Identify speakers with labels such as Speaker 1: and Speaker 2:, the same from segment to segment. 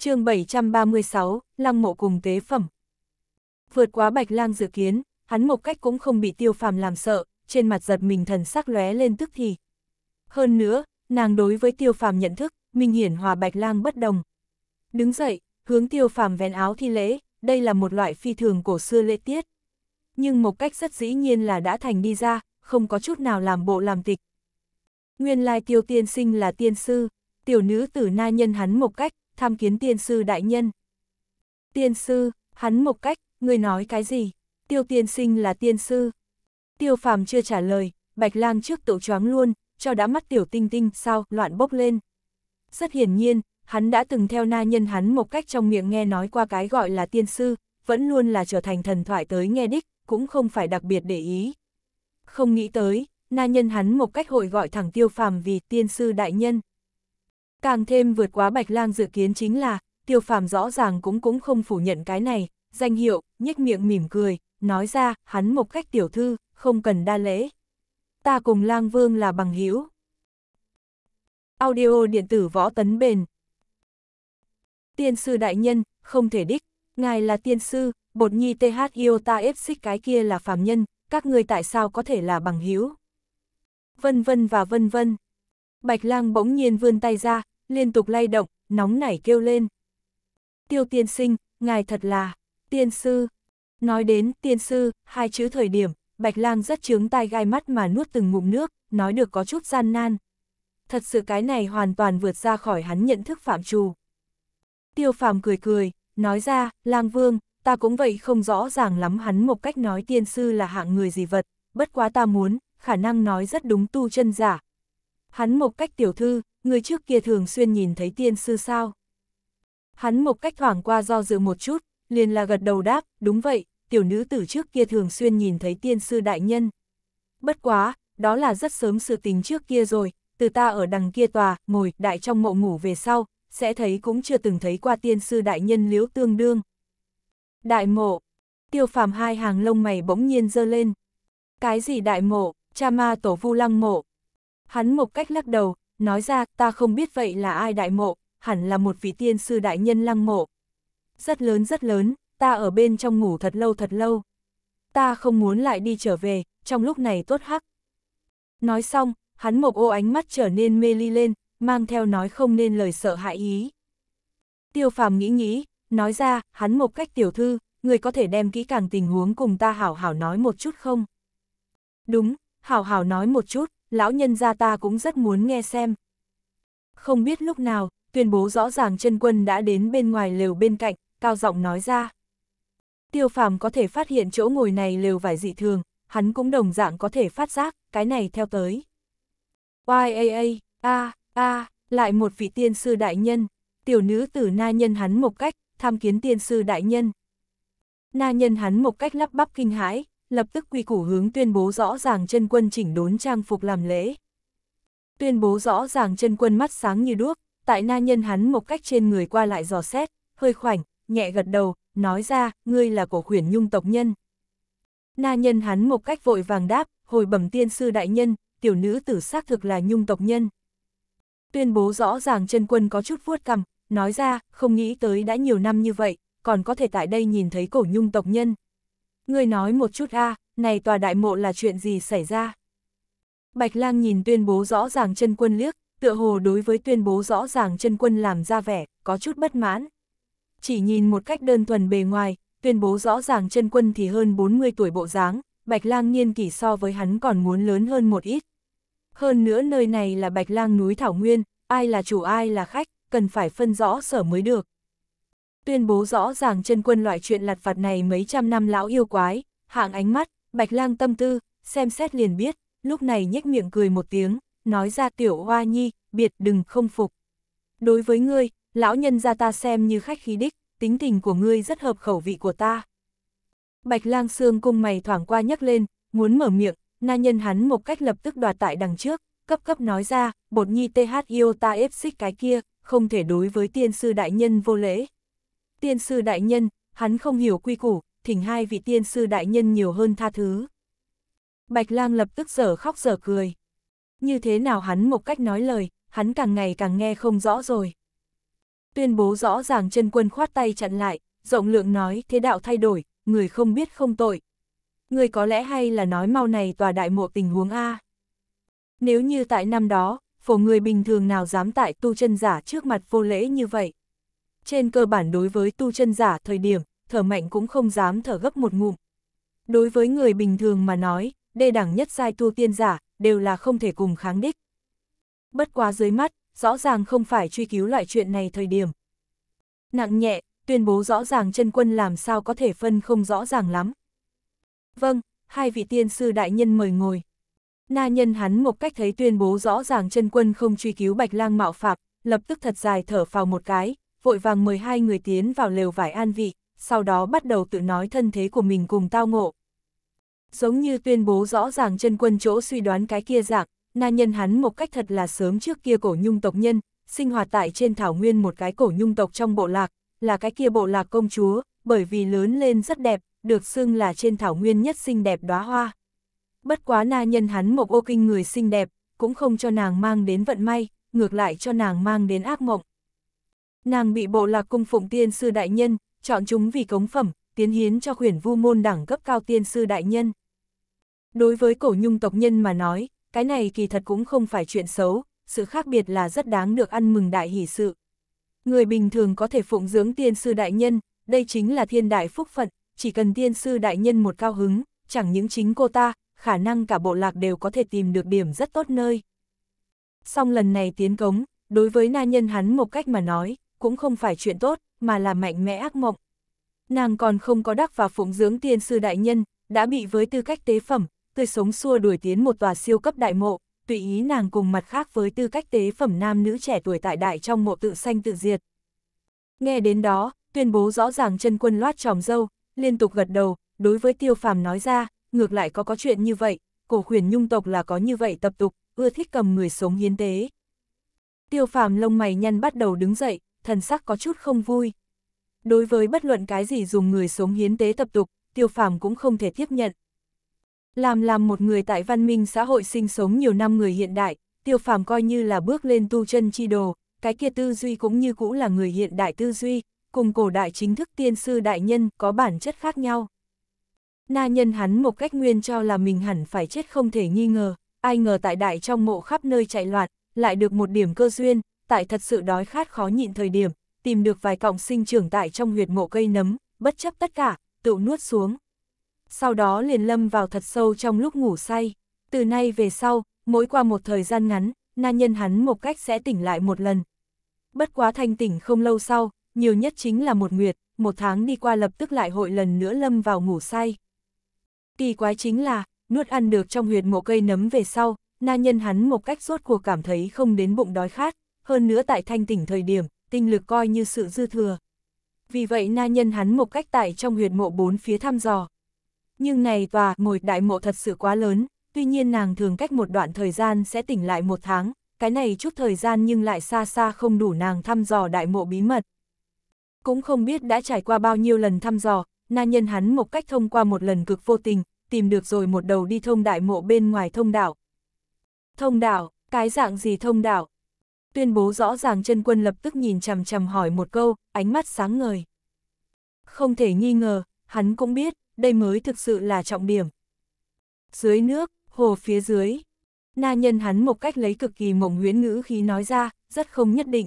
Speaker 1: chương 736, lăng mộ cùng tế phẩm. Vượt quá bạch lang dự kiến, hắn một cách cũng không bị tiêu phàm làm sợ, trên mặt giật mình thần sắc lóe lên tức thì. Hơn nữa, nàng đối với tiêu phàm nhận thức, minh hiển hòa bạch lang bất đồng. Đứng dậy, hướng tiêu phàm vén áo thi lễ, đây là một loại phi thường cổ xưa lễ tiết. Nhưng một cách rất dĩ nhiên là đã thành đi ra, không có chút nào làm bộ làm tịch. Nguyên lai tiêu tiên sinh là tiên sư, tiểu nữ tử na nhân hắn một cách, tham kiến tiên sư đại nhân. Tiên sư, hắn một cách, người nói cái gì? Tiêu tiên sinh là tiên sư. Tiêu phàm chưa trả lời, bạch lang trước tổ choáng luôn, cho đã mắt tiểu tinh tinh sao, loạn bốc lên. Rất hiển nhiên, hắn đã từng theo na nhân hắn một cách trong miệng nghe nói qua cái gọi là tiên sư, vẫn luôn là trở thành thần thoại tới nghe đích, cũng không phải đặc biệt để ý. Không nghĩ tới, na nhân hắn một cách hội gọi thẳng tiêu phàm vì tiên sư đại nhân. Càng thêm vượt quá Bạch Lang dự kiến chính là, tiêu phàm rõ ràng cũng cũng không phủ nhận cái này, danh hiệu, nhếch miệng mỉm cười, nói ra, hắn một cách tiểu thư, không cần đa lễ. Ta cùng lang vương là bằng hữu Audio điện tử võ tấn bền. Tiên sư đại nhân, không thể đích, ngài là tiên sư, bột nhi TH Iota ép xích cái kia là phàm nhân, các người tại sao có thể là bằng hữu Vân vân và vân vân. Bạch lang bỗng nhiên vươn tay ra, liên tục lay động, nóng nảy kêu lên. Tiêu tiên sinh, ngài thật là, tiên sư. Nói đến tiên sư, hai chữ thời điểm, Bạch lang rất chướng tai gai mắt mà nuốt từng ngụm nước, nói được có chút gian nan. Thật sự cái này hoàn toàn vượt ra khỏi hắn nhận thức phạm trù. Tiêu phàm cười cười, nói ra, lang vương, ta cũng vậy không rõ ràng lắm hắn một cách nói tiên sư là hạng người gì vật, bất quá ta muốn, khả năng nói rất đúng tu chân giả. Hắn một cách tiểu thư, người trước kia thường xuyên nhìn thấy tiên sư sao. Hắn một cách thoảng qua do dự một chút, liền là gật đầu đáp, đúng vậy, tiểu nữ tử trước kia thường xuyên nhìn thấy tiên sư đại nhân. Bất quá, đó là rất sớm sự tình trước kia rồi, từ ta ở đằng kia tòa, ngồi, đại trong mộ ngủ về sau, sẽ thấy cũng chưa từng thấy qua tiên sư đại nhân liếu tương đương. Đại mộ, tiêu phàm hai hàng lông mày bỗng nhiên dơ lên. Cái gì đại mộ, cha ma tổ vu lăng mộ. Hắn một cách lắc đầu, nói ra ta không biết vậy là ai đại mộ, hẳn là một vị tiên sư đại nhân lăng mộ. Rất lớn rất lớn, ta ở bên trong ngủ thật lâu thật lâu. Ta không muốn lại đi trở về, trong lúc này tốt hắc. Nói xong, hắn mộc ô ánh mắt trở nên mê ly lên, mang theo nói không nên lời sợ hại ý. Tiêu phàm nghĩ nghĩ, nói ra, hắn một cách tiểu thư, người có thể đem kỹ càng tình huống cùng ta hảo hảo nói một chút không? Đúng, hảo hảo nói một chút lão nhân gia ta cũng rất muốn nghe xem. Không biết lúc nào, tuyên bố rõ ràng chân quân đã đến bên ngoài lều bên cạnh, cao giọng nói ra. Tiêu phàm có thể phát hiện chỗ ngồi này lều vải dị thường, hắn cũng đồng dạng có thể phát giác, cái này theo tới. YAA, a, a, lại một vị tiên sư đại nhân, tiểu nữ tử na nhân hắn một cách, tham kiến tiên sư đại nhân. Na nhân hắn một cách lắp bắp kinh hãi, lập tức quy củ hướng tuyên bố rõ ràng chân quân chỉnh đốn trang phục làm lễ. Tuyên bố rõ ràng chân quân mắt sáng như đuốc, tại na nhân hắn một cách trên người qua lại dò xét, hơi khoảnh, nhẹ gật đầu, nói ra, ngươi là cổ khuyển nhung tộc nhân. Na nhân hắn một cách vội vàng đáp, hồi bẩm tiên sư đại nhân, tiểu nữ tử xác thực là nhung tộc nhân. Tuyên bố rõ ràng chân quân có chút vuốt cằm, nói ra, không nghĩ tới đã nhiều năm như vậy, còn có thể tại đây nhìn thấy cổ nhung tộc nhân. Ngươi nói một chút a, này tòa đại mộ là chuyện gì xảy ra? Bạch lang nhìn tuyên bố rõ ràng chân quân liếc, tựa hồ đối với tuyên bố rõ ràng chân quân làm ra vẻ, có chút bất mãn. Chỉ nhìn một cách đơn thuần bề ngoài, tuyên bố rõ ràng chân quân thì hơn 40 tuổi bộ dáng, Bạch Lang niên kỷ so với hắn còn muốn lớn hơn một ít. Hơn nữa nơi này là Bạch Lang núi Thảo Nguyên, ai là chủ ai là khách, cần phải phân rõ sở mới được tuyên bố rõ ràng chân quân loại chuyện lặt vặt này mấy trăm năm lão yêu quái, hạng ánh mắt, bạch lang tâm tư, xem xét liền biết, lúc này nhếch miệng cười một tiếng, nói ra tiểu hoa nhi, biệt đừng không phục. Đối với ngươi, lão nhân ra ta xem như khách khí đích, tính tình của ngươi rất hợp khẩu vị của ta. Bạch lang xương cung mày thoảng qua nhấc lên, muốn mở miệng, na nhân hắn một cách lập tức đoạt tại đằng trước, cấp cấp nói ra, bột nhi th yêu ta ép xích cái kia, không thể đối với tiên sư đại nhân vô lễ, tiên sư đại nhân, hắn không hiểu quy củ, thỉnh hai vị tiên sư đại nhân nhiều hơn tha thứ. Bạch lang lập tức giở khóc giở cười. Như thế nào hắn một cách nói lời, hắn càng ngày càng nghe không rõ rồi. Tuyên bố rõ ràng chân quân khoát tay chặn lại, rộng lượng nói thế đạo thay đổi, người không biết không tội. Người có lẽ hay là nói mau này tòa đại mộ tình huống A. Nếu như tại năm đó, phổ người bình thường nào dám tại tu chân giả trước mặt vô lễ như vậy trên cơ bản đối với tu chân giả thời điểm, thở mạnh cũng không dám thở gấp một ngụm. Đối với người bình thường mà nói, đê đẳng nhất sai tu tiên giả, đều là không thể cùng kháng đích. Bất quá dưới mắt, rõ ràng không phải truy cứu loại chuyện này thời điểm. Nặng nhẹ, tuyên bố rõ ràng chân quân làm sao có thể phân không rõ ràng lắm. Vâng, hai vị tiên sư đại nhân mời ngồi. Na nhân hắn một cách thấy tuyên bố rõ ràng chân quân không truy cứu bạch lang mạo phạm, lập tức thật dài thở phào một cái, vội vàng mời hai người tiến vào lều vải an vị, sau đó bắt đầu tự nói thân thế của mình cùng tao ngộ. Giống như tuyên bố rõ ràng chân quân chỗ suy đoán cái kia dạng, na nhân hắn một cách thật là sớm trước kia cổ nhung tộc nhân, sinh hoạt tại trên thảo nguyên một cái cổ nhung tộc trong bộ lạc, là cái kia bộ lạc công chúa, bởi vì lớn lên rất đẹp, được xưng là trên thảo nguyên nhất xinh đẹp đóa hoa. Bất quá na nhân hắn một ô kinh người xinh đẹp, cũng không cho nàng mang đến vận may, ngược lại cho nàng mang đến ác mộng. Nàng bị bộ lạc cung phụng tiên sư đại nhân, chọn chúng vì cống phẩm, tiến hiến cho khuyển vu môn đẳng cấp cao tiên sư đại nhân. Đối với cổ nhung tộc nhân mà nói, cái này kỳ thật cũng không phải chuyện xấu, sự khác biệt là rất đáng được ăn mừng đại hỷ sự. Người bình thường có thể phụng dưỡng tiên sư đại nhân, đây chính là thiên đại phúc phận, chỉ cần tiên sư đại nhân một cao hứng, chẳng những chính cô ta, khả năng cả bộ lạc đều có thể tìm được điểm rất tốt nơi. Song lần này tiến cống, đối với na nhân hắn một cách mà nói, cũng không phải chuyện tốt, mà là mạnh mẽ ác mộng. Nàng còn không có đắc và phụng dưỡng tiên sư đại nhân, đã bị với tư cách tế phẩm, tươi sống xua đuổi tiến một tòa siêu cấp đại mộ, tùy ý nàng cùng mặt khác với tư cách tế phẩm nam nữ trẻ tuổi tại đại trong mộ tự sanh tự diệt. Nghe đến đó, tuyên bố rõ ràng chân quân loát tròm dâu, liên tục gật đầu, đối với tiêu phàm nói ra, ngược lại có có chuyện như vậy, cổ huyền nhung tộc là có như vậy tập tục, ưa thích cầm người sống hiến tế. Tiêu phàm lông mày nhăn bắt đầu đứng dậy, thần sắc có chút không vui. Đối với bất luận cái gì dùng người sống hiến tế tập tục, tiêu phàm cũng không thể tiếp nhận. Làm làm một người tại văn minh xã hội sinh sống nhiều năm người hiện đại, tiêu phàm coi như là bước lên tu chân chi đồ, cái kia tư duy cũng như cũ là người hiện đại tư duy, cùng cổ đại chính thức tiên sư đại nhân có bản chất khác nhau. Na nhân hắn một cách nguyên cho là mình hẳn phải chết không thể nghi ngờ, ai ngờ tại đại trong mộ khắp nơi chạy loạn, lại được một điểm cơ duyên, tại thật sự đói khát khó nhịn thời điểm, tìm được vài cọng sinh trưởng tại trong huyệt mộ cây nấm, bất chấp tất cả, tự nuốt xuống. Sau đó liền lâm vào thật sâu trong lúc ngủ say. Từ nay về sau, mỗi qua một thời gian ngắn, na nhân hắn một cách sẽ tỉnh lại một lần. Bất quá thanh tỉnh không lâu sau, nhiều nhất chính là một nguyệt, một tháng đi qua lập tức lại hội lần nữa lâm vào ngủ say. Kỳ quái chính là, nuốt ăn được trong huyệt mộ cây nấm về sau, na nhân hắn một cách rốt cuộc cảm thấy không đến bụng đói khát, hơn nữa tại thanh tỉnh thời điểm, tinh lực coi như sự dư thừa. Vì vậy na nhân hắn một cách tại trong huyệt mộ bốn phía thăm dò. Nhưng này và ngồi đại mộ thật sự quá lớn, tuy nhiên nàng thường cách một đoạn thời gian sẽ tỉnh lại một tháng, cái này chút thời gian nhưng lại xa xa không đủ nàng thăm dò đại mộ bí mật. Cũng không biết đã trải qua bao nhiêu lần thăm dò, na nhân hắn một cách thông qua một lần cực vô tình, tìm được rồi một đầu đi thông đại mộ bên ngoài thông đạo. Thông đạo, cái dạng gì thông đạo, Tuyên bố rõ ràng chân quân lập tức nhìn chằm chằm hỏi một câu, ánh mắt sáng ngời. Không thể nghi ngờ, hắn cũng biết, đây mới thực sự là trọng điểm. Dưới nước, hồ phía dưới. Na nhân hắn một cách lấy cực kỳ mộng huyễn ngữ khí nói ra, rất không nhất định.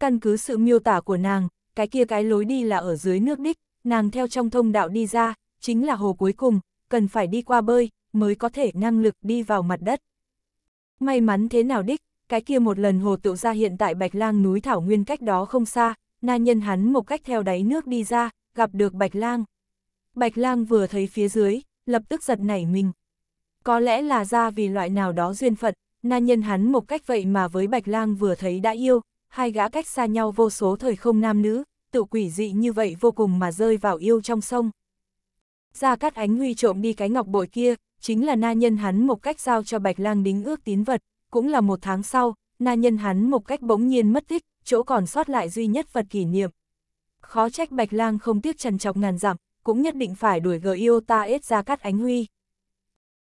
Speaker 1: Căn cứ sự miêu tả của nàng, cái kia cái lối đi là ở dưới nước đích, nàng theo trong thông đạo đi ra, chính là hồ cuối cùng, cần phải đi qua bơi, mới có thể năng lực đi vào mặt đất. May mắn thế nào đích, cái kia một lần hồ tựu ra hiện tại Bạch Lang núi Thảo Nguyên cách đó không xa, na nhân hắn một cách theo đáy nước đi ra, gặp được Bạch Lang. Bạch Lang vừa thấy phía dưới, lập tức giật nảy mình. Có lẽ là ra vì loại nào đó duyên phận, na nhân hắn một cách vậy mà với Bạch Lang vừa thấy đã yêu, hai gã cách xa nhau vô số thời không nam nữ, tự quỷ dị như vậy vô cùng mà rơi vào yêu trong sông. Ra cắt ánh huy trộm đi cái ngọc bội kia, chính là na nhân hắn một cách giao cho Bạch Lang đính ước tín vật, cũng là một tháng sau, na nhân hắn một cách bỗng nhiên mất tích, chỗ còn sót lại duy nhất vật kỷ niệm. Khó trách Bạch Lang không tiếc trần chọc ngàn dặm, cũng nhất định phải đuổi gờ ta S ra cắt ánh huy.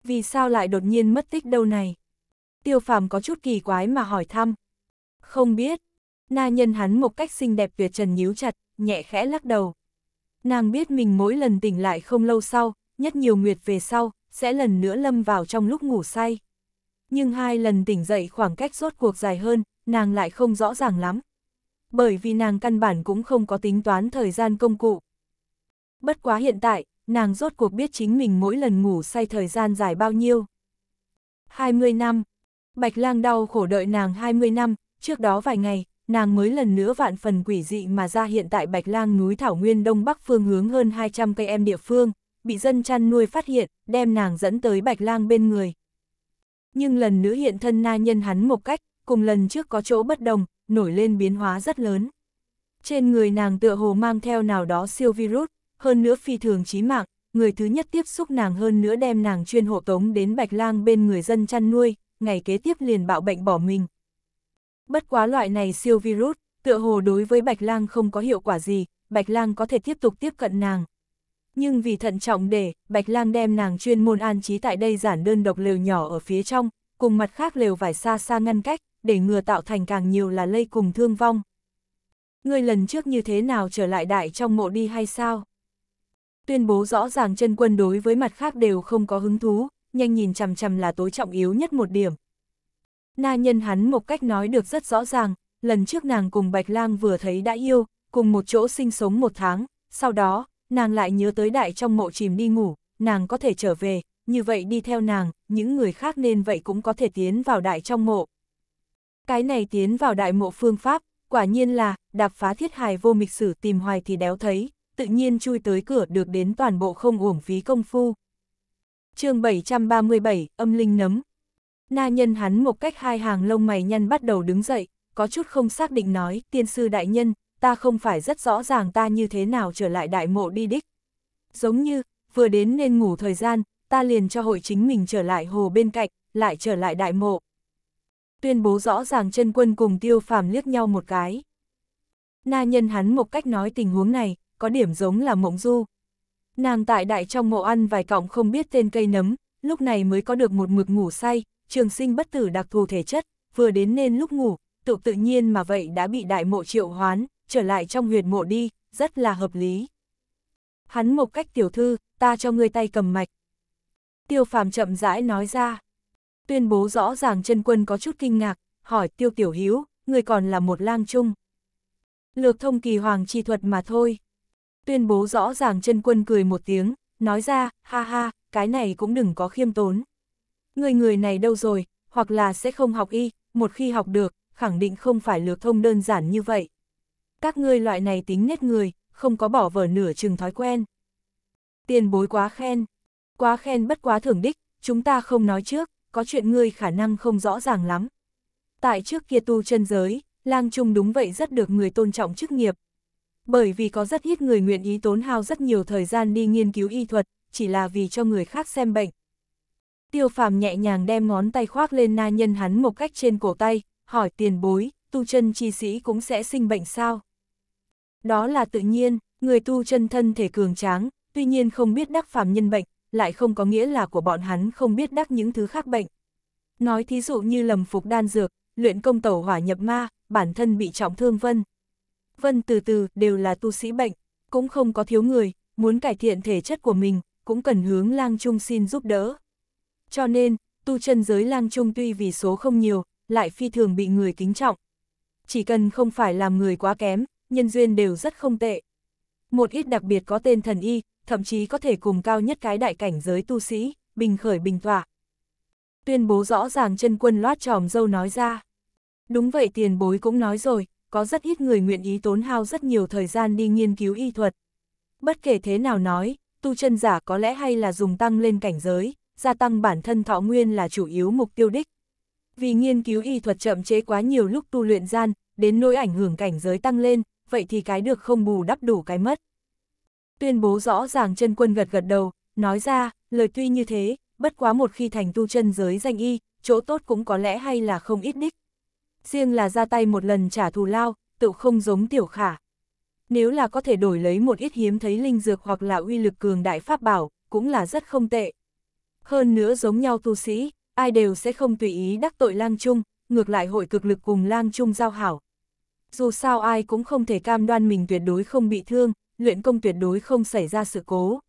Speaker 1: Vì sao lại đột nhiên mất tích đâu này? Tiêu phàm có chút kỳ quái mà hỏi thăm. Không biết. Na nhân hắn một cách xinh đẹp việt trần nhíu chặt, nhẹ khẽ lắc đầu. Nàng biết mình mỗi lần tỉnh lại không lâu sau, nhất nhiều nguyệt về sau, sẽ lần nữa lâm vào trong lúc ngủ say nhưng hai lần tỉnh dậy khoảng cách rốt cuộc dài hơn, nàng lại không rõ ràng lắm. Bởi vì nàng căn bản cũng không có tính toán thời gian công cụ. Bất quá hiện tại, nàng rốt cuộc biết chính mình mỗi lần ngủ say thời gian dài bao nhiêu. 20 năm. Bạch lang đau khổ đợi nàng 20 năm, trước đó vài ngày, nàng mới lần nữa vạn phần quỷ dị mà ra hiện tại Bạch lang núi Thảo Nguyên Đông Bắc phương hướng hơn 200 cây em địa phương, bị dân chăn nuôi phát hiện, đem nàng dẫn tới Bạch lang bên người, nhưng lần nữa hiện thân na nhân hắn một cách, cùng lần trước có chỗ bất đồng, nổi lên biến hóa rất lớn. Trên người nàng tựa hồ mang theo nào đó siêu virus, hơn nữa phi thường chí mạng, người thứ nhất tiếp xúc nàng hơn nữa đem nàng chuyên hộ tống đến Bạch Lang bên người dân chăn nuôi, ngày kế tiếp liền bạo bệnh bỏ mình. Bất quá loại này siêu virus, tựa hồ đối với Bạch Lang không có hiệu quả gì, Bạch Lang có thể tiếp tục tiếp cận nàng, nhưng vì thận trọng để, Bạch Lang đem nàng chuyên môn an trí tại đây giản đơn độc lều nhỏ ở phía trong, cùng mặt khác lều vải xa xa ngăn cách, để ngừa tạo thành càng nhiều là lây cùng thương vong. Ngươi lần trước như thế nào trở lại đại trong mộ đi hay sao? Tuyên bố rõ ràng chân quân đối với mặt khác đều không có hứng thú, nhanh nhìn chằm chằm là tối trọng yếu nhất một điểm. Na nhân hắn một cách nói được rất rõ ràng, lần trước nàng cùng Bạch Lang vừa thấy đã yêu, cùng một chỗ sinh sống một tháng, sau đó, nàng lại nhớ tới đại trong mộ chìm đi ngủ, nàng có thể trở về, như vậy đi theo nàng, những người khác nên vậy cũng có thể tiến vào đại trong mộ. Cái này tiến vào đại mộ phương pháp, quả nhiên là, đạp phá thiết hài vô mịch sử tìm hoài thì đéo thấy, tự nhiên chui tới cửa được đến toàn bộ không uổng phí công phu. chương 737, âm linh nấm. Na nhân hắn một cách hai hàng lông mày nhăn bắt đầu đứng dậy, có chút không xác định nói, tiên sư đại nhân, ta không phải rất rõ ràng ta như thế nào trở lại đại mộ đi đích. Giống như, vừa đến nên ngủ thời gian, ta liền cho hội chính mình trở lại hồ bên cạnh, lại trở lại đại mộ. Tuyên bố rõ ràng chân quân cùng tiêu phàm liếc nhau một cái. Na nhân hắn một cách nói tình huống này, có điểm giống là mộng du. Nàng tại đại trong mộ ăn vài cọng không biết tên cây nấm, lúc này mới có được một mực ngủ say, trường sinh bất tử đặc thù thể chất, vừa đến nên lúc ngủ, tự tự nhiên mà vậy đã bị đại mộ triệu hoán, trở lại trong huyệt mộ đi, rất là hợp lý. Hắn một cách tiểu thư, ta cho ngươi tay cầm mạch. Tiêu phàm chậm rãi nói ra. Tuyên bố rõ ràng chân quân có chút kinh ngạc, hỏi tiêu tiểu hiếu, người còn là một lang trung. Lược thông kỳ hoàng chi thuật mà thôi. Tuyên bố rõ ràng chân quân cười một tiếng, nói ra, ha ha, cái này cũng đừng có khiêm tốn. Người người này đâu rồi, hoặc là sẽ không học y, một khi học được, khẳng định không phải lược thông đơn giản như vậy các ngươi loại này tính nết người, không có bỏ vở nửa chừng thói quen. Tiền bối quá khen, quá khen bất quá thưởng đích, chúng ta không nói trước, có chuyện ngươi khả năng không rõ ràng lắm. Tại trước kia tu chân giới, lang trung đúng vậy rất được người tôn trọng chức nghiệp. Bởi vì có rất ít người nguyện ý tốn hao rất nhiều thời gian đi nghiên cứu y thuật, chỉ là vì cho người khác xem bệnh. Tiêu phàm nhẹ nhàng đem ngón tay khoác lên na nhân hắn một cách trên cổ tay, hỏi tiền bối, tu chân chi sĩ cũng sẽ sinh bệnh sao? Đó là tự nhiên, người tu chân thân thể cường tráng, tuy nhiên không biết đắc phàm nhân bệnh, lại không có nghĩa là của bọn hắn không biết đắc những thứ khác bệnh. Nói thí dụ như lầm phục đan dược, luyện công tẩu hỏa nhập ma, bản thân bị trọng thương vân. Vân từ từ đều là tu sĩ bệnh, cũng không có thiếu người, muốn cải thiện thể chất của mình, cũng cần hướng lang trung xin giúp đỡ. Cho nên, tu chân giới lang trung tuy vì số không nhiều, lại phi thường bị người kính trọng. Chỉ cần không phải làm người quá kém, nhân duyên đều rất không tệ. Một ít đặc biệt có tên thần y, thậm chí có thể cùng cao nhất cái đại cảnh giới tu sĩ, bình khởi bình tỏa. Tuyên bố rõ ràng chân quân loát tròm dâu nói ra. Đúng vậy tiền bối cũng nói rồi, có rất ít người nguyện ý tốn hao rất nhiều thời gian đi nghiên cứu y thuật. Bất kể thế nào nói, tu chân giả có lẽ hay là dùng tăng lên cảnh giới, gia tăng bản thân thọ nguyên là chủ yếu mục tiêu đích. Vì nghiên cứu y thuật chậm chế quá nhiều lúc tu luyện gian, đến nỗi ảnh hưởng cảnh giới tăng lên, vậy thì cái được không bù đắp đủ cái mất. Tuyên bố rõ ràng chân quân gật gật đầu, nói ra, lời tuy như thế, bất quá một khi thành tu chân giới danh y, chỗ tốt cũng có lẽ hay là không ít đích. Riêng là ra tay một lần trả thù lao, tự không giống tiểu khả. Nếu là có thể đổi lấy một ít hiếm thấy linh dược hoặc là uy lực cường đại pháp bảo, cũng là rất không tệ. Hơn nữa giống nhau tu sĩ, ai đều sẽ không tùy ý đắc tội lang trung, ngược lại hội cực lực cùng lang trung giao hảo, dù sao ai cũng không thể cam đoan mình tuyệt đối không bị thương, luyện công tuyệt đối không xảy ra sự cố.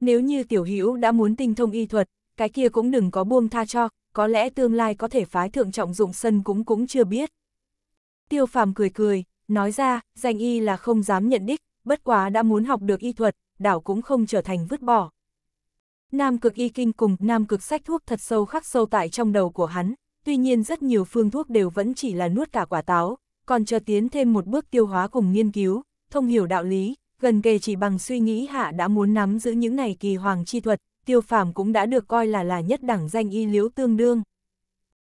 Speaker 1: Nếu như tiểu hữu đã muốn tinh thông y thuật, cái kia cũng đừng có buông tha cho, có lẽ tương lai có thể phái thượng trọng dụng sân cũng cũng chưa biết. Tiêu phàm cười cười, nói ra, danh y là không dám nhận đích, bất quá đã muốn học được y thuật, đảo cũng không trở thành vứt bỏ. Nam cực y kinh cùng nam cực sách thuốc thật sâu khắc sâu tại trong đầu của hắn, tuy nhiên rất nhiều phương thuốc đều vẫn chỉ là nuốt cả quả táo, còn chờ tiến thêm một bước tiêu hóa cùng nghiên cứu, thông hiểu đạo lý, gần kề chỉ bằng suy nghĩ hạ đã muốn nắm giữ những này kỳ hoàng chi thuật, tiêu phàm cũng đã được coi là là nhất đẳng danh y liếu tương đương.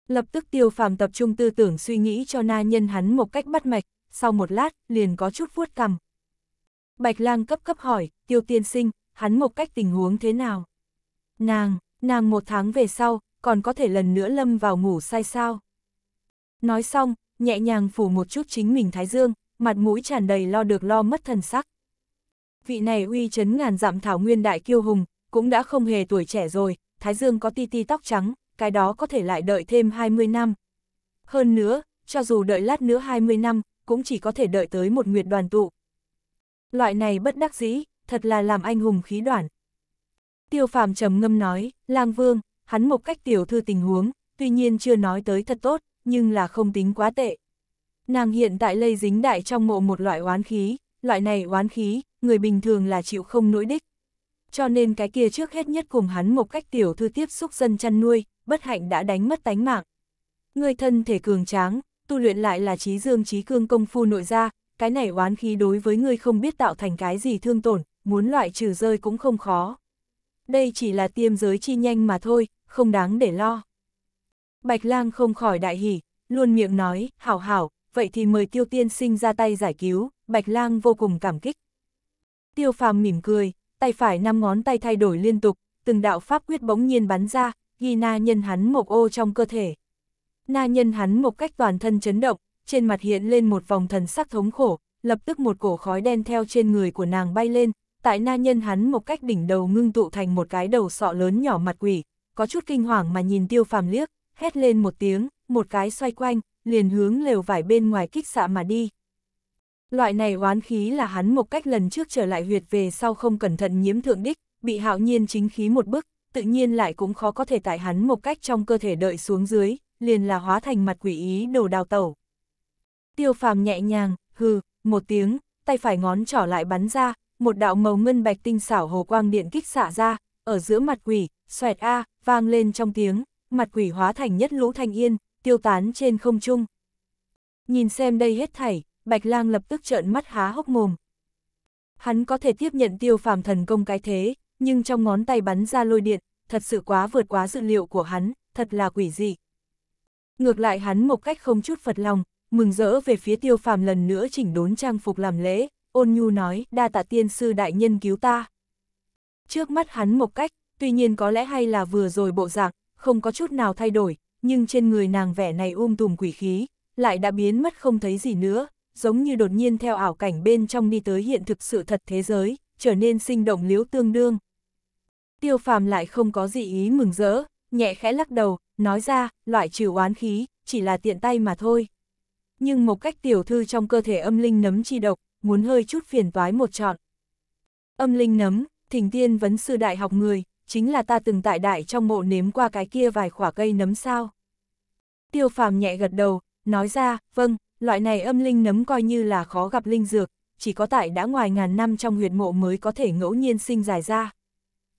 Speaker 1: Lập tức tiêu phàm tập trung tư tưởng suy nghĩ cho na nhân hắn một cách bắt mạch, sau một lát, liền có chút vuốt cằm. Bạch lang cấp cấp hỏi, tiêu tiên sinh, hắn một cách tình huống thế nào? Nàng, nàng một tháng về sau, còn có thể lần nữa lâm vào ngủ say sao? Nói xong, nhẹ nhàng phủ một chút chính mình thái dương, mặt mũi tràn đầy lo được lo mất thần sắc. Vị này uy chấn ngàn dặm thảo nguyên đại kiêu hùng, cũng đã không hề tuổi trẻ rồi, thái dương có ti ti tóc trắng, cái đó có thể lại đợi thêm 20 năm. Hơn nữa, cho dù đợi lát nữa 20 năm, cũng chỉ có thể đợi tới một nguyệt đoàn tụ. Loại này bất đắc dĩ, thật là làm anh hùng khí đoản. Tiêu phàm trầm ngâm nói, lang vương, hắn một cách tiểu thư tình huống, tuy nhiên chưa nói tới thật tốt, nhưng là không tính quá tệ. Nàng hiện tại lây dính đại trong mộ một loại oán khí, loại này oán khí, người bình thường là chịu không nỗi đích. Cho nên cái kia trước hết nhất cùng hắn một cách tiểu thư tiếp xúc dân chăn nuôi, bất hạnh đã đánh mất tánh mạng. Người thân thể cường tráng, tu luyện lại là trí dương trí cương công phu nội gia, cái này oán khí đối với người không biết tạo thành cái gì thương tổn, muốn loại trừ rơi cũng không khó. Đây chỉ là tiêm giới chi nhanh mà thôi, không đáng để lo. Bạch lang không khỏi đại hỉ, luôn miệng nói, hảo hảo, vậy thì mời tiêu tiên sinh ra tay giải cứu, bạch lang vô cùng cảm kích. Tiêu phàm mỉm cười, tay phải năm ngón tay thay đổi liên tục, từng đạo pháp quyết bỗng nhiên bắn ra, ghi na nhân hắn một ô trong cơ thể. Na nhân hắn một cách toàn thân chấn động, trên mặt hiện lên một vòng thần sắc thống khổ, lập tức một cổ khói đen theo trên người của nàng bay lên, tại na nhân hắn một cách đỉnh đầu ngưng tụ thành một cái đầu sọ lớn nhỏ mặt quỷ, có chút kinh hoàng mà nhìn tiêu phàm liếc hét lên một tiếng, một cái xoay quanh, liền hướng lều vải bên ngoài kích xạ mà đi. Loại này oán khí là hắn một cách lần trước trở lại huyệt về sau không cẩn thận nhiễm thượng đích, bị hạo nhiên chính khí một bức, tự nhiên lại cũng khó có thể tại hắn một cách trong cơ thể đợi xuống dưới, liền là hóa thành mặt quỷ ý đồ đào tẩu. Tiêu phàm nhẹ nhàng, hừ, một tiếng, tay phải ngón trỏ lại bắn ra, một đạo màu ngân bạch tinh xảo hồ quang điện kích xạ ra, ở giữa mặt quỷ, xoẹt a, vang lên trong tiếng, mặt quỷ hóa thành nhất lũ thanh yên, tiêu tán trên không trung. Nhìn xem đây hết thảy, Bạch Lang lập tức trợn mắt há hốc mồm. Hắn có thể tiếp nhận tiêu phàm thần công cái thế, nhưng trong ngón tay bắn ra lôi điện, thật sự quá vượt quá dự liệu của hắn, thật là quỷ dị. Ngược lại hắn một cách không chút phật lòng, mừng rỡ về phía tiêu phàm lần nữa chỉnh đốn trang phục làm lễ, ôn nhu nói, đa tạ tiên sư đại nhân cứu ta. Trước mắt hắn một cách, tuy nhiên có lẽ hay là vừa rồi bộ dạng, không có chút nào thay đổi, nhưng trên người nàng vẻ này um tùm quỷ khí, lại đã biến mất không thấy gì nữa, giống như đột nhiên theo ảo cảnh bên trong đi tới hiện thực sự thật thế giới, trở nên sinh động liếu tương đương. Tiêu phàm lại không có gì ý mừng rỡ, nhẹ khẽ lắc đầu, nói ra, loại trừ oán khí, chỉ là tiện tay mà thôi. Nhưng một cách tiểu thư trong cơ thể âm linh nấm chi độc, muốn hơi chút phiền toái một trọn. Âm linh nấm, thỉnh tiên vấn sư đại học người, chính là ta từng tại đại trong mộ nếm qua cái kia vài khỏa cây nấm sao. Tiêu phàm nhẹ gật đầu, nói ra, vâng, loại này âm linh nấm coi như là khó gặp linh dược, chỉ có tại đã ngoài ngàn năm trong huyệt mộ mới có thể ngẫu nhiên sinh dài ra.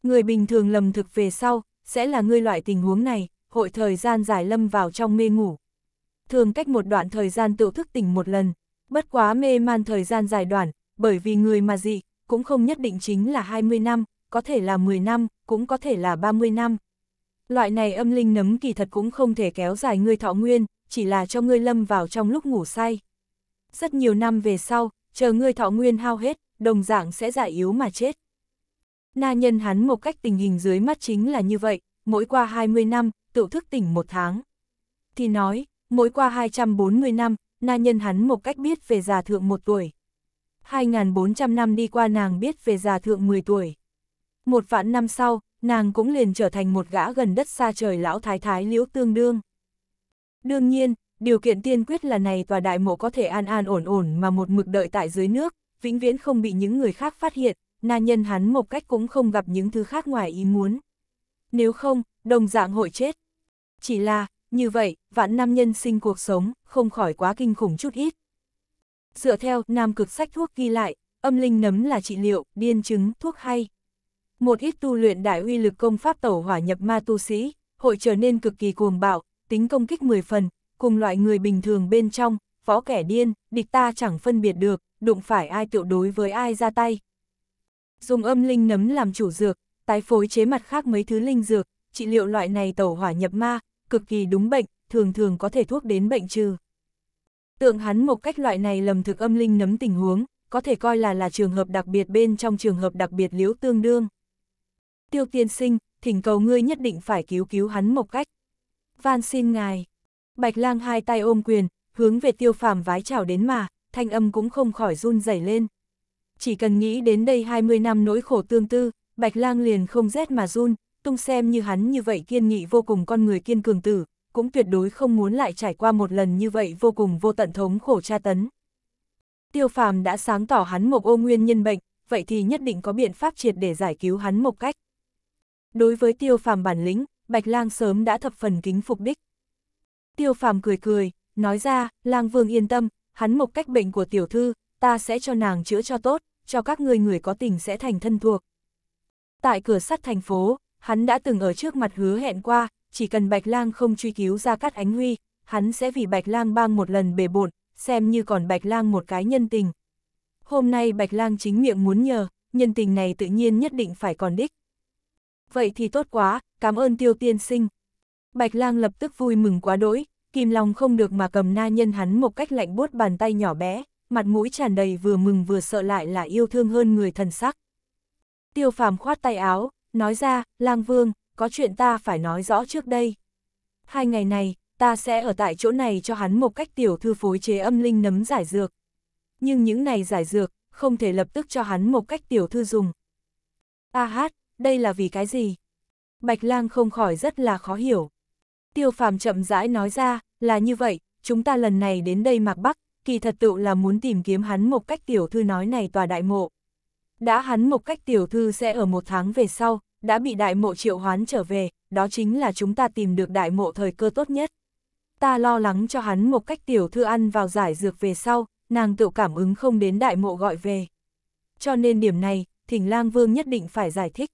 Speaker 1: Người bình thường lầm thực về sau, sẽ là người loại tình huống này, hội thời gian dài lâm vào trong mê ngủ. Thường cách một đoạn thời gian tự thức tỉnh một lần, bất quá mê man thời gian dài đoạn, bởi vì người mà dị, cũng không nhất định chính là 20 năm, có thể là 10 năm, cũng có thể là 30 năm. Loại này âm linh nấm kỳ thật cũng không thể kéo dài ngươi thọ nguyên, chỉ là cho ngươi lâm vào trong lúc ngủ say. Rất nhiều năm về sau, chờ ngươi thọ nguyên hao hết, đồng dạng sẽ giải yếu mà chết. Na nhân hắn một cách tình hình dưới mắt chính là như vậy, mỗi qua 20 năm, tự thức tỉnh một tháng. Thì nói, mỗi qua 240 năm, na nhân hắn một cách biết về già thượng một tuổi. 2.400 năm đi qua nàng biết về già thượng 10 tuổi. Một vạn năm sau, nàng cũng liền trở thành một gã gần đất xa trời lão thái thái liễu tương đương. Đương nhiên, điều kiện tiên quyết là này tòa đại mộ có thể an an ổn ổn mà một mực đợi tại dưới nước, vĩnh viễn không bị những người khác phát hiện, na nhân hắn một cách cũng không gặp những thứ khác ngoài ý muốn. Nếu không, đồng dạng hội chết. Chỉ là, như vậy, vạn năm nhân sinh cuộc sống, không khỏi quá kinh khủng chút ít. Dựa theo, nam cực sách thuốc ghi lại, âm linh nấm là trị liệu, điên chứng, thuốc hay một ít tu luyện đại uy lực công pháp tẩu hỏa nhập ma tu sĩ, hội trở nên cực kỳ cuồng bạo, tính công kích 10 phần, cùng loại người bình thường bên trong, võ kẻ điên, địch ta chẳng phân biệt được, đụng phải ai tiểu đối với ai ra tay. Dùng âm linh nấm làm chủ dược, tái phối chế mặt khác mấy thứ linh dược, trị liệu loại này tẩu hỏa nhập ma, cực kỳ đúng bệnh, thường thường có thể thuốc đến bệnh trừ. Tượng hắn một cách loại này lầm thực âm linh nấm tình huống, có thể coi là là trường hợp đặc biệt bên trong trường hợp đặc biệt liễu tương đương tiêu tiên sinh, thỉnh cầu ngươi nhất định phải cứu cứu hắn một cách. Van xin ngài. Bạch lang hai tay ôm quyền, hướng về tiêu phàm vái chào đến mà, thanh âm cũng không khỏi run rẩy lên. Chỉ cần nghĩ đến đây 20 năm nỗi khổ tương tư, bạch lang liền không rét mà run, tung xem như hắn như vậy kiên nghị vô cùng con người kiên cường tử, cũng tuyệt đối không muốn lại trải qua một lần như vậy vô cùng vô tận thống khổ tra tấn. Tiêu phàm đã sáng tỏ hắn một ô nguyên nhân bệnh, vậy thì nhất định có biện pháp triệt để giải cứu hắn một cách. Đối với tiêu phàm bản lĩnh, Bạch Lang sớm đã thập phần kính phục đích. Tiêu phàm cười cười, nói ra, Lang Vương yên tâm, hắn một cách bệnh của tiểu thư, ta sẽ cho nàng chữa cho tốt, cho các ngươi người có tình sẽ thành thân thuộc. Tại cửa sắt thành phố, hắn đã từng ở trước mặt hứa hẹn qua, chỉ cần Bạch Lang không truy cứu ra cắt ánh huy, hắn sẽ vì Bạch Lang bang một lần bề bộn, xem như còn Bạch Lang một cái nhân tình. Hôm nay Bạch Lang chính miệng muốn nhờ, nhân tình này tự nhiên nhất định phải còn đích vậy thì tốt quá, cảm ơn tiêu tiên sinh. Bạch lang lập tức vui mừng quá đỗi, kìm lòng không được mà cầm na nhân hắn một cách lạnh buốt bàn tay nhỏ bé, mặt mũi tràn đầy vừa mừng vừa sợ lại là yêu thương hơn người thần sắc. Tiêu phàm khoát tay áo, nói ra, lang vương, có chuyện ta phải nói rõ trước đây. Hai ngày này, ta sẽ ở tại chỗ này cho hắn một cách tiểu thư phối chế âm linh nấm giải dược. Nhưng những này giải dược, không thể lập tức cho hắn một cách tiểu thư dùng. A hát, đây là vì cái gì? Bạch lang không khỏi rất là khó hiểu. Tiêu phàm chậm rãi nói ra, là như vậy, chúng ta lần này đến đây mạc bắc, kỳ thật tự là muốn tìm kiếm hắn một cách tiểu thư nói này tòa đại mộ. Đã hắn một cách tiểu thư sẽ ở một tháng về sau, đã bị đại mộ triệu hoán trở về, đó chính là chúng ta tìm được đại mộ thời cơ tốt nhất. Ta lo lắng cho hắn một cách tiểu thư ăn vào giải dược về sau, nàng tự cảm ứng không đến đại mộ gọi về. Cho nên điểm này, thỉnh lang vương nhất định phải giải thích.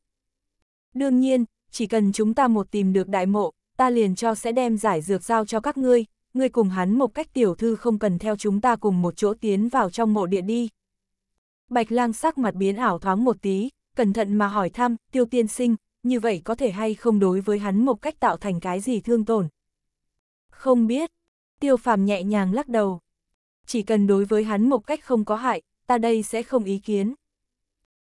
Speaker 1: Đương nhiên, chỉ cần chúng ta một tìm được đại mộ, ta liền cho sẽ đem giải dược giao cho các ngươi, ngươi cùng hắn một cách tiểu thư không cần theo chúng ta cùng một chỗ tiến vào trong mộ địa đi. Bạch lang sắc mặt biến ảo thoáng một tí, cẩn thận mà hỏi thăm, tiêu tiên sinh, như vậy có thể hay không đối với hắn một cách tạo thành cái gì thương tổn. Không biết, tiêu phàm nhẹ nhàng lắc đầu. Chỉ cần đối với hắn một cách không có hại, ta đây sẽ không ý kiến.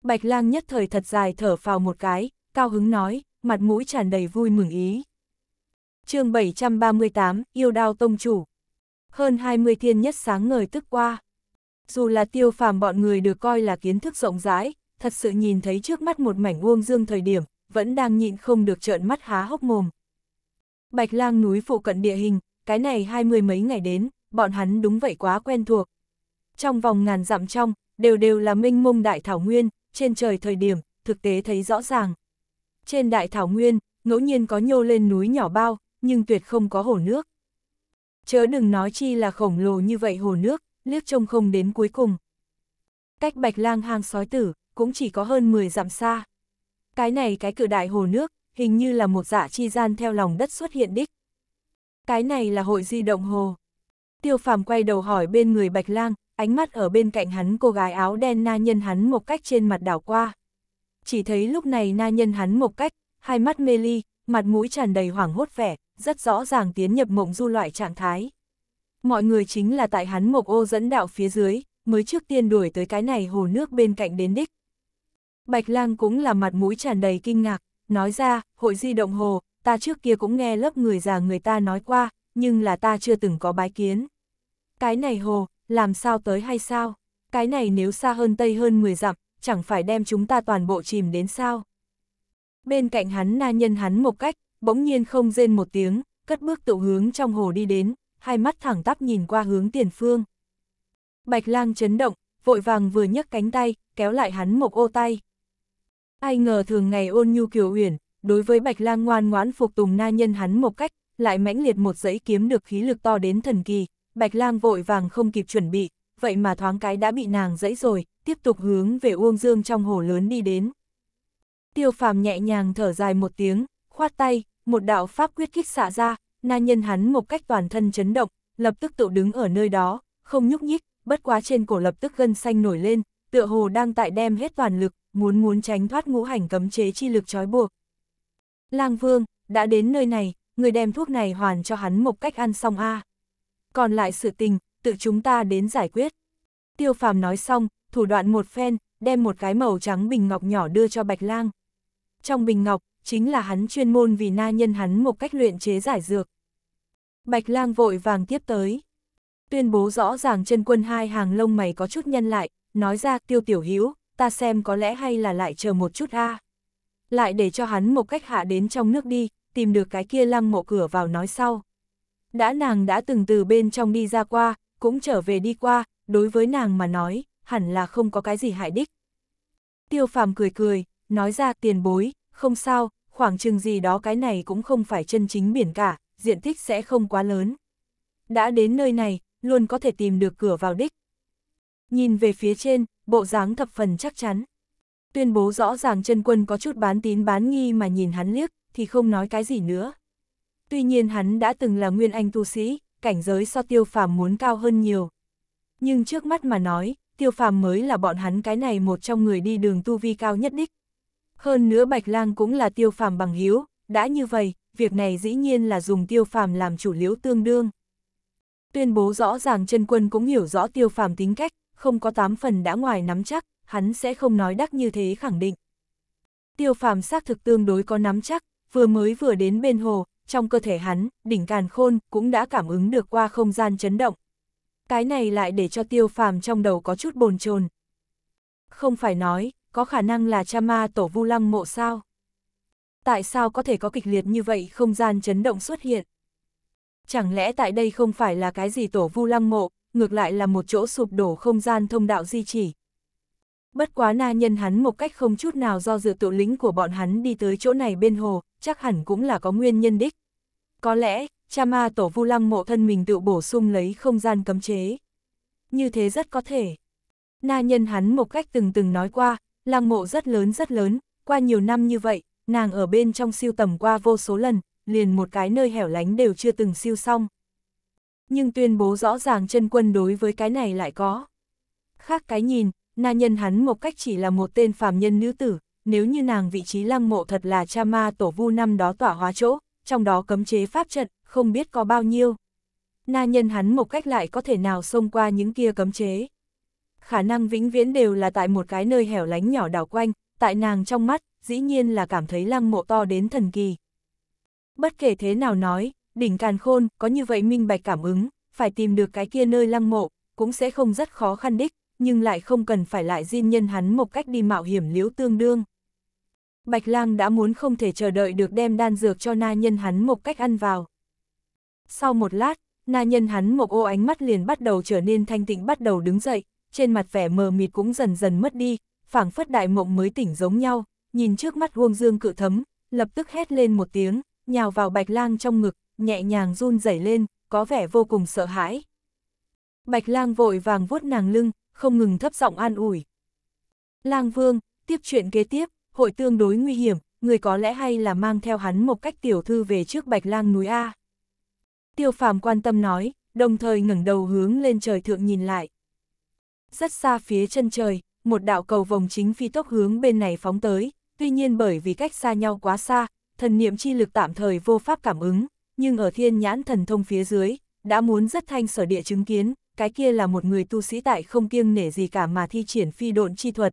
Speaker 1: Bạch lang nhất thời thật dài thở phào một cái, cao hứng nói, mặt mũi tràn đầy vui mừng ý. chương 738, yêu đao tông chủ. Hơn 20 thiên nhất sáng ngời tức qua. Dù là tiêu phàm bọn người được coi là kiến thức rộng rãi, thật sự nhìn thấy trước mắt một mảnh uông dương thời điểm, vẫn đang nhịn không được trợn mắt há hốc mồm. Bạch lang núi phụ cận địa hình, cái này hai mươi mấy ngày đến, bọn hắn đúng vậy quá quen thuộc. Trong vòng ngàn dặm trong, đều đều là minh mông đại thảo nguyên, trên trời thời điểm, thực tế thấy rõ ràng. Trên đại thảo nguyên, ngẫu nhiên có nhô lên núi nhỏ bao, nhưng tuyệt không có hồ nước. Chớ đừng nói chi là khổng lồ như vậy hồ nước, liếc trông không đến cuối cùng. Cách bạch lang hang sói tử, cũng chỉ có hơn 10 dặm xa. Cái này cái cử đại hồ nước, hình như là một dạ chi gian theo lòng đất xuất hiện đích. Cái này là hội di động hồ. Tiêu phàm quay đầu hỏi bên người bạch lang, ánh mắt ở bên cạnh hắn cô gái áo đen na nhân hắn một cách trên mặt đảo qua chỉ thấy lúc này na nhân hắn một cách, hai mắt mê ly, mặt mũi tràn đầy hoảng hốt vẻ, rất rõ ràng tiến nhập mộng du loại trạng thái. Mọi người chính là tại hắn mộc ô dẫn đạo phía dưới, mới trước tiên đuổi tới cái này hồ nước bên cạnh đến đích. Bạch lang cũng là mặt mũi tràn đầy kinh ngạc, nói ra, hội di động hồ, ta trước kia cũng nghe lớp người già người ta nói qua, nhưng là ta chưa từng có bái kiến. Cái này hồ, làm sao tới hay sao? Cái này nếu xa hơn Tây hơn 10 dặm, chẳng phải đem chúng ta toàn bộ chìm đến sao. Bên cạnh hắn na nhân hắn một cách, bỗng nhiên không rên một tiếng, cất bước tự hướng trong hồ đi đến, hai mắt thẳng tắp nhìn qua hướng tiền phương. Bạch lang chấn động, vội vàng vừa nhấc cánh tay, kéo lại hắn một ô tay. Ai ngờ thường ngày ôn nhu kiều uyển, đối với bạch lang ngoan ngoãn phục tùng na nhân hắn một cách, lại mãnh liệt một giấy kiếm được khí lực to đến thần kỳ, bạch lang vội vàng không kịp chuẩn bị, vậy mà thoáng cái đã bị nàng dẫy rồi, tiếp tục hướng về Uông Dương trong hồ lớn đi đến. Tiêu phàm nhẹ nhàng thở dài một tiếng, khoát tay, một đạo pháp quyết kích xạ ra, na nhân hắn một cách toàn thân chấn động, lập tức tự đứng ở nơi đó, không nhúc nhích, bất quá trên cổ lập tức gân xanh nổi lên, tựa hồ đang tại đem hết toàn lực, muốn muốn tránh thoát ngũ hành cấm chế chi lực trói buộc. Lang Vương, đã đến nơi này, người đem thuốc này hoàn cho hắn một cách ăn xong a. Còn lại sự tình, tự chúng ta đến giải quyết. Tiêu phàm nói xong, thủ đoạn một phen, đem một cái màu trắng bình ngọc nhỏ đưa cho Bạch Lang. Trong bình ngọc, chính là hắn chuyên môn vì na nhân hắn một cách luyện chế giải dược. Bạch Lang vội vàng tiếp tới. Tuyên bố rõ ràng chân quân hai hàng lông mày có chút nhân lại, nói ra tiêu tiểu hữu ta xem có lẽ hay là lại chờ một chút a Lại để cho hắn một cách hạ đến trong nước đi, tìm được cái kia lăng mộ cửa vào nói sau. Đã nàng đã từng từ bên trong đi ra qua, cũng trở về đi qua, đối với nàng mà nói, hẳn là không có cái gì hại đích. Tiêu phàm cười cười, nói ra tiền bối, không sao, khoảng chừng gì đó cái này cũng không phải chân chính biển cả, diện tích sẽ không quá lớn. Đã đến nơi này, luôn có thể tìm được cửa vào đích. Nhìn về phía trên, bộ dáng thập phần chắc chắn. Tuyên bố rõ ràng chân quân có chút bán tín bán nghi mà nhìn hắn liếc, thì không nói cái gì nữa. Tuy nhiên hắn đã từng là nguyên anh tu sĩ, cảnh giới so tiêu phàm muốn cao hơn nhiều. Nhưng trước mắt mà nói, tiêu phàm mới là bọn hắn cái này một trong người đi đường tu vi cao nhất đích. Hơn nữa Bạch Lang cũng là tiêu phàm bằng hiếu, đã như vậy, việc này dĩ nhiên là dùng tiêu phàm làm chủ liễu tương đương. Tuyên bố rõ ràng chân quân cũng hiểu rõ tiêu phàm tính cách, không có tám phần đã ngoài nắm chắc, hắn sẽ không nói đắc như thế khẳng định. Tiêu phàm xác thực tương đối có nắm chắc, vừa mới vừa đến bên hồ, trong cơ thể hắn, đỉnh càn khôn cũng đã cảm ứng được qua không gian chấn động, cái này lại để cho tiêu phàm trong đầu có chút bồn chồn. Không phải nói, có khả năng là cha ma tổ vu lăng mộ sao? Tại sao có thể có kịch liệt như vậy không gian chấn động xuất hiện? Chẳng lẽ tại đây không phải là cái gì tổ vu lăng mộ, ngược lại là một chỗ sụp đổ không gian thông đạo di chỉ? Bất quá na nhân hắn một cách không chút nào do dự tụ lính của bọn hắn đi tới chỗ này bên hồ, chắc hẳn cũng là có nguyên nhân đích. Có lẽ, cha ma tổ vu lăng mộ thân mình tự bổ sung lấy không gian cấm chế. Như thế rất có thể. Na nhân hắn một cách từng từng nói qua, lăng mộ rất lớn rất lớn, qua nhiều năm như vậy, nàng ở bên trong siêu tầm qua vô số lần, liền một cái nơi hẻo lánh đều chưa từng siêu xong. Nhưng tuyên bố rõ ràng chân quân đối với cái này lại có. Khác cái nhìn, na nhân hắn một cách chỉ là một tên phàm nhân nữ tử, nếu như nàng vị trí lăng mộ thật là cha ma tổ vu năm đó tỏa hóa chỗ, trong đó cấm chế pháp trận, không biết có bao nhiêu. Na nhân hắn một cách lại có thể nào xông qua những kia cấm chế. Khả năng vĩnh viễn đều là tại một cái nơi hẻo lánh nhỏ đảo quanh, tại nàng trong mắt, dĩ nhiên là cảm thấy lăng mộ to đến thần kỳ. Bất kể thế nào nói, đỉnh càn khôn, có như vậy minh bạch cảm ứng, phải tìm được cái kia nơi lăng mộ, cũng sẽ không rất khó khăn đích, nhưng lại không cần phải lại diên nhân hắn một cách đi mạo hiểm liễu tương đương. Bạch Lang đã muốn không thể chờ đợi được đem đan dược cho na nhân hắn một cách ăn vào. Sau một lát, na nhân hắn một ô ánh mắt liền bắt đầu trở nên thanh tịnh bắt đầu đứng dậy, trên mặt vẻ mờ mịt cũng dần dần mất đi, phảng phất đại mộng mới tỉnh giống nhau, nhìn trước mắt Uông Dương cự thấm, lập tức hét lên một tiếng, nhào vào Bạch Lang trong ngực, nhẹ nhàng run rẩy lên, có vẻ vô cùng sợ hãi. Bạch Lang vội vàng vuốt nàng lưng, không ngừng thấp giọng an ủi. "Lang Vương, tiếp chuyện kế tiếp." hội tương đối nguy hiểm, người có lẽ hay là mang theo hắn một cách tiểu thư về trước Bạch Lang núi A. Tiêu phàm quan tâm nói, đồng thời ngẩng đầu hướng lên trời thượng nhìn lại. Rất xa phía chân trời, một đạo cầu vòng chính phi tốc hướng bên này phóng tới, tuy nhiên bởi vì cách xa nhau quá xa, thần niệm chi lực tạm thời vô pháp cảm ứng, nhưng ở thiên nhãn thần thông phía dưới, đã muốn rất thanh sở địa chứng kiến, cái kia là một người tu sĩ tại không kiêng nể gì cả mà thi triển phi độn chi thuật,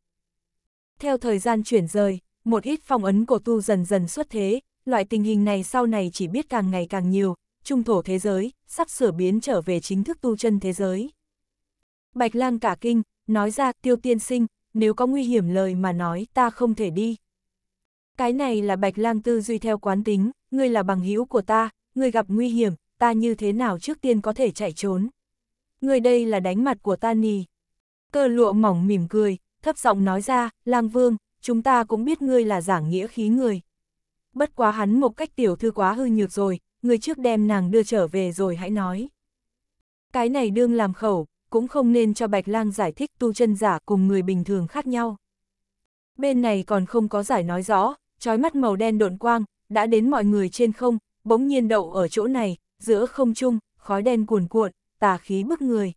Speaker 1: theo thời gian chuyển rời, một ít phong ấn cổ tu dần dần xuất thế, loại tình hình này sau này chỉ biết càng ngày càng nhiều, trung thổ thế giới, sắp sửa biến trở về chính thức tu chân thế giới. Bạch lang cả kinh, nói ra tiêu tiên sinh, nếu có nguy hiểm lời mà nói ta không thể đi. Cái này là bạch lang tư duy theo quán tính, ngươi là bằng hữu của ta, ngươi gặp nguy hiểm, ta như thế nào trước tiên có thể chạy trốn. Ngươi đây là đánh mặt của ta nì. Cơ lụa mỏng mỉm cười, thấp giọng nói ra, lang vương, chúng ta cũng biết ngươi là giảng nghĩa khí người. Bất quá hắn một cách tiểu thư quá hư nhược rồi, người trước đem nàng đưa trở về rồi hãy nói. Cái này đương làm khẩu, cũng không nên cho Bạch lang giải thích tu chân giả cùng người bình thường khác nhau. Bên này còn không có giải nói rõ, trói mắt màu đen độn quang, đã đến mọi người trên không, bỗng nhiên đậu ở chỗ này, giữa không trung, khói đen cuồn cuộn, tà khí bức người.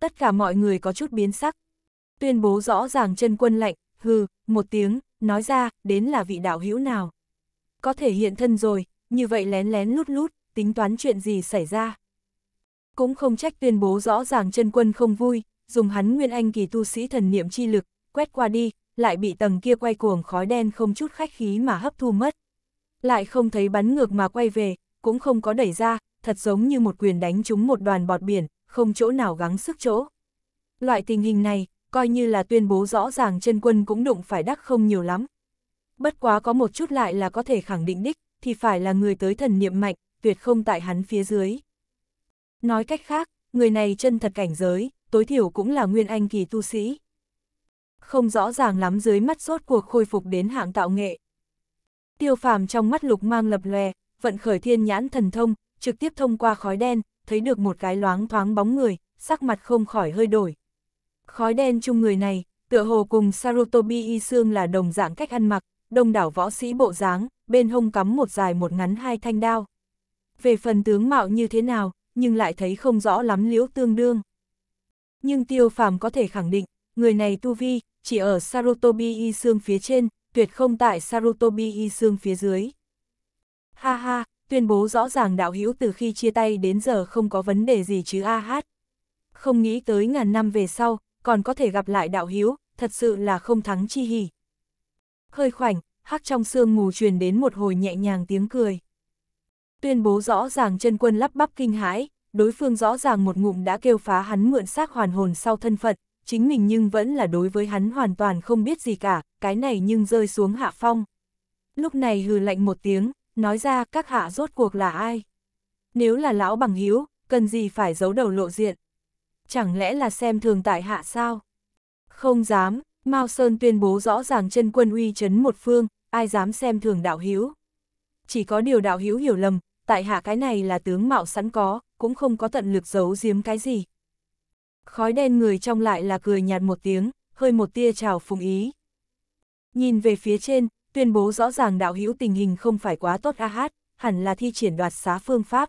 Speaker 1: Tất cả mọi người có chút biến sắc, tuyên bố rõ ràng chân quân lạnh, hừ, một tiếng, nói ra, đến là vị đạo hữu nào. Có thể hiện thân rồi, như vậy lén lén lút lút, tính toán chuyện gì xảy ra. Cũng không trách tuyên bố rõ ràng chân quân không vui, dùng hắn nguyên anh kỳ tu sĩ thần niệm chi lực, quét qua đi, lại bị tầng kia quay cuồng khói đen không chút khách khí mà hấp thu mất. Lại không thấy bắn ngược mà quay về, cũng không có đẩy ra, thật giống như một quyền đánh trúng một đoàn bọt biển, không chỗ nào gắng sức chỗ. Loại tình hình này, coi như là tuyên bố rõ ràng chân quân cũng đụng phải đắc không nhiều lắm. Bất quá có một chút lại là có thể khẳng định đích, thì phải là người tới thần niệm mạnh, tuyệt không tại hắn phía dưới. Nói cách khác, người này chân thật cảnh giới, tối thiểu cũng là nguyên anh kỳ tu sĩ. Không rõ ràng lắm dưới mắt rốt cuộc khôi phục đến hạng tạo nghệ. Tiêu phàm trong mắt lục mang lập lè, vận khởi thiên nhãn thần thông, trực tiếp thông qua khói đen, thấy được một cái loáng thoáng bóng người, sắc mặt không khỏi hơi đổi, Khói đen chung người này, tựa hồ cùng Sarutobi Y Sương là đồng dạng cách ăn mặc, đông đảo võ sĩ bộ dáng, bên hông cắm một dài một ngắn hai thanh đao. Về phần tướng mạo như thế nào, nhưng lại thấy không rõ lắm liễu tương đương. Nhưng tiêu phàm có thể khẳng định, người này tu vi, chỉ ở Sarutobi Y Sương phía trên, tuyệt không tại Sarutobi Y Sương phía dưới. Ha ha, tuyên bố rõ ràng đạo hữu từ khi chia tay đến giờ không có vấn đề gì chứ a hát. Không nghĩ tới ngàn năm về sau, còn có thể gặp lại đạo hiếu, thật sự là không thắng chi hỉ. Hơi khoảnh, hắc trong sương mù truyền đến một hồi nhẹ nhàng tiếng cười. Tuyên bố rõ ràng chân quân lắp bắp kinh hãi, đối phương rõ ràng một ngụm đã kêu phá hắn mượn xác hoàn hồn sau thân phận, chính mình nhưng vẫn là đối với hắn hoàn toàn không biết gì cả, cái này nhưng rơi xuống hạ phong. Lúc này hừ lạnh một tiếng, nói ra các hạ rốt cuộc là ai. Nếu là lão bằng hiếu, cần gì phải giấu đầu lộ diện chẳng lẽ là xem thường tại hạ sao? Không dám, Mao Sơn tuyên bố rõ ràng chân quân uy chấn một phương, ai dám xem thường đạo hiếu. Chỉ có điều đạo hiếu hiểu lầm, tại hạ cái này là tướng mạo sẵn có, cũng không có tận lực giấu giếm cái gì. Khói đen người trong lại là cười nhạt một tiếng, hơi một tia trào phùng ý. Nhìn về phía trên, tuyên bố rõ ràng đạo hiếu tình hình không phải quá tốt a hát, hẳn là thi triển đoạt xá phương pháp.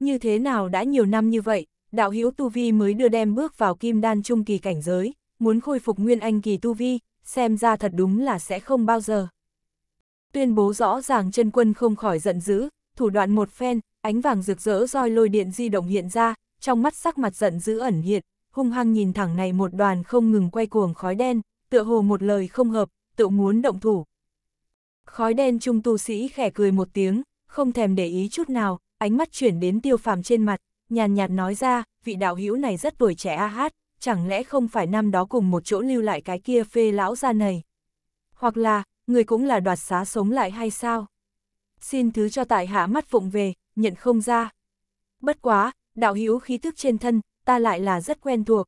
Speaker 1: Như thế nào đã nhiều năm như vậy, đạo hữu tu vi mới đưa đem bước vào kim đan trung kỳ cảnh giới, muốn khôi phục nguyên anh kỳ tu vi, xem ra thật đúng là sẽ không bao giờ. Tuyên bố rõ ràng chân quân không khỏi giận dữ, thủ đoạn một phen, ánh vàng rực rỡ roi lôi điện di động hiện ra, trong mắt sắc mặt giận dữ ẩn hiện, hung hăng nhìn thẳng này một đoàn không ngừng quay cuồng khói đen, tựa hồ một lời không hợp, tự muốn động thủ. Khói đen trung tu sĩ khẽ cười một tiếng, không thèm để ý chút nào, ánh mắt chuyển đến tiêu phàm trên mặt, nhàn nhạt nói ra, vị đạo hữu này rất tuổi trẻ a hát, chẳng lẽ không phải năm đó cùng một chỗ lưu lại cái kia phê lão ra này? Hoặc là, người cũng là đoạt xá sống lại hay sao? Xin thứ cho tại hạ mắt vụng về, nhận không ra. Bất quá, đạo hữu khí thức trên thân, ta lại là rất quen thuộc.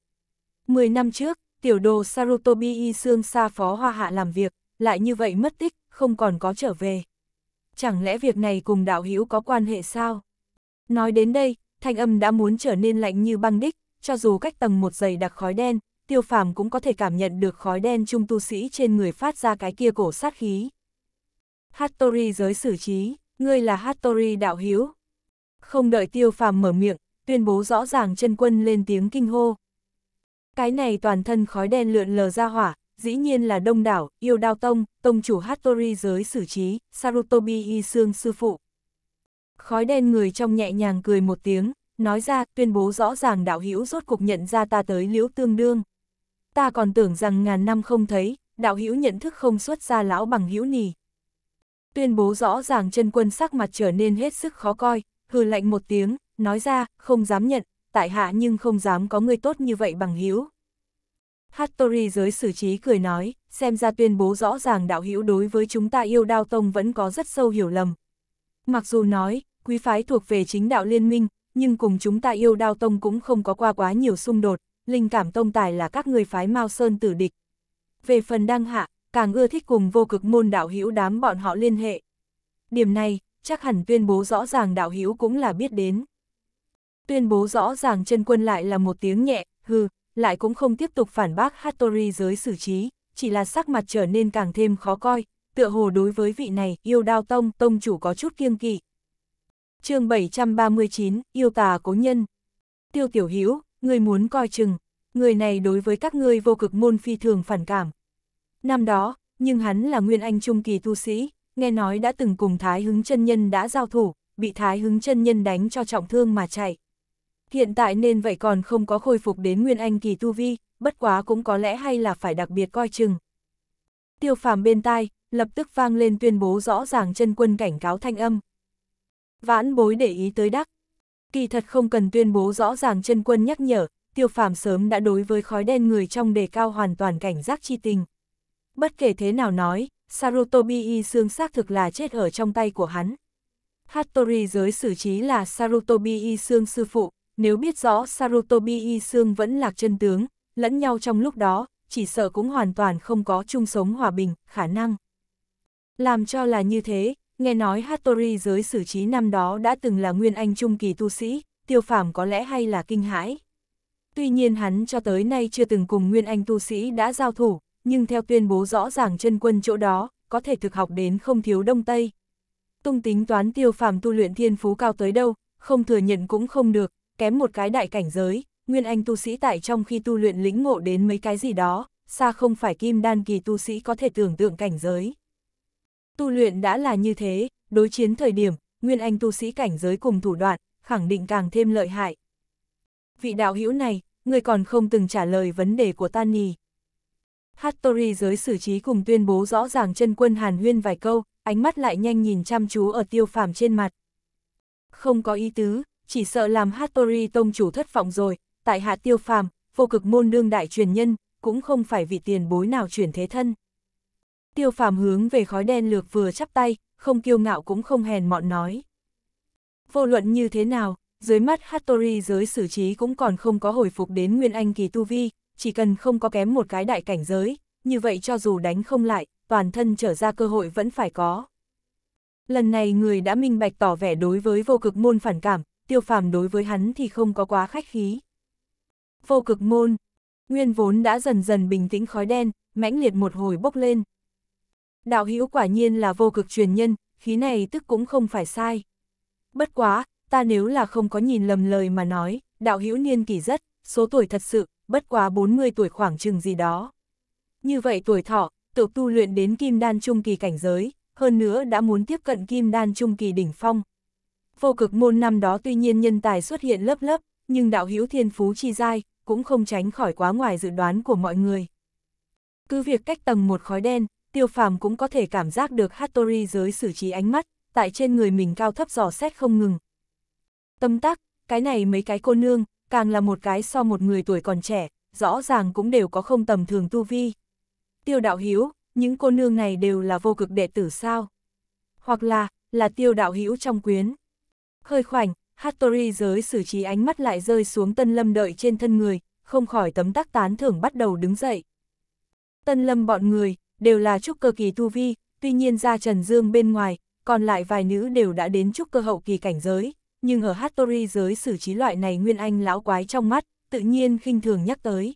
Speaker 1: Mười năm trước, tiểu đồ Sarutobi Y Sương xa phó hoa hạ làm việc, lại như vậy mất tích, không còn có trở về. Chẳng lẽ việc này cùng đạo hữu có quan hệ sao? Nói đến đây, thanh âm đã muốn trở nên lạnh như băng đích, cho dù cách tầng một giày đặc khói đen, tiêu phàm cũng có thể cảm nhận được khói đen trung tu sĩ trên người phát ra cái kia cổ sát khí. Hattori giới xử trí, ngươi là Hattori đạo hiếu. Không đợi tiêu phàm mở miệng, tuyên bố rõ ràng chân quân lên tiếng kinh hô. Cái này toàn thân khói đen lượn lờ ra hỏa, dĩ nhiên là đông đảo, yêu đao tông, tông chủ Hattori giới xử trí, Sarutobi y xương sư phụ. Khói đen người trong nhẹ nhàng cười một tiếng, nói ra, tuyên bố rõ ràng đạo hữu rốt cục nhận ra ta tới liễu tương đương. Ta còn tưởng rằng ngàn năm không thấy, đạo hữu nhận thức không xuất ra lão bằng hữu nì. Tuyên bố rõ ràng chân quân sắc mặt trở nên hết sức khó coi, hừ lạnh một tiếng, nói ra, không dám nhận, tại hạ nhưng không dám có người tốt như vậy bằng hữu. Hattori giới xử trí cười nói, xem ra tuyên bố rõ ràng đạo hữu đối với chúng ta yêu đao tông vẫn có rất sâu hiểu lầm. Mặc dù nói, quý phái thuộc về chính đạo liên minh, nhưng cùng chúng ta yêu đao tông cũng không có qua quá nhiều xung đột, linh cảm tông tài là các người phái Mao Sơn tử địch. Về phần đăng hạ, càng ưa thích cùng vô cực môn đạo hữu đám bọn họ liên hệ. Điểm này, chắc hẳn tuyên bố rõ ràng đạo hữu cũng là biết đến. Tuyên bố rõ ràng chân quân lại là một tiếng nhẹ, hư lại cũng không tiếp tục phản bác Hattori giới xử trí, chỉ là sắc mặt trở nên càng thêm khó coi, tựa hồ đối với vị này yêu đao tông tông chủ có chút kiêng kỵ chương 739, yêu tà cố nhân. Tiêu tiểu hữu người muốn coi chừng, người này đối với các ngươi vô cực môn phi thường phản cảm. Năm đó, nhưng hắn là nguyên anh trung kỳ tu sĩ, nghe nói đã từng cùng Thái Hứng chân nhân đã giao thủ, bị Thái Hứng chân nhân đánh cho trọng thương mà chạy. Hiện tại nên vậy còn không có khôi phục đến nguyên anh kỳ tu vi, bất quá cũng có lẽ hay là phải đặc biệt coi chừng. Tiêu phàm bên tai, lập tức vang lên tuyên bố rõ ràng chân quân cảnh cáo thanh âm, vãn bối để ý tới đắc. Kỳ thật không cần tuyên bố rõ ràng chân quân nhắc nhở, tiêu phàm sớm đã đối với khói đen người trong đề cao hoàn toàn cảnh giác chi tình. Bất kể thế nào nói, Sarutobi y xương xác thực là chết ở trong tay của hắn. Hattori giới xử trí là Sarutobi y xương sư phụ, nếu biết rõ Sarutobi y xương vẫn lạc chân tướng, lẫn nhau trong lúc đó, chỉ sợ cũng hoàn toàn không có chung sống hòa bình, khả năng. Làm cho là như thế, nghe nói Hattori giới xử trí năm đó đã từng là nguyên anh trung kỳ tu sĩ, tiêu phàm có lẽ hay là kinh hãi. Tuy nhiên hắn cho tới nay chưa từng cùng nguyên anh tu sĩ đã giao thủ, nhưng theo tuyên bố rõ ràng chân quân chỗ đó, có thể thực học đến không thiếu đông tây. Tung tính toán tiêu phàm tu luyện thiên phú cao tới đâu, không thừa nhận cũng không được, kém một cái đại cảnh giới, nguyên anh tu sĩ tại trong khi tu luyện lĩnh ngộ đến mấy cái gì đó, xa không phải kim đan kỳ tu sĩ có thể tưởng tượng cảnh giới. Tu luyện đã là như thế, đối chiến thời điểm, Nguyên Anh tu sĩ cảnh giới cùng thủ đoạn, khẳng định càng thêm lợi hại. Vị đạo hữu này, người còn không từng trả lời vấn đề của Tani. Hattori giới xử trí cùng tuyên bố rõ ràng chân quân Hàn Huyên vài câu, ánh mắt lại nhanh nhìn chăm chú ở tiêu phàm trên mặt. Không có ý tứ, chỉ sợ làm Hattori tông chủ thất vọng rồi, tại hạ tiêu phàm, vô cực môn đương đại truyền nhân, cũng không phải vị tiền bối nào chuyển thế thân tiêu phàm hướng về khói đen lược vừa chắp tay, không kiêu ngạo cũng không hèn mọn nói. Vô luận như thế nào, dưới mắt Hattori giới xử trí cũng còn không có hồi phục đến Nguyên Anh kỳ tu vi, chỉ cần không có kém một cái đại cảnh giới, như vậy cho dù đánh không lại, toàn thân trở ra cơ hội vẫn phải có. Lần này người đã minh bạch tỏ vẻ đối với vô cực môn phản cảm, tiêu phàm đối với hắn thì không có quá khách khí. Vô cực môn, nguyên vốn đã dần dần bình tĩnh khói đen, mãnh liệt một hồi bốc lên, đạo hữu quả nhiên là vô cực truyền nhân, khí này tức cũng không phải sai. Bất quá, ta nếu là không có nhìn lầm lời mà nói, đạo hữu niên kỳ rất, số tuổi thật sự, bất quá 40 tuổi khoảng chừng gì đó. Như vậy tuổi thọ, tự tu luyện đến kim đan trung kỳ cảnh giới, hơn nữa đã muốn tiếp cận kim đan trung kỳ đỉnh phong. Vô cực môn năm đó tuy nhiên nhân tài xuất hiện lớp lớp, nhưng đạo hữu thiên phú chi giai, cũng không tránh khỏi quá ngoài dự đoán của mọi người. Cứ việc cách tầng một khói đen, tiêu phàm cũng có thể cảm giác được Hattori dưới xử trí ánh mắt, tại trên người mình cao thấp dò xét không ngừng. Tâm tắc, cái này mấy cái cô nương, càng là một cái so một người tuổi còn trẻ, rõ ràng cũng đều có không tầm thường tu vi. Tiêu đạo hiếu, những cô nương này đều là vô cực đệ tử sao? Hoặc là, là tiêu đạo hiếu trong quyến. Hơi khoảnh, Hattori giới xử trí ánh mắt lại rơi xuống tân lâm đợi trên thân người, không khỏi tấm tắc tán thưởng bắt đầu đứng dậy. Tân lâm bọn người, đều là trúc cơ kỳ tu vi, tuy nhiên ra Trần Dương bên ngoài, còn lại vài nữ đều đã đến trúc cơ hậu kỳ cảnh giới, nhưng ở Hattori giới xử trí loại này nguyên anh lão quái trong mắt, tự nhiên khinh thường nhắc tới.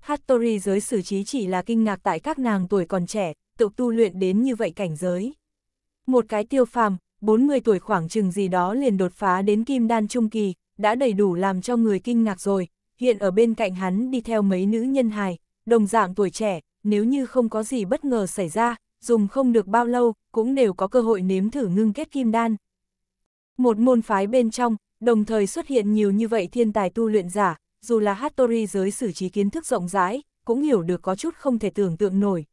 Speaker 1: Hattori giới xử trí chỉ là kinh ngạc tại các nàng tuổi còn trẻ, tự tu luyện đến như vậy cảnh giới. Một cái tiêu phàm, 40 tuổi khoảng chừng gì đó liền đột phá đến kim đan trung kỳ, đã đầy đủ làm cho người kinh ngạc rồi, hiện ở bên cạnh hắn đi theo mấy nữ nhân hài, đồng dạng tuổi trẻ, nếu như không có gì bất ngờ xảy ra, dùng không được bao lâu, cũng đều có cơ hội nếm thử ngưng kết kim đan. Một môn phái bên trong, đồng thời xuất hiện nhiều như vậy thiên tài tu luyện giả, dù là Hattori giới xử trí kiến thức rộng rãi, cũng hiểu được có chút không thể tưởng tượng nổi.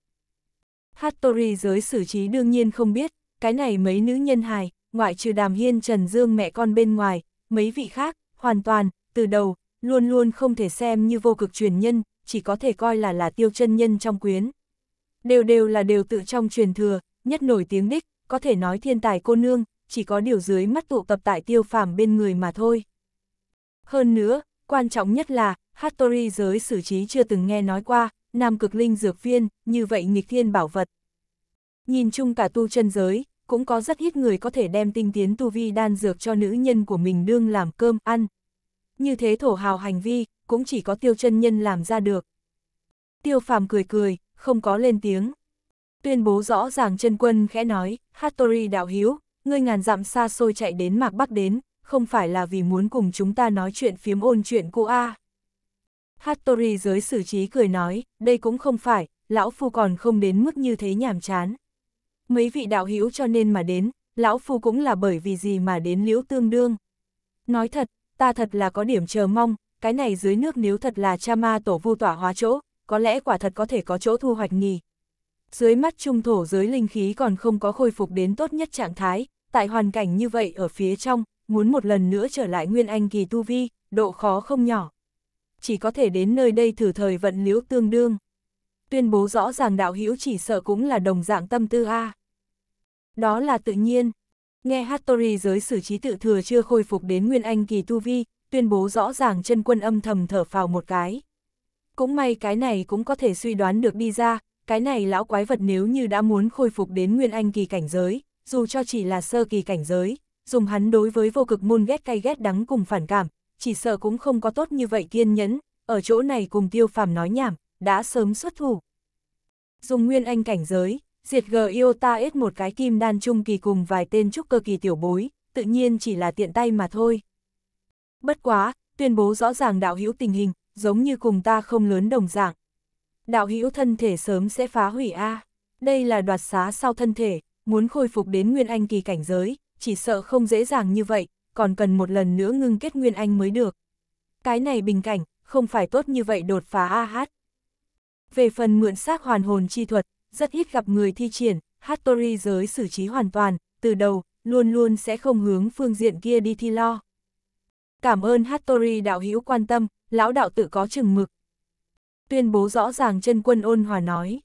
Speaker 1: Hattori giới xử trí đương nhiên không biết, cái này mấy nữ nhân hài, ngoại trừ đàm hiên trần dương mẹ con bên ngoài, mấy vị khác, hoàn toàn, từ đầu, luôn luôn không thể xem như vô cực truyền nhân, chỉ có thể coi là là tiêu chân nhân trong quyến. Đều đều là đều tự trong truyền thừa, nhất nổi tiếng đích, có thể nói thiên tài cô nương, chỉ có điều dưới mắt tụ tập tại tiêu phàm bên người mà thôi. Hơn nữa, quan trọng nhất là, Hattori giới xử trí chưa từng nghe nói qua, nam cực linh dược viên, như vậy nghịch thiên bảo vật. Nhìn chung cả tu chân giới, cũng có rất ít người có thể đem tinh tiến tu vi đan dược cho nữ nhân của mình đương làm cơm ăn, như thế thổ hào hành vi, cũng chỉ có tiêu chân nhân làm ra được. Tiêu phàm cười cười, không có lên tiếng. Tuyên bố rõ ràng chân quân khẽ nói, Hattori đạo hiếu, ngươi ngàn dặm xa xôi chạy đến mạc bắc đến, không phải là vì muốn cùng chúng ta nói chuyện phiếm ôn chuyện cũ a à. Hattori giới xử trí cười nói, đây cũng không phải, lão phu còn không đến mức như thế nhàm chán. Mấy vị đạo hiếu cho nên mà đến, lão phu cũng là bởi vì gì mà đến liễu tương đương. Nói thật, ta thật là có điểm chờ mong, cái này dưới nước nếu thật là cha ma tổ vu tỏa hóa chỗ, có lẽ quả thật có thể có chỗ thu hoạch nhỉ. Dưới mắt trung thổ giới linh khí còn không có khôi phục đến tốt nhất trạng thái, tại hoàn cảnh như vậy ở phía trong, muốn một lần nữa trở lại nguyên anh kỳ tu vi, độ khó không nhỏ. Chỉ có thể đến nơi đây thử thời vận liễu tương đương. Tuyên bố rõ ràng đạo hữu chỉ sợ cũng là đồng dạng tâm tư A. Đó là tự nhiên, Nghe Hattori giới sử trí tự thừa chưa khôi phục đến nguyên anh kỳ tu vi, tuyên bố rõ ràng chân quân âm thầm thở phào một cái. Cũng may cái này cũng có thể suy đoán được đi ra, cái này lão quái vật nếu như đã muốn khôi phục đến nguyên anh kỳ cảnh giới, dù cho chỉ là sơ kỳ cảnh giới, dùng hắn đối với vô cực môn ghét cay ghét đắng cùng phản cảm, chỉ sợ cũng không có tốt như vậy kiên nhẫn, ở chỗ này cùng tiêu phàm nói nhảm, đã sớm xuất thủ. Dùng nguyên anh cảnh giới, Diệt gờ yêu ta ít một cái kim đan trung kỳ cùng vài tên trúc cơ kỳ tiểu bối, tự nhiên chỉ là tiện tay mà thôi. Bất quá, tuyên bố rõ ràng đạo hữu tình hình, giống như cùng ta không lớn đồng dạng. Đạo hữu thân thể sớm sẽ phá hủy A. Đây là đoạt xá sau thân thể, muốn khôi phục đến nguyên anh kỳ cảnh giới, chỉ sợ không dễ dàng như vậy, còn cần một lần nữa ngưng kết nguyên anh mới được. Cái này bình cảnh, không phải tốt như vậy đột phá A AH. hát. Về phần mượn xác hoàn hồn chi thuật, rất ít gặp người thi triển, Hattori giới xử trí hoàn toàn, từ đầu, luôn luôn sẽ không hướng phương diện kia đi thi lo. Cảm ơn Hattori đạo hữu quan tâm, lão đạo tự có chừng mực. Tuyên bố rõ ràng chân quân ôn hòa nói.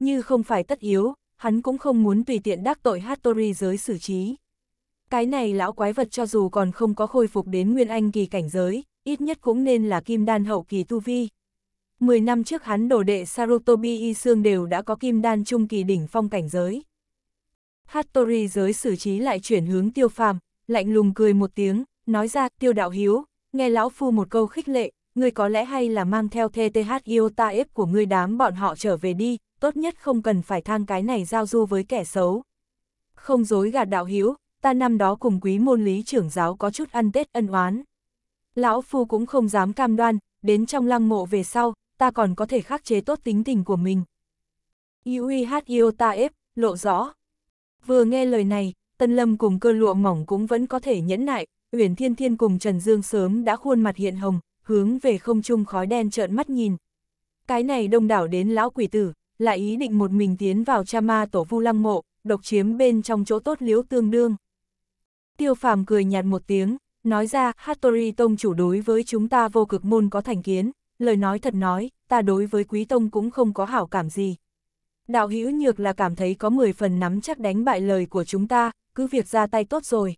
Speaker 1: Như không phải tất yếu, hắn cũng không muốn tùy tiện đắc tội Hattori giới xử trí. Cái này lão quái vật cho dù còn không có khôi phục đến nguyên anh kỳ cảnh giới, ít nhất cũng nên là kim đan hậu kỳ tu vi, 10 năm trước hắn đồ đệ Sarutobi Y Sương đều đã có kim đan trung kỳ đỉnh phong cảnh giới. Hattori giới xử trí lại chuyển hướng tiêu phàm, lạnh lùng cười một tiếng, nói ra tiêu đạo hiếu, nghe lão phu một câu khích lệ, người có lẽ hay là mang theo TTH Iota F của ngươi đám bọn họ trở về đi, tốt nhất không cần phải thang cái này giao du với kẻ xấu. Không dối gạt đạo hiếu, ta năm đó cùng quý môn lý trưởng giáo có chút ăn tết ân oán. Lão phu cũng không dám cam đoan, đến trong lăng mộ về sau, ta còn có thể khắc chế tốt tính tình của mình. Yuihyotaf, lộ rõ. Vừa nghe lời này, Tân Lâm cùng cơ lụa mỏng cũng vẫn có thể nhẫn nại, Uyển Thiên Thiên cùng Trần Dương sớm đã khuôn mặt hiện hồng, hướng về không trung khói đen trợn mắt nhìn. Cái này đông đảo đến lão quỷ tử, lại ý định một mình tiến vào cha ma tổ vu lăng mộ, độc chiếm bên trong chỗ tốt liễu tương đương. Tiêu phàm cười nhạt một tiếng, nói ra Hattori Tông chủ đối với chúng ta vô cực môn có thành kiến, lời nói thật nói, ta đối với Quý Tông cũng không có hảo cảm gì. Đạo hữu nhược là cảm thấy có 10 phần nắm chắc đánh bại lời của chúng ta, cứ việc ra tay tốt rồi.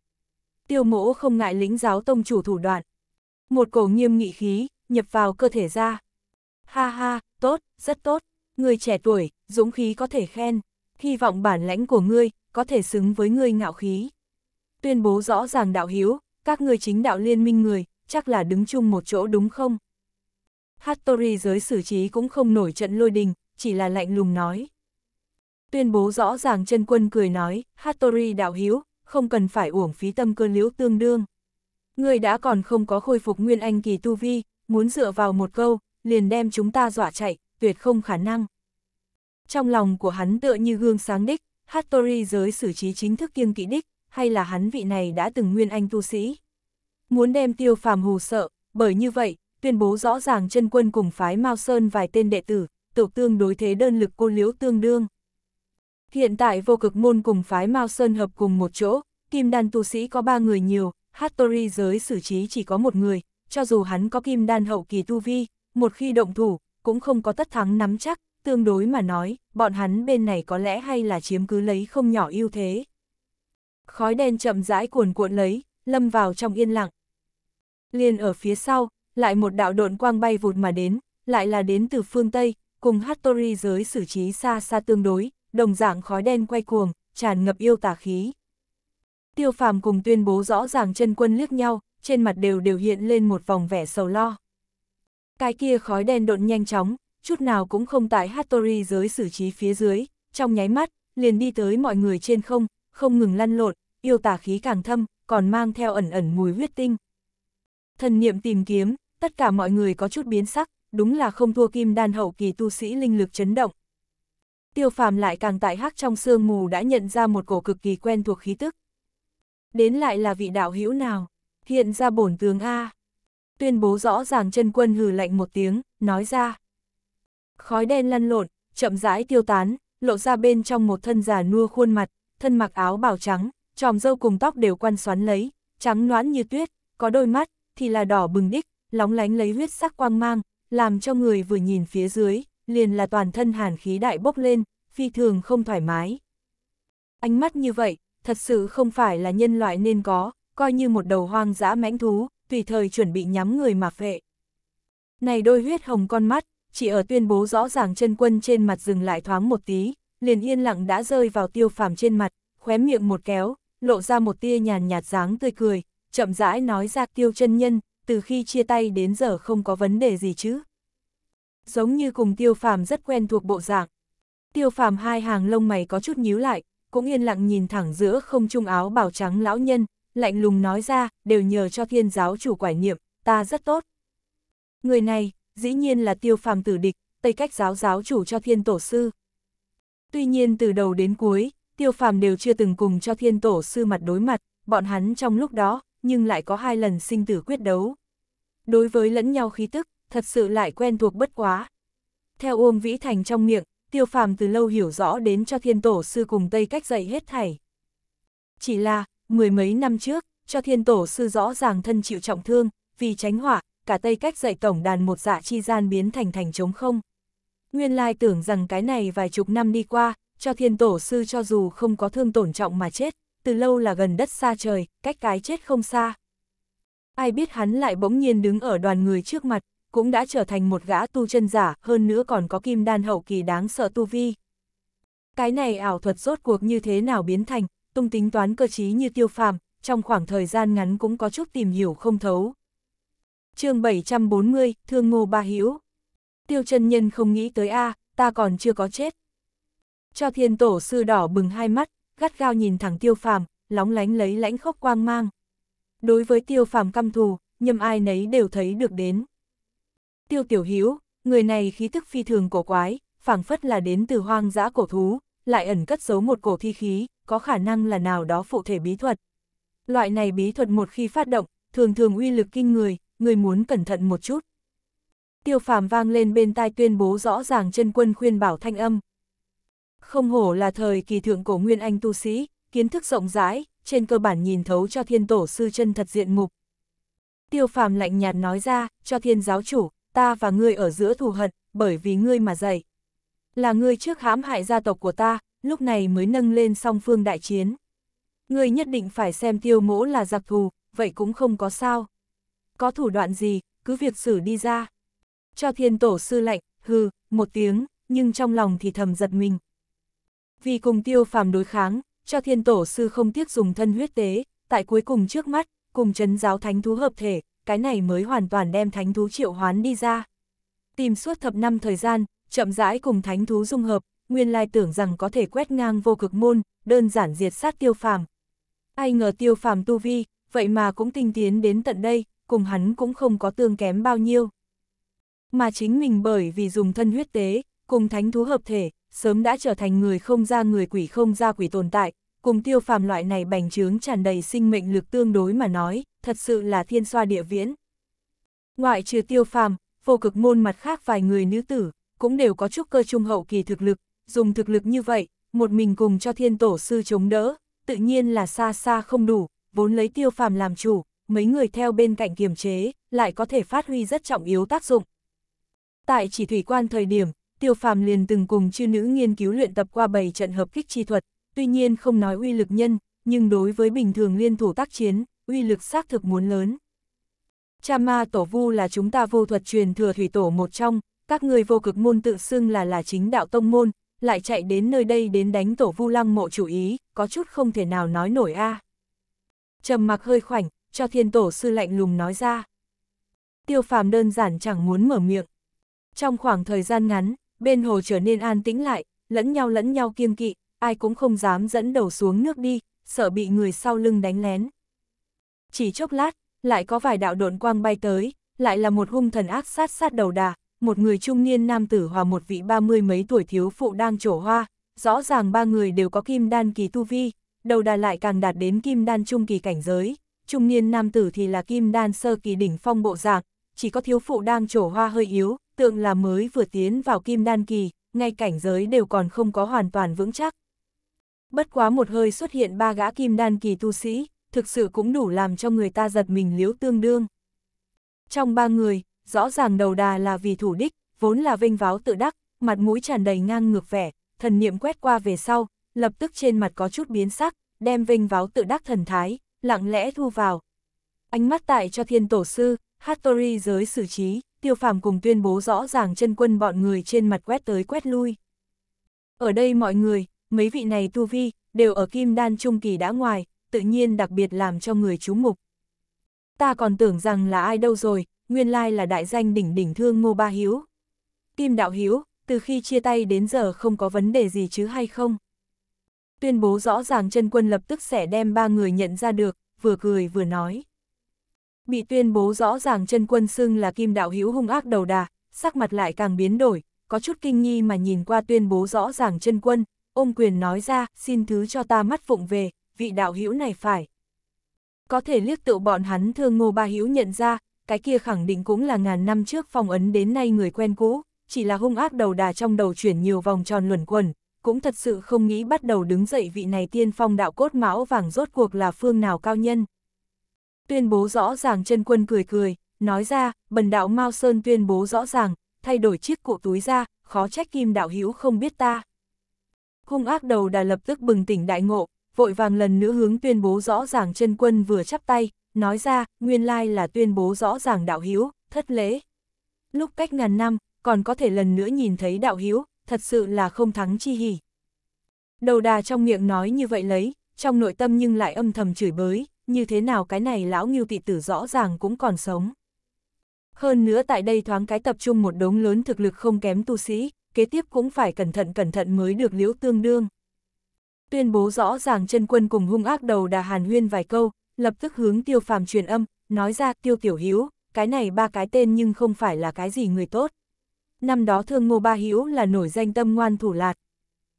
Speaker 1: Tiêu mỗ không ngại lĩnh giáo tông chủ thủ đoạn. Một cổ nghiêm nghị khí, nhập vào cơ thể ra. Ha ha, tốt, rất tốt. Người trẻ tuổi, dũng khí có thể khen. Hy vọng bản lãnh của ngươi, có thể xứng với ngươi ngạo khí. Tuyên bố rõ ràng đạo hiếu, các ngươi chính đạo liên minh người, chắc là đứng chung một chỗ đúng không? Hattori giới xử trí cũng không nổi trận lôi đình, chỉ là lạnh lùng nói. Tuyên bố rõ ràng chân quân cười nói, Hattori đạo hiếu, không cần phải uổng phí tâm cơ liễu tương đương. Người đã còn không có khôi phục nguyên anh kỳ tu vi, muốn dựa vào một câu, liền đem chúng ta dọa chạy, tuyệt không khả năng. Trong lòng của hắn tựa như gương sáng đích, Hattori giới xử trí chính thức kiêng kỵ đích, hay là hắn vị này đã từng nguyên anh tu sĩ. Muốn đem tiêu phàm hù sợ, bởi như vậy, tuyên bố rõ ràng chân quân cùng phái Mao Sơn vài tên đệ tử, tổ tương đối thế đơn lực cô liễu tương đương. Hiện tại vô cực môn cùng phái Mao Sơn hợp cùng một chỗ, kim đan tu sĩ có ba người nhiều, Hattori giới xử trí chỉ có một người, cho dù hắn có kim đan hậu kỳ tu vi, một khi động thủ, cũng không có tất thắng nắm chắc, tương đối mà nói, bọn hắn bên này có lẽ hay là chiếm cứ lấy không nhỏ ưu thế. Khói đen chậm rãi cuồn cuộn lấy, lâm vào trong yên lặng. Liền ở phía sau, lại một đạo độn quang bay vụt mà đến, lại là đến từ phương Tây, cùng Hattori giới xử trí xa xa tương đối, đồng dạng khói đen quay cuồng, tràn ngập yêu tà khí. Tiêu phàm cùng tuyên bố rõ ràng chân quân liếc nhau, trên mặt đều đều hiện lên một vòng vẻ sầu lo. Cái kia khói đen độn nhanh chóng, chút nào cũng không tại Hattori giới xử trí phía dưới, trong nháy mắt, liền đi tới mọi người trên không, không ngừng lăn lộn, yêu tà khí càng thâm, còn mang theo ẩn ẩn mùi huyết tinh. Thần niệm tìm kiếm, tất cả mọi người có chút biến sắc, đúng là không thua kim đan hậu kỳ tu sĩ linh lực chấn động. Tiêu phàm lại càng tại hắc trong sương mù đã nhận ra một cổ cực kỳ quen thuộc khí tức. Đến lại là vị đạo hữu nào, hiện ra bổn tướng A. Tuyên bố rõ ràng chân quân hừ lạnh một tiếng, nói ra. Khói đen lăn lộn, chậm rãi tiêu tán, lộ ra bên trong một thân già nua khuôn mặt, thân mặc áo bào trắng, tròm dâu cùng tóc đều quăn xoắn lấy, trắng noãn như tuyết, có đôi mắt, thì là đỏ bừng đích, lóng lánh lấy huyết sắc quang mang, làm cho người vừa nhìn phía dưới, liền là toàn thân hàn khí đại bốc lên, phi thường không thoải mái. Ánh mắt như vậy, thật sự không phải là nhân loại nên có, coi như một đầu hoang dã mãnh thú, tùy thời chuẩn bị nhắm người mà phệ. Này đôi huyết hồng con mắt, chỉ ở tuyên bố rõ ràng chân quân trên mặt dừng lại thoáng một tí, liền yên lặng đã rơi vào tiêu phàm trên mặt, khóe miệng một kéo, lộ ra một tia nhàn nhạt dáng tươi cười, chậm rãi nói ra tiêu chân nhân, từ khi chia tay đến giờ không có vấn đề gì chứ. Giống như cùng tiêu phàm rất quen thuộc bộ dạng. Tiêu phàm hai hàng lông mày có chút nhíu lại, cũng yên lặng nhìn thẳng giữa không trung áo bảo trắng lão nhân, lạnh lùng nói ra, đều nhờ cho thiên giáo chủ quải niệm, ta rất tốt. Người này, dĩ nhiên là tiêu phàm tử địch, tây cách giáo giáo chủ cho thiên tổ sư. Tuy nhiên từ đầu đến cuối, tiêu phàm đều chưa từng cùng cho thiên tổ sư mặt đối mặt, bọn hắn trong lúc đó, nhưng lại có hai lần sinh tử quyết đấu. Đối với lẫn nhau khí tức, thật sự lại quen thuộc bất quá. Theo Uông Vĩ Thành trong miệng, tiêu phàm từ lâu hiểu rõ đến cho thiên tổ sư cùng Tây cách dạy hết thảy. Chỉ là, mười mấy năm trước, cho thiên tổ sư rõ ràng thân chịu trọng thương, vì tránh họa, cả Tây cách dạy tổng đàn một dạ chi gian biến thành thành trống không. Nguyên lai tưởng rằng cái này vài chục năm đi qua, cho thiên tổ sư cho dù không có thương tổn trọng mà chết, từ lâu là gần đất xa trời, cách cái chết không xa. Ai biết hắn lại bỗng nhiên đứng ở đoàn người trước mặt, cũng đã trở thành một gã tu chân giả, hơn nữa còn có kim đan hậu kỳ đáng sợ tu vi. Cái này ảo thuật rốt cuộc như thế nào biến thành, tung tính toán cơ trí như tiêu phàm, trong khoảng thời gian ngắn cũng có chút tìm hiểu không thấu. chương 740, Thương Ngô Ba Hiếu Tiêu chân nhân không nghĩ tới a à, ta còn chưa có chết. Cho thiên tổ sư đỏ bừng hai mắt, gắt gao nhìn thẳng tiêu phàm, lóng lánh lấy lãnh khốc quang mang. Đối với tiêu phàm căm thù, nhầm ai nấy đều thấy được đến. Tiêu tiểu Hiếu, người này khí thức phi thường cổ quái, phảng phất là đến từ hoang dã cổ thú, lại ẩn cất giấu một cổ thi khí, có khả năng là nào đó phụ thể bí thuật. Loại này bí thuật một khi phát động, thường thường uy lực kinh người, người muốn cẩn thận một chút. Tiêu phàm vang lên bên tai tuyên bố rõ ràng chân quân khuyên bảo thanh âm, không hổ là thời kỳ thượng cổ nguyên anh tu sĩ, kiến thức rộng rãi, trên cơ bản nhìn thấu cho thiên tổ sư chân thật diện mục. Tiêu phàm lạnh nhạt nói ra, cho thiên giáo chủ, ta và ngươi ở giữa thù hận, bởi vì ngươi mà dạy. Là ngươi trước hãm hại gia tộc của ta, lúc này mới nâng lên song phương đại chiến. Ngươi nhất định phải xem tiêu mỗ là giặc thù, vậy cũng không có sao. Có thủ đoạn gì, cứ việc xử đi ra. Cho thiên tổ sư lạnh, hừ, một tiếng, nhưng trong lòng thì thầm giật mình. Vì cùng tiêu phàm đối kháng, cho thiên tổ sư không tiếc dùng thân huyết tế, tại cuối cùng trước mắt, cùng chấn giáo thánh thú hợp thể, cái này mới hoàn toàn đem thánh thú triệu hoán đi ra. Tìm suốt thập năm thời gian, chậm rãi cùng thánh thú dung hợp, nguyên lai tưởng rằng có thể quét ngang vô cực môn, đơn giản diệt sát tiêu phàm. Ai ngờ tiêu phàm tu vi, vậy mà cũng tinh tiến đến tận đây, cùng hắn cũng không có tương kém bao nhiêu. Mà chính mình bởi vì dùng thân huyết tế, cùng thánh thú hợp thể, sớm đã trở thành người không ra người quỷ không ra quỷ tồn tại, cùng tiêu phàm loại này bành trướng tràn đầy sinh mệnh lực tương đối mà nói, thật sự là thiên xoa địa viễn. Ngoại trừ tiêu phàm, vô cực môn mặt khác vài người nữ tử, cũng đều có chút cơ trung hậu kỳ thực lực, dùng thực lực như vậy, một mình cùng cho thiên tổ sư chống đỡ, tự nhiên là xa xa không đủ, vốn lấy tiêu phàm làm chủ, mấy người theo bên cạnh kiềm chế, lại có thể phát huy rất trọng yếu tác dụng. Tại chỉ thủy quan thời điểm, Tiêu Phàm liền từng cùng chư nữ nghiên cứu luyện tập qua 7 trận hợp kích chi thuật, tuy nhiên không nói uy lực nhân, nhưng đối với bình thường liên thủ tác chiến, uy lực xác thực muốn lớn. Cha ma tổ vu là chúng ta vô thuật truyền thừa thủy tổ một trong, các người vô cực môn tự xưng là là chính đạo tông môn, lại chạy đến nơi đây đến đánh tổ vu lăng mộ chủ ý, có chút không thể nào nói nổi a. Trầm mặc hơi khoảnh, cho thiên tổ sư lạnh lùng nói ra. Tiêu phàm đơn giản chẳng muốn mở miệng. Trong khoảng thời gian ngắn, bên hồ trở nên an tĩnh lại, lẫn nhau lẫn nhau kiêng kỵ, ai cũng không dám dẫn đầu xuống nước đi, sợ bị người sau lưng đánh lén. Chỉ chốc lát, lại có vài đạo độn quang bay tới, lại là một hung thần ác sát sát đầu đà, một người trung niên nam tử hòa một vị ba mươi mấy tuổi thiếu phụ đang trổ hoa, rõ ràng ba người đều có kim đan kỳ tu vi, đầu đà lại càng đạt đến kim đan trung kỳ cảnh giới, trung niên nam tử thì là kim đan sơ kỳ đỉnh phong bộ dạng, chỉ có thiếu phụ đang trổ hoa hơi yếu, tượng là mới vừa tiến vào kim đan kỳ, ngay cảnh giới đều còn không có hoàn toàn vững chắc. Bất quá một hơi xuất hiện ba gã kim đan kỳ tu sĩ, thực sự cũng đủ làm cho người ta giật mình liếu tương đương. Trong ba người, rõ ràng đầu đà là vì thủ đích, vốn là vinh váo tự đắc, mặt mũi tràn đầy ngang ngược vẻ, thần niệm quét qua về sau, lập tức trên mặt có chút biến sắc, đem vinh váo tự đắc thần thái, lặng lẽ thu vào. Ánh mắt tại cho thiên tổ sư, Hattori giới xử trí tiêu phàm cùng tuyên bố rõ ràng chân quân bọn người trên mặt quét tới quét lui. Ở đây mọi người, mấy vị này tu vi, đều ở kim đan trung kỳ đã ngoài, tự nhiên đặc biệt làm cho người chú mục. Ta còn tưởng rằng là ai đâu rồi, nguyên lai là đại danh đỉnh đỉnh thương Ngô Ba Hiếu. Kim Đạo Hiếu, từ khi chia tay đến giờ không có vấn đề gì chứ hay không? Tuyên bố rõ ràng chân quân lập tức sẽ đem ba người nhận ra được, vừa cười vừa nói bị tuyên bố rõ ràng chân quân xưng là kim đạo hữu hung ác đầu đà, sắc mặt lại càng biến đổi, có chút kinh nghi mà nhìn qua tuyên bố rõ ràng chân quân, ôm quyền nói ra, xin thứ cho ta mắt phụng về, vị đạo hữu này phải. Có thể liếc tự bọn hắn thương ngô ba hữu nhận ra, cái kia khẳng định cũng là ngàn năm trước phong ấn đến nay người quen cũ, chỉ là hung ác đầu đà trong đầu chuyển nhiều vòng tròn luẩn quẩn, cũng thật sự không nghĩ bắt đầu đứng dậy vị này tiên phong đạo cốt máu vàng rốt cuộc là phương nào cao nhân tuyên bố rõ ràng chân quân cười cười, nói ra, bần đạo Mao Sơn tuyên bố rõ ràng, thay đổi chiếc cụ túi ra, khó trách kim đạo hữu không biết ta. Hung ác đầu đà lập tức bừng tỉnh đại ngộ, vội vàng lần nữa hướng tuyên bố rõ ràng chân quân vừa chắp tay, nói ra, nguyên lai là tuyên bố rõ ràng đạo hữu thất lễ. Lúc cách ngàn năm, còn có thể lần nữa nhìn thấy đạo hữu thật sự là không thắng chi hỉ. Đầu đà trong miệng nói như vậy lấy, trong nội tâm nhưng lại âm thầm chửi bới, như thế nào cái này lão ngưu tị tử rõ ràng cũng còn sống. Hơn nữa tại đây thoáng cái tập trung một đống lớn thực lực không kém tu sĩ, kế tiếp cũng phải cẩn thận cẩn thận mới được liễu tương đương. Tuyên bố rõ ràng chân quân cùng hung ác đầu đà hàn huyên vài câu, lập tức hướng tiêu phàm truyền âm, nói ra tiêu tiểu hiếu cái này ba cái tên nhưng không phải là cái gì người tốt. Năm đó thương ngô ba hiếu là nổi danh tâm ngoan thủ lạt.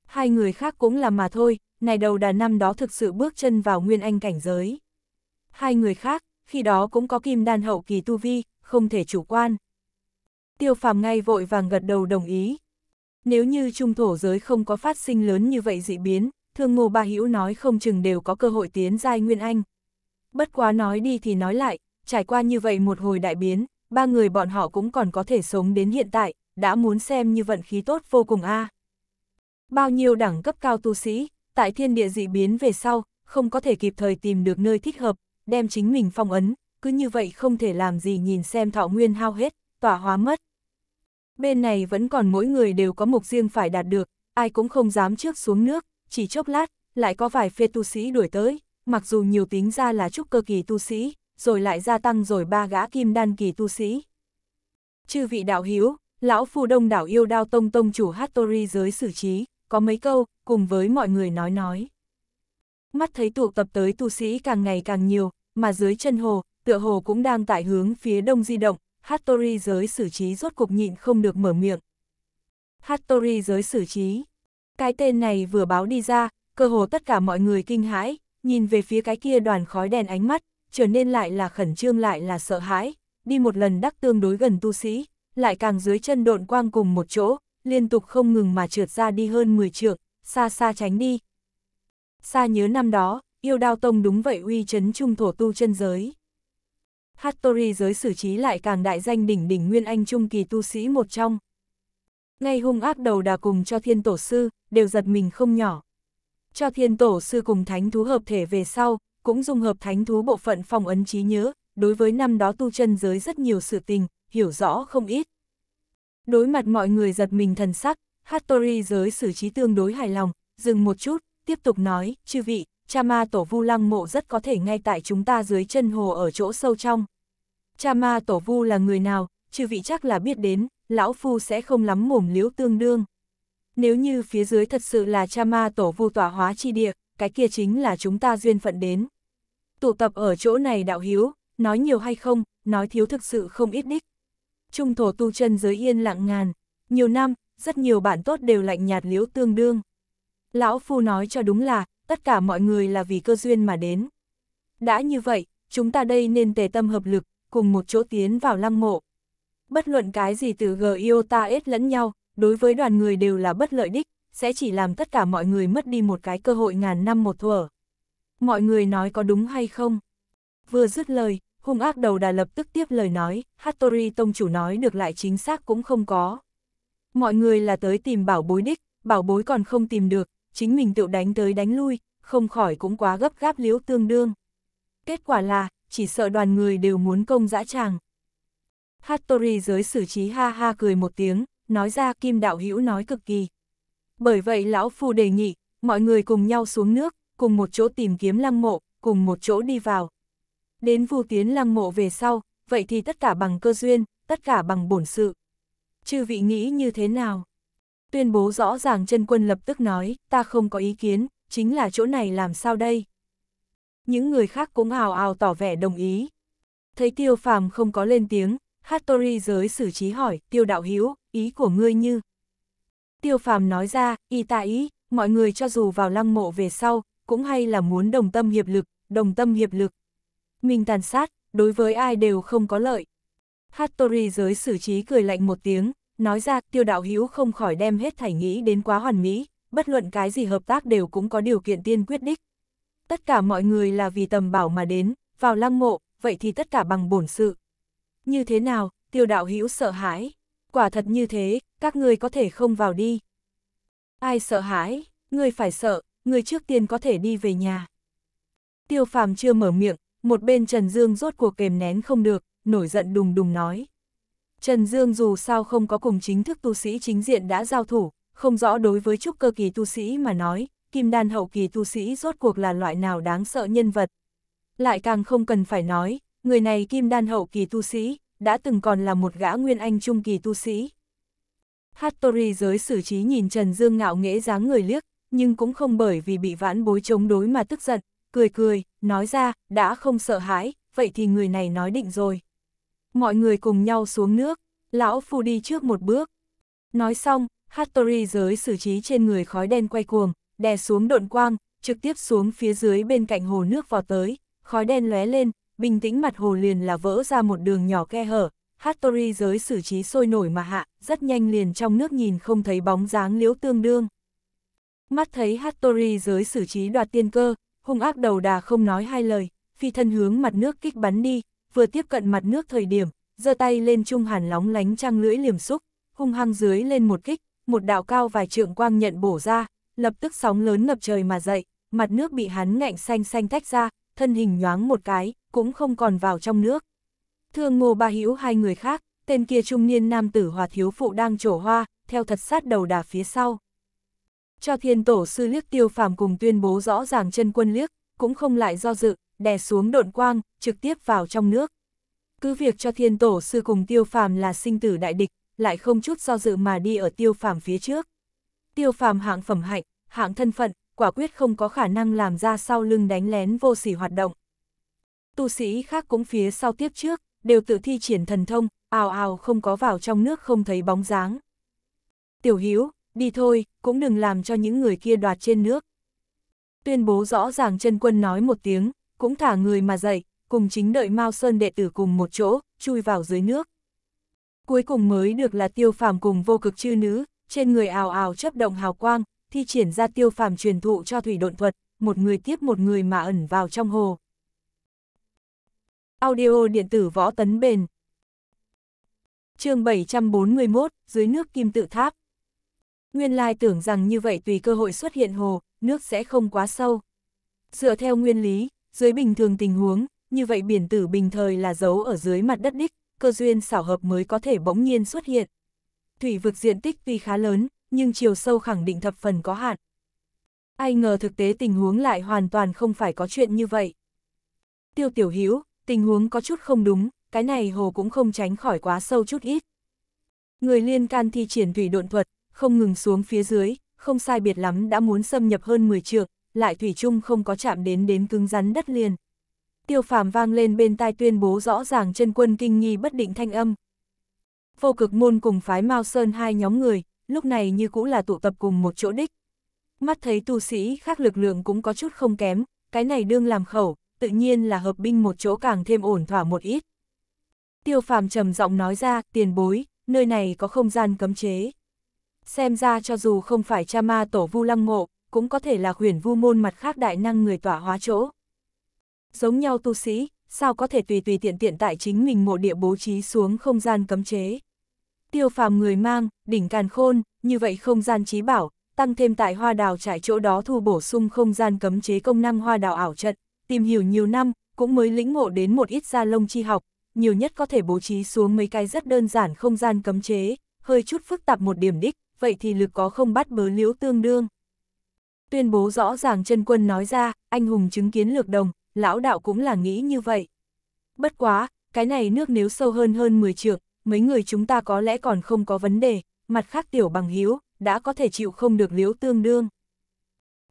Speaker 1: Hai người khác cũng là mà thôi, này đầu đà năm đó thực sự bước chân vào nguyên anh cảnh giới hai người khác, khi đó cũng có kim đan hậu kỳ tu vi, không thể chủ quan. Tiêu phàm ngay vội vàng gật đầu đồng ý. Nếu như trung thổ giới không có phát sinh lớn như vậy dị biến, thương ngô ba hữu nói không chừng đều có cơ hội tiến giai nguyên anh. Bất quá nói đi thì nói lại, trải qua như vậy một hồi đại biến, ba người bọn họ cũng còn có thể sống đến hiện tại, đã muốn xem như vận khí tốt vô cùng a. À. Bao nhiêu đẳng cấp cao tu sĩ, tại thiên địa dị biến về sau, không có thể kịp thời tìm được nơi thích hợp, đem chính mình phong ấn, cứ như vậy không thể làm gì nhìn xem thọ nguyên hao hết, tỏa hóa mất. Bên này vẫn còn mỗi người đều có mục riêng phải đạt được, ai cũng không dám trước xuống nước, chỉ chốc lát, lại có vài phê tu sĩ đuổi tới, mặc dù nhiều tính ra là trúc cơ kỳ tu sĩ, rồi lại gia tăng rồi ba gã kim đan kỳ tu sĩ. Chư vị đạo hiếu, lão Phu đông đảo yêu đao tông tông chủ Hattori giới xử trí, có mấy câu, cùng với mọi người nói nói. Mắt thấy tụ tập tới tu sĩ càng ngày càng nhiều, mà dưới chân hồ, tựa hồ cũng đang tại hướng phía đông di động, Hattori giới xử trí rốt cuộc nhịn không được mở miệng. Hattori giới xử trí. Cái tên này vừa báo đi ra, cơ hồ tất cả mọi người kinh hãi, nhìn về phía cái kia đoàn khói đèn ánh mắt, trở nên lại là khẩn trương lại là sợ hãi, đi một lần đắc tương đối gần tu sĩ, lại càng dưới chân độn quang cùng một chỗ, liên tục không ngừng mà trượt ra đi hơn 10 trượng, xa xa tránh đi. Xa nhớ năm đó, yêu đao tông đúng vậy uy chấn trung thổ tu chân giới. Hattori giới xử trí lại càng đại danh đỉnh đỉnh nguyên anh trung kỳ tu sĩ một trong. Ngay hung ác đầu đà cùng cho thiên tổ sư, đều giật mình không nhỏ. Cho thiên tổ sư cùng thánh thú hợp thể về sau, cũng dung hợp thánh thú bộ phận phòng ấn trí nhớ, đối với năm đó tu chân giới rất nhiều sự tình, hiểu rõ không ít. Đối mặt mọi người giật mình thần sắc, Hattori giới xử trí tương đối hài lòng, dừng một chút, tiếp tục nói, chư vị, cha ma tổ vu lăng mộ rất có thể ngay tại chúng ta dưới chân hồ ở chỗ sâu trong. Cha ma tổ vu là người nào, chư vị chắc là biết đến, lão phu sẽ không lắm mồm liễu tương đương. Nếu như phía dưới thật sự là cha ma tổ vu tỏa hóa chi địa, cái kia chính là chúng ta duyên phận đến. Tụ tập ở chỗ này đạo hiếu, nói nhiều hay không, nói thiếu thực sự không ít đích. Trung thổ tu chân giới yên lặng ngàn, nhiều năm, rất nhiều bạn tốt đều lạnh nhạt liễu tương đương. Lão Phu nói cho đúng là, tất cả mọi người là vì cơ duyên mà đến. Đã như vậy, chúng ta đây nên tề tâm hợp lực, cùng một chỗ tiến vào lăng mộ. Bất luận cái gì từ G Iota S lẫn nhau, đối với đoàn người đều là bất lợi đích, sẽ chỉ làm tất cả mọi người mất đi một cái cơ hội ngàn năm một thuở. Mọi người nói có đúng hay không? Vừa dứt lời, hung ác đầu đà lập tức tiếp lời nói, Hattori tông chủ nói được lại chính xác cũng không có. Mọi người là tới tìm bảo bối đích, bảo bối còn không tìm được, chính mình tự đánh tới đánh lui, không khỏi cũng quá gấp gáp liễu tương đương. Kết quả là, chỉ sợ đoàn người đều muốn công dã tràng. Hattori giới xử trí ha ha cười một tiếng, nói ra kim đạo hữu nói cực kỳ. Bởi vậy lão phu đề nghị, mọi người cùng nhau xuống nước, cùng một chỗ tìm kiếm lăng mộ, cùng một chỗ đi vào. Đến vu tiến lăng mộ về sau, vậy thì tất cả bằng cơ duyên, tất cả bằng bổn sự. Chư vị nghĩ như thế nào? Tuyên bố rõ ràng chân quân lập tức nói, ta không có ý kiến, chính là chỗ này làm sao đây? Những người khác cũng hào hào tỏ vẻ đồng ý. Thấy tiêu phàm không có lên tiếng, Hattori giới xử trí hỏi, tiêu đạo hiếu ý của ngươi như. Tiêu phàm nói ra, y ta ý, mọi người cho dù vào lăng mộ về sau, cũng hay là muốn đồng tâm hiệp lực, đồng tâm hiệp lực. Mình tàn sát, đối với ai đều không có lợi. Hattori giới xử trí cười lạnh một tiếng, Nói ra, tiêu đạo hữu không khỏi đem hết thảy nghĩ đến quá hoàn mỹ, bất luận cái gì hợp tác đều cũng có điều kiện tiên quyết đích. Tất cả mọi người là vì tầm bảo mà đến, vào lăng mộ, vậy thì tất cả bằng bổn sự. Như thế nào, tiêu đạo hữu sợ hãi. Quả thật như thế, các người có thể không vào đi. Ai sợ hãi, người phải sợ, người trước tiên có thể đi về nhà. Tiêu phàm chưa mở miệng, một bên Trần Dương rốt cuộc kềm nén không được, nổi giận đùng đùng nói. Trần Dương dù sao không có cùng chính thức tu sĩ chính diện đã giao thủ, không rõ đối với trúc cơ kỳ tu sĩ mà nói, kim đan hậu kỳ tu sĩ rốt cuộc là loại nào đáng sợ nhân vật. Lại càng không cần phải nói, người này kim đan hậu kỳ tu sĩ, đã từng còn là một gã nguyên anh trung kỳ tu sĩ. Hattori giới xử trí nhìn Trần Dương ngạo nghễ dáng người liếc, nhưng cũng không bởi vì bị vãn bối chống đối mà tức giận, cười cười, nói ra, đã không sợ hãi, vậy thì người này nói định rồi. Mọi người cùng nhau xuống nước, lão phu đi trước một bước. Nói xong, Hattori giới xử trí trên người khói đen quay cuồng, đè xuống độn quang, trực tiếp xuống phía dưới bên cạnh hồ nước vào tới, khói đen lóe lên, bình tĩnh mặt hồ liền là vỡ ra một đường nhỏ khe hở. Hattori giới xử trí sôi nổi mà hạ, rất nhanh liền trong nước nhìn không thấy bóng dáng liễu tương đương. Mắt thấy Hattori giới xử trí đoạt tiên cơ, hung ác đầu đà không nói hai lời, phi thân hướng mặt nước kích bắn đi, vừa tiếp cận mặt nước thời điểm, giơ tay lên trung hàn lóng lánh trăng lưỡi liềm xúc, hung hăng dưới lên một kích, một đạo cao vài trượng quang nhận bổ ra, lập tức sóng lớn ngập trời mà dậy, mặt nước bị hắn ngạnh xanh xanh tách ra, thân hình nhoáng một cái, cũng không còn vào trong nước. Thương Ngô Ba Hữu hai người khác, tên kia trung niên nam tử hòa thiếu phụ đang trổ hoa, theo thật sát đầu đà phía sau. Cho thiên tổ sư liếc tiêu phàm cùng tuyên bố rõ ràng chân quân liếc, cũng không lại do dự, đè xuống độn quang, trực tiếp vào trong nước. Cứ việc cho thiên tổ sư cùng tiêu phàm là sinh tử đại địch, lại không chút do dự mà đi ở tiêu phàm phía trước. Tiêu phàm hạng phẩm hạnh, hạng thân phận, quả quyết không có khả năng làm ra sau lưng đánh lén vô sỉ hoạt động. Tu sĩ khác cũng phía sau tiếp trước, đều tự thi triển thần thông, ào ào không có vào trong nước không thấy bóng dáng. Tiểu hiếu đi thôi, cũng đừng làm cho những người kia đoạt trên nước. Tuyên bố rõ ràng chân quân nói một tiếng, cũng thả người mà dậy, cùng chính đợi Mao Sơn đệ tử cùng một chỗ, chui vào dưới nước. Cuối cùng mới được là tiêu phàm cùng vô cực chư nữ, trên người ào ào chấp động hào quang, thi triển ra tiêu phàm truyền thụ cho thủy độn thuật, một người tiếp một người mà ẩn vào trong hồ. Audio điện tử võ tấn bền chương 741, dưới nước kim tự tháp. Nguyên lai tưởng rằng như vậy tùy cơ hội xuất hiện hồ, nước sẽ không quá sâu. Dựa theo nguyên lý, dưới bình thường tình huống, như vậy biển tử bình thời là giấu ở dưới mặt đất đích, cơ duyên xảo hợp mới có thể bỗng nhiên xuất hiện. Thủy vực diện tích tuy khá lớn, nhưng chiều sâu khẳng định thập phần có hạn. Ai ngờ thực tế tình huống lại hoàn toàn không phải có chuyện như vậy. Tiêu tiểu hữu tình huống có chút không đúng, cái này hồ cũng không tránh khỏi quá sâu chút ít. Người liên can thi triển thủy độn thuật, không ngừng xuống phía dưới, không sai biệt lắm đã muốn xâm nhập hơn 10 trượng, lại thủy chung không có chạm đến đến cứng rắn đất liền. Tiêu phàm vang lên bên tai tuyên bố rõ ràng chân quân kinh nghi bất định thanh âm. Vô cực môn cùng phái Mao Sơn hai nhóm người, lúc này như cũ là tụ tập cùng một chỗ đích. Mắt thấy tu sĩ khác lực lượng cũng có chút không kém, cái này đương làm khẩu, tự nhiên là hợp binh một chỗ càng thêm ổn thỏa một ít. Tiêu phàm trầm giọng nói ra, tiền bối, nơi này có không gian cấm chế. Xem ra cho dù không phải cha ma tổ vu lăng ngộ, cũng có thể là huyền vu môn mặt khác đại năng người tỏa hóa chỗ. Giống nhau tu sĩ, sao có thể tùy tùy tiện tiện tại chính mình mộ địa bố trí xuống không gian cấm chế. Tiêu phàm người mang, đỉnh càn khôn, như vậy không gian trí bảo, tăng thêm tại hoa đào trải chỗ đó thu bổ sung không gian cấm chế công năng hoa đào ảo trận, tìm hiểu nhiều năm, cũng mới lĩnh ngộ đến một ít gia lông chi học, nhiều nhất có thể bố trí xuống mấy cái rất đơn giản không gian cấm chế, hơi chút phức tạp một điểm đích, vậy thì lực có không bắt bớ liễu tương đương. Tuyên bố rõ ràng chân quân nói ra, anh hùng chứng kiến lược đồng, lão đạo cũng là nghĩ như vậy. Bất quá, cái này nước nếu sâu hơn hơn 10 trượng, mấy người chúng ta có lẽ còn không có vấn đề, mặt khác tiểu bằng hiếu, đã có thể chịu không được liếu tương đương.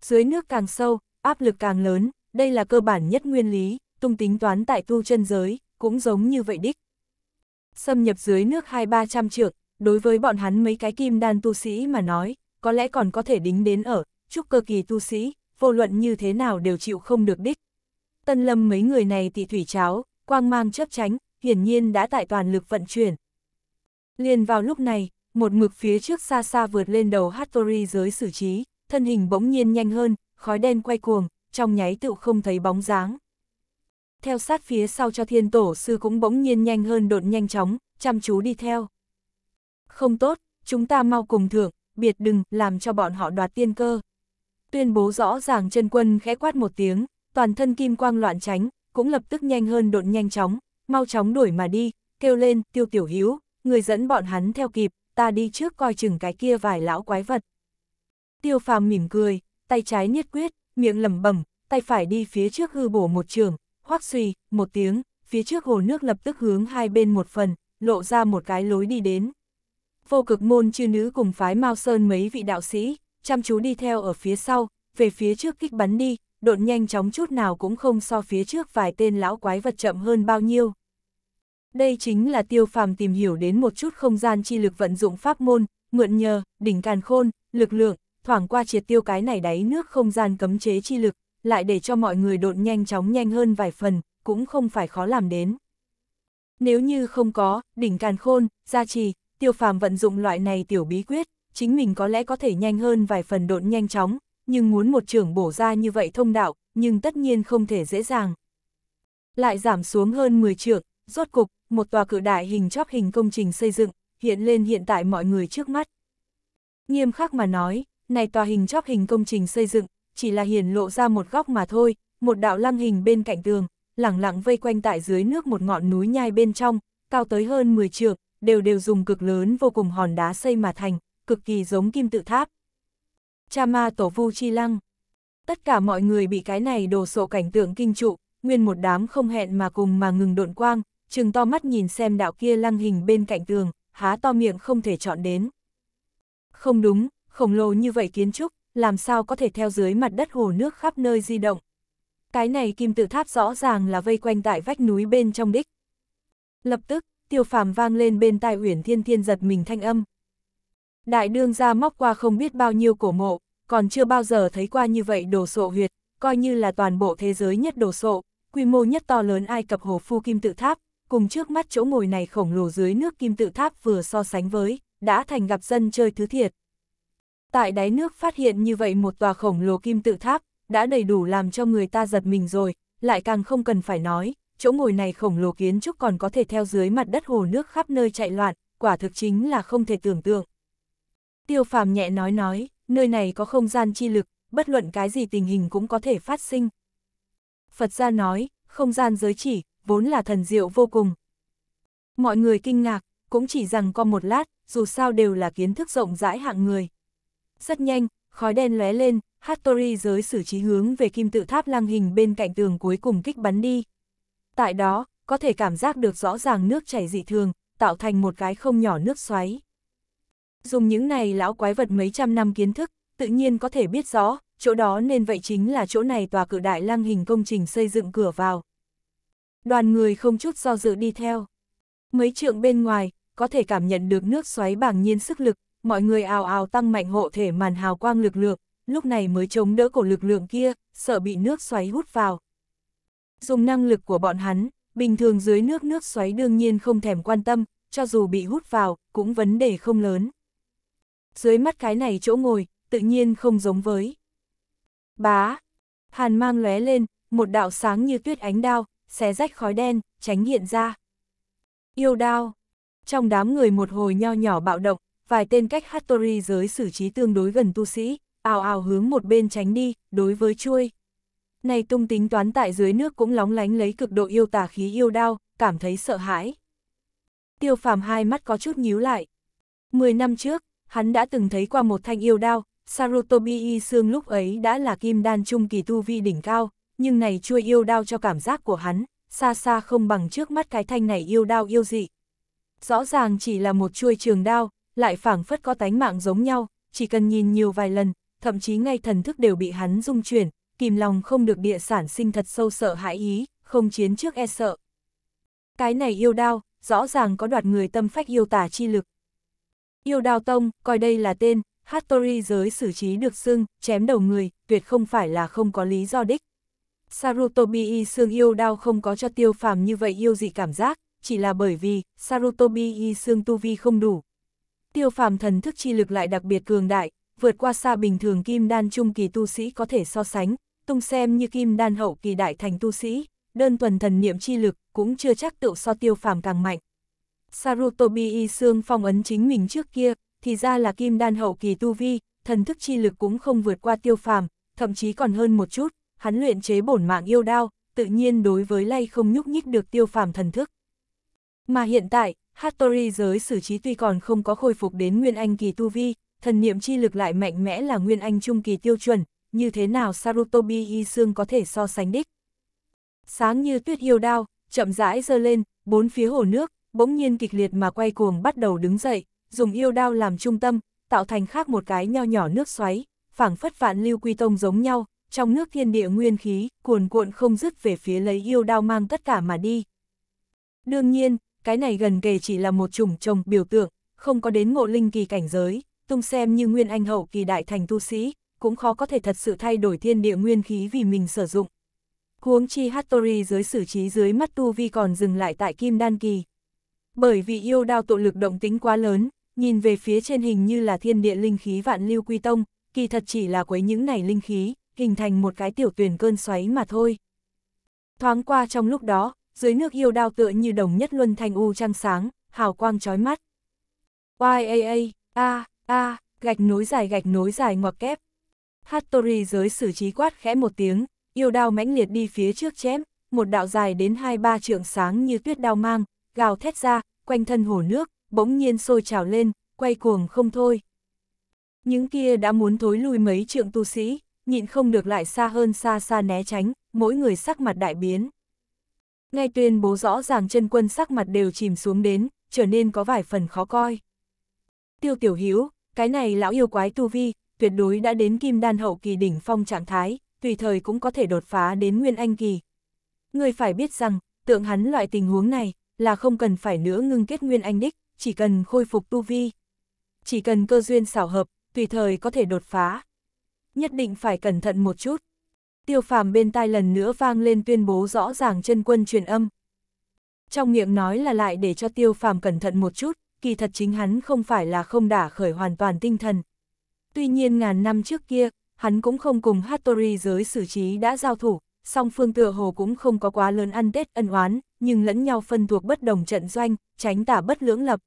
Speaker 1: Dưới nước càng sâu, áp lực càng lớn, đây là cơ bản nhất nguyên lý, tung tính toán tại tu chân giới, cũng giống như vậy đích. Xâm nhập dưới nước hai ba trăm trượng, đối với bọn hắn mấy cái kim đan tu sĩ mà nói, có lẽ còn có thể đính đến ở chúc cơ kỳ tu sĩ, vô luận như thế nào đều chịu không được đích. Tân lâm mấy người này tị thủy cháo, quang mang chấp tránh, hiển nhiên đã tại toàn lực vận chuyển. Liền vào lúc này, một mực phía trước xa xa vượt lên đầu Hattori giới xử trí, thân hình bỗng nhiên nhanh hơn, khói đen quay cuồng, trong nháy tựu không thấy bóng dáng. Theo sát phía sau cho thiên tổ sư cũng bỗng nhiên nhanh hơn đột nhanh chóng, chăm chú đi theo. Không tốt, chúng ta mau cùng thượng biệt đừng làm cho bọn họ đoạt tiên cơ tuyên bố rõ ràng chân quân khẽ quát một tiếng, toàn thân kim quang loạn tránh, cũng lập tức nhanh hơn đột nhanh chóng, mau chóng đuổi mà đi, kêu lên, tiêu tiểu Hiếu, người dẫn bọn hắn theo kịp, ta đi trước coi chừng cái kia vài lão quái vật. Tiêu phàm mỉm cười, tay trái niết quyết, miệng lẩm bẩm, tay phải đi phía trước hư bổ một trường, hoắc suy, một tiếng, phía trước hồ nước lập tức hướng hai bên một phần, lộ ra một cái lối đi đến. Vô cực môn chư nữ cùng phái Mao Sơn mấy vị đạo sĩ, chăm chú đi theo ở phía sau, về phía trước kích bắn đi, độn nhanh chóng chút nào cũng không so phía trước vài tên lão quái vật chậm hơn bao nhiêu. Đây chính là tiêu phàm tìm hiểu đến một chút không gian chi lực vận dụng pháp môn, mượn nhờ, đỉnh càn khôn, lực lượng, thoảng qua triệt tiêu cái này đáy nước không gian cấm chế chi lực, lại để cho mọi người độn nhanh chóng nhanh hơn vài phần, cũng không phải khó làm đến. Nếu như không có, đỉnh càn khôn, gia trì, tiêu phàm vận dụng loại này tiểu bí quyết, chính mình có lẽ có thể nhanh hơn vài phần độn nhanh chóng, nhưng muốn một trưởng bổ ra như vậy thông đạo, nhưng tất nhiên không thể dễ dàng. Lại giảm xuống hơn 10 trưởng rốt cục, một tòa cự đại hình chóp hình công trình xây dựng, hiện lên hiện tại mọi người trước mắt. Nghiêm khắc mà nói, này tòa hình chóp hình công trình xây dựng, chỉ là hiển lộ ra một góc mà thôi, một đạo lăng hình bên cạnh tường, lẳng lặng vây quanh tại dưới nước một ngọn núi nhai bên trong, cao tới hơn 10 trượng, đều đều dùng cực lớn vô cùng hòn đá xây mà thành, cực kỳ giống kim tự tháp. Cha ma tổ vu chi lăng. Tất cả mọi người bị cái này đồ sộ cảnh tượng kinh trụ, nguyên một đám không hẹn mà cùng mà ngừng độn quang, chừng to mắt nhìn xem đạo kia lăng hình bên cạnh tường, há to miệng không thể chọn đến. Không đúng, khổng lồ như vậy kiến trúc, làm sao có thể theo dưới mặt đất hồ nước khắp nơi di động. Cái này kim tự tháp rõ ràng là vây quanh tại vách núi bên trong đích. Lập tức, tiêu phàm vang lên bên tai Uyển Thiên Thiên giật mình thanh âm, Đại đương ra móc qua không biết bao nhiêu cổ mộ, còn chưa bao giờ thấy qua như vậy đồ sộ huyệt, coi như là toàn bộ thế giới nhất đồ sộ, quy mô nhất to lớn Ai Cập hồ phu kim tự tháp, cùng trước mắt chỗ ngồi này khổng lồ dưới nước kim tự tháp vừa so sánh với, đã thành gặp dân chơi thứ thiệt. Tại đáy nước phát hiện như vậy một tòa khổng lồ kim tự tháp, đã đầy đủ làm cho người ta giật mình rồi, lại càng không cần phải nói, chỗ ngồi này khổng lồ kiến trúc còn có thể theo dưới mặt đất hồ nước khắp nơi chạy loạn, quả thực chính là không thể tưởng tượng. Tiêu phàm nhẹ nói nói, nơi này có không gian chi lực, bất luận cái gì tình hình cũng có thể phát sinh. Phật gia nói, không gian giới chỉ, vốn là thần diệu vô cùng. Mọi người kinh ngạc, cũng chỉ rằng có một lát, dù sao đều là kiến thức rộng rãi hạng người. Rất nhanh, khói đen lóe lên, Hattori giới xử trí hướng về kim tự tháp lang hình bên cạnh tường cuối cùng kích bắn đi. Tại đó, có thể cảm giác được rõ ràng nước chảy dị thường, tạo thành một cái không nhỏ nước xoáy dùng những này lão quái vật mấy trăm năm kiến thức, tự nhiên có thể biết rõ, chỗ đó nên vậy chính là chỗ này tòa cử đại lăng hình công trình xây dựng cửa vào. Đoàn người không chút do dự đi theo. Mấy trượng bên ngoài, có thể cảm nhận được nước xoáy bảng nhiên sức lực, mọi người ào ào tăng mạnh hộ thể màn hào quang lực lượng, lúc này mới chống đỡ cổ lực lượng kia, sợ bị nước xoáy hút vào. Dùng năng lực của bọn hắn, bình thường dưới nước nước xoáy đương nhiên không thèm quan tâm, cho dù bị hút vào, cũng vấn đề không lớn dưới mắt cái này chỗ ngồi, tự nhiên không giống với. Bá! Hàn mang lóe lên, một đạo sáng như tuyết ánh đao, xé rách khói đen, tránh hiện ra. Yêu đao! Trong đám người một hồi nho nhỏ bạo động, vài tên cách Hattori giới xử trí tương đối gần tu sĩ, ào ào hướng một bên tránh đi, đối với chuôi. Này tung tính toán tại dưới nước cũng lóng lánh lấy cực độ yêu tà khí yêu đao, cảm thấy sợ hãi. Tiêu phàm hai mắt có chút nhíu lại. Mười năm trước, hắn đã từng thấy qua một thanh yêu đao, Sarutobi Y Sương lúc ấy đã là kim đan trung kỳ tu vi đỉnh cao, nhưng này chuôi yêu đao cho cảm giác của hắn, xa xa không bằng trước mắt cái thanh này yêu đao yêu dị. Rõ ràng chỉ là một chuôi trường đao, lại phảng phất có tánh mạng giống nhau, chỉ cần nhìn nhiều vài lần, thậm chí ngay thần thức đều bị hắn dung chuyển, kìm lòng không được địa sản sinh thật sâu sợ hãi ý, không chiến trước e sợ. Cái này yêu đao, rõ ràng có đoạt người tâm phách yêu tả chi lực. Yêu đao tông, coi đây là tên, Hattori giới xử trí được xưng, chém đầu người, tuyệt không phải là không có lý do đích. Sarutobi xương yêu đao không có cho tiêu phàm như vậy yêu dị cảm giác, chỉ là bởi vì Sarutobi xương tu vi không đủ. Tiêu phàm thần thức chi lực lại đặc biệt cường đại, vượt qua xa bình thường kim đan trung kỳ tu sĩ có thể so sánh, tung xem như kim đan hậu kỳ đại thành tu sĩ, đơn thuần thần niệm chi lực cũng chưa chắc tự so tiêu phàm càng mạnh. Sarutobi y xương phong ấn chính mình trước kia, thì ra là kim đan hậu kỳ tu vi, thần thức chi lực cũng không vượt qua tiêu phàm, thậm chí còn hơn một chút, hắn luyện chế bổn mạng yêu đao, tự nhiên đối với lay không nhúc nhích được tiêu phàm thần thức. Mà hiện tại, Hattori giới xử trí tuy còn không có khôi phục đến nguyên anh kỳ tu vi, thần niệm chi lực lại mạnh mẽ là nguyên anh trung kỳ tiêu chuẩn, như thế nào Sarutobi y xương có thể so sánh đích. Sáng như tuyết yêu đao, chậm rãi dơ lên, bốn phía hồ nước, bỗng nhiên kịch liệt mà quay cuồng bắt đầu đứng dậy, dùng yêu đao làm trung tâm, tạo thành khác một cái nho nhỏ nước xoáy, phảng phất vạn lưu quy tông giống nhau, trong nước thiên địa nguyên khí, cuồn cuộn không dứt về phía lấy yêu đao mang tất cả mà đi. Đương nhiên, cái này gần kề chỉ là một chủng trồng biểu tượng, không có đến ngộ linh kỳ cảnh giới, tung xem như nguyên anh hậu kỳ đại thành tu sĩ, cũng khó có thể thật sự thay đổi thiên địa nguyên khí vì mình sử dụng. Huống chi Hattori dưới xử trí dưới mắt tu vi còn dừng lại tại kim đan kỳ. Bởi vì yêu đao tụ lực động tính quá lớn, nhìn về phía trên hình như là thiên địa linh khí vạn lưu quy tông, kỳ thật chỉ là quấy những này linh khí, hình thành một cái tiểu tuyển cơn xoáy mà thôi. Thoáng qua trong lúc đó, dưới nước yêu đao tựa như đồng nhất luân thanh u trăng sáng, hào quang chói mắt. YAA, a, a, gạch nối dài gạch nối dài ngoặc kép. Hattori giới xử trí quát khẽ một tiếng, yêu đao mãnh liệt đi phía trước chém, một đạo dài đến hai ba trượng sáng như tuyết đao mang, gào thét ra, quanh thân hồ nước, bỗng nhiên sôi trào lên, quay cuồng không thôi. Những kia đã muốn thối lui mấy trượng tu sĩ, nhịn không được lại xa hơn xa xa né tránh, mỗi người sắc mặt đại biến. Ngay tuyên bố rõ ràng chân quân sắc mặt đều chìm xuống đến, trở nên có vài phần khó coi. Tiêu tiểu hiếu, cái này lão yêu quái tu vi, tuyệt đối đã đến kim đan hậu kỳ đỉnh phong trạng thái, tùy thời cũng có thể đột phá đến nguyên anh kỳ. Người phải biết rằng, tượng hắn loại tình huống này, là không cần phải nữa ngưng kết nguyên anh đích, chỉ cần khôi phục tu vi. Chỉ cần cơ duyên xảo hợp, tùy thời có thể đột phá. Nhất định phải cẩn thận một chút. Tiêu phàm bên tai lần nữa vang lên tuyên bố rõ ràng chân quân truyền âm. Trong miệng nói là lại để cho tiêu phàm cẩn thận một chút, kỳ thật chính hắn không phải là không đả khởi hoàn toàn tinh thần. Tuy nhiên ngàn năm trước kia, hắn cũng không cùng Hattori giới xử trí đã giao thủ, song phương tựa hồ cũng không có quá lớn ăn tết ân oán, nhưng lẫn nhau phân thuộc bất đồng trận doanh, tránh tả bất lưỡng lập.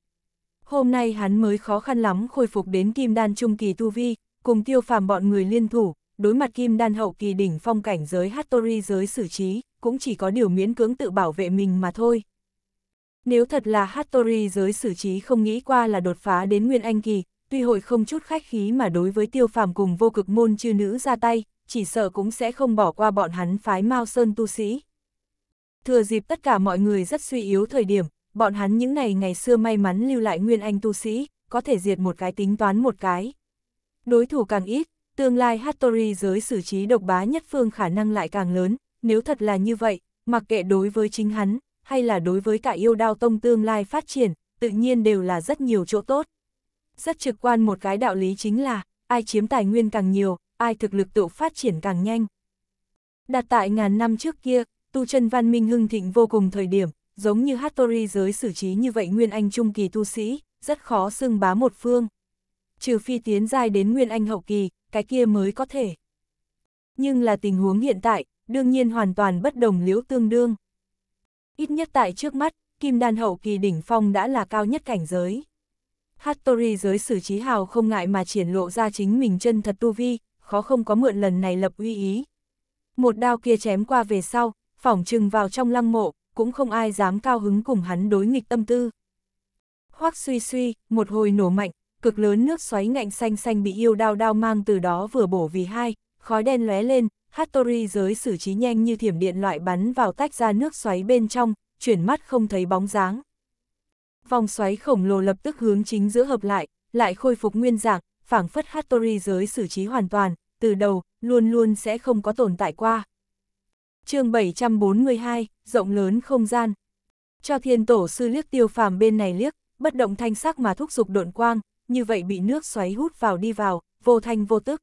Speaker 1: Hôm nay hắn mới khó khăn lắm khôi phục đến kim đan trung kỳ tu vi, cùng tiêu phàm bọn người liên thủ, đối mặt kim đan hậu kỳ đỉnh phong cảnh giới Hattori giới xử trí, cũng chỉ có điều miễn cưỡng tự bảo vệ mình mà thôi. Nếu thật là Hattori giới xử trí không nghĩ qua là đột phá đến Nguyên Anh Kỳ, tuy hội không chút khách khí mà đối với tiêu phàm cùng vô cực môn chư nữ ra tay, chỉ sợ cũng sẽ không bỏ qua bọn hắn phái Mao Sơn tu sĩ. Thừa dịp tất cả mọi người rất suy yếu thời điểm, bọn hắn những ngày ngày xưa may mắn lưu lại nguyên anh tu sĩ, có thể diệt một cái tính toán một cái. Đối thủ càng ít, tương lai Hattori giới xử trí độc bá nhất phương khả năng lại càng lớn, nếu thật là như vậy, mặc kệ đối với chính hắn, hay là đối với cả yêu đao tông tương lai phát triển, tự nhiên đều là rất nhiều chỗ tốt. Rất trực quan một cái đạo lý chính là, ai chiếm tài nguyên càng nhiều, ai thực lực tự phát triển càng nhanh. Đặt tại ngàn năm trước kia, tu chân văn minh hưng thịnh vô cùng thời điểm, giống như Hattori giới xử trí như vậy Nguyên Anh trung kỳ tu sĩ, rất khó xưng bá một phương. Trừ phi tiến giai đến Nguyên Anh hậu kỳ, cái kia mới có thể. Nhưng là tình huống hiện tại, đương nhiên hoàn toàn bất đồng liễu tương đương. Ít nhất tại trước mắt, kim đan hậu kỳ đỉnh phong đã là cao nhất cảnh giới. Hattori giới xử trí hào không ngại mà triển lộ ra chính mình chân thật tu vi, khó không có mượn lần này lập uy ý. Một đao kia chém qua về sau, phỏng chừng vào trong lăng mộ, cũng không ai dám cao hứng cùng hắn đối nghịch tâm tư. Hoác suy suy, một hồi nổ mạnh, cực lớn nước xoáy ngạnh xanh xanh bị yêu đao đao mang từ đó vừa bổ vì hai, khói đen lóe lên, Hattori giới xử trí nhanh như thiểm điện loại bắn vào tách ra nước xoáy bên trong, chuyển mắt không thấy bóng dáng. Vòng xoáy khổng lồ lập tức hướng chính giữa hợp lại, lại khôi phục nguyên dạng, phảng phất Hattori giới xử trí hoàn toàn, từ đầu, luôn luôn sẽ không có tồn tại qua chương 742, rộng lớn không gian. Cho thiên tổ sư liếc tiêu phàm bên này liếc, bất động thanh sắc mà thúc dục độn quang, như vậy bị nước xoáy hút vào đi vào, vô thanh vô tức.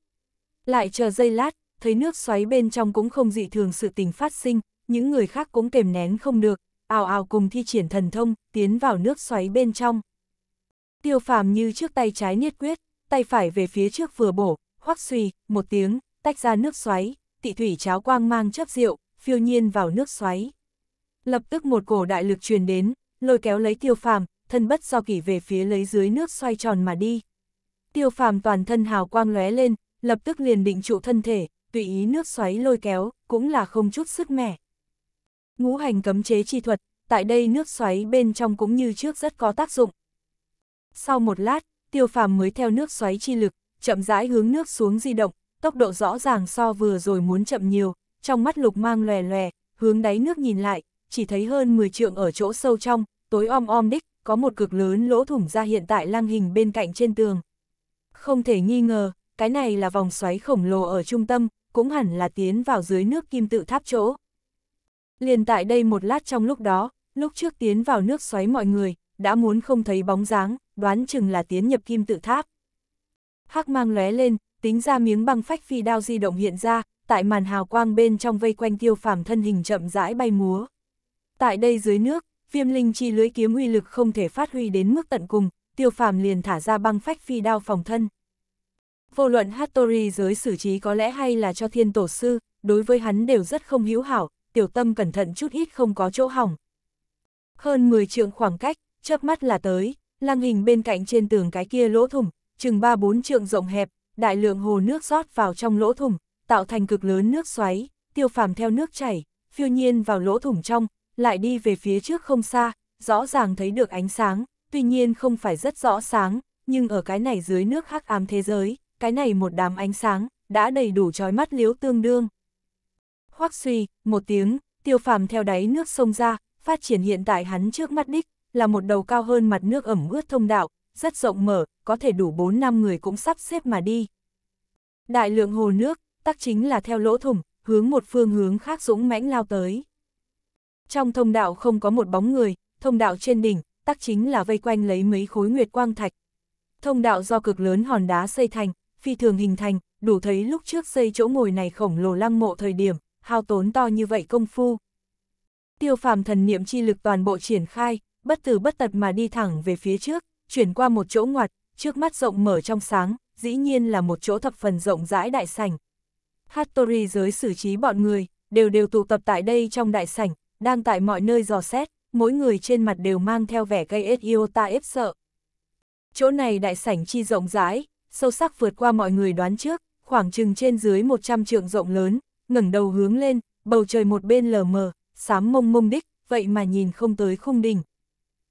Speaker 1: Lại chờ giây lát, thấy nước xoáy bên trong cũng không dị thường sự tình phát sinh, những người khác cũng kềm nén không được, ào ào cùng thi triển thần thông, tiến vào nước xoáy bên trong. Tiêu phàm như trước tay trái niết quyết, tay phải về phía trước vừa bổ, hoắc suy, một tiếng, tách ra nước xoáy, tị thủy cháo quang mang chấp rượu, phiêu nhiên vào nước xoáy. Lập tức một cổ đại lực truyền đến, lôi kéo lấy tiêu phàm, thân bất do kỷ về phía lấy dưới nước xoay tròn mà đi. Tiêu phàm toàn thân hào quang lóe lên, lập tức liền định trụ thân thể, tùy ý nước xoáy lôi kéo, cũng là không chút sức mẻ. Ngũ hành cấm chế chi thuật, tại đây nước xoáy bên trong cũng như trước rất có tác dụng. Sau một lát, tiêu phàm mới theo nước xoáy chi lực, chậm rãi hướng nước xuống di động, tốc độ rõ ràng so vừa rồi muốn chậm nhiều, trong mắt lục mang lòe lòe, hướng đáy nước nhìn lại, chỉ thấy hơn 10 trượng ở chỗ sâu trong, tối om om đích, có một cực lớn lỗ thủng ra hiện tại lăng hình bên cạnh trên tường. Không thể nghi ngờ, cái này là vòng xoáy khổng lồ ở trung tâm, cũng hẳn là tiến vào dưới nước kim tự tháp chỗ. Liền tại đây một lát trong lúc đó, lúc trước tiến vào nước xoáy mọi người, đã muốn không thấy bóng dáng, đoán chừng là tiến nhập kim tự tháp. Hắc mang lóe lên, tính ra miếng băng phách phi đao di động hiện ra, tại màn hào quang bên trong vây quanh tiêu phàm thân hình chậm rãi bay múa. Tại đây dưới nước, viêm linh chi lưới kiếm uy lực không thể phát huy đến mức tận cùng, tiêu phàm liền thả ra băng phách phi đao phòng thân. Vô luận Hattori giới xử trí có lẽ hay là cho thiên tổ sư, đối với hắn đều rất không hữu hảo, tiểu tâm cẩn thận chút ít không có chỗ hỏng. Hơn 10 trượng khoảng cách, chớp mắt là tới, lang hình bên cạnh trên tường cái kia lỗ thủng, chừng 3-4 trượng rộng hẹp, đại lượng hồ nước rót vào trong lỗ thủng, tạo thành cực lớn nước xoáy, tiêu phàm theo nước chảy, phiêu nhiên vào lỗ thủng trong, lại đi về phía trước không xa, rõ ràng thấy được ánh sáng, tuy nhiên không phải rất rõ sáng, nhưng ở cái này dưới nước hắc ám thế giới, cái này một đám ánh sáng, đã đầy đủ trói mắt liếu tương đương. Hoắc suy, một tiếng, tiêu phàm theo đáy nước sông ra, phát triển hiện tại hắn trước mắt đích, là một đầu cao hơn mặt nước ẩm ướt thông đạo, rất rộng mở, có thể đủ 4 năm người cũng sắp xếp mà đi. Đại lượng hồ nước, tắc chính là theo lỗ thủng, hướng một phương hướng khác dũng mãnh lao tới. Trong thông đạo không có một bóng người, thông đạo trên đỉnh, tắc chính là vây quanh lấy mấy khối nguyệt quang thạch. Thông đạo do cực lớn hòn đá xây thành, phi thường hình thành, đủ thấy lúc trước xây chỗ ngồi này khổng lồ lăng mộ thời điểm, hao tốn to như vậy công phu. Tiêu phàm thần niệm chi lực toàn bộ triển khai, bất từ bất tật mà đi thẳng về phía trước, chuyển qua một chỗ ngoặt, trước mắt rộng mở trong sáng, dĩ nhiên là một chỗ thập phần rộng rãi đại sảnh. Hattori giới xử trí bọn người, đều đều tụ tập tại đây trong đại sảnh, đang tại mọi nơi dò xét, mỗi người trên mặt đều mang theo vẻ gây ết yêu ta ép sợ. Chỗ này đại sảnh chi rộng rãi, sâu sắc vượt qua mọi người đoán trước, khoảng chừng trên dưới 100 trượng rộng lớn, ngẩng đầu hướng lên, bầu trời một bên lờ mờ, xám mông mông đích, vậy mà nhìn không tới khung đỉnh.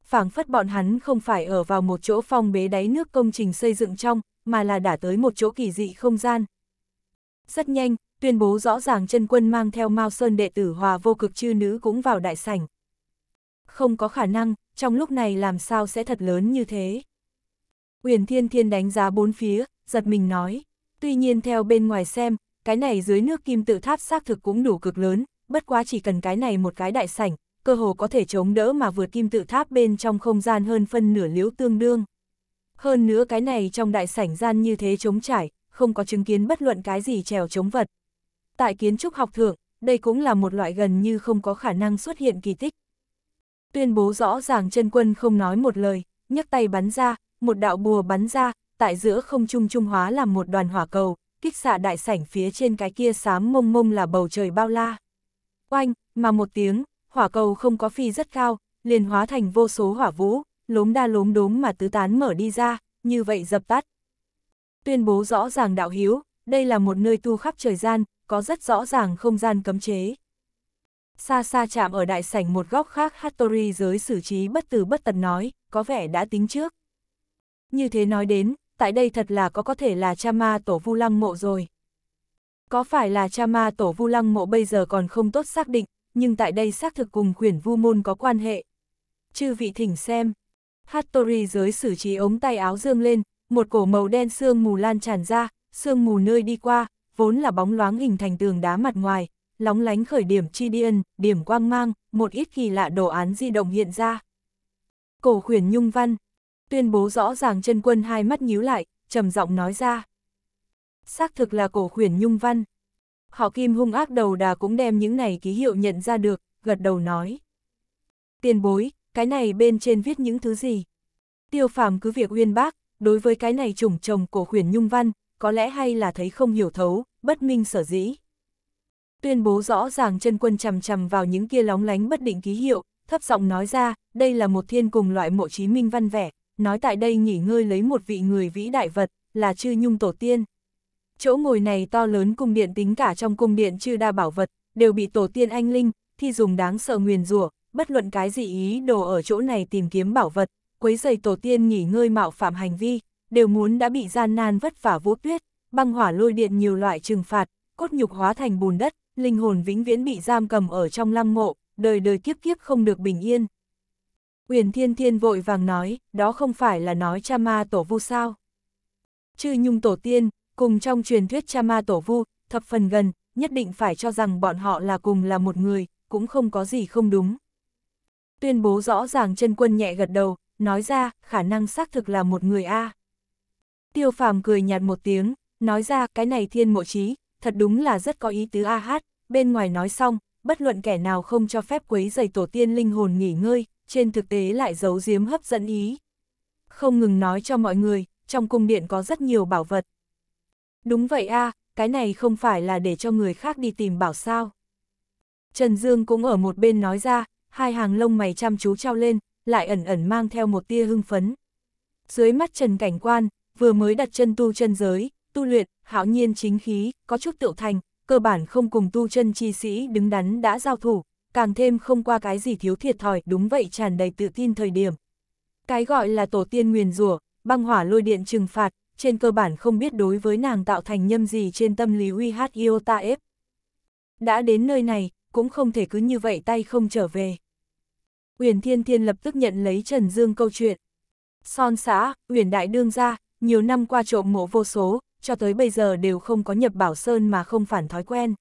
Speaker 1: phảng phất bọn hắn không phải ở vào một chỗ phong bế đáy nước công trình xây dựng trong, mà là đã tới một chỗ kỳ dị không gian, rất nhanh, tuyên bố rõ ràng chân quân mang theo Mao Sơn đệ tử hòa vô cực chư nữ cũng vào đại sảnh. Không có khả năng, trong lúc này làm sao sẽ thật lớn như thế. Huyền Thiên Thiên đánh giá bốn phía, giật mình nói. Tuy nhiên theo bên ngoài xem, cái này dưới nước kim tự tháp xác thực cũng đủ cực lớn, bất quá chỉ cần cái này một cái đại sảnh, cơ hồ có thể chống đỡ mà vượt kim tự tháp bên trong không gian hơn phân nửa liễu tương đương. Hơn nữa cái này trong đại sảnh gian như thế chống trải, không có chứng kiến bất luận cái gì trèo chống vật. Tại kiến trúc học thượng, đây cũng là một loại gần như không có khả năng xuất hiện kỳ tích. Tuyên bố rõ ràng chân quân không nói một lời, nhấc tay bắn ra, một đạo bùa bắn ra, tại giữa không trung trung hóa là một đoàn hỏa cầu, kích xạ đại sảnh phía trên cái kia xám mông mông là bầu trời bao la. Oanh, mà một tiếng, hỏa cầu không có phi rất cao, liền hóa thành vô số hỏa vũ, lốm đa lốm đốm mà tứ tán mở đi ra, như vậy dập tắt tuyên bố rõ ràng đạo hiếu, đây là một nơi tu khắp trời gian, có rất rõ ràng không gian cấm chế. Xa xa chạm ở đại sảnh một góc khác Hattori giới xử trí bất từ bất tần nói, có vẻ đã tính trước. Như thế nói đến, tại đây thật là có có thể là cha ma tổ vu lăng mộ rồi. Có phải là cha ma tổ vu lăng mộ bây giờ còn không tốt xác định, nhưng tại đây xác thực cùng khuyển vu môn có quan hệ. Chư vị thỉnh xem. Hattori giới xử trí ống tay áo dương lên, một cổ màu đen sương mù lan tràn ra, sương mù nơi đi qua, vốn là bóng loáng hình thành tường đá mặt ngoài, lóng lánh khởi điểm chi điên, điểm quang mang, một ít kỳ lạ đồ án di động hiện ra. Cổ khuyển nhung văn, tuyên bố rõ ràng chân quân hai mắt nhíu lại, trầm giọng nói ra. Xác thực là cổ khuyển nhung văn. Họ kim hung ác đầu đà cũng đem những này ký hiệu nhận ra được, gật đầu nói. Tiền bối, cái này bên trên viết những thứ gì? Tiêu phàm cứ việc uyên bác, đối với cái này trùng chồng của Huyền nhung văn, có lẽ hay là thấy không hiểu thấu, bất minh sở dĩ. Tuyên bố rõ ràng chân quân chằm chằm vào những kia lóng lánh bất định ký hiệu, thấp giọng nói ra, đây là một thiên cùng loại mộ chí minh văn vẻ, nói tại đây nghỉ ngơi lấy một vị người vĩ đại vật, là chư nhung tổ tiên. Chỗ ngồi này to lớn cung điện tính cả trong cung điện chư đa bảo vật, đều bị tổ tiên anh linh, thi dùng đáng sợ nguyền rủa bất luận cái gì ý đồ ở chỗ này tìm kiếm bảo vật, quấy giày tổ tiên nghỉ ngơi mạo phạm hành vi, đều muốn đã bị gian nan vất vả vũ tuyết, băng hỏa lôi điện nhiều loại trừng phạt, cốt nhục hóa thành bùn đất, linh hồn vĩnh viễn bị giam cầm ở trong lăng mộ, đời đời kiếp kiếp không được bình yên. Uyển Thiên Thiên vội vàng nói, đó không phải là nói cha ma tổ vu sao. Chư nhung tổ tiên, cùng trong truyền thuyết cha ma tổ vu, thập phần gần, nhất định phải cho rằng bọn họ là cùng là một người, cũng không có gì không đúng. Tuyên bố rõ ràng chân quân nhẹ gật đầu, nói ra, khả năng xác thực là một người A. Tiêu phàm cười nhạt một tiếng, nói ra cái này thiên mộ trí, thật đúng là rất có ý tứ A hát, bên ngoài nói xong, bất luận kẻ nào không cho phép quấy giày tổ tiên linh hồn nghỉ ngơi, trên thực tế lại giấu giếm hấp dẫn ý. Không ngừng nói cho mọi người, trong cung điện có rất nhiều bảo vật. Đúng vậy a cái này không phải là để cho người khác đi tìm bảo sao. Trần Dương cũng ở một bên nói ra, hai hàng lông mày chăm chú trao lên, lại ẩn ẩn mang theo một tia hưng phấn. Dưới mắt Trần Cảnh Quan, vừa mới đặt chân tu chân giới, tu luyện, hảo nhiên chính khí, có chút tựu thành, cơ bản không cùng tu chân chi sĩ đứng đắn đã giao thủ, càng thêm không qua cái gì thiếu thiệt thòi, đúng vậy tràn đầy tự tin thời điểm. Cái gọi là tổ tiên nguyền rủa, băng hỏa lôi điện trừng phạt, trên cơ bản không biết đối với nàng tạo thành nhâm gì trên tâm lý uy hát yêu ta ép. Đã đến nơi này, cũng không thể cứ như vậy tay không trở về. Uyển Thiên Thiên lập tức nhận lấy Trần Dương câu chuyện. Son xã, Uyển Đại Đương ra, nhiều năm qua trộm mộ vô số, cho tới bây giờ đều không có nhập bảo sơn mà không phản thói quen.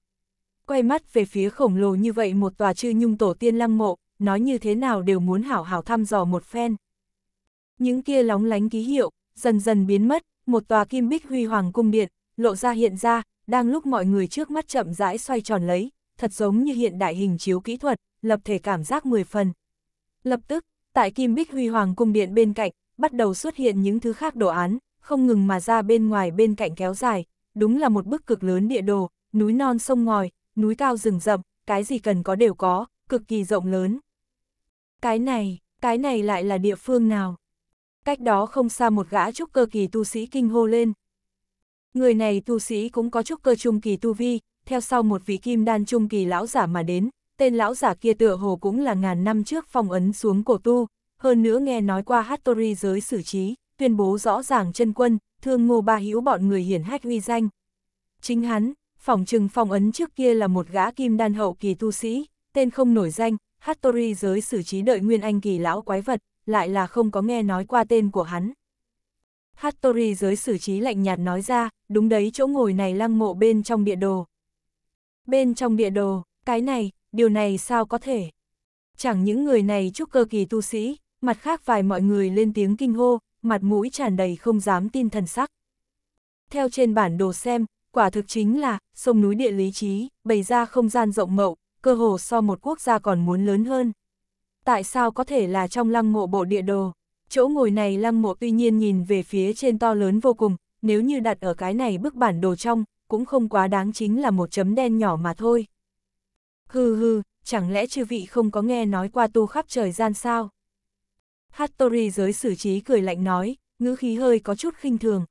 Speaker 1: Quay mắt về phía khổng lồ như vậy một tòa chư nhung tổ tiên lăng mộ, nói như thế nào đều muốn hảo hảo thăm dò một phen. Những kia lóng lánh ký hiệu, dần dần biến mất, một tòa kim bích huy hoàng cung điện, lộ ra hiện ra, đang lúc mọi người trước mắt chậm rãi xoay tròn lấy, thật giống như hiện đại hình chiếu kỹ thuật, lập thể cảm giác 10 phần. Lập tức, tại Kim Bích Huy Hoàng cung điện bên cạnh, bắt đầu xuất hiện những thứ khác đồ án, không ngừng mà ra bên ngoài bên cạnh kéo dài, đúng là một bức cực lớn địa đồ, núi non sông ngòi, núi cao rừng rậm, cái gì cần có đều có, cực kỳ rộng lớn. Cái này, cái này lại là địa phương nào? Cách đó không xa một gã trúc cơ kỳ tu sĩ kinh hô lên. Người này tu sĩ cũng có trúc cơ trung kỳ tu vi, theo sau một vị kim đan trung kỳ lão giả mà đến, tên lão giả kia tựa hồ cũng là ngàn năm trước phong ấn xuống cổ tu, hơn nữa nghe nói qua Hattori giới xử trí, tuyên bố rõ ràng chân quân, thương ngô ba hữu bọn người hiển hách uy danh. Chính hắn, phỏng trừng phong ấn trước kia là một gã kim đan hậu kỳ tu sĩ, tên không nổi danh, Hattori giới xử trí đợi nguyên anh kỳ lão quái vật, lại là không có nghe nói qua tên của hắn. Hattori giới xử trí lạnh nhạt nói ra, đúng đấy chỗ ngồi này lăng mộ bên trong địa đồ. Bên trong địa đồ, cái này, điều này sao có thể? Chẳng những người này chúc cơ kỳ tu sĩ, mặt khác vài mọi người lên tiếng kinh hô, mặt mũi tràn đầy không dám tin thần sắc. Theo trên bản đồ xem, quả thực chính là sông núi địa lý trí, bày ra không gian rộng mậu, cơ hồ so một quốc gia còn muốn lớn hơn. Tại sao có thể là trong lăng mộ bộ địa đồ? Chỗ ngồi này lăng mộ tuy nhiên nhìn về phía trên to lớn vô cùng, nếu như đặt ở cái này bức bản đồ trong, cũng không quá đáng chính là một chấm đen nhỏ mà thôi. Hừ hừ, chẳng lẽ chư vị không có nghe nói qua tu khắp trời gian sao? Hattori giới xử trí cười lạnh nói, ngữ khí hơi có chút khinh thường.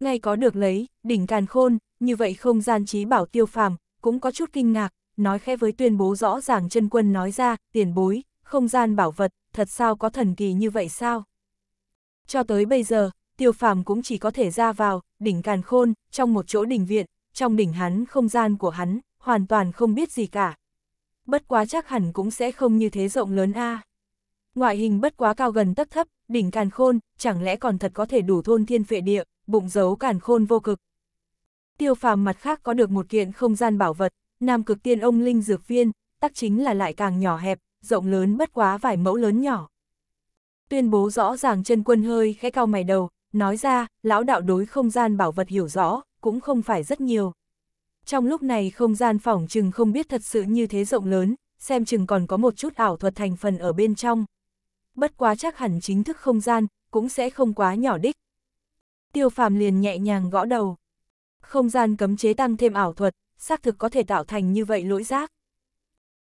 Speaker 1: Ngay có được lấy, đỉnh càn khôn, như vậy không gian trí bảo tiêu phàm, cũng có chút kinh ngạc, nói khẽ với tuyên bố rõ ràng chân quân nói ra, tiền bối, không gian bảo vật, thật sao có thần kỳ như vậy sao? Cho tới bây giờ, tiêu phàm cũng chỉ có thể ra vào, đỉnh càn khôn, trong một chỗ đỉnh viện, trong đỉnh hắn không gian của hắn, hoàn toàn không biết gì cả. Bất quá chắc hẳn cũng sẽ không như thế rộng lớn a. Ngoại hình bất quá cao gần tấp thấp, đỉnh càn khôn, chẳng lẽ còn thật có thể đủ thôn thiên phệ địa, bụng giấu càn khôn vô cực. Tiêu phàm mặt khác có được một kiện không gian bảo vật, nam cực tiên ông linh dược viên, tắc chính là lại càng nhỏ hẹp, rộng lớn bất quá vài mẫu lớn nhỏ. Tuyên bố rõ ràng chân quân hơi khẽ cao mày đầu, nói ra, lão đạo đối không gian bảo vật hiểu rõ, cũng không phải rất nhiều trong lúc này không gian phỏng chừng không biết thật sự như thế rộng lớn, xem chừng còn có một chút ảo thuật thành phần ở bên trong. Bất quá chắc hẳn chính thức không gian, cũng sẽ không quá nhỏ đích. Tiêu phàm liền nhẹ nhàng gõ đầu. Không gian cấm chế tăng thêm ảo thuật, xác thực có thể tạo thành như vậy lỗi rác.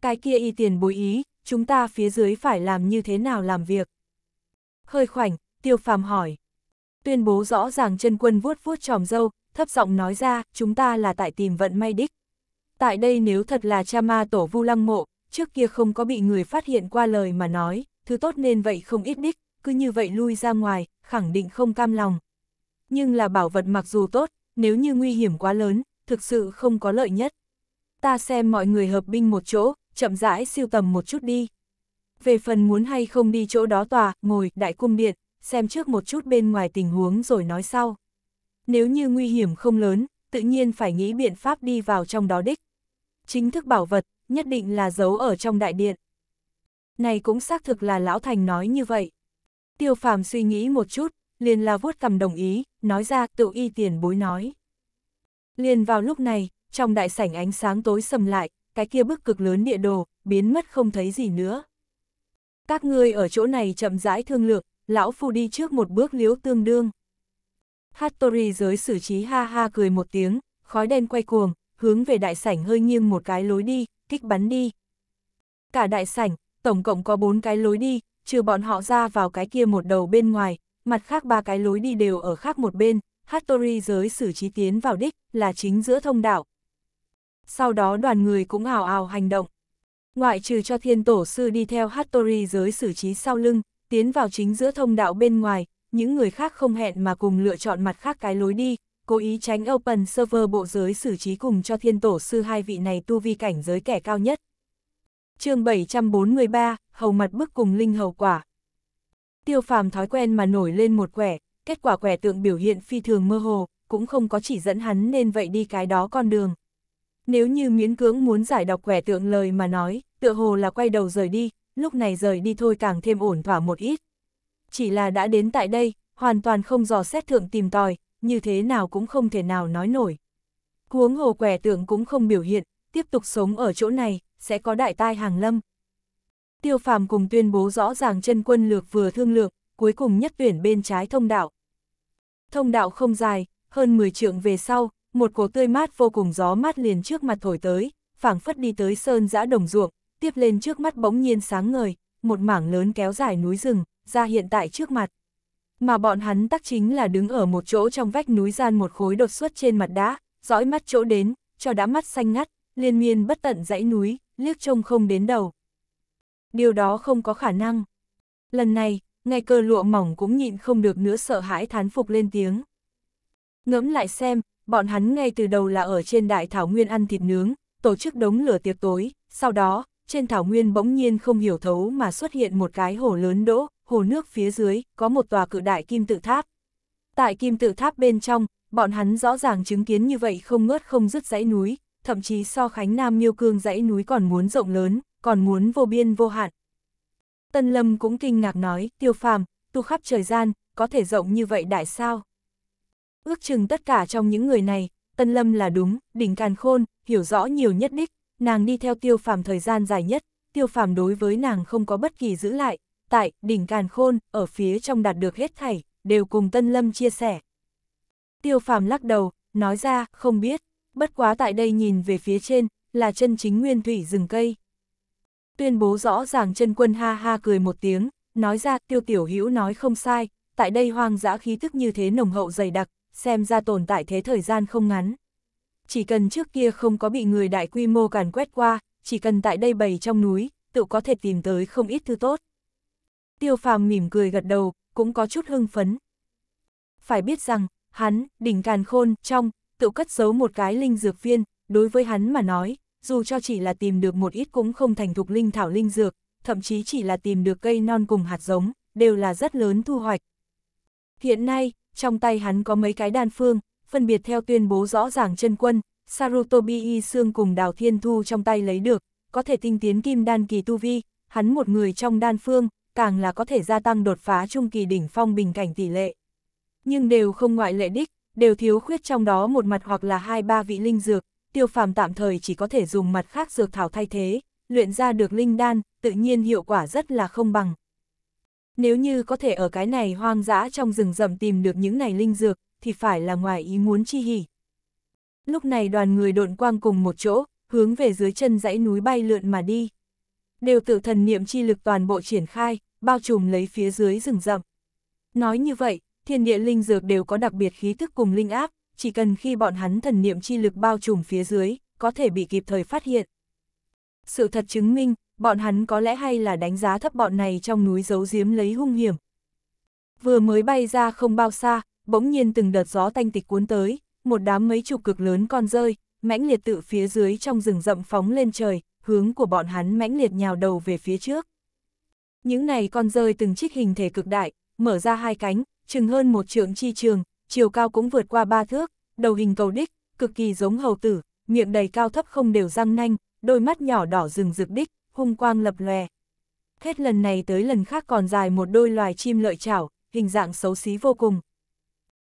Speaker 1: Cái kia y tiền bối ý, chúng ta phía dưới phải làm như thế nào làm việc? Hơi khoảnh, tiêu phàm hỏi. Tuyên bố rõ ràng chân quân vuốt vuốt tròm dâu, thấp giọng nói ra, chúng ta là tại tìm vận may đích. Tại đây nếu thật là cha ma tổ vu lăng mộ, trước kia không có bị người phát hiện qua lời mà nói, thứ tốt nên vậy không ít đích, cứ như vậy lui ra ngoài, khẳng định không cam lòng. Nhưng là bảo vật mặc dù tốt, nếu như nguy hiểm quá lớn, thực sự không có lợi nhất. Ta xem mọi người hợp binh một chỗ, chậm rãi siêu tầm một chút đi. Về phần muốn hay không đi chỗ đó tòa, ngồi, đại cung điện, xem trước một chút bên ngoài tình huống rồi nói sau nếu như nguy hiểm không lớn, tự nhiên phải nghĩ biện pháp đi vào trong đó đích. Chính thức bảo vật, nhất định là giấu ở trong đại điện. Này cũng xác thực là Lão Thành nói như vậy. Tiêu phàm suy nghĩ một chút, liền là vuốt cầm đồng ý, nói ra tự y tiền bối nói. Liền vào lúc này, trong đại sảnh ánh sáng tối sầm lại, cái kia bức cực lớn địa đồ, biến mất không thấy gì nữa. Các ngươi ở chỗ này chậm rãi thương lược, lão phu đi trước một bước liếu tương đương. Hattori giới xử trí ha ha cười một tiếng, khói đen quay cuồng, hướng về đại sảnh hơi nghiêng một cái lối đi, kích bắn đi. Cả đại sảnh, tổng cộng có bốn cái lối đi, trừ bọn họ ra vào cái kia một đầu bên ngoài, mặt khác ba cái lối đi đều ở khác một bên, Hattori giới xử trí tiến vào đích, là chính giữa thông đạo. Sau đó đoàn người cũng ảo ảo hành động. Ngoại trừ cho thiên tổ sư đi theo Hattori giới xử trí sau lưng, tiến vào chính giữa thông đạo bên ngoài, những người khác không hẹn mà cùng lựa chọn mặt khác cái lối đi, cố ý tránh open server bộ giới xử trí cùng cho thiên tổ sư hai vị này tu vi cảnh giới kẻ cao nhất. chương 743, hầu mặt bức cùng linh hầu quả. Tiêu phàm thói quen mà nổi lên một quẻ, kết quả quẻ tượng biểu hiện phi thường mơ hồ, cũng không có chỉ dẫn hắn nên vậy đi cái đó con đường. Nếu như miễn cưỡng muốn giải đọc quẻ tượng lời mà nói, tựa hồ là quay đầu rời đi, lúc này rời đi thôi càng thêm ổn thỏa một ít chỉ là đã đến tại đây, hoàn toàn không dò xét thượng tìm tòi, như thế nào cũng không thể nào nói nổi. Huống hồ quẻ tượng cũng không biểu hiện, tiếp tục sống ở chỗ này, sẽ có đại tai hàng lâm. Tiêu phàm cùng tuyên bố rõ ràng chân quân lược vừa thương lượng, cuối cùng nhất tuyển bên trái thông đạo. Thông đạo không dài, hơn 10 trượng về sau, một cổ tươi mát vô cùng gió mát liền trước mặt thổi tới, phảng phất đi tới sơn giã đồng ruộng, tiếp lên trước mắt bỗng nhiên sáng ngời, một mảng lớn kéo dài núi rừng, ra hiện tại trước mặt. Mà bọn hắn tắc chính là đứng ở một chỗ trong vách núi gian một khối đột xuất trên mặt đá, dõi mắt chỗ đến, cho đã mắt xanh ngắt, liên miên bất tận dãy núi, liếc trông không đến đầu. Điều đó không có khả năng. Lần này, ngay cơ lụa mỏng cũng nhịn không được nữa sợ hãi thán phục lên tiếng. Ngẫm lại xem, bọn hắn ngay từ đầu là ở trên đại thảo nguyên ăn thịt nướng, tổ chức đống lửa tiệc tối, sau đó, trên thảo nguyên bỗng nhiên không hiểu thấu mà xuất hiện một cái hổ lớn đỗ, hồ nước phía dưới có một tòa cự đại kim tự tháp. Tại kim tự tháp bên trong, bọn hắn rõ ràng chứng kiến như vậy không ngớt không dứt dãy núi, thậm chí so Khánh Nam Miêu Cương dãy núi còn muốn rộng lớn, còn muốn vô biên vô hạn. Tân Lâm cũng kinh ngạc nói, tiêu phàm, tu khắp trời gian, có thể rộng như vậy đại sao? Ước chừng tất cả trong những người này, Tân Lâm là đúng, đỉnh càn khôn, hiểu rõ nhiều nhất đích, nàng đi theo tiêu phàm thời gian dài nhất, tiêu phàm đối với nàng không có bất kỳ giữ lại, tại đỉnh Càn Khôn, ở phía trong đạt được hết thảy, đều cùng Tân Lâm chia sẻ. Tiêu phàm lắc đầu, nói ra, không biết, bất quá tại đây nhìn về phía trên, là chân chính nguyên thủy rừng cây. Tuyên bố rõ ràng chân quân ha ha cười một tiếng, nói ra tiêu tiểu hữu nói không sai, tại đây hoang dã khí thức như thế nồng hậu dày đặc, xem ra tồn tại thế thời gian không ngắn. Chỉ cần trước kia không có bị người đại quy mô càn quét qua, chỉ cần tại đây bầy trong núi, tự có thể tìm tới không ít thứ tốt. Tiêu phàm mỉm cười gật đầu, cũng có chút hưng phấn. Phải biết rằng, hắn, đỉnh càn khôn, trong, tự cất giấu một cái linh dược viên, đối với hắn mà nói, dù cho chỉ là tìm được một ít cũng không thành thục linh thảo linh dược, thậm chí chỉ là tìm được cây non cùng hạt giống, đều là rất lớn thu hoạch. Hiện nay, trong tay hắn có mấy cái đan phương, phân biệt theo tuyên bố rõ ràng chân quân, Sarutobi Y Sương cùng Đào Thiên Thu trong tay lấy được, có thể tinh tiến kim đan kỳ tu vi, hắn một người trong đan phương, càng là có thể gia tăng đột phá trung kỳ đỉnh phong bình cảnh tỷ lệ. Nhưng đều không ngoại lệ đích, đều thiếu khuyết trong đó một mặt hoặc là hai ba vị linh dược, tiêu phàm tạm thời chỉ có thể dùng mặt khác dược thảo thay thế, luyện ra được linh đan, tự nhiên hiệu quả rất là không bằng. Nếu như có thể ở cái này hoang dã trong rừng rậm tìm được những này linh dược, thì phải là ngoài ý muốn chi hỉ. Lúc này đoàn người độn quang cùng một chỗ, hướng về dưới chân dãy núi bay lượn mà đi. Đều tự thần niệm chi lực toàn bộ triển khai, bao trùm lấy phía dưới rừng rậm. Nói như vậy, thiên địa linh dược đều có đặc biệt khí thức cùng linh áp, chỉ cần khi bọn hắn thần niệm chi lực bao trùm phía dưới, có thể bị kịp thời phát hiện. Sự thật chứng minh, bọn hắn có lẽ hay là đánh giá thấp bọn này trong núi giấu giếm lấy hung hiểm. Vừa mới bay ra không bao xa, bỗng nhiên từng đợt gió tanh tịch cuốn tới, một đám mấy chục cực lớn con rơi, mãnh liệt tự phía dưới trong rừng rậm phóng lên trời, hướng của bọn hắn mãnh liệt nhào đầu về phía trước. Những này con rơi từng chiếc hình thể cực đại, mở ra hai cánh, chừng hơn một trượng chi trường, chiều cao cũng vượt qua ba thước, đầu hình cầu đích, cực kỳ giống hầu tử, miệng đầy cao thấp không đều răng nanh, đôi mắt nhỏ đỏ rừng rực đích, hung quang lập lòe. Hết lần này tới lần khác còn dài một đôi loài chim lợi chảo, hình dạng xấu xí vô cùng.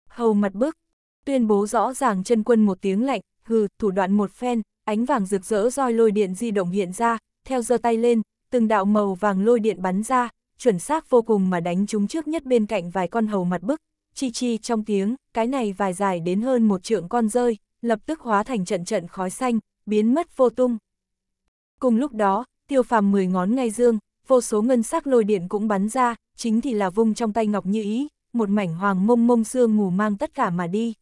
Speaker 1: Hầu mặt bức, tuyên bố rõ ràng chân quân một tiếng lạnh, hừ, thủ đoạn một phen, ánh vàng rực rỡ roi lôi điện di động hiện ra, theo giơ tay lên, từng đạo màu vàng lôi điện bắn ra, chuẩn xác vô cùng mà đánh chúng trước nhất bên cạnh vài con hầu mặt bức, chi chi trong tiếng, cái này vài dài đến hơn một trượng con rơi, lập tức hóa thành trận trận khói xanh, biến mất vô tung. Cùng lúc đó, tiêu phàm mười ngón ngay dương, vô số ngân sắc lôi điện cũng bắn ra, chính thì là vung trong tay ngọc như ý, một mảnh hoàng mông mông xương mù mang tất cả mà đi.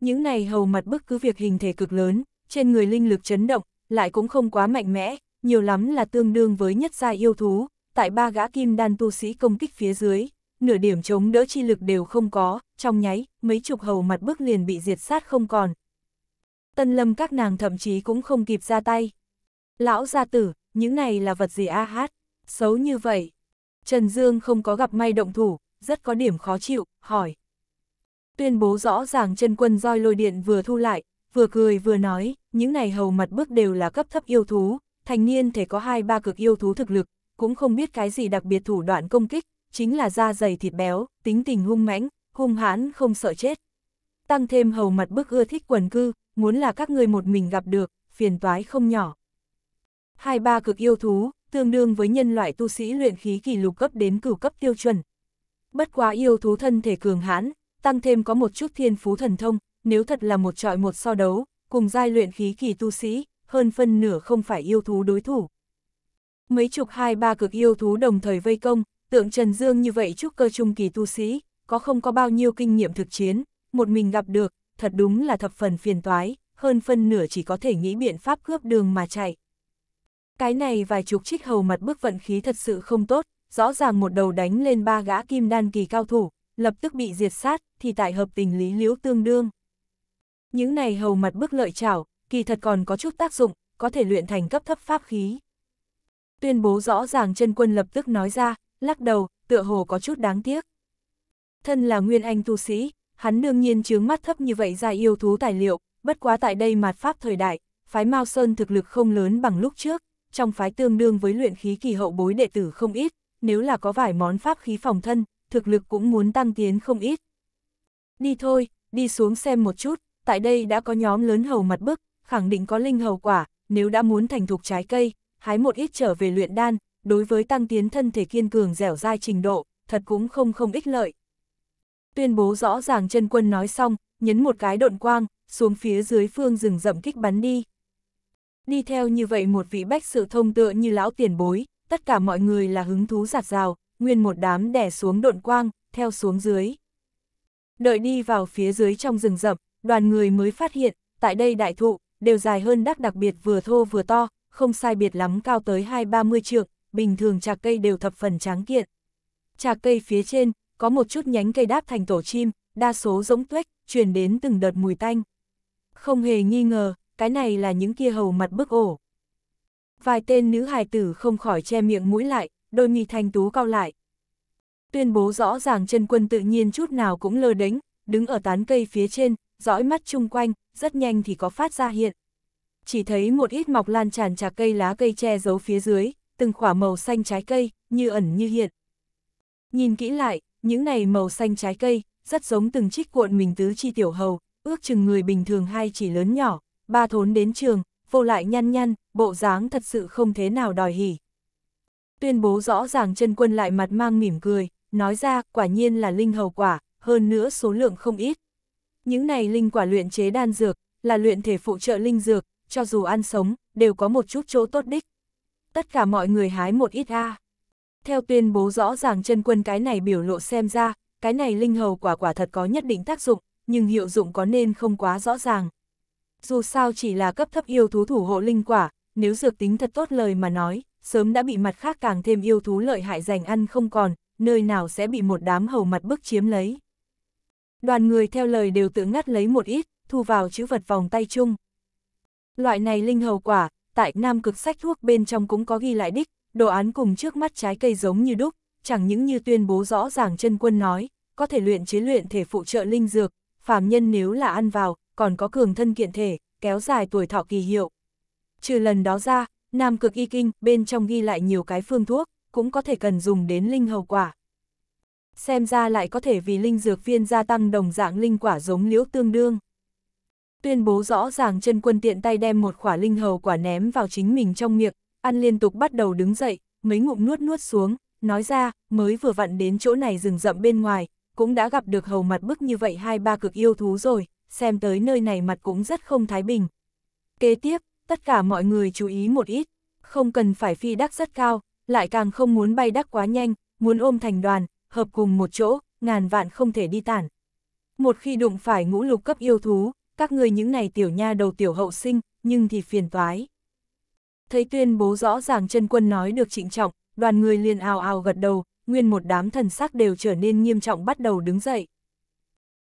Speaker 1: Những này hầu mặt bức cứ việc hình thể cực lớn, trên người linh lực chấn động, lại cũng không quá mạnh mẽ, nhiều lắm là tương đương với nhất gia yêu thú, tại ba gã kim đan tu sĩ công kích phía dưới, nửa điểm chống đỡ chi lực đều không có, trong nháy, mấy chục hầu mặt bước liền bị diệt sát không còn. Tân lâm các nàng thậm chí cũng không kịp ra tay. Lão gia tử, những này là vật gì a hát, xấu như vậy. Trần Dương không có gặp may động thủ, rất có điểm khó chịu, hỏi. Tuyên bố rõ ràng chân quân roi lôi điện vừa thu lại, vừa cười vừa nói, những này hầu mặt bước đều là cấp thấp yêu thú, thành niên thể có hai ba cực yêu thú thực lực, cũng không biết cái gì đặc biệt thủ đoạn công kích, chính là da dày thịt béo, tính tình hung mãnh, hung hãn không sợ chết. Tăng thêm hầu mặt bức ưa thích quần cư, muốn là các người một mình gặp được, phiền toái không nhỏ. Hai ba cực yêu thú, tương đương với nhân loại tu sĩ luyện khí kỳ lục cấp đến cửu cấp tiêu chuẩn. Bất quá yêu thú thân thể cường hãn, tăng thêm có một chút thiên phú thần thông, nếu thật là một trọi một so đấu, cùng giai luyện khí kỳ tu sĩ, hơn phân nửa không phải yêu thú đối thủ. Mấy chục hai ba cực yêu thú đồng thời vây công, tượng Trần Dương như vậy trúc cơ trung kỳ tu sĩ, có không có bao nhiêu kinh nghiệm thực chiến, một mình gặp được, thật đúng là thập phần phiền toái, hơn phân nửa chỉ có thể nghĩ biện pháp cướp đường mà chạy. Cái này vài chục trích hầu mặt bước vận khí thật sự không tốt, rõ ràng một đầu đánh lên ba gã kim đan kỳ cao thủ, lập tức bị diệt sát, thì tại hợp tình lý liễu tương đương. Những này hầu mặt bước lợi chảo, kỳ thật còn có chút tác dụng, có thể luyện thành cấp thấp pháp khí. Tuyên bố rõ ràng chân quân lập tức nói ra, lắc đầu, tựa hồ có chút đáng tiếc. Thân là nguyên anh tu sĩ, hắn đương nhiên chướng mắt thấp như vậy ra yêu thú tài liệu, bất quá tại đây mạt pháp thời đại, phái Mao Sơn thực lực không lớn bằng lúc trước, trong phái tương đương với luyện khí kỳ hậu bối đệ tử không ít, nếu là có vài món pháp khí phòng thân, thực lực cũng muốn tăng tiến không ít. Đi thôi, đi xuống xem một chút, tại đây đã có nhóm lớn hầu mặt bức, khẳng định có linh hầu quả, nếu đã muốn thành thục trái cây, hái một ít trở về luyện đan, đối với tăng tiến thân thể kiên cường dẻo dai trình độ, thật cũng không không ích lợi. Tuyên bố rõ ràng chân quân nói xong, nhấn một cái độn quang, xuống phía dưới phương rừng rậm kích bắn đi. Đi theo như vậy một vị bách sự thông tựa như lão tiền bối, tất cả mọi người là hứng thú giạt rào, nguyên một đám đẻ xuống độn quang, theo xuống dưới. Đợi đi vào phía dưới trong rừng rậm, đoàn người mới phát hiện, tại đây đại thụ, đều dài hơn đắc đặc biệt vừa thô vừa to, không sai biệt lắm cao tới 2-30 trượng, bình thường trà cây đều thập phần tráng kiện. Trà cây phía trên, có một chút nhánh cây đáp thành tổ chim, đa số rỗng tuếch, truyền đến từng đợt mùi tanh. Không hề nghi ngờ, cái này là những kia hầu mặt bức ổ. Vài tên nữ hài tử không khỏi che miệng mũi lại, đôi mi thanh tú cao lại. Tuyên bố rõ ràng chân quân tự nhiên chút nào cũng lơ đánh, đứng ở tán cây phía trên, dõi mắt chung quanh, rất nhanh thì có phát ra hiện. Chỉ thấy một ít mọc lan tràn trà cây lá cây che giấu phía dưới, từng khỏa màu xanh trái cây, như ẩn như hiện. Nhìn kỹ lại, những này màu xanh trái cây, rất giống từng trích cuộn mình tứ chi tiểu hầu, ước chừng người bình thường hay chỉ lớn nhỏ, ba thốn đến trường, vô lại nhăn nhăn, bộ dáng thật sự không thế nào đòi hỉ. Tuyên bố rõ ràng chân quân lại mặt mang mỉm cười, nói ra quả nhiên là linh hầu quả, hơn nữa số lượng không ít. Những này linh quả luyện chế đan dược, là luyện thể phụ trợ linh dược, cho dù ăn sống, đều có một chút chỗ tốt đích. Tất cả mọi người hái một ít a. Theo tuyên bố rõ ràng chân quân cái này biểu lộ xem ra, cái này linh hầu quả quả thật có nhất định tác dụng, nhưng hiệu dụng có nên không quá rõ ràng. Dù sao chỉ là cấp thấp yêu thú thủ hộ linh quả, nếu dược tính thật tốt lời mà nói, sớm đã bị mặt khác càng thêm yêu thú lợi hại giành ăn không còn, nơi nào sẽ bị một đám hầu mặt bức chiếm lấy đoàn người theo lời đều tự ngắt lấy một ít, thu vào chữ vật vòng tay chung. Loại này linh hầu quả, tại nam cực sách thuốc bên trong cũng có ghi lại đích, đồ án cùng trước mắt trái cây giống như đúc, chẳng những như tuyên bố rõ ràng chân quân nói, có thể luyện chế luyện thể phụ trợ linh dược, phàm nhân nếu là ăn vào, còn có cường thân kiện thể, kéo dài tuổi thọ kỳ hiệu. Trừ lần đó ra, nam cực y kinh bên trong ghi lại nhiều cái phương thuốc, cũng có thể cần dùng đến linh hầu quả xem ra lại có thể vì linh dược viên gia tăng đồng dạng linh quả giống liễu tương đương. Tuyên bố rõ ràng chân quân tiện tay đem một quả linh hầu quả ném vào chính mình trong miệng, ăn liên tục bắt đầu đứng dậy, mấy ngụm nuốt nuốt xuống, nói ra, mới vừa vặn đến chỗ này rừng rậm bên ngoài, cũng đã gặp được hầu mặt bức như vậy hai ba cực yêu thú rồi, xem tới nơi này mặt cũng rất không thái bình. Kế tiếp, tất cả mọi người chú ý một ít, không cần phải phi đắc rất cao, lại càng không muốn bay đắc quá nhanh, muốn ôm thành đoàn, hợp cùng một chỗ, ngàn vạn không thể đi tản. Một khi đụng phải ngũ lục cấp yêu thú, các người những này tiểu nha đầu tiểu hậu sinh, nhưng thì phiền toái. Thấy tuyên bố rõ ràng chân quân nói được trịnh trọng, đoàn người liền ào ào gật đầu, nguyên một đám thần sắc đều trở nên nghiêm trọng bắt đầu đứng dậy.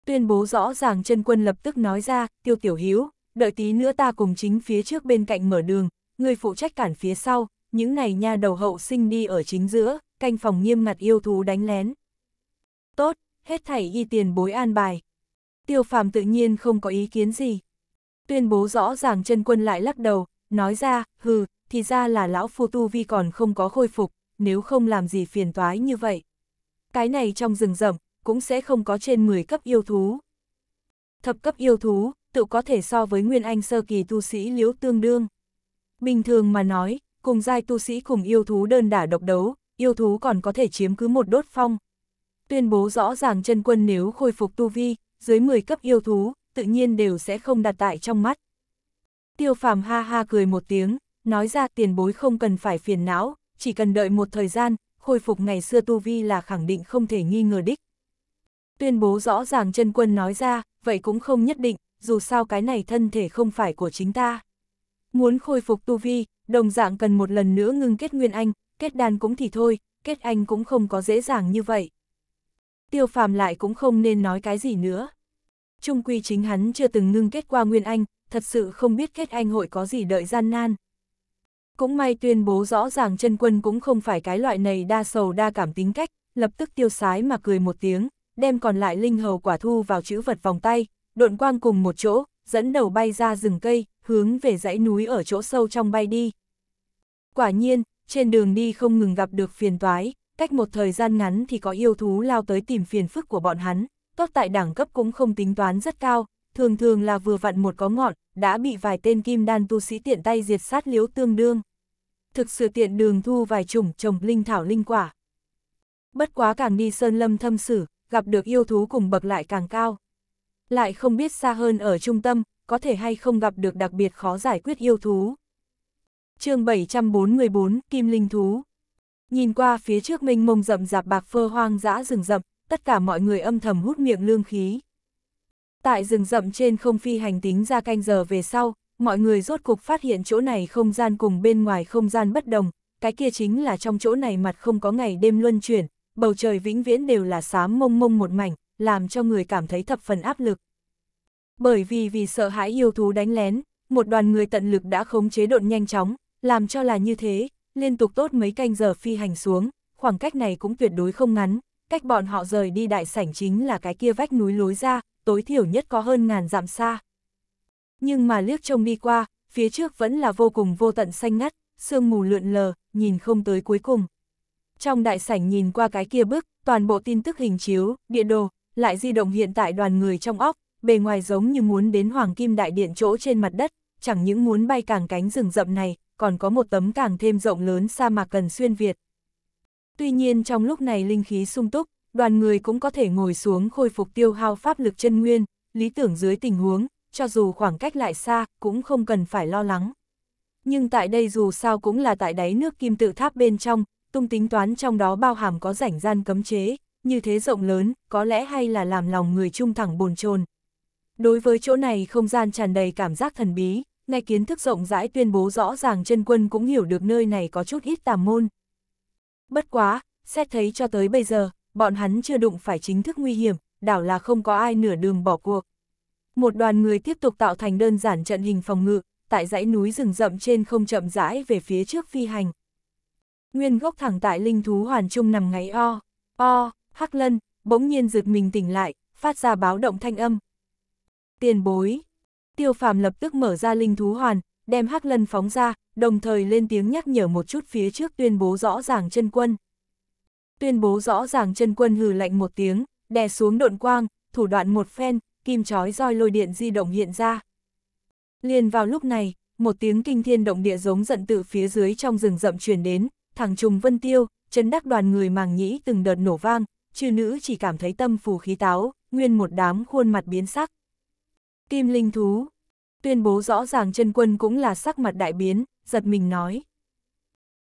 Speaker 1: Tuyên bố rõ ràng chân quân lập tức nói ra, tiêu tiểu hiếu, đợi tí nữa ta cùng chính phía trước bên cạnh mở đường, người phụ trách cản phía sau, những này nha đầu hậu sinh đi ở chính giữa canh phòng nghiêm ngặt yêu thú đánh lén. Tốt, hết thảy y tiền bối an bài. Tiêu phàm tự nhiên không có ý kiến gì. Tuyên bố rõ ràng chân quân lại lắc đầu, nói ra, hừ, thì ra là lão phu tu vi còn không có khôi phục, nếu không làm gì phiền toái như vậy. Cái này trong rừng rậm, cũng sẽ không có trên 10 cấp yêu thú. Thập cấp yêu thú, tự có thể so với Nguyên Anh sơ kỳ tu sĩ liễu tương đương. Bình thường mà nói, cùng giai tu sĩ cùng yêu thú đơn đả độc đấu, yêu thú còn có thể chiếm cứ một đốt phong. Tuyên bố rõ ràng chân quân nếu khôi phục tu vi, dưới 10 cấp yêu thú, tự nhiên đều sẽ không đặt tại trong mắt. Tiêu phàm ha ha cười một tiếng, nói ra tiền bối không cần phải phiền não, chỉ cần đợi một thời gian, khôi phục ngày xưa tu vi là khẳng định không thể nghi ngờ đích. Tuyên bố rõ ràng chân quân nói ra, vậy cũng không nhất định, dù sao cái này thân thể không phải của chính ta. Muốn khôi phục tu vi, đồng dạng cần một lần nữa ngưng kết nguyên anh, kết đàn cũng thì thôi, kết anh cũng không có dễ dàng như vậy. Tiêu phàm lại cũng không nên nói cái gì nữa. Trung quy chính hắn chưa từng ngưng kết qua Nguyên Anh, thật sự không biết kết anh hội có gì đợi gian nan. Cũng may tuyên bố rõ ràng chân quân cũng không phải cái loại này đa sầu đa cảm tính cách, lập tức tiêu sái mà cười một tiếng, đem còn lại linh hầu quả thu vào chữ vật vòng tay, độn quang cùng một chỗ, dẫn đầu bay ra rừng cây, hướng về dãy núi ở chỗ sâu trong bay đi. Quả nhiên, trên đường đi không ngừng gặp được phiền toái, cách một thời gian ngắn thì có yêu thú lao tới tìm phiền phức của bọn hắn, tốt tại đẳng cấp cũng không tính toán rất cao, thường thường là vừa vặn một có ngọn, đã bị vài tên kim đan tu sĩ tiện tay diệt sát liếu tương đương. Thực sự tiện đường thu vài chủng trồng linh thảo linh quả. Bất quá càng đi sơn lâm thâm sử, gặp được yêu thú cùng bậc lại càng cao. Lại không biết xa hơn ở trung tâm, có thể hay không gặp được đặc biệt khó giải quyết yêu thú chương 744, Kim Linh Thú. Nhìn qua phía trước mênh mông rậm rạp bạc phơ hoang dã rừng rậm, tất cả mọi người âm thầm hút miệng lương khí. Tại rừng rậm trên không phi hành tính ra canh giờ về sau, mọi người rốt cục phát hiện chỗ này không gian cùng bên ngoài không gian bất đồng, cái kia chính là trong chỗ này mặt không có ngày đêm luân chuyển, bầu trời vĩnh viễn đều là xám mông mông một mảnh, làm cho người cảm thấy thập phần áp lực. Bởi vì vì sợ hãi yêu thú đánh lén, một đoàn người tận lực đã khống chế độn nhanh chóng, làm cho là như thế, liên tục tốt mấy canh giờ phi hành xuống, khoảng cách này cũng tuyệt đối không ngắn, cách bọn họ rời đi đại sảnh chính là cái kia vách núi lối ra, tối thiểu nhất có hơn ngàn dặm xa. Nhưng mà liếc trông đi qua, phía trước vẫn là vô cùng vô tận xanh ngắt, sương mù lượn lờ, nhìn không tới cuối cùng. Trong đại sảnh nhìn qua cái kia bức, toàn bộ tin tức hình chiếu, địa đồ, lại di động hiện tại đoàn người trong óc, bề ngoài giống như muốn đến Hoàng Kim Đại Điện chỗ trên mặt đất, chẳng những muốn bay càng cánh rừng rậm này, còn có một tấm càng thêm rộng lớn sa mạc cần xuyên Việt. Tuy nhiên trong lúc này linh khí sung túc, đoàn người cũng có thể ngồi xuống khôi phục tiêu hao pháp lực chân nguyên, lý tưởng dưới tình huống, cho dù khoảng cách lại xa, cũng không cần phải lo lắng. Nhưng tại đây dù sao cũng là tại đáy nước kim tự tháp bên trong, tung tính toán trong đó bao hàm có rảnh gian cấm chế, như thế rộng lớn, có lẽ hay là làm lòng người trung thẳng bồn chồn. Đối với chỗ này không gian tràn đầy cảm giác thần bí, ngay kiến thức rộng rãi tuyên bố rõ ràng chân quân cũng hiểu được nơi này có chút ít tà môn. Bất quá, xét thấy cho tới bây giờ, bọn hắn chưa đụng phải chính thức nguy hiểm, đảo là không có ai nửa đường bỏ cuộc. Một đoàn người tiếp tục tạo thành đơn giản trận hình phòng ngự, tại dãy núi rừng rậm trên không chậm rãi về phía trước phi hành. Nguyên gốc thẳng tại linh thú hoàn trung nằm ngáy o, o, hắc lân, bỗng nhiên giật mình tỉnh lại, phát ra báo động thanh âm. Tiền bối, tiêu phàm lập tức mở ra linh thú hoàn, đem hắc lân phóng ra, đồng thời lên tiếng nhắc nhở một chút phía trước tuyên bố rõ ràng chân quân. Tuyên bố rõ ràng chân quân hừ lạnh một tiếng, đè xuống độn quang, thủ đoạn một phen, kim chói roi lôi điện di động hiện ra. Liền vào lúc này, một tiếng kinh thiên động địa giống giận từ phía dưới trong rừng rậm truyền đến, thẳng trùng vân tiêu, chấn đắc đoàn người màng nhĩ từng đợt nổ vang, chư nữ chỉ cảm thấy tâm phù khí táo, nguyên một đám khuôn mặt biến sắc. Kim linh thú. Tuyên bố rõ ràng chân quân cũng là sắc mặt đại biến, giật mình nói.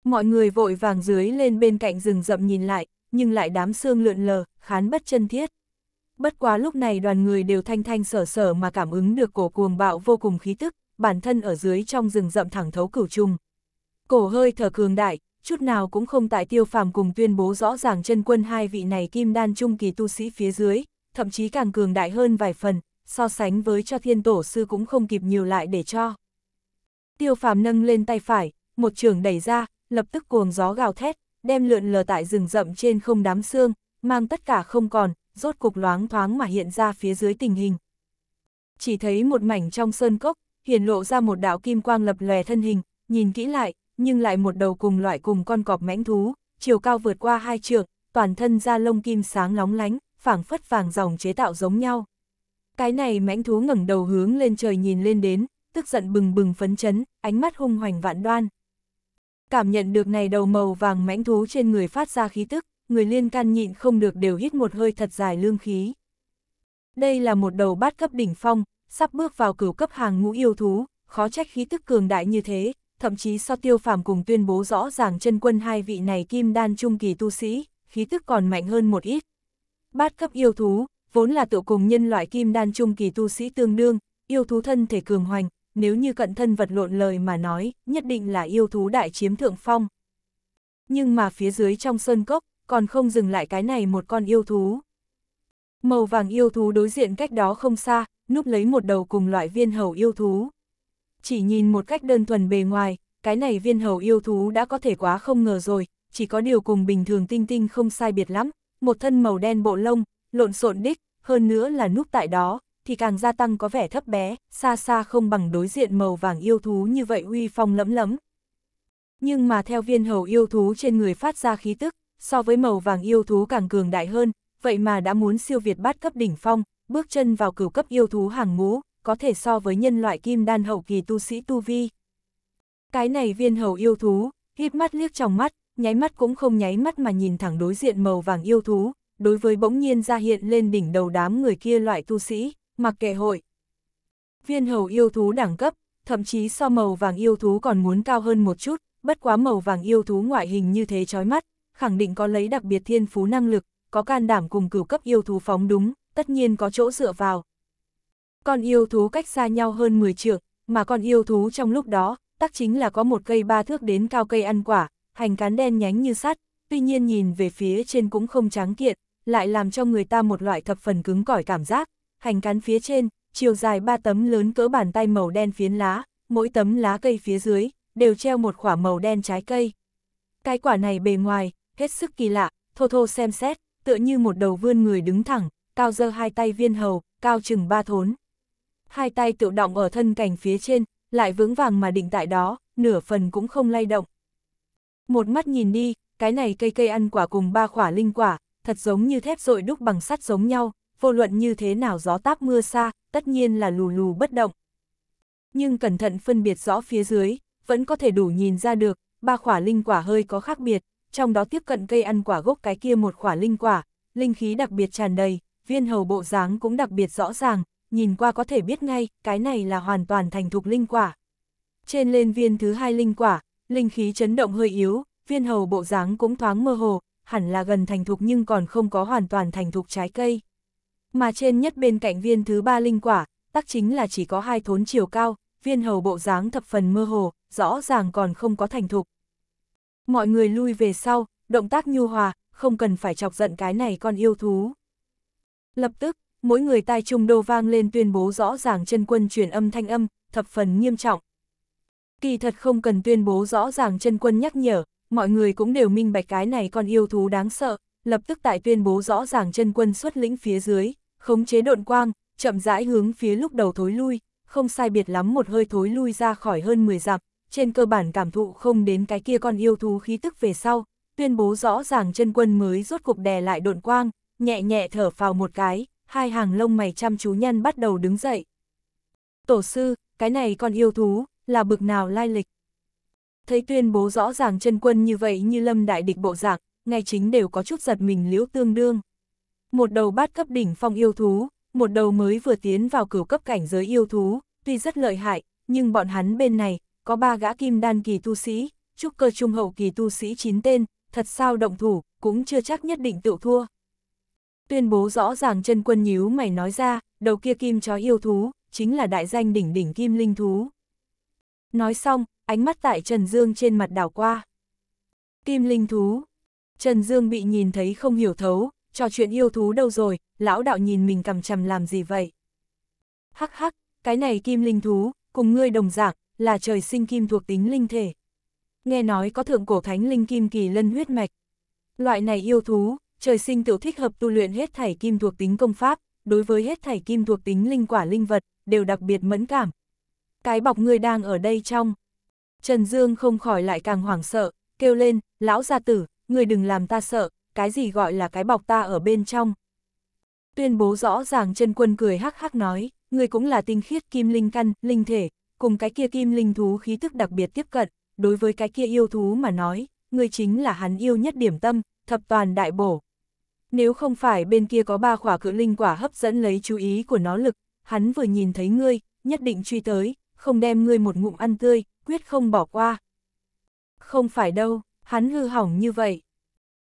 Speaker 1: Mọi người vội vàng dưới lên bên cạnh rừng rậm nhìn lại, nhưng lại đám xương lượn lờ, khán bất chân thiết. Bất quá lúc này đoàn người đều thanh thanh sở sở mà cảm ứng được cổ cuồng bạo vô cùng khí tức, bản thân ở dưới trong rừng rậm thẳng thấu cửu trùng. Cổ hơi thở cường đại, chút nào cũng không tại tiêu phàm cùng tuyên bố rõ ràng chân quân hai vị này kim đan trung kỳ tu sĩ phía dưới, thậm chí càng cường đại hơn vài phần, so sánh với cho thiên tổ sư cũng không kịp nhiều lại để cho. Tiêu phàm nâng lên tay phải, một trường đẩy ra, lập tức cuồng gió gào thét, đem lượn lờ tại rừng rậm trên không đám xương, mang tất cả không còn, rốt cục loáng thoáng mà hiện ra phía dưới tình hình. Chỉ thấy một mảnh trong sơn cốc, hiển lộ ra một đạo kim quang lập lòe thân hình, nhìn kỹ lại, nhưng lại một đầu cùng loại cùng con cọp mãnh thú, chiều cao vượt qua hai trường toàn thân da lông kim sáng lóng lánh, phảng phất vàng dòng chế tạo giống nhau. Cái này mãnh thú ngẩng đầu hướng lên trời nhìn lên đến, tức giận bừng bừng phấn chấn, ánh mắt hung hoành vạn đoan. Cảm nhận được này đầu màu vàng mãnh thú trên người phát ra khí tức, người liên can nhịn không được đều hít một hơi thật dài lương khí. Đây là một đầu bát cấp đỉnh phong, sắp bước vào cửu cấp hàng ngũ yêu thú, khó trách khí tức cường đại như thế, thậm chí so tiêu phàm cùng tuyên bố rõ ràng chân quân hai vị này kim đan trung kỳ tu sĩ, khí tức còn mạnh hơn một ít. Bát cấp yêu thú, vốn là tựu cùng nhân loại kim đan trung kỳ tu sĩ tương đương, yêu thú thân thể cường hoành, nếu như cận thân vật lộn lời mà nói, nhất định là yêu thú đại chiếm thượng phong. Nhưng mà phía dưới trong sơn cốc, còn không dừng lại cái này một con yêu thú. Màu vàng yêu thú đối diện cách đó không xa, núp lấy một đầu cùng loại viên hầu yêu thú. Chỉ nhìn một cách đơn thuần bề ngoài, cái này viên hầu yêu thú đã có thể quá không ngờ rồi, chỉ có điều cùng bình thường tinh tinh không sai biệt lắm, một thân màu đen bộ lông, lộn xộn đích, hơn nữa là núp tại đó, thì càng gia tăng có vẻ thấp bé, xa xa không bằng đối diện màu vàng yêu thú như vậy uy phong lẫm lẫm. Nhưng mà theo viên hầu yêu thú trên người phát ra khí tức, so với màu vàng yêu thú càng cường đại hơn, vậy mà đã muốn siêu việt bát cấp đỉnh phong, bước chân vào cửu cấp yêu thú hàng ngũ, có thể so với nhân loại kim đan hậu kỳ tu sĩ tu vi. Cái này viên hầu yêu thú, híp mắt liếc trong mắt, nháy mắt cũng không nháy mắt mà nhìn thẳng đối diện màu vàng yêu thú, đối với bỗng nhiên ra hiện lên đỉnh đầu đám người kia loại tu sĩ, mặc kệ hội. Viên hầu yêu thú đẳng cấp, thậm chí so màu vàng yêu thú còn muốn cao hơn một chút, bất quá màu vàng yêu thú ngoại hình như thế chói mắt, khẳng định có lấy đặc biệt thiên phú năng lực, có can đảm cùng cửu cấp yêu thú phóng đúng, tất nhiên có chỗ dựa vào. Con yêu thú cách xa nhau hơn 10 trượng, mà con yêu thú trong lúc đó, tắc chính là có một cây ba thước đến cao cây ăn quả, hành cán đen nhánh như sắt, tuy nhiên nhìn về phía trên cũng không tráng kiện, lại làm cho người ta một loại thập phần cứng cỏi cảm giác, hành cán phía trên, chiều dài ba tấm lớn cỡ bàn tay màu đen phiến lá, mỗi tấm lá cây phía dưới, đều treo một quả màu đen trái cây. Cái quả này bề ngoài, hết sức kỳ lạ, thô thô xem xét, tựa như một đầu vươn người đứng thẳng, cao dơ hai tay viên hầu, cao chừng ba thốn. Hai tay tự động ở thân cành phía trên, lại vững vàng mà định tại đó, nửa phần cũng không lay động. Một mắt nhìn đi, cái này cây cây ăn quả cùng ba quả linh quả, thật giống như thép dội đúc bằng sắt giống nhau, vô luận như thế nào gió tác mưa xa, tất nhiên là lù lù bất động. Nhưng cẩn thận phân biệt rõ phía dưới, vẫn có thể đủ nhìn ra được, ba quả linh quả hơi có khác biệt, trong đó tiếp cận cây ăn quả gốc cái kia một quả linh quả, linh khí đặc biệt tràn đầy, viên hầu bộ dáng cũng đặc biệt rõ ràng, nhìn qua có thể biết ngay, cái này là hoàn toàn thành thục linh quả. Trên lên viên thứ hai linh quả, linh khí chấn động hơi yếu, viên hầu bộ dáng cũng thoáng mơ hồ, hẳn là gần thành thục nhưng còn không có hoàn toàn thành thục trái cây. Mà trên nhất bên cạnh viên thứ ba linh quả, tắc chính là chỉ có hai thốn chiều cao, viên hầu bộ dáng thập phần mơ hồ, rõ ràng còn không có thành thục. Mọi người lui về sau, động tác nhu hòa, không cần phải chọc giận cái này con yêu thú. Lập tức, mỗi người tai trung đô vang lên tuyên bố rõ ràng chân quân truyền âm thanh âm, thập phần nghiêm trọng. Kỳ thật không cần tuyên bố rõ ràng chân quân nhắc nhở, mọi người cũng đều minh bạch cái này con yêu thú đáng sợ, lập tức tại tuyên bố rõ ràng chân quân xuất lĩnh phía dưới, khống chế độn quang, chậm rãi hướng phía lúc đầu thối lui, không sai biệt lắm một hơi thối lui ra khỏi hơn 10 dặm, trên cơ bản cảm thụ không đến cái kia con yêu thú khí tức về sau, tuyên bố rõ ràng chân quân mới rốt cục đè lại độn quang, nhẹ nhẹ thở phào một cái, hai hàng lông mày chăm chú nhăn bắt đầu đứng dậy. Tổ sư, cái này con yêu thú, là bực nào lai lịch? thấy tuyên bố rõ ràng chân quân như vậy như lâm đại địch bộ dạng, ngay chính đều có chút giật mình liễu tương đương. Một đầu bát cấp đỉnh phong yêu thú, một đầu mới vừa tiến vào cửu cấp cảnh giới yêu thú, tuy rất lợi hại, nhưng bọn hắn bên này, có ba gã kim đan kỳ tu sĩ, trúc cơ trung hậu kỳ tu sĩ chín tên, thật sao động thủ, cũng chưa chắc nhất định tự thua. Tuyên bố rõ ràng chân quân nhíu mày nói ra, đầu kia kim chó yêu thú, chính là đại danh đỉnh đỉnh kim linh thú. Nói xong, ánh mắt tại Trần Dương trên mặt đảo qua. Kim linh thú. Trần Dương bị nhìn thấy không hiểu thấu, trò chuyện yêu thú đâu rồi, lão đạo nhìn mình cầm chầm làm gì vậy? Hắc hắc, cái này kim linh thú, cùng ngươi đồng dạng, là trời sinh kim thuộc tính linh thể. Nghe nói có thượng cổ thánh linh kim kỳ lân huyết mạch. Loại này yêu thú, trời sinh tiểu thích hợp tu luyện hết thảy kim thuộc tính công pháp, đối với hết thảy kim thuộc tính linh quả linh vật, đều đặc biệt mẫn cảm. Cái bọc ngươi đang ở đây trong, Trần Dương không khỏi lại càng hoảng sợ, kêu lên, lão gia tử, người đừng làm ta sợ, cái gì gọi là cái bọc ta ở bên trong. Tuyên bố rõ ràng Trần quân cười hắc hắc nói, người cũng là tinh khiết kim linh căn, linh thể, cùng cái kia kim linh thú khí thức đặc biệt tiếp cận, đối với cái kia yêu thú mà nói, người chính là hắn yêu nhất điểm tâm, thập toàn đại bổ. Nếu không phải bên kia có ba khỏa cự linh quả hấp dẫn lấy chú ý của nó lực, hắn vừa nhìn thấy ngươi, nhất định truy tới, không đem ngươi một ngụm ăn tươi, quyết không bỏ qua. Không phải đâu, hắn hư hỏng như vậy.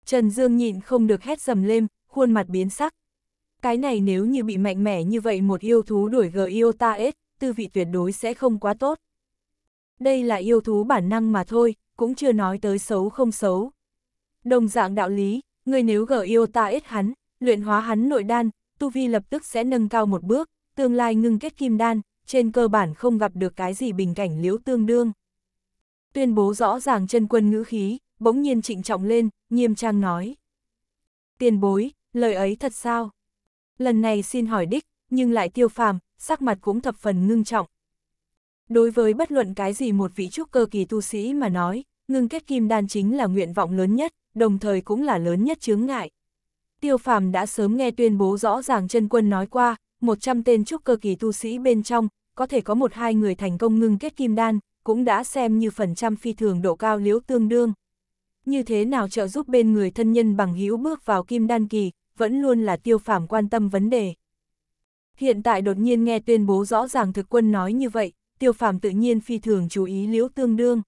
Speaker 1: Trần Dương nhịn không được hét dầm lên, khuôn mặt biến sắc. Cái này nếu như bị mạnh mẽ như vậy một yêu thú đuổi gờ yêu ta ết, tư vị tuyệt đối sẽ không quá tốt. Đây là yêu thú bản năng mà thôi, cũng chưa nói tới xấu không xấu. Đồng dạng đạo lý, người nếu gờ yêu ta ết hắn, luyện hóa hắn nội đan, tu vi lập tức sẽ nâng cao một bước, tương lai ngưng kết kim đan, trên cơ bản không gặp được cái gì bình cảnh liễu tương đương. Tuyên bố rõ ràng chân quân ngữ khí, bỗng nhiên trịnh trọng lên, nghiêm trang nói. Tiền bối, lời ấy thật sao? Lần này xin hỏi đích, nhưng lại tiêu phàm, sắc mặt cũng thập phần ngưng trọng. Đối với bất luận cái gì một vị trúc cơ kỳ tu sĩ mà nói, ngưng kết kim đan chính là nguyện vọng lớn nhất, đồng thời cũng là lớn nhất chướng ngại. Tiêu phàm đã sớm nghe tuyên bố rõ ràng chân quân nói qua, 100 tên trúc cơ kỳ tu sĩ bên trong, có thể có một hai người thành công ngưng kết kim đan, cũng đã xem như phần trăm phi thường độ cao liếu tương đương. Như thế nào trợ giúp bên người thân nhân bằng hữu bước vào kim đan kỳ, vẫn luôn là tiêu phàm quan tâm vấn đề. Hiện tại đột nhiên nghe tuyên bố rõ ràng thực quân nói như vậy, tiêu phàm tự nhiên phi thường chú ý liễu tương đương.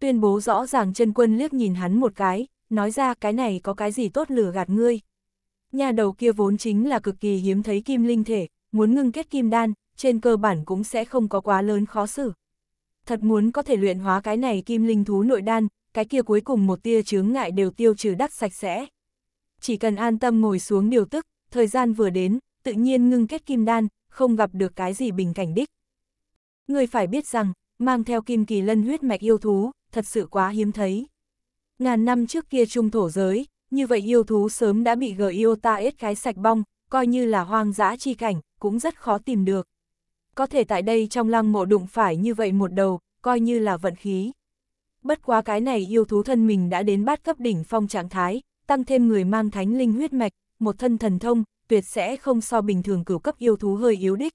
Speaker 1: Tuyên bố rõ ràng chân quân liếc nhìn hắn một cái, nói ra cái này có cái gì tốt lửa gạt ngươi. Nhà đầu kia vốn chính là cực kỳ hiếm thấy kim linh thể, muốn ngưng kết kim đan, trên cơ bản cũng sẽ không có quá lớn khó xử. Thật muốn có thể luyện hóa cái này kim linh thú nội đan, cái kia cuối cùng một tia chướng ngại đều tiêu trừ đắc sạch sẽ. Chỉ cần an tâm ngồi xuống điều tức, thời gian vừa đến, tự nhiên ngưng kết kim đan, không gặp được cái gì bình cảnh đích. Người phải biết rằng, mang theo kim kỳ lân huyết mạch yêu thú, thật sự quá hiếm thấy. Ngàn năm trước kia trung thổ giới, như vậy yêu thú sớm đã bị Giota ết cái sạch bong, coi như là hoang dã chi cảnh, cũng rất khó tìm được có thể tại đây trong lăng mộ đụng phải như vậy một đầu, coi như là vận khí. Bất quá cái này yêu thú thân mình đã đến bát cấp đỉnh phong trạng thái, tăng thêm người mang thánh linh huyết mạch, một thân thần thông, tuyệt sẽ không so bình thường cửu cấp yêu thú hơi yếu đích.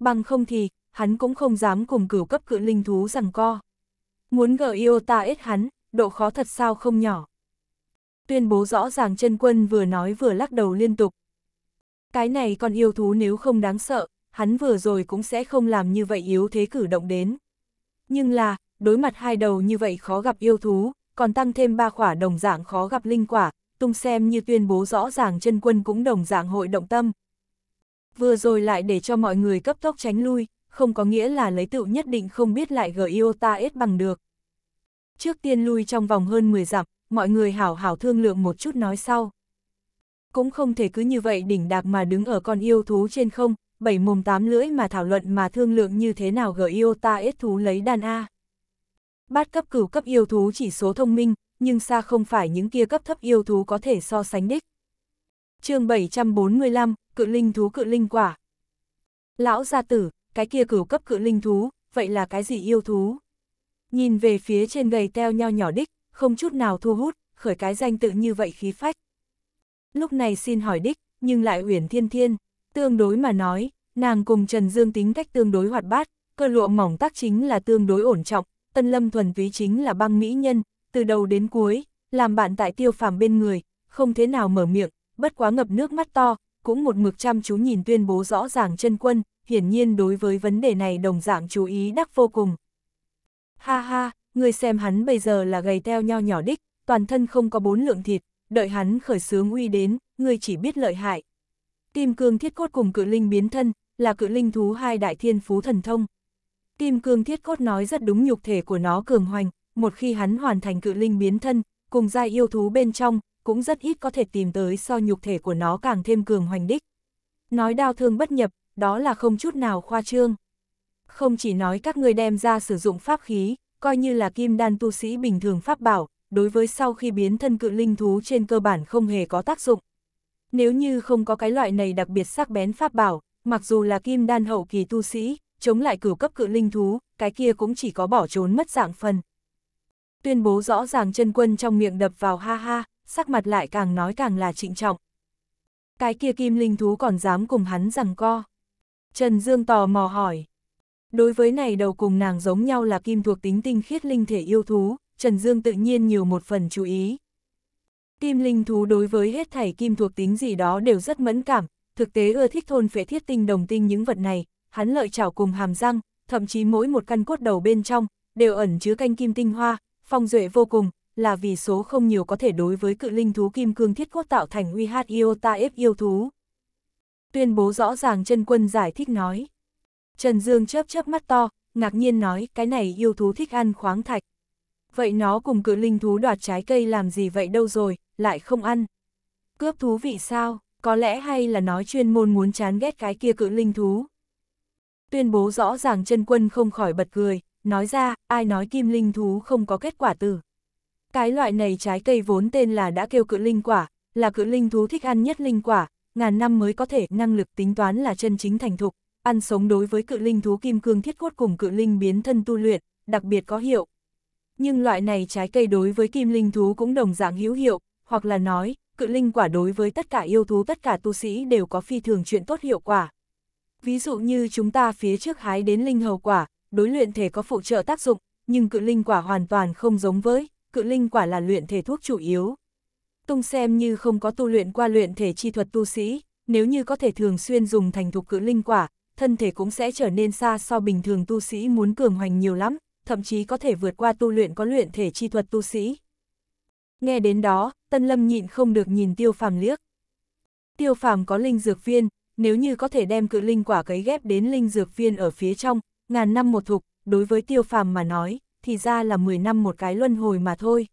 Speaker 1: Bằng không thì, hắn cũng không dám cùng cửu cấp cự linh thú rằng co. Muốn gỡ yêu ta ít hắn, độ khó thật sao không nhỏ. Tuyên bố rõ ràng chân quân vừa nói vừa lắc đầu liên tục. Cái này con yêu thú nếu không đáng sợ, hắn vừa rồi cũng sẽ không làm như vậy yếu thế cử động đến. Nhưng là, đối mặt hai đầu như vậy khó gặp yêu thú, còn tăng thêm ba khỏa đồng dạng khó gặp linh quả, tung xem như tuyên bố rõ ràng chân quân cũng đồng dạng hội động tâm. Vừa rồi lại để cho mọi người cấp tốc tránh lui, không có nghĩa là lấy tựu nhất định không biết lại gờ yêu ta ết bằng được. Trước tiên lui trong vòng hơn 10 dặm, mọi người hảo hảo thương lượng một chút nói sau. Cũng không thể cứ như vậy đỉnh đạc mà đứng ở con yêu thú trên không, bảy mồm tám lưỡi mà thảo luận mà thương lượng như thế nào gở yêu ta ết thú lấy đàn A. Bát cấp cửu cấp yêu thú chỉ số thông minh, nhưng xa không phải những kia cấp thấp yêu thú có thể so sánh đích. chương 745, cự linh thú cự linh quả. Lão gia tử, cái kia cửu cấp cự linh thú, vậy là cái gì yêu thú? Nhìn về phía trên gầy teo nho nhỏ đích, không chút nào thu hút, khởi cái danh tự như vậy khí phách. Lúc này xin hỏi đích, nhưng lại uyển thiên thiên. Tương đối mà nói, nàng cùng Trần Dương tính cách tương đối hoạt bát, cơ lụa mỏng tác chính là tương đối ổn trọng, Tân Lâm thuần túy chính là băng mỹ nhân, từ đầu đến cuối, làm bạn tại tiêu phàm bên người, không thế nào mở miệng, bất quá ngập nước mắt to, cũng một mực chăm chú nhìn tuyên bố rõ ràng chân quân, hiển nhiên đối với vấn đề này đồng dạng chú ý đắc vô cùng. Ha ha, người xem hắn bây giờ là gầy teo nho nhỏ đích, toàn thân không có bốn lượng thịt, đợi hắn khởi sướng uy đến, người chỉ biết lợi hại, Kim cương thiết cốt cùng cự linh biến thân, là cự linh thú hai đại thiên phú thần thông. Kim cương thiết cốt nói rất đúng nhục thể của nó cường hoành, một khi hắn hoàn thành cự linh biến thân, cùng giai yêu thú bên trong, cũng rất ít có thể tìm tới so nhục thể của nó càng thêm cường hoành đích. Nói đau thương bất nhập, đó là không chút nào khoa trương. Không chỉ nói các người đem ra sử dụng pháp khí, coi như là kim đan tu sĩ bình thường pháp bảo, đối với sau khi biến thân cự linh thú trên cơ bản không hề có tác dụng. Nếu như không có cái loại này đặc biệt sắc bén pháp bảo, mặc dù là kim đan hậu kỳ tu sĩ, chống lại cửu cấp cự linh thú, cái kia cũng chỉ có bỏ trốn mất dạng phần. Tuyên bố rõ ràng chân quân trong miệng đập vào ha ha, sắc mặt lại càng nói càng là trịnh trọng. Cái kia kim linh thú còn dám cùng hắn rằng co. Trần Dương tò mò hỏi. Đối với này đầu cùng nàng giống nhau là kim thuộc tính tinh khiết linh thể yêu thú, Trần Dương tự nhiên nhiều một phần chú ý. Kim linh thú đối với hết thảy kim thuộc tính gì đó đều rất mẫn cảm, thực tế ưa thích thôn phệ thiết tinh đồng tinh những vật này, hắn lợi chảo cùng hàm răng, thậm chí mỗi một căn cốt đầu bên trong, đều ẩn chứa canh kim tinh hoa, phong duệ vô cùng, là vì số không nhiều có thể đối với cự linh thú kim cương thiết cốt tạo thành uy hát iota ép yêu thú. Tuyên bố rõ ràng chân quân giải thích nói. Trần Dương chớp chớp mắt to, ngạc nhiên nói cái này yêu thú thích ăn khoáng thạch vậy nó cùng cự linh thú đoạt trái cây làm gì vậy đâu rồi, lại không ăn. Cướp thú vị sao, có lẽ hay là nói chuyên môn muốn chán ghét cái kia cự linh thú. Tuyên bố rõ ràng chân quân không khỏi bật cười, nói ra, ai nói kim linh thú không có kết quả tử. Cái loại này trái cây vốn tên là đã kêu cự linh quả, là cự linh thú thích ăn nhất linh quả, ngàn năm mới có thể năng lực tính toán là chân chính thành thục, ăn sống đối với cự linh thú kim cương thiết cốt cùng cự linh biến thân tu luyện, đặc biệt có hiệu nhưng loại này trái cây đối với kim linh thú cũng đồng dạng hữu hiệu, hoặc là nói, cự linh quả đối với tất cả yêu thú tất cả tu sĩ đều có phi thường chuyện tốt hiệu quả. Ví dụ như chúng ta phía trước hái đến linh hầu quả, đối luyện thể có phụ trợ tác dụng, nhưng cự linh quả hoàn toàn không giống với, cự linh quả là luyện thể thuốc chủ yếu. Tung xem như không có tu luyện qua luyện thể chi thuật tu sĩ, nếu như có thể thường xuyên dùng thành thục cự linh quả, thân thể cũng sẽ trở nên xa so bình thường tu sĩ muốn cường hoành nhiều lắm, thậm chí có thể vượt qua tu luyện có luyện thể chi thuật tu sĩ. Nghe đến đó, Tân Lâm nhịn không được nhìn Tiêu Phàm liếc. Tiêu Phàm có linh dược viên, nếu như có thể đem cự linh quả cấy ghép đến linh dược viên ở phía trong, ngàn năm một thục, đối với Tiêu Phàm mà nói, thì ra là 10 năm một cái luân hồi mà thôi.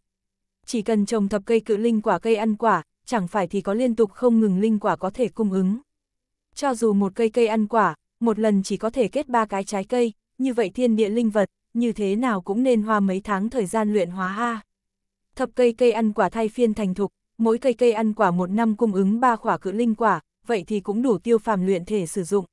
Speaker 1: Chỉ cần trồng thập cây cự linh quả cây ăn quả, chẳng phải thì có liên tục không ngừng linh quả có thể cung ứng. Cho dù một cây cây ăn quả, một lần chỉ có thể kết ba cái trái cây, như vậy thiên địa linh vật, như thế nào cũng nên hoa mấy tháng thời gian luyện hóa ha Thập cây cây ăn quả thay phiên thành thục, mỗi cây cây ăn quả một năm cung ứng ba quả cự linh quả, vậy thì cũng đủ tiêu phàm luyện thể sử dụng.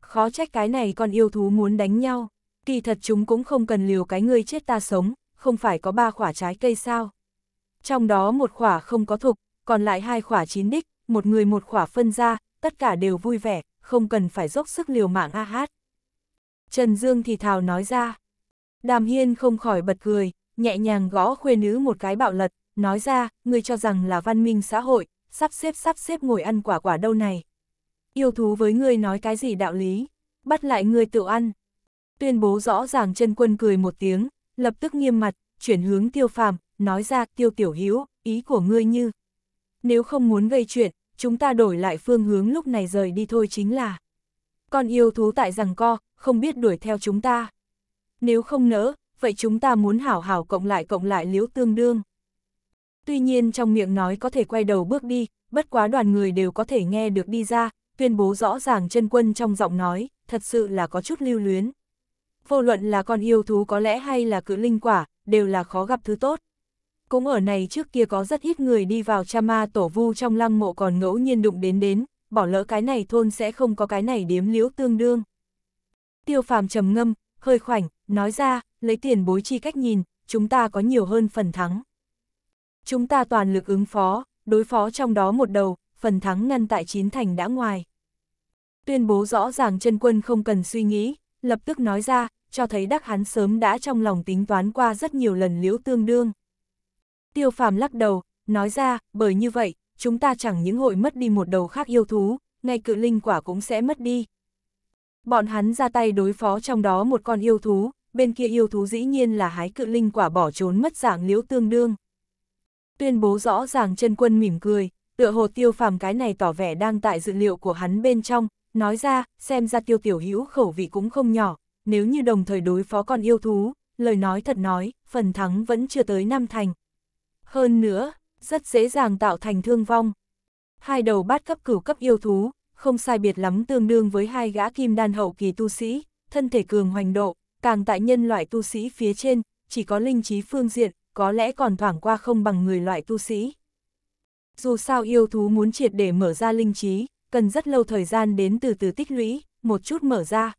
Speaker 1: Khó trách cái này còn yêu thú muốn đánh nhau, kỳ thật chúng cũng không cần liều cái người chết ta sống, không phải có ba quả trái cây sao. Trong đó một quả không có thục, còn lại hai quả chín đích, một người một quả phân ra, tất cả đều vui vẻ, không cần phải dốc sức liều mạng a hát. Trần Dương thì thào nói ra. Đàm Hiên không khỏi bật cười, nhẹ nhàng gõ khuê nữ một cái bạo lật, nói ra, người cho rằng là văn minh xã hội, sắp xếp sắp xếp ngồi ăn quả quả đâu này. Yêu thú với ngươi nói cái gì đạo lý, bắt lại ngươi tự ăn. Tuyên bố rõ ràng chân quân cười một tiếng, lập tức nghiêm mặt, chuyển hướng tiêu phàm, nói ra tiêu tiểu hữu ý của ngươi như. Nếu không muốn gây chuyện, chúng ta đổi lại phương hướng lúc này rời đi thôi chính là. Còn yêu thú tại rằng co, không biết đuổi theo chúng ta. Nếu không nỡ, vậy chúng ta muốn hảo hảo cộng lại cộng lại liễu tương đương. Tuy nhiên trong miệng nói có thể quay đầu bước đi, bất quá đoàn người đều có thể nghe được đi ra, tuyên bố rõ ràng chân quân trong giọng nói, thật sự là có chút lưu luyến. Vô luận là con yêu thú có lẽ hay là cự linh quả, đều là khó gặp thứ tốt. Cũng ở này trước kia có rất ít người đi vào cha ma tổ vu trong lăng mộ còn ngẫu nhiên đụng đến đến, bỏ lỡ cái này thôn sẽ không có cái này điếm liễu tương đương. Tiêu phàm trầm ngâm, hơi khoảnh, nói ra, lấy tiền bối chi cách nhìn, chúng ta có nhiều hơn phần thắng. Chúng ta toàn lực ứng phó, đối phó trong đó một đầu, phần thắng ngăn tại chín thành đã ngoài. Tuyên bố rõ ràng chân quân không cần suy nghĩ, lập tức nói ra, cho thấy đắc hắn sớm đã trong lòng tính toán qua rất nhiều lần liễu tương đương. Tiêu phàm lắc đầu, nói ra, bởi như vậy, chúng ta chẳng những hội mất đi một đầu khác yêu thú, ngay cự linh quả cũng sẽ mất đi, Bọn hắn ra tay đối phó trong đó một con yêu thú, bên kia yêu thú dĩ nhiên là hái cự linh quả bỏ trốn mất dạng liễu tương đương. Tuyên bố rõ ràng chân quân mỉm cười, tựa hồ tiêu phàm cái này tỏ vẻ đang tại dự liệu của hắn bên trong, nói ra, xem ra tiêu tiểu hữu khẩu vị cũng không nhỏ, nếu như đồng thời đối phó con yêu thú, lời nói thật nói, phần thắng vẫn chưa tới năm thành. Hơn nữa, rất dễ dàng tạo thành thương vong. Hai đầu bát cấp cửu cấp yêu thú, không sai biệt lắm tương đương với hai gã kim đan hậu kỳ tu sĩ, thân thể cường hoành độ, càng tại nhân loại tu sĩ phía trên, chỉ có linh trí phương diện, có lẽ còn thoảng qua không bằng người loại tu sĩ. Dù sao yêu thú muốn triệt để mở ra linh trí, cần rất lâu thời gian đến từ từ tích lũy, một chút mở ra.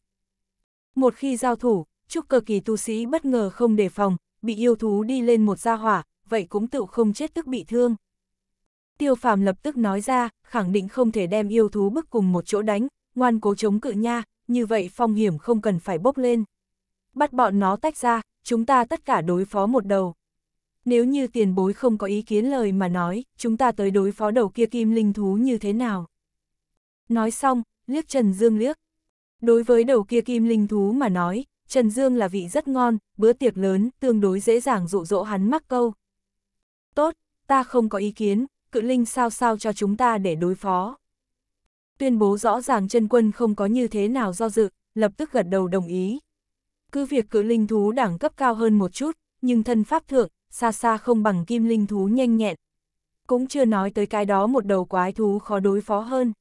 Speaker 1: Một khi giao thủ, trúc cơ kỳ tu sĩ bất ngờ không đề phòng, bị yêu thú đi lên một gia hỏa, vậy cũng tự không chết tức bị thương. Tiêu phàm lập tức nói ra, khẳng định không thể đem yêu thú bức cùng một chỗ đánh, ngoan cố chống cự nha, như vậy phong hiểm không cần phải bốc lên. Bắt bọn nó tách ra, chúng ta tất cả đối phó một đầu. Nếu như tiền bối không có ý kiến lời mà nói, chúng ta tới đối phó đầu kia kim linh thú như thế nào? Nói xong, liếc Trần Dương liếc. Đối với đầu kia kim linh thú mà nói, Trần Dương là vị rất ngon, bữa tiệc lớn, tương đối dễ dàng dụ dỗ hắn mắc câu. Tốt, ta không có ý kiến, cự linh sao sao cho chúng ta để đối phó. Tuyên bố rõ ràng chân quân không có như thế nào do dự, lập tức gật đầu đồng ý. Cứ việc cự linh thú đẳng cấp cao hơn một chút, nhưng thân pháp thượng, xa xa không bằng kim linh thú nhanh nhẹn. Cũng chưa nói tới cái đó một đầu quái thú khó đối phó hơn.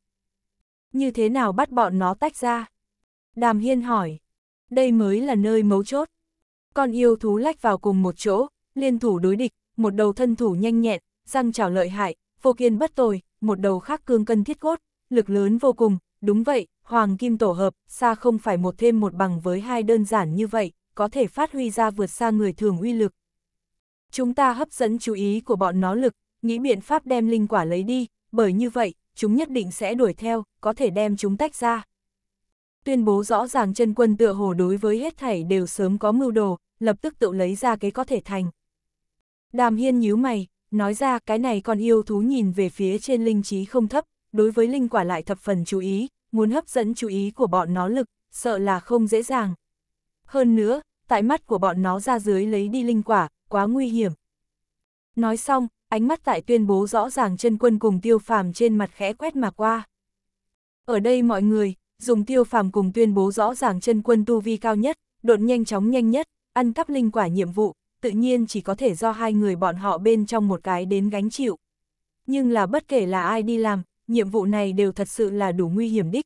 Speaker 1: Như thế nào bắt bọn nó tách ra? Đàm Hiên hỏi. Đây mới là nơi mấu chốt. Con yêu thú lách vào cùng một chỗ, liên thủ đối địch, một đầu thân thủ nhanh nhẹn, răng trào lợi hại, vô kiên bất tồi, một đầu khác cương cân thiết cốt, lực lớn vô cùng, đúng vậy, hoàng kim tổ hợp, xa không phải một thêm một bằng với hai đơn giản như vậy, có thể phát huy ra vượt xa người thường uy lực. Chúng ta hấp dẫn chú ý của bọn nó lực, nghĩ biện pháp đem linh quả lấy đi, bởi như vậy, chúng nhất định sẽ đuổi theo, có thể đem chúng tách ra. Tuyên bố rõ ràng chân quân tựa hồ đối với hết thảy đều sớm có mưu đồ, lập tức tự lấy ra cái có thể thành. Đàm Hiên nhíu mày, Nói ra cái này con yêu thú nhìn về phía trên linh trí không thấp, đối với linh quả lại thập phần chú ý, muốn hấp dẫn chú ý của bọn nó lực, sợ là không dễ dàng. Hơn nữa, tại mắt của bọn nó ra dưới lấy đi linh quả, quá nguy hiểm. Nói xong, ánh mắt tại tuyên bố rõ ràng chân quân cùng tiêu phàm trên mặt khẽ quét mà qua. Ở đây mọi người, dùng tiêu phàm cùng tuyên bố rõ ràng chân quân tu vi cao nhất, đột nhanh chóng nhanh nhất, ăn cắp linh quả nhiệm vụ, tự nhiên chỉ có thể do hai người bọn họ bên trong một cái đến gánh chịu. Nhưng là bất kể là ai đi làm, nhiệm vụ này đều thật sự là đủ nguy hiểm đích.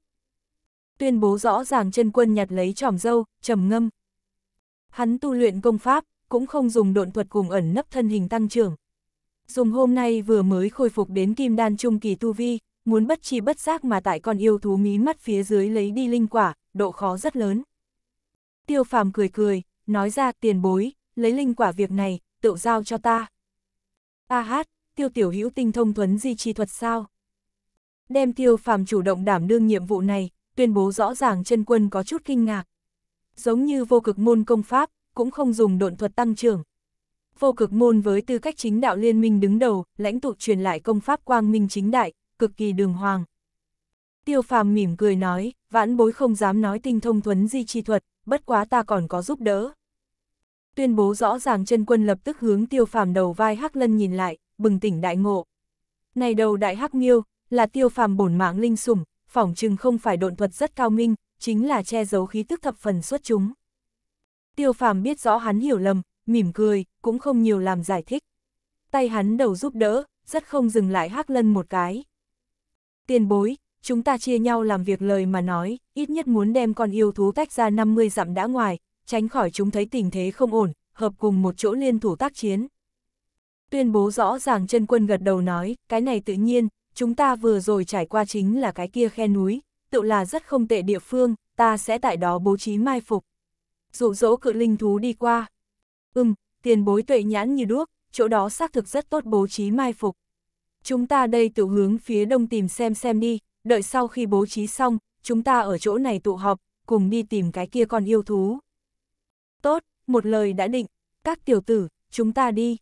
Speaker 1: Tuyên bố rõ ràng chân quân nhặt lấy tròm dâu, trầm ngâm. Hắn tu luyện công pháp, cũng không dùng độn thuật cùng ẩn nấp thân hình tăng trưởng. Dùng hôm nay vừa mới khôi phục đến kim đan trung kỳ tu vi, muốn bất chi bất giác mà tại con yêu thú mí mắt phía dưới lấy đi linh quả, độ khó rất lớn. Tiêu phàm cười cười, nói ra tiền bối, lấy linh quả việc này, tự giao cho ta. A hát, tiêu tiểu hữu tinh thông thuấn di chi thuật sao? Đem tiêu phàm chủ động đảm đương nhiệm vụ này, tuyên bố rõ ràng chân quân có chút kinh ngạc. Giống như vô cực môn công pháp, cũng không dùng độn thuật tăng trưởng. Vô cực môn với tư cách chính đạo liên minh đứng đầu, lãnh tụ truyền lại công pháp quang minh chính đại, cực kỳ đường hoàng. Tiêu phàm mỉm cười nói, vãn bối không dám nói tinh thông thuấn di chi thuật, bất quá ta còn có giúp đỡ tuyên bố rõ ràng chân quân lập tức hướng tiêu phàm đầu vai hắc lân nhìn lại, bừng tỉnh đại ngộ. Này đầu đại hắc miêu là tiêu phàm bổn mạng linh sủng, phỏng chừng không phải độn thuật rất cao minh, chính là che giấu khí tức thập phần xuất chúng. Tiêu phàm biết rõ hắn hiểu lầm, mỉm cười, cũng không nhiều làm giải thích. Tay hắn đầu giúp đỡ, rất không dừng lại hắc lân một cái. Tiền bối, chúng ta chia nhau làm việc lời mà nói, ít nhất muốn đem con yêu thú tách ra 50 dặm đã ngoài, tránh khỏi chúng thấy tình thế không ổn, hợp cùng một chỗ liên thủ tác chiến. Tuyên bố rõ ràng chân quân gật đầu nói, cái này tự nhiên, chúng ta vừa rồi trải qua chính là cái kia khe núi, tự là rất không tệ địa phương, ta sẽ tại đó bố trí mai phục. Dụ dỗ cự linh thú đi qua. Ừm, tiền bối tuệ nhãn như đuốc, chỗ đó xác thực rất tốt bố trí mai phục. Chúng ta đây tự hướng phía đông tìm xem xem đi, đợi sau khi bố trí xong, chúng ta ở chỗ này tụ họp, cùng đi tìm cái kia con yêu thú. Tốt, một lời đã định, các tiểu tử, chúng ta đi.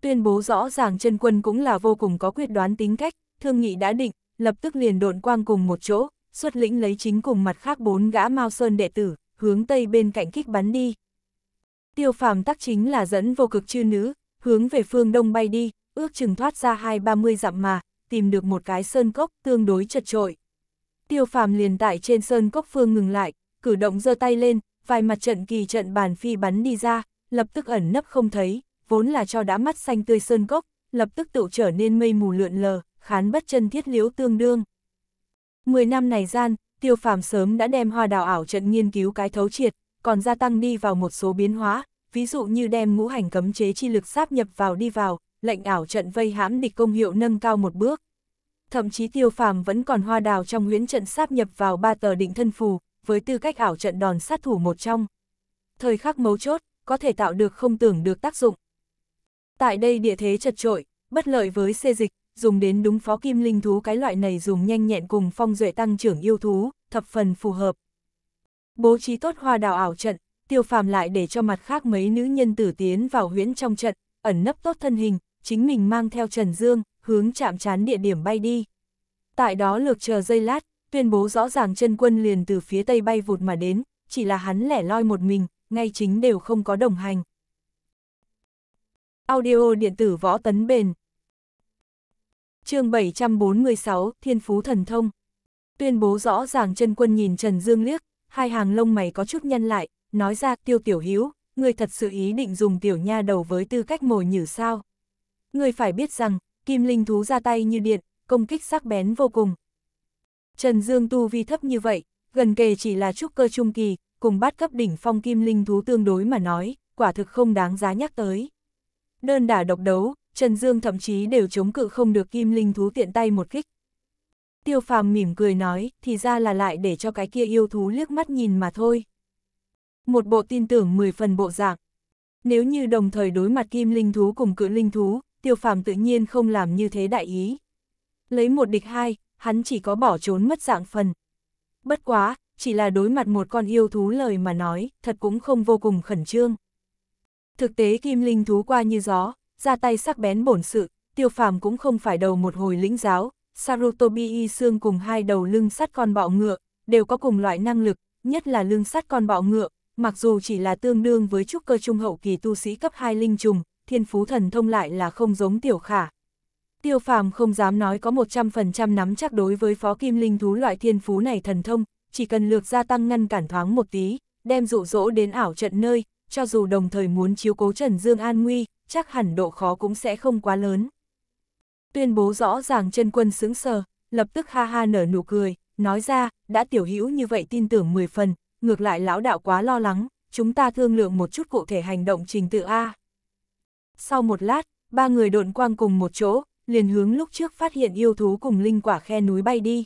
Speaker 1: Tuyên bố rõ ràng chân quân cũng là vô cùng có quyết đoán tính cách, thương nghị đã định, lập tức liền độn quang cùng một chỗ, xuất lĩnh lấy chính cùng mặt khác bốn gã Mao Sơn đệ tử, hướng tây bên cạnh kích bắn đi. Tiêu phàm tắc chính là dẫn vô cực chư nữ, hướng về phương đông bay đi, ước chừng thoát ra hai ba mươi dặm mà, tìm được một cái sơn cốc tương đối chật trội. Tiêu phàm liền tại trên sơn cốc phương ngừng lại, cử động giơ tay lên, vài mặt trận kỳ trận bàn phi bắn đi ra, lập tức ẩn nấp không thấy, vốn là cho đã mắt xanh tươi sơn cốc, lập tức tự trở nên mây mù lượn lờ, khán bất chân thiết liếu tương đương. Mười năm này gian, tiêu phàm sớm đã đem hoa đào ảo trận nghiên cứu cái thấu triệt, còn gia tăng đi vào một số biến hóa, ví dụ như đem ngũ hành cấm chế chi lực sáp nhập vào đi vào, lệnh ảo trận vây hãm địch công hiệu nâng cao một bước. Thậm chí tiêu phàm vẫn còn hoa đào trong huyễn trận sáp nhập vào ba tờ định thân phù, với tư cách ảo trận đòn sát thủ một trong. Thời khắc mấu chốt, có thể tạo được không tưởng được tác dụng. Tại đây địa thế chật trội, bất lợi với xê dịch, dùng đến đúng phó kim linh thú cái loại này dùng nhanh nhẹn cùng phong duệ tăng trưởng yêu thú, thập phần phù hợp. Bố trí tốt hoa đào ảo trận, tiêu phàm lại để cho mặt khác mấy nữ nhân tử tiến vào huyễn trong trận, ẩn nấp tốt thân hình, chính mình mang theo Trần Dương, hướng chạm chán địa điểm bay đi. Tại đó lược chờ dây lát, tuyên bố rõ ràng chân quân liền từ phía tây bay vụt mà đến, chỉ là hắn lẻ loi một mình, ngay chính đều không có đồng hành. Audio điện tử võ tấn bền chương 746, Thiên Phú Thần Thông Tuyên bố rõ ràng chân quân nhìn Trần Dương liếc, hai hàng lông mày có chút nhăn lại, nói ra tiêu tiểu hiếu, người thật sự ý định dùng tiểu nha đầu với tư cách mồi nhử sao. Người phải biết rằng, kim linh thú ra tay như điện, công kích sắc bén vô cùng, Trần Dương tu vi thấp như vậy, gần kề chỉ là trúc cơ trung kỳ, cùng bát cấp đỉnh phong kim linh thú tương đối mà nói, quả thực không đáng giá nhắc tới. Đơn đả độc đấu, Trần Dương thậm chí đều chống cự không được kim linh thú tiện tay một kích. Tiêu phàm mỉm cười nói, thì ra là lại để cho cái kia yêu thú liếc mắt nhìn mà thôi. Một bộ tin tưởng 10 phần bộ dạng. Nếu như đồng thời đối mặt kim linh thú cùng cự linh thú, tiêu phàm tự nhiên không làm như thế đại ý. Lấy một địch hai, hắn chỉ có bỏ trốn mất dạng phần. Bất quá, chỉ là đối mặt một con yêu thú lời mà nói, thật cũng không vô cùng khẩn trương. Thực tế kim linh thú qua như gió, ra tay sắc bén bổn sự, tiêu phàm cũng không phải đầu một hồi lĩnh giáo, Sarutobi y xương cùng hai đầu lưng sắt con bọ ngựa, đều có cùng loại năng lực, nhất là lưng sắt con bọ ngựa, mặc dù chỉ là tương đương với trúc cơ trung hậu kỳ tu sĩ cấp 2 linh trùng, thiên phú thần thông lại là không giống tiểu khả, Tiêu phàm không dám nói có 100% nắm chắc đối với phó kim linh thú loại thiên phú này thần thông, chỉ cần lược gia tăng ngăn cản thoáng một tí, đem dụ dỗ đến ảo trận nơi, cho dù đồng thời muốn chiếu cố Trần Dương an nguy, chắc hẳn độ khó cũng sẽ không quá lớn. Tuyên bố rõ ràng chân quân sững sờ, lập tức ha ha nở nụ cười, nói ra, đã tiểu hữu như vậy tin tưởng 10 phần, ngược lại lão đạo quá lo lắng, chúng ta thương lượng một chút cụ thể hành động trình tự A. Sau một lát, ba người độn quang cùng một chỗ, liền hướng lúc trước phát hiện yêu thú cùng linh quả khe núi bay đi.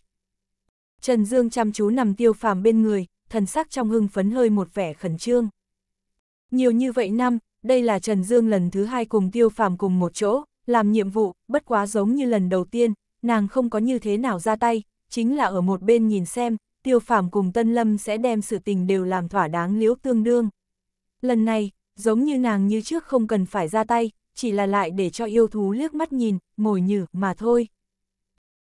Speaker 1: Trần Dương chăm chú nằm tiêu phàm bên người, thần sắc trong hưng phấn hơi một vẻ khẩn trương. Nhiều như vậy năm, đây là Trần Dương lần thứ hai cùng tiêu phàm cùng một chỗ, làm nhiệm vụ, bất quá giống như lần đầu tiên, nàng không có như thế nào ra tay, chính là ở một bên nhìn xem, tiêu phàm cùng Tân Lâm sẽ đem sự tình đều làm thỏa đáng liễu tương đương. Lần này, giống như nàng như trước không cần phải ra tay, chỉ là lại để cho yêu thú liếc mắt nhìn, mồi nhử mà thôi.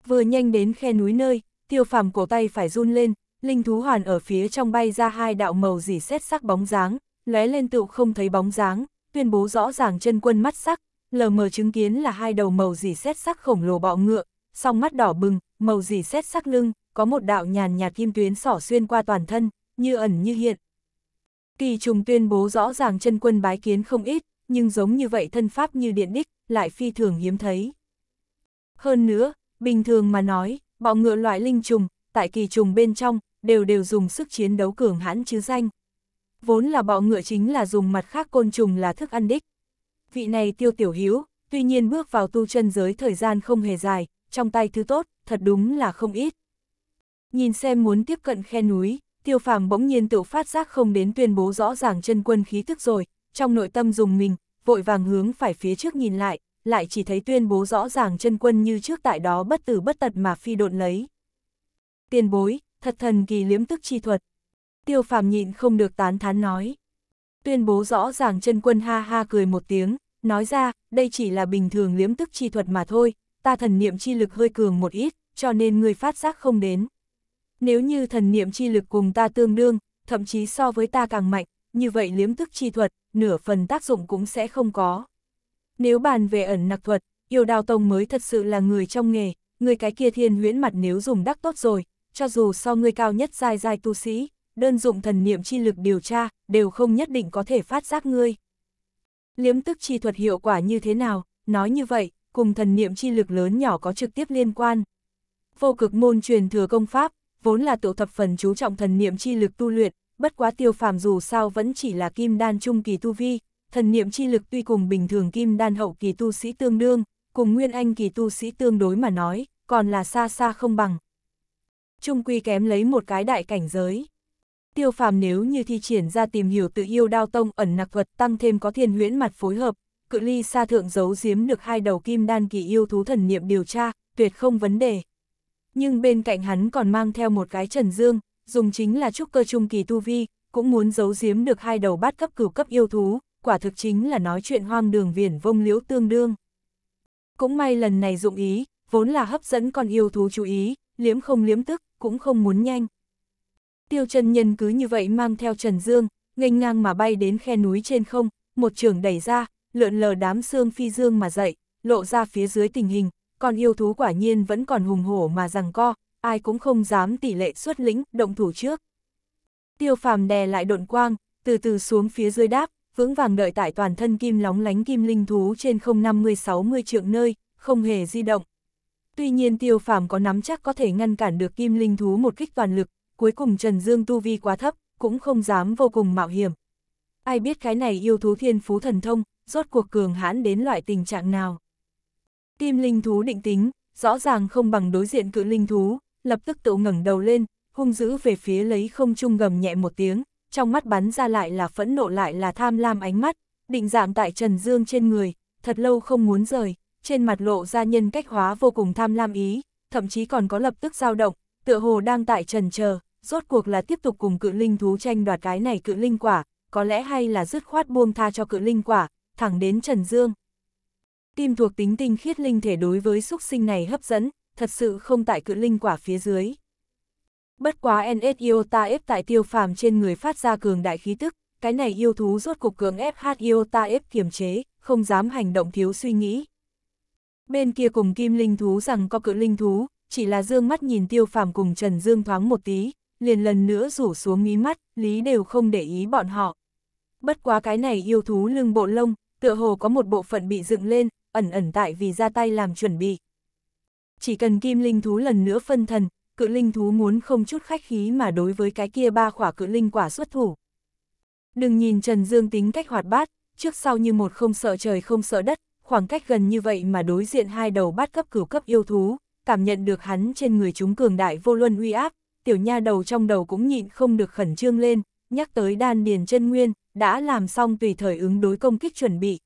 Speaker 1: Vừa nhanh đến khe núi nơi, tiêu phàm cổ tay phải run lên, linh thú hoàn ở phía trong bay ra hai đạo màu dỉ xét sắc bóng dáng, lóe lên tựu không thấy bóng dáng, tuyên bố rõ ràng chân quân mắt sắc, lờ mờ chứng kiến là hai đầu màu dỉ xét sắc khổng lồ bọ ngựa, song mắt đỏ bừng, màu dỉ xét sắc lưng, có một đạo nhàn nhạt kim tuyến sỏ xuyên qua toàn thân, như ẩn như hiện. Kỳ trùng tuyên bố rõ ràng chân quân bái kiến không ít, nhưng giống như vậy thân pháp như điện đích, lại phi thường hiếm thấy. Hơn nữa, bình thường mà nói, bọ ngựa loại linh trùng, tại kỳ trùng bên trong, đều đều dùng sức chiến đấu cường hãn chứ danh. Vốn là bọ ngựa chính là dùng mặt khác côn trùng là thức ăn đích. Vị này tiêu tiểu hiếu, tuy nhiên bước vào tu chân giới thời gian không hề dài, trong tay thứ tốt, thật đúng là không ít. Nhìn xem muốn tiếp cận khe núi, tiêu phàm bỗng nhiên tự phát giác không đến tuyên bố rõ ràng chân quân khí tức rồi, trong nội tâm dùng mình, vội vàng hướng phải phía trước nhìn lại, lại chỉ thấy tuyên bố rõ ràng chân quân như trước tại đó bất tử bất tật mà phi độn lấy. tiên bối, thật thần kỳ liếm tức chi thuật. Tiêu phàm nhịn không được tán thán nói. Tuyên bố rõ ràng chân quân ha ha cười một tiếng, nói ra, đây chỉ là bình thường liếm tức chi thuật mà thôi, ta thần niệm chi lực hơi cường một ít, cho nên người phát giác không đến. Nếu như thần niệm chi lực cùng ta tương đương, thậm chí so với ta càng mạnh, như vậy liếm tức chi thuật, nửa phần tác dụng cũng sẽ không có. Nếu bàn về ẩn nặc thuật, yêu đào tông mới thật sự là người trong nghề, người cái kia thiên huyễn mặt nếu dùng đắc tốt rồi, cho dù so người cao nhất dài dài tu sĩ, đơn dụng thần niệm chi lực điều tra, đều không nhất định có thể phát giác ngươi. Liếm tức chi thuật hiệu quả như thế nào, nói như vậy, cùng thần niệm chi lực lớn nhỏ có trực tiếp liên quan. Vô cực môn truyền thừa công pháp, vốn là tụ thập phần chú trọng thần niệm chi lực tu luyện, bất quá tiêu phàm dù sao vẫn chỉ là kim đan trung kỳ tu vi, thần niệm chi lực tuy cùng bình thường kim đan hậu kỳ tu sĩ tương đương, cùng nguyên anh kỳ tu sĩ tương đối mà nói, còn là xa xa không bằng. Trung quy kém lấy một cái đại cảnh giới. Tiêu phàm nếu như thi triển ra tìm hiểu tự yêu đao tông ẩn nặc thuật tăng thêm có thiên huyễn mặt phối hợp, cự ly xa thượng giấu giếm được hai đầu kim đan kỳ yêu thú thần niệm điều tra, tuyệt không vấn đề. Nhưng bên cạnh hắn còn mang theo một cái trần dương, dùng chính là trúc cơ trung kỳ tu vi, cũng muốn giấu giếm được hai đầu bát cấp cửu cấp yêu thú, quả thực chính là nói chuyện hoang đường viển vông liễu tương đương. Cũng may lần này dụng ý, vốn là hấp dẫn con yêu thú chú ý, liếm không liếm tức, cũng không muốn nhanh. Tiêu chân nhân cứ như vậy mang theo Trần Dương, nghênh ngang mà bay đến khe núi trên không, một trường đẩy ra, lượn lờ đám xương phi dương mà dậy, lộ ra phía dưới tình hình, còn yêu thú quả nhiên vẫn còn hùng hổ mà rằng co, ai cũng không dám tỷ lệ xuất lĩnh, động thủ trước. Tiêu phàm đè lại độn quang, từ từ xuống phía dưới đáp, vững vàng đợi tại toàn thân kim lóng lánh kim linh thú trên không 50-60 trượng nơi, không hề di động. Tuy nhiên tiêu phàm có nắm chắc có thể ngăn cản được kim linh thú một kích toàn lực, cuối cùng Trần Dương tu vi quá thấp, cũng không dám vô cùng mạo hiểm. Ai biết cái này yêu thú thiên phú thần thông, rốt cuộc cường hãn đến loại tình trạng nào. Kim linh thú định tính, rõ ràng không bằng đối diện cự linh thú, lập tức tự ngẩng đầu lên, hung dữ về phía lấy không trung gầm nhẹ một tiếng, trong mắt bắn ra lại là phẫn nộ lại là tham lam ánh mắt, định dạng tại Trần Dương trên người, thật lâu không muốn rời, trên mặt lộ ra nhân cách hóa vô cùng tham lam ý, thậm chí còn có lập tức dao động, tựa hồ đang tại trần chờ, rốt cuộc là tiếp tục cùng cự linh thú tranh đoạt cái này cự linh quả, có lẽ hay là dứt khoát buông tha cho cự linh quả, thẳng đến Trần Dương. Tim thuộc tính tinh khiết linh thể đối với xúc sinh này hấp dẫn, thật sự không tại cự linh quả phía dưới. Bất quá NS Iota ép tại tiêu phàm trên người phát ra cường đại khí tức, cái này yêu thú rốt cục cường ép hát Iota ép kiềm chế, không dám hành động thiếu suy nghĩ. Bên kia cùng kim linh thú rằng có cự linh thú, chỉ là dương mắt nhìn tiêu phàm cùng Trần Dương thoáng một tí, liền lần nữa rủ xuống mí mắt, lý đều không để ý bọn họ. Bất quá cái này yêu thú lưng bộ lông, tựa hồ có một bộ phận bị dựng lên, ẩn ẩn tại vì ra tay làm chuẩn bị chỉ cần kim linh thú lần nữa phân thần, cự linh thú muốn không chút khách khí mà đối với cái kia ba khỏa cự linh quả xuất thủ. Đừng nhìn Trần Dương tính cách hoạt bát, trước sau như một không sợ trời không sợ đất, khoảng cách gần như vậy mà đối diện hai đầu bát cấp cửu cấp yêu thú, cảm nhận được hắn trên người chúng cường đại vô luân uy áp, tiểu nha đầu trong đầu cũng nhịn không được khẩn trương lên, nhắc tới đan điền chân nguyên, đã làm xong tùy thời ứng đối công kích chuẩn bị.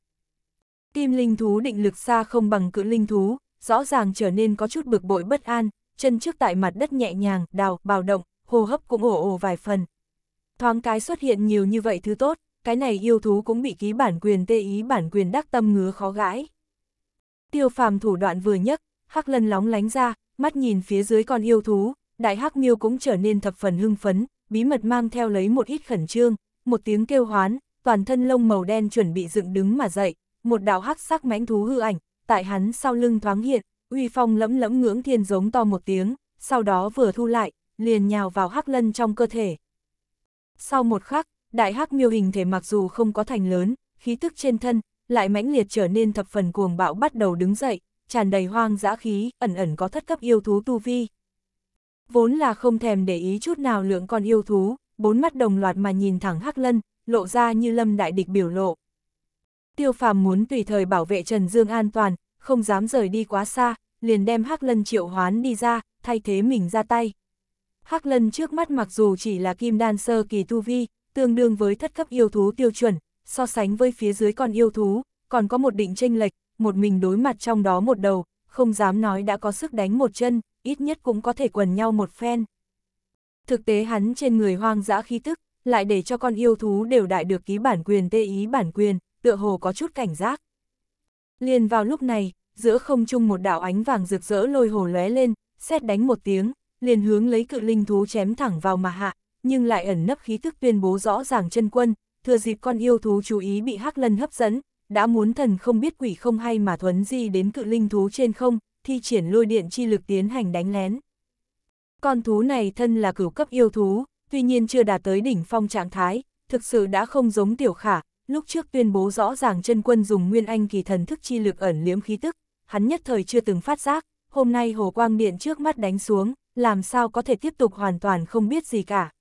Speaker 1: Kim linh thú định lực xa không bằng cự linh thú, rõ ràng trở nên có chút bực bội bất an, chân trước tại mặt đất nhẹ nhàng, đào, bào động, hô hấp cũng ồ ồ vài phần. Thoáng cái xuất hiện nhiều như vậy thứ tốt, cái này yêu thú cũng bị ký bản quyền tê ý bản quyền đắc tâm ngứa khó gãi. Tiêu phàm thủ đoạn vừa nhất hắc lân lóng lánh ra, mắt nhìn phía dưới con yêu thú, đại hắc miêu cũng trở nên thập phần hưng phấn, bí mật mang theo lấy một ít khẩn trương, một tiếng kêu hoán, toàn thân lông màu đen chuẩn bị dựng đứng mà dậy, một đạo hắc sắc mãnh thú hư ảnh tại hắn sau lưng thoáng hiện, uy phong lẫm lẫm ngưỡng thiên giống to một tiếng, sau đó vừa thu lại, liền nhào vào hắc lân trong cơ thể. Sau một khắc, đại hắc miêu hình thể mặc dù không có thành lớn, khí tức trên thân, lại mãnh liệt trở nên thập phần cuồng bạo bắt đầu đứng dậy, tràn đầy hoang dã khí, ẩn ẩn có thất cấp yêu thú tu vi. Vốn là không thèm để ý chút nào lượng con yêu thú, bốn mắt đồng loạt mà nhìn thẳng hắc lân, lộ ra như lâm đại địch biểu lộ. Tiêu phàm muốn tùy thời bảo vệ Trần Dương an toàn, không dám rời đi quá xa, liền đem Hắc Lân triệu hoán đi ra, thay thế mình ra tay. Hắc Lân trước mắt mặc dù chỉ là kim đan sơ kỳ tu vi, tương đương với thất cấp yêu thú tiêu chuẩn, so sánh với phía dưới con yêu thú, còn có một định tranh lệch, một mình đối mặt trong đó một đầu, không dám nói đã có sức đánh một chân, ít nhất cũng có thể quần nhau một phen. Thực tế hắn trên người hoang dã khí tức, lại để cho con yêu thú đều đại được ký bản quyền tê ý bản quyền, tựa hồ có chút cảnh giác. Liền vào lúc này, giữa không trung một đạo ánh vàng rực rỡ lôi hồ lóe lên, xét đánh một tiếng, liền hướng lấy cự linh thú chém thẳng vào mà hạ, nhưng lại ẩn nấp khí thức tuyên bố rõ ràng chân quân, thừa dịp con yêu thú chú ý bị hắc lân hấp dẫn, đã muốn thần không biết quỷ không hay mà thuấn di đến cự linh thú trên không, thi triển lôi điện chi lực tiến hành đánh lén. Con thú này thân là cửu cấp yêu thú, tuy nhiên chưa đạt tới đỉnh phong trạng thái, thực sự đã không giống tiểu khả, lúc trước tuyên bố rõ ràng chân quân dùng nguyên anh kỳ thần thức chi lực ẩn liếm khí tức, hắn nhất thời chưa từng phát giác, hôm nay hồ quang điện trước mắt đánh xuống, làm sao có thể tiếp tục hoàn toàn không biết gì cả.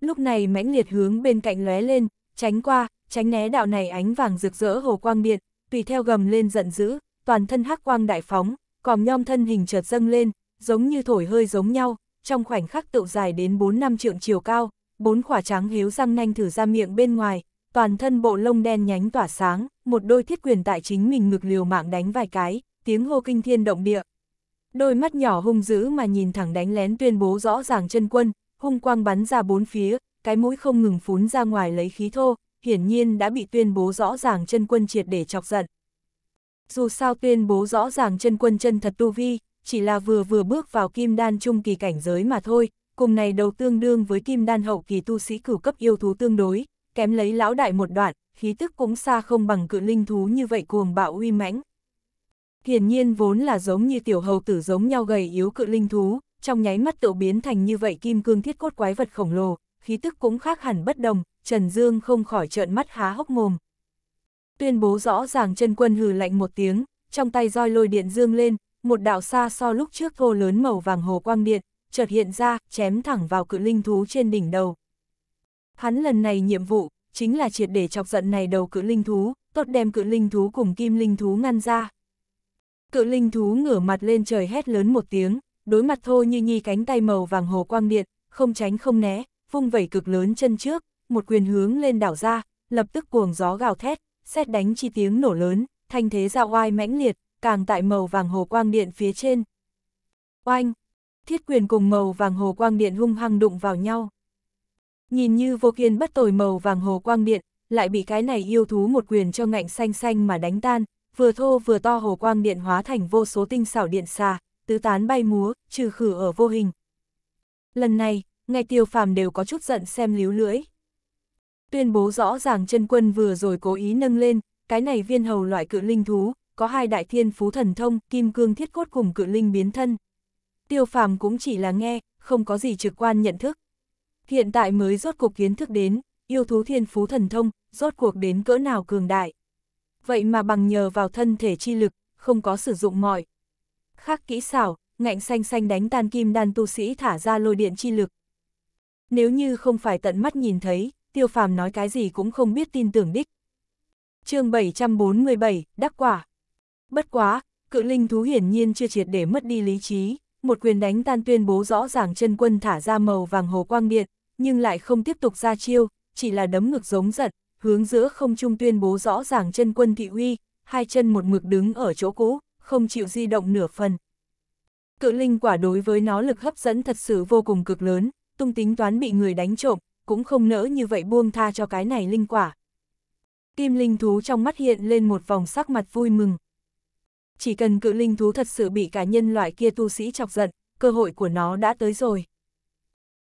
Speaker 1: Lúc này mãnh liệt hướng bên cạnh lóe lên, tránh qua, tránh né đạo này ánh vàng rực rỡ hồ quang điện, tùy theo gầm lên giận dữ, toàn thân hắc quang đại phóng, còm nhom thân hình chợt dâng lên, giống như thổi hơi giống nhau, trong khoảnh khắc tựu dài đến 4 năm trượng chiều cao, bốn khỏa trắng hiếu răng nanh thử ra miệng bên ngoài, toàn thân bộ lông đen nhánh tỏa sáng, một đôi thiết quyền tại chính mình ngực liều mạng đánh vài cái, tiếng hô kinh thiên động địa. Đôi mắt nhỏ hung dữ mà nhìn thẳng đánh lén tuyên bố rõ ràng chân quân, hung quang bắn ra bốn phía, cái mũi không ngừng phún ra ngoài lấy khí thô, hiển nhiên đã bị tuyên bố rõ ràng chân quân triệt để chọc giận. Dù sao tuyên bố rõ ràng chân quân chân thật tu vi, chỉ là vừa vừa bước vào kim đan trung kỳ cảnh giới mà thôi, cùng này đầu tương đương với kim đan hậu kỳ tu sĩ cửu cấp yêu thú tương đối, kém lấy lão đại một đoạn, khí tức cũng xa không bằng cự linh thú như vậy cuồng bạo uy mãnh. Hiển nhiên vốn là giống như tiểu hầu tử giống nhau gầy yếu cự linh thú, trong nháy mắt tự biến thành như vậy kim cương thiết cốt quái vật khổng lồ, khí tức cũng khác hẳn bất đồng, Trần Dương không khỏi trợn mắt há hốc mồm. Tuyên bố rõ ràng chân quân hừ lạnh một tiếng, trong tay roi lôi điện dương lên, một đạo xa so lúc trước thô lớn màu vàng hồ quang điện, chợt hiện ra, chém thẳng vào cự linh thú trên đỉnh đầu. Hắn lần này nhiệm vụ, chính là triệt để chọc giận này đầu cự linh thú, tốt đem cự linh thú cùng kim linh thú ngăn ra. Cự linh thú ngửa mặt lên trời hét lớn một tiếng, đối mặt thô như nhi cánh tay màu vàng hồ quang điện, không tránh không né, vung vẩy cực lớn chân trước, một quyền hướng lên đảo ra, lập tức cuồng gió gào thét, xét đánh chi tiếng nổ lớn, thanh thế ra oai mãnh liệt, càng tại màu vàng hồ quang điện phía trên. Oanh! Thiết quyền cùng màu vàng hồ quang điện hung hăng đụng vào nhau. Nhìn như vô kiên bất tồi màu vàng hồ quang điện, lại bị cái này yêu thú một quyền cho ngạnh xanh xanh mà đánh tan, vừa thô vừa to hồ quang điện hóa thành vô số tinh xảo điện xà, tứ tán bay múa, trừ khử ở vô hình. Lần này, ngay tiêu phàm đều có chút giận xem líu lưỡi. Tuyên bố rõ ràng chân quân vừa rồi cố ý nâng lên, cái này viên hầu loại cự linh thú, có hai đại thiên phú thần thông, kim cương thiết cốt cùng cự linh biến thân. Tiêu phàm cũng chỉ là nghe, không có gì trực quan nhận thức. Hiện tại mới rốt cuộc kiến thức đến, yêu thú thiên phú thần thông, rốt cuộc đến cỡ nào cường đại. Vậy mà bằng nhờ vào thân thể chi lực, không có sử dụng mọi. Khác kỹ xảo, ngạnh xanh xanh đánh tan kim đan tu sĩ thả ra lôi điện chi lực. Nếu như không phải tận mắt nhìn thấy, tiêu phàm nói cái gì cũng không biết tin tưởng đích. chương 747, đắc quả. Bất quá, cự linh thú hiển nhiên chưa triệt để mất đi lý trí một quyền đánh tan tuyên bố rõ ràng chân quân thả ra màu vàng hồ quang điện, nhưng lại không tiếp tục ra chiêu, chỉ là đấm ngực giống giận, hướng giữa không trung tuyên bố rõ ràng chân quân thị uy, hai chân một mực đứng ở chỗ cũ, không chịu di động nửa phần. Cự linh quả đối với nó lực hấp dẫn thật sự vô cùng cực lớn, tung tính toán bị người đánh trộm, cũng không nỡ như vậy buông tha cho cái này linh quả. Kim linh thú trong mắt hiện lên một vòng sắc mặt vui mừng. Chỉ cần cự linh thú thật sự bị cả nhân loại kia tu sĩ chọc giận, cơ hội của nó đã tới rồi.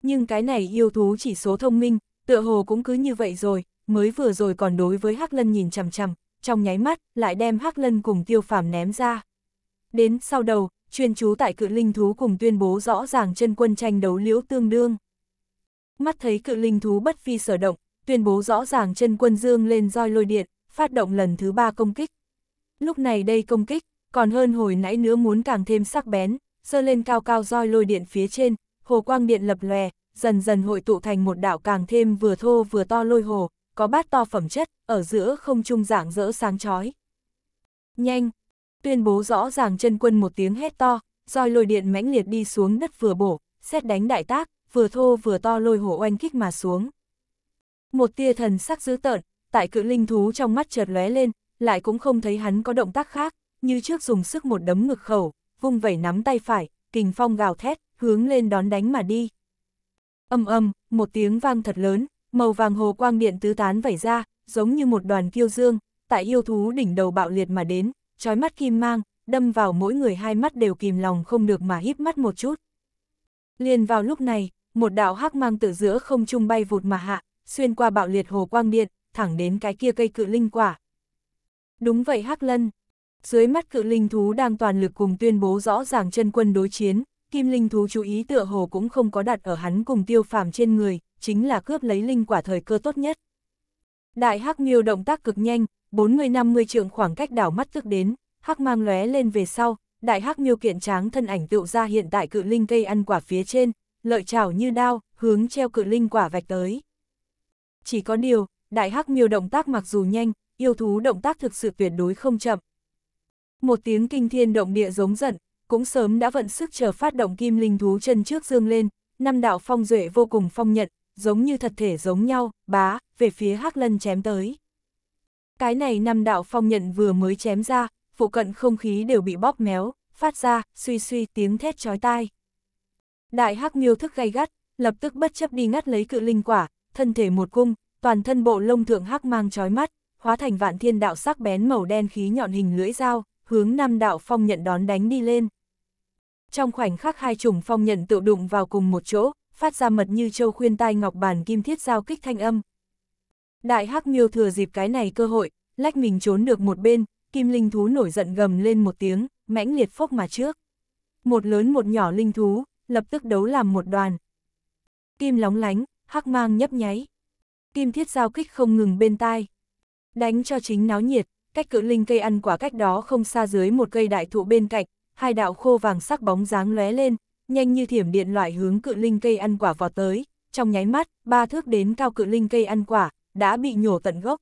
Speaker 1: Nhưng cái này yêu thú chỉ số thông minh, tựa hồ cũng cứ như vậy rồi, mới vừa rồi còn đối với Hắc Lân nhìn chằm chằm, trong nháy mắt lại đem Hắc Lân cùng tiêu phàm ném ra. Đến sau đầu, chuyên chú tại cự linh thú cùng tuyên bố rõ ràng chân quân tranh đấu liễu tương đương. Mắt thấy cự linh thú bất phi sở động, tuyên bố rõ ràng chân quân dương lên roi lôi điện, phát động lần thứ ba công kích. Lúc này đây công kích, còn hơn hồi nãy nữa muốn càng thêm sắc bén, dơ lên cao cao roi lôi điện phía trên, hồ quang điện lập lòe, dần dần hội tụ thành một đảo càng thêm vừa thô vừa to lôi hồ, có bát to phẩm chất, ở giữa không trung dạng rỡ sáng chói. Nhanh! Tuyên bố rõ ràng chân quân một tiếng hét to, roi lôi điện mãnh liệt đi xuống đất vừa bổ, xét đánh đại tác, vừa thô vừa to lôi hồ oanh kích mà xuống. Một tia thần sắc dữ tợn, tại cự linh thú trong mắt chợt lóe lên, lại cũng không thấy hắn có động tác khác, như trước dùng sức một đấm ngực khẩu, vung vẩy nắm tay phải, kình phong gào thét, hướng lên đón đánh mà đi. Âm âm, một tiếng vang thật lớn, màu vàng hồ quang điện tứ tán vẩy ra, giống như một đoàn kiêu dương, tại yêu thú đỉnh đầu bạo liệt mà đến, trói mắt kim mang, đâm vào mỗi người hai mắt đều kìm lòng không được mà híp mắt một chút. Liền vào lúc này, một đạo hắc mang tự giữa không trung bay vụt mà hạ, xuyên qua bạo liệt hồ quang điện, thẳng đến cái kia cây cự linh quả. Đúng vậy hắc lân, dưới mắt cự linh thú đang toàn lực cùng tuyên bố rõ ràng chân quân đối chiến, kim linh thú chú ý tựa hồ cũng không có đặt ở hắn cùng tiêu phàm trên người, chính là cướp lấy linh quả thời cơ tốt nhất. Đại hắc miêu động tác cực nhanh, 40-50 trượng khoảng cách đảo mắt tức đến, hắc mang lóe lên về sau, đại hắc miêu kiện tráng thân ảnh tựu ra hiện tại cự linh cây ăn quả phía trên, lợi chảo như đao, hướng treo cự linh quả vạch tới. Chỉ có điều, đại hắc miêu động tác mặc dù nhanh, yêu thú động tác thực sự tuyệt đối không chậm, một tiếng kinh thiên động địa giống giận, cũng sớm đã vận sức chờ phát động kim linh thú chân trước dương lên, năm đạo phong duệ vô cùng phong nhận, giống như thật thể giống nhau, bá, về phía Hắc Lân chém tới. Cái này năm đạo phong nhận vừa mới chém ra, phụ cận không khí đều bị bóp méo, phát ra, suy suy tiếng thét chói tai. Đại Hắc Miêu thức gay gắt, lập tức bất chấp đi ngắt lấy cự linh quả, thân thể một cung, toàn thân bộ lông thượng hắc mang chói mắt, hóa thành vạn thiên đạo sắc bén màu đen khí nhọn hình lưỡi dao, hướng Nam đạo phong nhận đón đánh đi lên. Trong khoảnh khắc hai chủng phong nhận tự đụng vào cùng một chỗ, phát ra mật như châu khuyên tai ngọc bàn kim thiết giao kích thanh âm. Đại hắc miêu thừa dịp cái này cơ hội, lách mình trốn được một bên, kim linh thú nổi giận gầm lên một tiếng, mãnh liệt phốc mà trước. Một lớn một nhỏ linh thú, lập tức đấu làm một đoàn. Kim lóng lánh, hắc mang nhấp nháy. Kim thiết giao kích không ngừng bên tai. Đánh cho chính náo nhiệt, cách cự linh cây ăn quả cách đó không xa dưới một cây đại thụ bên cạnh, hai đạo khô vàng sắc bóng dáng lóe lên, nhanh như thiểm điện loại hướng cự linh cây ăn quả vọt tới, trong nháy mắt, ba thước đến cao cự linh cây ăn quả, đã bị nhổ tận gốc.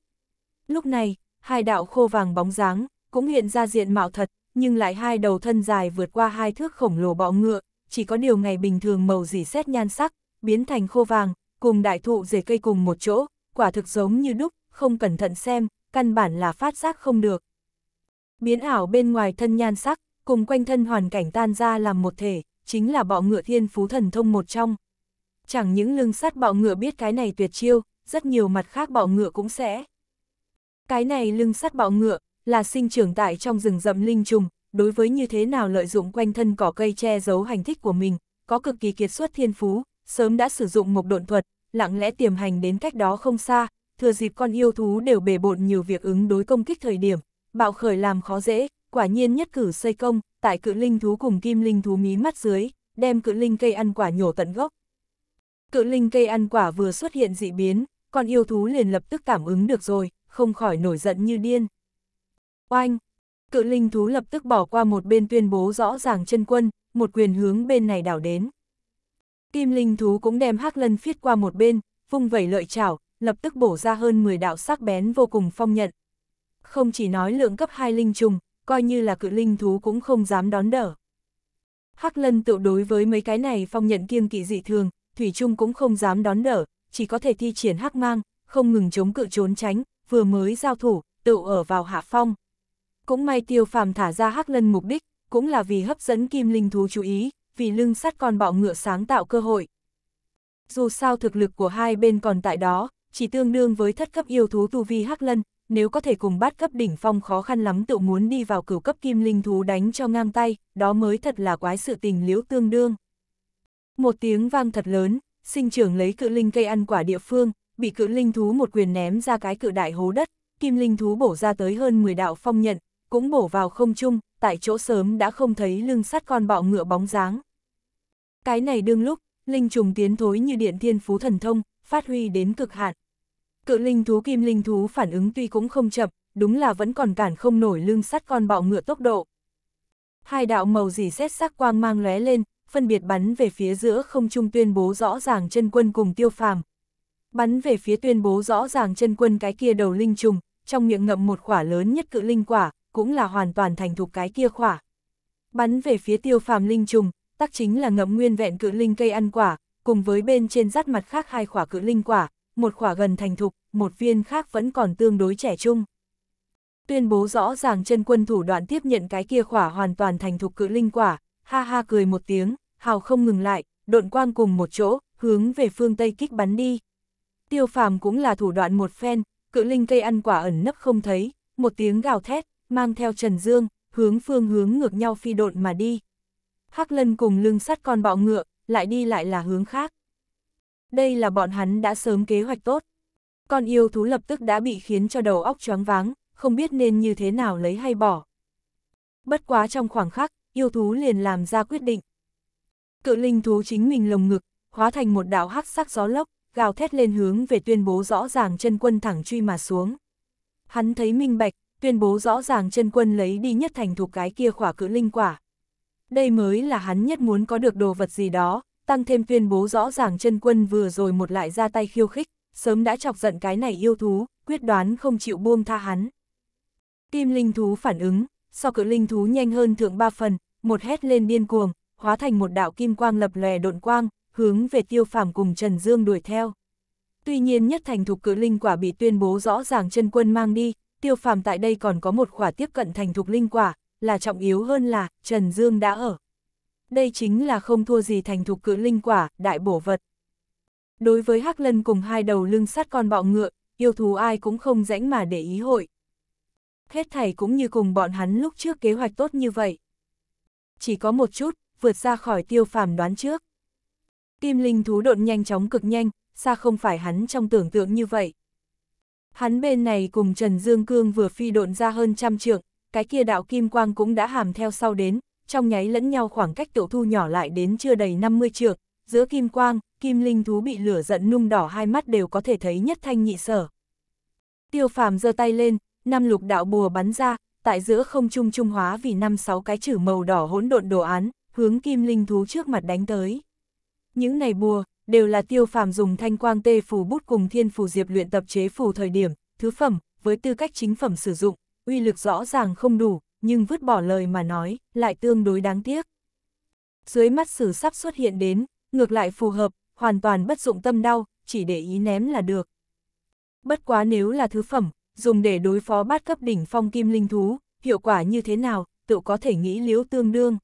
Speaker 1: Lúc này, hai đạo khô vàng bóng dáng, cũng hiện ra diện mạo thật, nhưng lại hai đầu thân dài vượt qua hai thước khổng lồ bọ ngựa, chỉ có điều ngày bình thường màu dỉ xét nhan sắc, biến thành khô vàng, cùng đại thụ rể cây cùng một chỗ, quả thực giống như đúc, không cẩn thận xem, căn bản là phát giác không được. Biến ảo bên ngoài thân nhan sắc, cùng quanh thân hoàn cảnh tan ra làm một thể, chính là bọ ngựa thiên phú thần thông một trong. Chẳng những lưng sắt bọ ngựa biết cái này tuyệt chiêu, rất nhiều mặt khác bọ ngựa cũng sẽ. Cái này lưng sắt bọ ngựa, là sinh trưởng tại trong rừng rậm linh trùng, đối với như thế nào lợi dụng quanh thân cỏ cây che giấu hành thích của mình, có cực kỳ kiệt xuất thiên phú, sớm đã sử dụng một độn thuật, lặng lẽ tiềm hành đến cách đó không xa, thừa dịp con yêu thú đều bể bộn nhiều việc ứng đối công kích thời điểm, bạo khởi làm khó dễ, quả nhiên nhất cử xây công, tại cự linh thú cùng kim linh thú mí mắt dưới, đem cự linh cây ăn quả nhổ tận gốc. Cự linh cây ăn quả vừa xuất hiện dị biến, con yêu thú liền lập tức cảm ứng được rồi, không khỏi nổi giận như điên. Oanh! Cự linh thú lập tức bỏ qua một bên tuyên bố rõ ràng chân quân, một quyền hướng bên này đảo đến. Kim linh thú cũng đem hắc lân phiết qua một bên, vung vẩy lợi chảo, lập tức bổ ra hơn 10 đạo sắc bén vô cùng phong nhận. Không chỉ nói lượng cấp 2 linh trùng, coi như là cự linh thú cũng không dám đón đỡ. Hắc lân tự đối với mấy cái này phong nhận kiêng kỵ dị thường, Thủy Trung cũng không dám đón đỡ, chỉ có thể thi triển hắc mang, không ngừng chống cự trốn tránh, vừa mới giao thủ, tự ở vào hạ phong. Cũng may tiêu phàm thả ra hắc lân mục đích, cũng là vì hấp dẫn kim linh thú chú ý, vì lưng sắt con bọ ngựa sáng tạo cơ hội. Dù sao thực lực của hai bên còn tại đó, chỉ tương đương với thất cấp yêu thú tu vi Hắc Lân, nếu có thể cùng bát cấp đỉnh phong khó khăn lắm tự muốn đi vào cửu cấp kim linh thú đánh cho ngang tay, đó mới thật là quái sự tình liễu tương đương. Một tiếng vang thật lớn, sinh trưởng lấy cự linh cây ăn quả địa phương, bị cự linh thú một quyền ném ra cái cự đại hố đất, kim linh thú bổ ra tới hơn 10 đạo phong nhận, cũng bổ vào không trung, tại chỗ sớm đã không thấy lưng sắt con bọ ngựa bóng dáng. Cái này đương lúc, linh trùng tiến thối như điện thiên phú thần thông, phát huy đến cực hạn. Cự linh thú kim linh thú phản ứng tuy cũng không chậm, đúng là vẫn còn cản không nổi lưng sắt con bọ ngựa tốc độ. Hai đạo màu dì xét sắc quang mang lóe lên, phân biệt bắn về phía giữa không trung tuyên bố rõ ràng chân quân cùng tiêu phàm. Bắn về phía tuyên bố rõ ràng chân quân cái kia đầu linh trùng, trong miệng ngậm một quả lớn nhất cự linh quả, cũng là hoàn toàn thành thục cái kia quả, Bắn về phía tiêu phàm linh trùng, tắc chính là ngậm nguyên vẹn cự linh cây ăn quả, cùng với bên trên rắt mặt khác hai quả cự linh quả, một khỏa gần thành thục, một viên khác vẫn còn tương đối trẻ trung. Tuyên bố rõ ràng chân quân thủ đoạn tiếp nhận cái kia khỏa hoàn toàn thành thục cự linh quả, ha ha cười một tiếng, hào không ngừng lại, độn quang cùng một chỗ, hướng về phương Tây kích bắn đi. Tiêu phàm cũng là thủ đoạn một phen, cự linh cây ăn quả ẩn nấp không thấy, một tiếng gào thét, mang theo Trần Dương, hướng phương hướng ngược nhau phi độn mà đi. Hắc lân cùng lưng sắt con bọ ngựa, lại đi lại là hướng khác đây là bọn hắn đã sớm kế hoạch tốt. Con yêu thú lập tức đã bị khiến cho đầu óc choáng váng, không biết nên như thế nào lấy hay bỏ. Bất quá trong khoảng khắc, yêu thú liền làm ra quyết định. Cự linh thú chính mình lồng ngực, hóa thành một đạo hắc sắc gió lốc, gào thét lên hướng về tuyên bố rõ ràng chân quân thẳng truy mà xuống. Hắn thấy minh bạch, tuyên bố rõ ràng chân quân lấy đi nhất thành thuộc cái kia khỏa cự linh quả. Đây mới là hắn nhất muốn có được đồ vật gì đó, tăng thêm tuyên bố rõ ràng chân quân vừa rồi một lại ra tay khiêu khích, sớm đã chọc giận cái này yêu thú, quyết đoán không chịu buông tha hắn. Kim linh thú phản ứng, so cự linh thú nhanh hơn thượng ba phần, một hét lên điên cuồng, hóa thành một đạo kim quang lập lòe độn quang, hướng về tiêu phàm cùng Trần Dương đuổi theo. Tuy nhiên nhất thành thục cự linh quả bị tuyên bố rõ ràng chân quân mang đi, tiêu phàm tại đây còn có một quả tiếp cận thành thục linh quả, là trọng yếu hơn là Trần Dương đã ở đây chính là không thua gì thành thục cự linh quả, đại bổ vật. Đối với Hắc Lân cùng hai đầu lưng sắt con bọ ngựa, yêu thú ai cũng không rãnh mà để ý hội. Hết thảy cũng như cùng bọn hắn lúc trước kế hoạch tốt như vậy. Chỉ có một chút, vượt ra khỏi tiêu phàm đoán trước. Kim linh thú độn nhanh chóng cực nhanh, xa không phải hắn trong tưởng tượng như vậy. Hắn bên này cùng Trần Dương Cương vừa phi độn ra hơn trăm trượng, cái kia đạo kim quang cũng đã hàm theo sau đến, trong nháy lẫn nhau khoảng cách tiểu thu nhỏ lại đến chưa đầy 50 trượng, giữa kim quang, kim linh thú bị lửa giận nung đỏ hai mắt đều có thể thấy nhất thanh nhị sở. Tiêu phàm giơ tay lên, năm lục đạo bùa bắn ra, tại giữa không trung trung hóa vì năm sáu cái chữ màu đỏ hỗn độn đồ án, hướng kim linh thú trước mặt đánh tới. Những này bùa, đều là tiêu phàm dùng thanh quang tê phù bút cùng thiên phù diệp luyện tập chế phù thời điểm, thứ phẩm, với tư cách chính phẩm sử dụng, uy lực rõ ràng không đủ, nhưng vứt bỏ lời mà nói, lại tương đối đáng tiếc. Dưới mắt sử sắp xuất hiện đến, ngược lại phù hợp, hoàn toàn bất dụng tâm đau, chỉ để ý ném là được. Bất quá nếu là thứ phẩm, dùng để đối phó bát cấp đỉnh phong kim linh thú, hiệu quả như thế nào, tự có thể nghĩ liễu tương đương.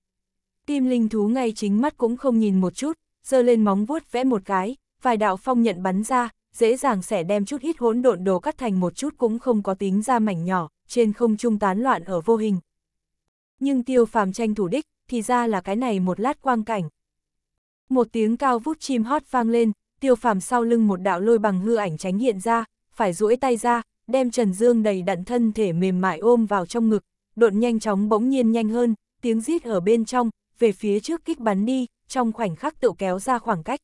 Speaker 1: Kim linh thú ngay chính mắt cũng không nhìn một chút, giơ lên móng vuốt vẽ một cái, vài đạo phong nhận bắn ra, dễ dàng sẽ đem chút ít hỗn độn đồ cắt thành một chút cũng không có tính ra mảnh nhỏ, trên không trung tán loạn ở vô hình, nhưng tiêu phàm tranh thủ đích, thì ra là cái này một lát quang cảnh. Một tiếng cao vút chim hót vang lên, tiêu phàm sau lưng một đạo lôi bằng hư ảnh tránh hiện ra, phải duỗi tay ra, đem Trần Dương đầy đặn thân thể mềm mại ôm vào trong ngực, đột nhanh chóng bỗng nhiên nhanh hơn, tiếng rít ở bên trong, về phía trước kích bắn đi, trong khoảnh khắc tự kéo ra khoảng cách.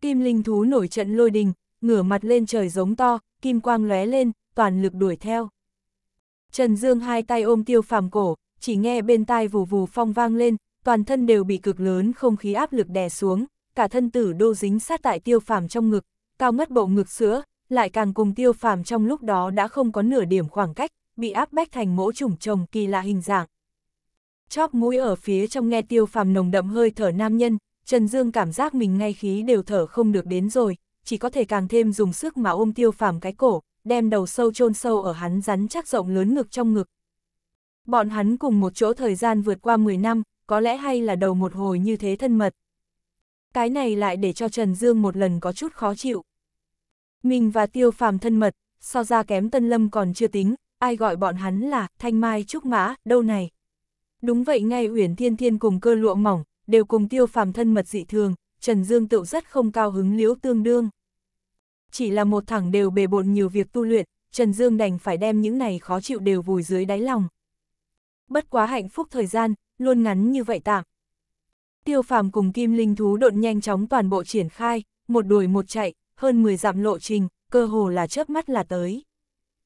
Speaker 1: Kim linh thú nổi trận lôi đình, ngửa mặt lên trời giống to, kim quang lóe lên, toàn lực đuổi theo. Trần Dương hai tay ôm tiêu phàm cổ, chỉ nghe bên tai vù vù phong vang lên, toàn thân đều bị cực lớn không khí áp lực đè xuống, cả thân tử đô dính sát tại tiêu phàm trong ngực, cao mất bộ ngực sữa, lại càng cùng tiêu phàm trong lúc đó đã không có nửa điểm khoảng cách, bị áp bách thành mỗ trùng trồng kỳ lạ hình dạng. Chóp mũi ở phía trong nghe tiêu phàm nồng đậm hơi thở nam nhân, Trần Dương cảm giác mình ngay khí đều thở không được đến rồi, chỉ có thể càng thêm dùng sức mà ôm tiêu phàm cái cổ, đem đầu sâu chôn sâu ở hắn rắn chắc rộng lớn ngực trong ngực, Bọn hắn cùng một chỗ thời gian vượt qua 10 năm, có lẽ hay là đầu một hồi như thế thân mật. Cái này lại để cho Trần Dương một lần có chút khó chịu. Mình và Tiêu Phàm thân mật, so ra kém Tân Lâm còn chưa tính, ai gọi bọn hắn là Thanh Mai Trúc Mã, đâu này. Đúng vậy ngay Uyển Thiên Thiên cùng cơ lụa mỏng, đều cùng Tiêu Phàm thân mật dị thường, Trần Dương tự rất không cao hứng liễu tương đương. Chỉ là một thẳng đều bề bộn nhiều việc tu luyện, Trần Dương đành phải đem những này khó chịu đều vùi dưới đáy lòng bất quá hạnh phúc thời gian, luôn ngắn như vậy tạm. Tiêu phàm cùng kim linh thú độn nhanh chóng toàn bộ triển khai, một đuổi một chạy, hơn 10 dặm lộ trình, cơ hồ là chớp mắt là tới.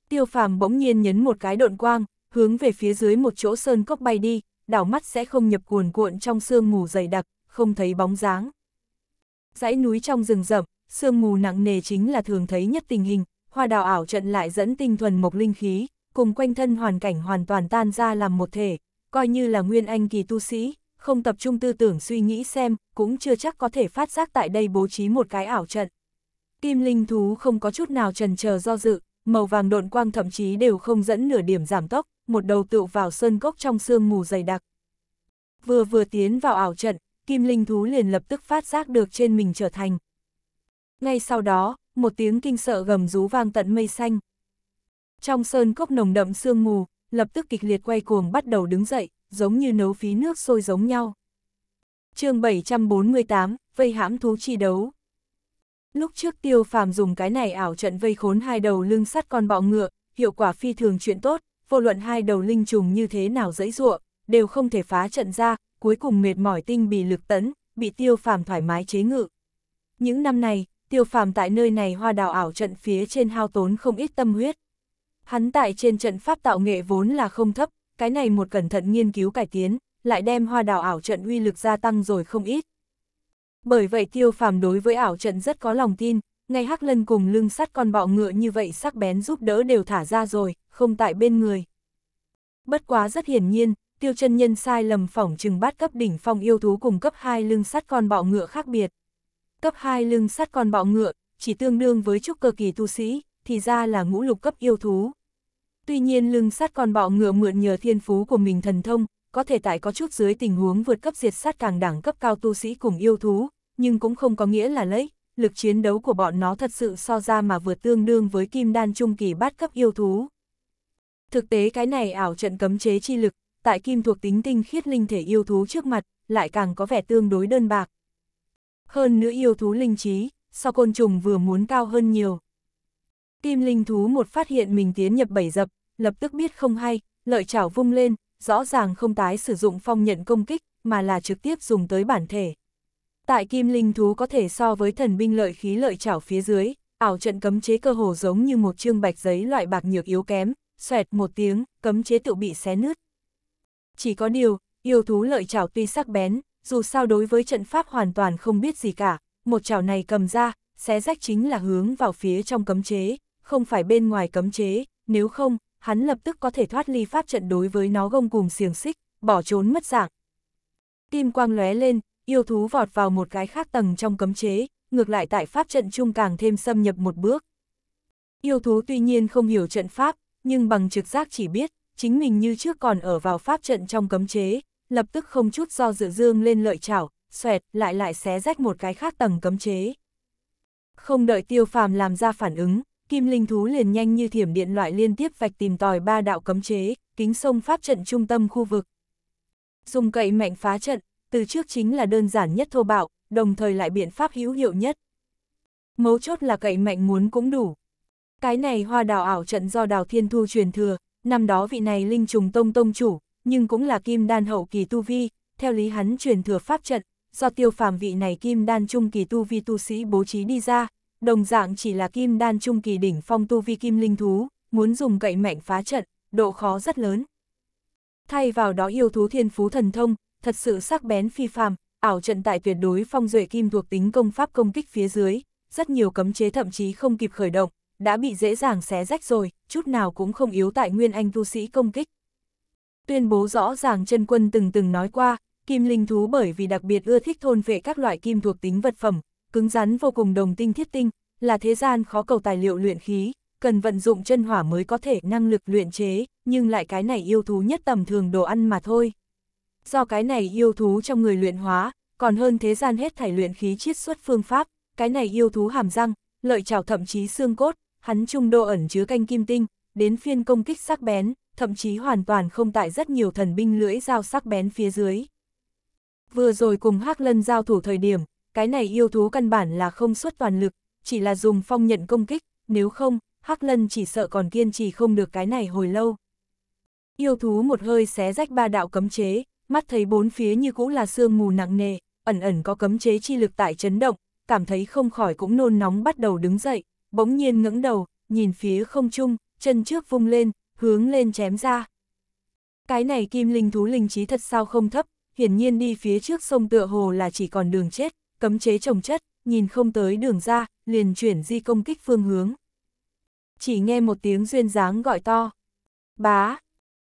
Speaker 1: Tiêu phàm bỗng nhiên nhấn một cái độn quang, hướng về phía dưới một chỗ sơn cốc bay đi, đảo mắt sẽ không nhập cuồn cuộn trong sương mù dày đặc, không thấy bóng dáng. Dãy núi trong rừng rậm, sương mù nặng nề chính là thường thấy nhất tình hình, hoa đào ảo trận lại dẫn tinh thuần mộc linh khí, cùng quanh thân hoàn cảnh hoàn toàn tan ra làm một thể, coi như là nguyên anh kỳ tu sĩ, không tập trung tư tưởng suy nghĩ xem, cũng chưa chắc có thể phát giác tại đây bố trí một cái ảo trận. Kim linh thú không có chút nào trần chờ do dự, màu vàng độn quang thậm chí đều không dẫn nửa điểm giảm tốc, một đầu tựu vào sơn cốc trong sương mù dày đặc. Vừa vừa tiến vào ảo trận, kim linh thú liền lập tức phát giác được trên mình trở thành. Ngay sau đó, một tiếng kinh sợ gầm rú vang tận mây xanh, trong sơn cốc nồng đậm sương mù, lập tức kịch liệt quay cuồng bắt đầu đứng dậy, giống như nấu phí nước sôi giống nhau. chương 748, vây hãm thú chi đấu. Lúc trước tiêu phàm dùng cái này ảo trận vây khốn hai đầu lưng sắt con bọ ngựa, hiệu quả phi thường chuyện tốt, vô luận hai đầu linh trùng như thế nào dẫy ruộng, đều không thể phá trận ra, cuối cùng mệt mỏi tinh bị lực tấn, bị tiêu phàm thoải mái chế ngự. Những năm này, tiêu phàm tại nơi này hoa đào ảo trận phía trên hao tốn không ít tâm huyết, Hắn tại trên trận pháp tạo nghệ vốn là không thấp, cái này một cẩn thận nghiên cứu cải tiến, lại đem hoa đảo ảo trận uy lực gia tăng rồi không ít. Bởi vậy tiêu phàm đối với ảo trận rất có lòng tin, ngay hắc lân cùng lưng sắt con bọ ngựa như vậy sắc bén giúp đỡ đều thả ra rồi, không tại bên người. Bất quá rất hiển nhiên, tiêu chân nhân sai lầm phỏng chừng bát cấp đỉnh phong yêu thú cùng cấp 2 lưng sắt con bọ ngựa khác biệt. Cấp 2 lưng sắt con bọ ngựa, chỉ tương đương với trúc cơ kỳ tu sĩ, thì ra là ngũ lục cấp yêu thú. Tuy nhiên lưng sát con bọ ngựa mượn nhờ thiên phú của mình thần thông, có thể tại có chút dưới tình huống vượt cấp diệt sát càng đẳng cấp cao tu sĩ cùng yêu thú, nhưng cũng không có nghĩa là lấy, lực chiến đấu của bọn nó thật sự so ra mà vượt tương đương với kim đan trung kỳ bát cấp yêu thú. Thực tế cái này ảo trận cấm chế chi lực, tại kim thuộc tính tinh khiết linh thể yêu thú trước mặt, lại càng có vẻ tương đối đơn bạc. Hơn nữa yêu thú linh trí, so côn trùng vừa muốn cao hơn nhiều. Kim linh thú một phát hiện mình tiến nhập bảy dập, lập tức biết không hay, lợi chảo vung lên, rõ ràng không tái sử dụng phong nhận công kích, mà là trực tiếp dùng tới bản thể. Tại kim linh thú có thể so với thần binh lợi khí lợi chảo phía dưới, ảo trận cấm chế cơ hồ giống như một chương bạch giấy loại bạc nhược yếu kém, xoẹt một tiếng, cấm chế tự bị xé nứt. Chỉ có điều, yêu thú lợi chảo tuy sắc bén, dù sao đối với trận pháp hoàn toàn không biết gì cả, một chảo này cầm ra, xé rách chính là hướng vào phía trong cấm chế, không phải bên ngoài cấm chế, nếu không, hắn lập tức có thể thoát ly pháp trận đối với nó gông cùng xiềng xích, bỏ trốn mất dạng. Tim quang lóe lên, yêu thú vọt vào một cái khác tầng trong cấm chế, ngược lại tại pháp trận chung càng thêm xâm nhập một bước. Yêu thú tuy nhiên không hiểu trận pháp, nhưng bằng trực giác chỉ biết, chính mình như trước còn ở vào pháp trận trong cấm chế, lập tức không chút do dự dương lên lợi chảo, xoẹt, lại lại xé rách một cái khác tầng cấm chế. Không đợi tiêu phàm làm ra phản ứng, kim linh thú liền nhanh như thiểm điện loại liên tiếp vạch tìm tòi ba đạo cấm chế, kính sông pháp trận trung tâm khu vực. Dùng cậy mạnh phá trận, từ trước chính là đơn giản nhất thô bạo, đồng thời lại biện pháp hữu hiệu nhất. Mấu chốt là cậy mạnh muốn cũng đủ. Cái này hoa đào ảo trận do đào thiên thu truyền thừa, năm đó vị này linh trùng tông tông chủ, nhưng cũng là kim đan hậu kỳ tu vi, theo lý hắn truyền thừa pháp trận, do tiêu phàm vị này kim đan trung kỳ tu vi tu sĩ bố trí đi ra, đồng dạng chỉ là kim đan trung kỳ đỉnh phong tu vi kim linh thú, muốn dùng cậy mạnh phá trận, độ khó rất lớn. Thay vào đó yêu thú thiên phú thần thông, thật sự sắc bén phi phàm, ảo trận tại tuyệt đối phong duệ kim thuộc tính công pháp công kích phía dưới, rất nhiều cấm chế thậm chí không kịp khởi động, đã bị dễ dàng xé rách rồi, chút nào cũng không yếu tại nguyên anh tu sĩ công kích. Tuyên bố rõ ràng chân quân từng từng nói qua, kim linh thú bởi vì đặc biệt ưa thích thôn vệ các loại kim thuộc tính vật phẩm, cứng rắn vô cùng đồng tinh thiết tinh, là thế gian khó cầu tài liệu luyện khí, cần vận dụng chân hỏa mới có thể năng lực luyện chế, nhưng lại cái này yêu thú nhất tầm thường đồ ăn mà thôi. Do cái này yêu thú trong người luyện hóa, còn hơn thế gian hết thảy luyện khí chiết xuất phương pháp, cái này yêu thú hàm răng, lợi trào thậm chí xương cốt, hắn trung đô ẩn chứa canh kim tinh, đến phiên công kích sắc bén, thậm chí hoàn toàn không tại rất nhiều thần binh lưỡi dao sắc bén phía dưới. Vừa rồi cùng Hắc Lân giao thủ thời điểm, cái này yêu thú căn bản là không xuất toàn lực, chỉ là dùng phong nhận công kích, nếu không, Hắc Lân chỉ sợ còn kiên trì không được cái này hồi lâu. Yêu thú một hơi xé rách ba đạo cấm chế, mắt thấy bốn phía như cũ là sương mù nặng nề, ẩn ẩn có cấm chế chi lực tại chấn động, cảm thấy không khỏi cũng nôn nóng bắt đầu đứng dậy, bỗng nhiên ngẩng đầu, nhìn phía không trung, chân trước vung lên, hướng lên chém ra. Cái này kim linh thú linh trí thật sao không thấp, hiển nhiên đi phía trước sông tựa hồ là chỉ còn đường chết, cấm chế trồng chất, nhìn không tới đường ra, liền chuyển di công kích phương hướng. Chỉ nghe một tiếng duyên dáng gọi to. Bá!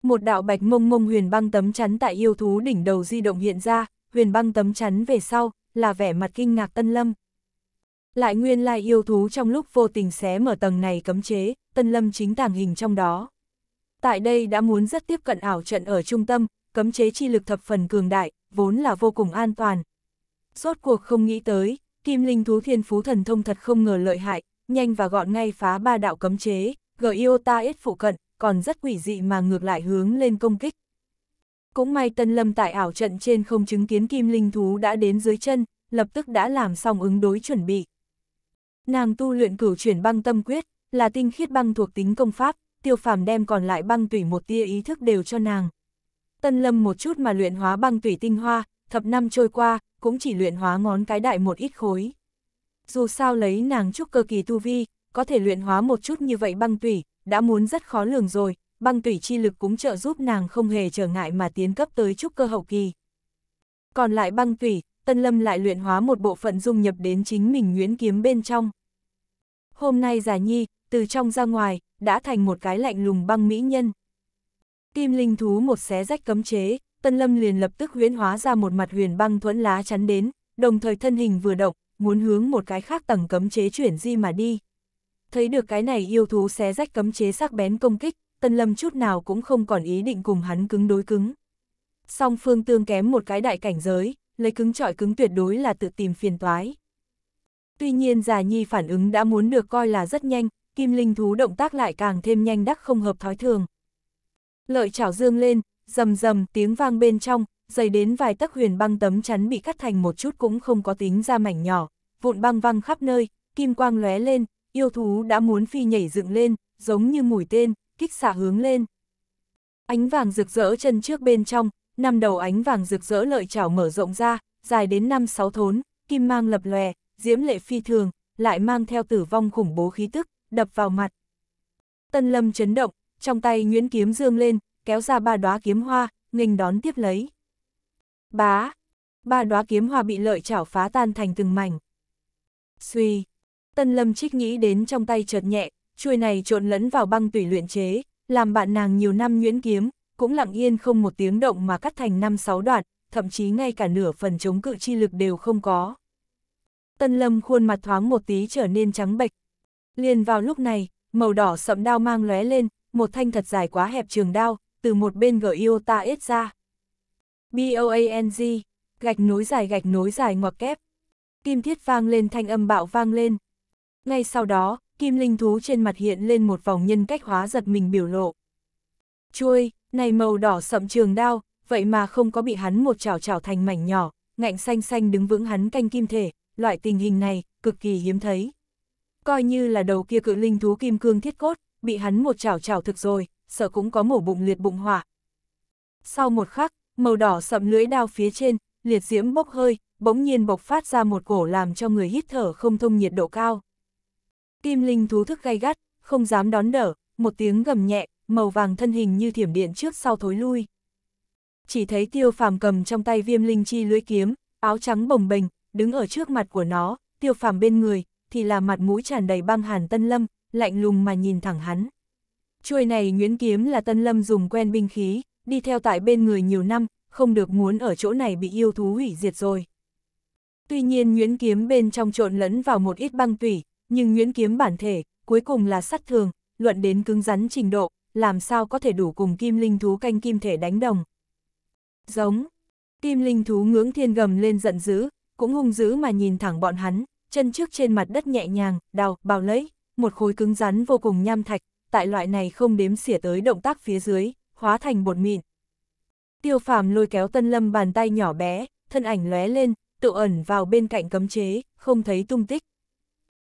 Speaker 1: Một đạo bạch mông mông huyền băng tấm chắn tại yêu thú đỉnh đầu di động hiện ra, huyền băng tấm chắn về sau, là vẻ mặt kinh ngạc Tân Lâm. Lại nguyên lai yêu thú trong lúc vô tình xé mở tầng này cấm chế, Tân Lâm chính tàng hình trong đó. Tại đây đã muốn rất tiếp cận ảo trận ở trung tâm, cấm chế chi lực thập phần cường đại, vốn là vô cùng an toàn, Rốt cuộc không nghĩ tới, kim linh thú thiên phú thần thông thật không ngờ lợi hại, nhanh và gọn ngay phá ba đạo cấm chế, Giota ít phụ cận, còn rất quỷ dị mà ngược lại hướng lên công kích. Cũng may Tân Lâm tại ảo trận trên không chứng kiến kim linh thú đã đến dưới chân, lập tức đã làm xong ứng đối chuẩn bị. Nàng tu luyện cửu chuyển băng tâm quyết, là tinh khiết băng thuộc tính công pháp, tiêu phàm đem còn lại băng tủy một tia ý thức đều cho nàng. Tân Lâm một chút mà luyện hóa băng tủy tinh hoa, thập năm trôi qua, cũng chỉ luyện hóa ngón cái đại một ít khối. Dù sao lấy nàng trúc cơ kỳ tu vi, có thể luyện hóa một chút như vậy băng tủy, đã muốn rất khó lường rồi, băng tủy chi lực cũng trợ giúp nàng không hề trở ngại mà tiến cấp tới trúc cơ hậu kỳ. Còn lại băng tủy, Tân Lâm lại luyện hóa một bộ phận dung nhập đến chính mình nguyễn kiếm bên trong. Hôm nay giả nhi, từ trong ra ngoài, đã thành một cái lạnh lùng băng mỹ nhân. Kim linh thú một xé rách cấm chế, Tân Lâm liền lập tức huyễn hóa ra một mặt huyền băng thuẫn lá chắn đến, đồng thời thân hình vừa động, muốn hướng một cái khác tầng cấm chế chuyển di mà đi. Thấy được cái này yêu thú xé rách cấm chế sắc bén công kích, Tân Lâm chút nào cũng không còn ý định cùng hắn cứng đối cứng. Song phương tương kém một cái đại cảnh giới, lấy cứng trọi cứng tuyệt đối là tự tìm phiền toái. Tuy nhiên già nhi phản ứng đã muốn được coi là rất nhanh, kim linh thú động tác lại càng thêm nhanh đắc không hợp thói thường. Lợi chảo dương lên, rầm rầm tiếng vang bên trong, dày đến vài tấc huyền băng tấm chắn bị cắt thành một chút cũng không có tính ra mảnh nhỏ, vụn băng văng khắp nơi, kim quang lóe lên, yêu thú đã muốn phi nhảy dựng lên, giống như mũi tên, kích xả hướng lên. Ánh vàng rực rỡ chân trước bên trong, năm đầu ánh vàng rực rỡ lợi chảo mở rộng ra, dài đến năm sáu thốn, kim mang lập lòe, diễm lệ phi thường, lại mang theo tử vong khủng bố khí tức, đập vào mặt. Tân Lâm chấn động, trong tay Nguyễn Kiếm dương lên, kéo ra ba đóa kiếm hoa, nghênh đón tiếp lấy. Bá! Ba đóa kiếm hoa bị lợi chảo phá tan thành từng mảnh. Suy! Tân lâm trích nghĩ đến trong tay chợt nhẹ, chuôi này trộn lẫn vào băng tủy luyện chế, làm bạn nàng nhiều năm nhuyễn kiếm, cũng lặng yên không một tiếng động mà cắt thành năm sáu đoạn, thậm chí ngay cả nửa phần chống cự chi lực đều không có. Tân lâm khuôn mặt thoáng một tí trở nên trắng bệch. Liền vào lúc này, màu đỏ sậm đao mang lóe lên, một thanh thật dài quá hẹp trường đao, từ một bên gờ yêu ta ít ra. B-O-A-N-G, gạch nối dài gạch nối dài ngoặc kép. Kim thiết vang lên thanh âm bạo vang lên. Ngay sau đó, kim linh thú trên mặt hiện lên một vòng nhân cách hóa giật mình biểu lộ. Chuôi, này màu đỏ sậm trường đao, vậy mà không có bị hắn một chảo chảo thành mảnh nhỏ, ngạnh xanh xanh đứng vững hắn canh kim thể, loại tình hình này, cực kỳ hiếm thấy. Coi như là đầu kia cự linh thú kim cương thiết cốt, bị hắn một chảo chảo thực rồi, sợ cũng có mổ bụng liệt bụng hỏa. Sau một khắc, màu đỏ sậm lưỡi đao phía trên, liệt diễm bốc hơi, bỗng nhiên bộc phát ra một cổ làm cho người hít thở không thông nhiệt độ cao. Kim linh thú thức gay gắt, không dám đón đỡ, một tiếng gầm nhẹ, màu vàng thân hình như thiểm điện trước sau thối lui. Chỉ thấy tiêu phàm cầm trong tay viêm linh chi lưỡi kiếm, áo trắng bồng bềnh, đứng ở trước mặt của nó, tiêu phàm bên người, thì là mặt mũi tràn đầy băng hàn tân lâm, lạnh lùng mà nhìn thẳng hắn. Chuôi này Nguyễn Kiếm là Tân Lâm dùng quen binh khí, đi theo tại bên người nhiều năm, không được muốn ở chỗ này bị yêu thú hủy diệt rồi. Tuy nhiên Nguyễn Kiếm bên trong trộn lẫn vào một ít băng tủy, nhưng Nguyễn Kiếm bản thể, cuối cùng là sắt thường, luận đến cứng rắn trình độ, làm sao có thể đủ cùng kim linh thú canh kim thể đánh đồng. Giống, kim linh thú ngưỡng thiên gầm lên giận dữ, cũng hung dữ mà nhìn thẳng bọn hắn, chân trước trên mặt đất nhẹ nhàng, đào, bào lấy, một khối cứng rắn vô cùng nham thạch, tại loại này không đếm xỉa tới động tác phía dưới, hóa thành bột mịn. Tiêu phàm lôi kéo Tân Lâm bàn tay nhỏ bé, thân ảnh lóe lên, tự ẩn vào bên cạnh cấm chế, không thấy tung tích.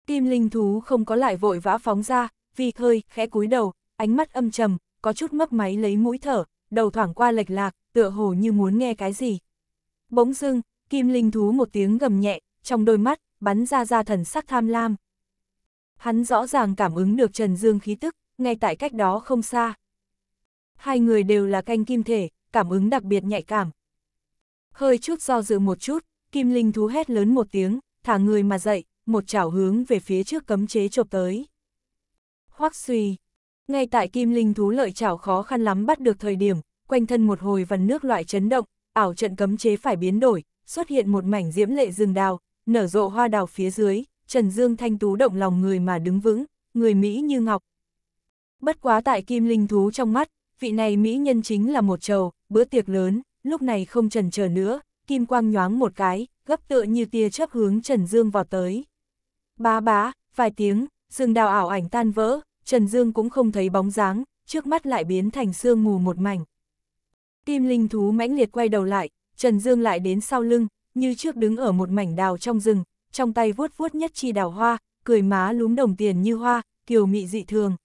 Speaker 1: Kim linh thú không có lại vội vã phóng ra, vì hơi, khẽ cúi đầu, ánh mắt âm trầm, có chút mấp máy lấy mũi thở, đầu thoảng qua lệch lạc, tựa hồ như muốn nghe cái gì. Bỗng dưng, kim linh thú một tiếng gầm nhẹ, trong đôi mắt, bắn ra ra thần sắc tham lam. Hắn rõ ràng cảm ứng được Trần Dương khí tức, ngay tại cách đó không xa. Hai người đều là canh kim thể, cảm ứng đặc biệt nhạy cảm. Hơi chút do dự một chút, kim linh thú hét lớn một tiếng, thả người mà dậy, một chảo hướng về phía trước cấm chế chộp tới. Hoắc suy, ngay tại kim linh thú lợi chảo khó khăn lắm bắt được thời điểm, quanh thân một hồi vần nước loại chấn động, ảo trận cấm chế phải biến đổi, xuất hiện một mảnh diễm lệ rừng đào, nở rộ hoa đào phía dưới, Trần Dương Thanh Tú động lòng người mà đứng vững, người Mỹ như ngọc, Bất quá tại kim linh thú trong mắt, vị này mỹ nhân chính là một trầu, bữa tiệc lớn, lúc này không trần chờ nữa, kim quang nhoáng một cái, gấp tựa như tia chớp hướng Trần Dương vào tới. Bá bá, vài tiếng, sương đào ảo ảnh tan vỡ, Trần Dương cũng không thấy bóng dáng, trước mắt lại biến thành sương mù một mảnh. Kim linh thú mãnh liệt quay đầu lại, Trần Dương lại đến sau lưng, như trước đứng ở một mảnh đào trong rừng, trong tay vuốt vuốt nhất chi đào hoa, cười má lúm đồng tiền như hoa, kiều mị dị thường.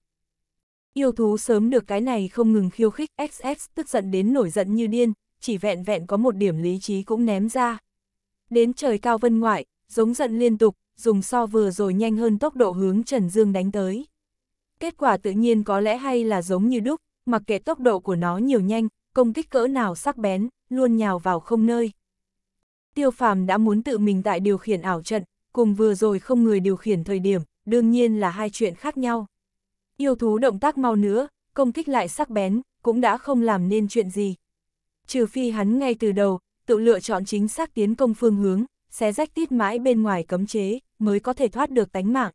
Speaker 1: Yêu thú sớm được cái này không ngừng khiêu khích XX tức giận đến nổi giận như điên, chỉ vẹn vẹn có một điểm lý trí cũng ném ra. Đến trời cao vân ngoại, giống giận liên tục, dùng so vừa rồi nhanh hơn tốc độ hướng Trần Dương đánh tới. Kết quả tự nhiên có lẽ hay là giống như đúc, mặc kệ tốc độ của nó nhiều nhanh, công kích cỡ nào sắc bén, luôn nhào vào không nơi. Tiêu phàm đã muốn tự mình tại điều khiển ảo trận, cùng vừa rồi không người điều khiển thời điểm, đương nhiên là hai chuyện khác nhau. Yêu thú động tác mau nữa, công kích lại sắc bén, cũng đã không làm nên chuyện gì. Trừ phi hắn ngay từ đầu, tự lựa chọn chính xác tiến công phương hướng, xé rách tít mãi bên ngoài cấm chế, mới có thể thoát được tánh mạng.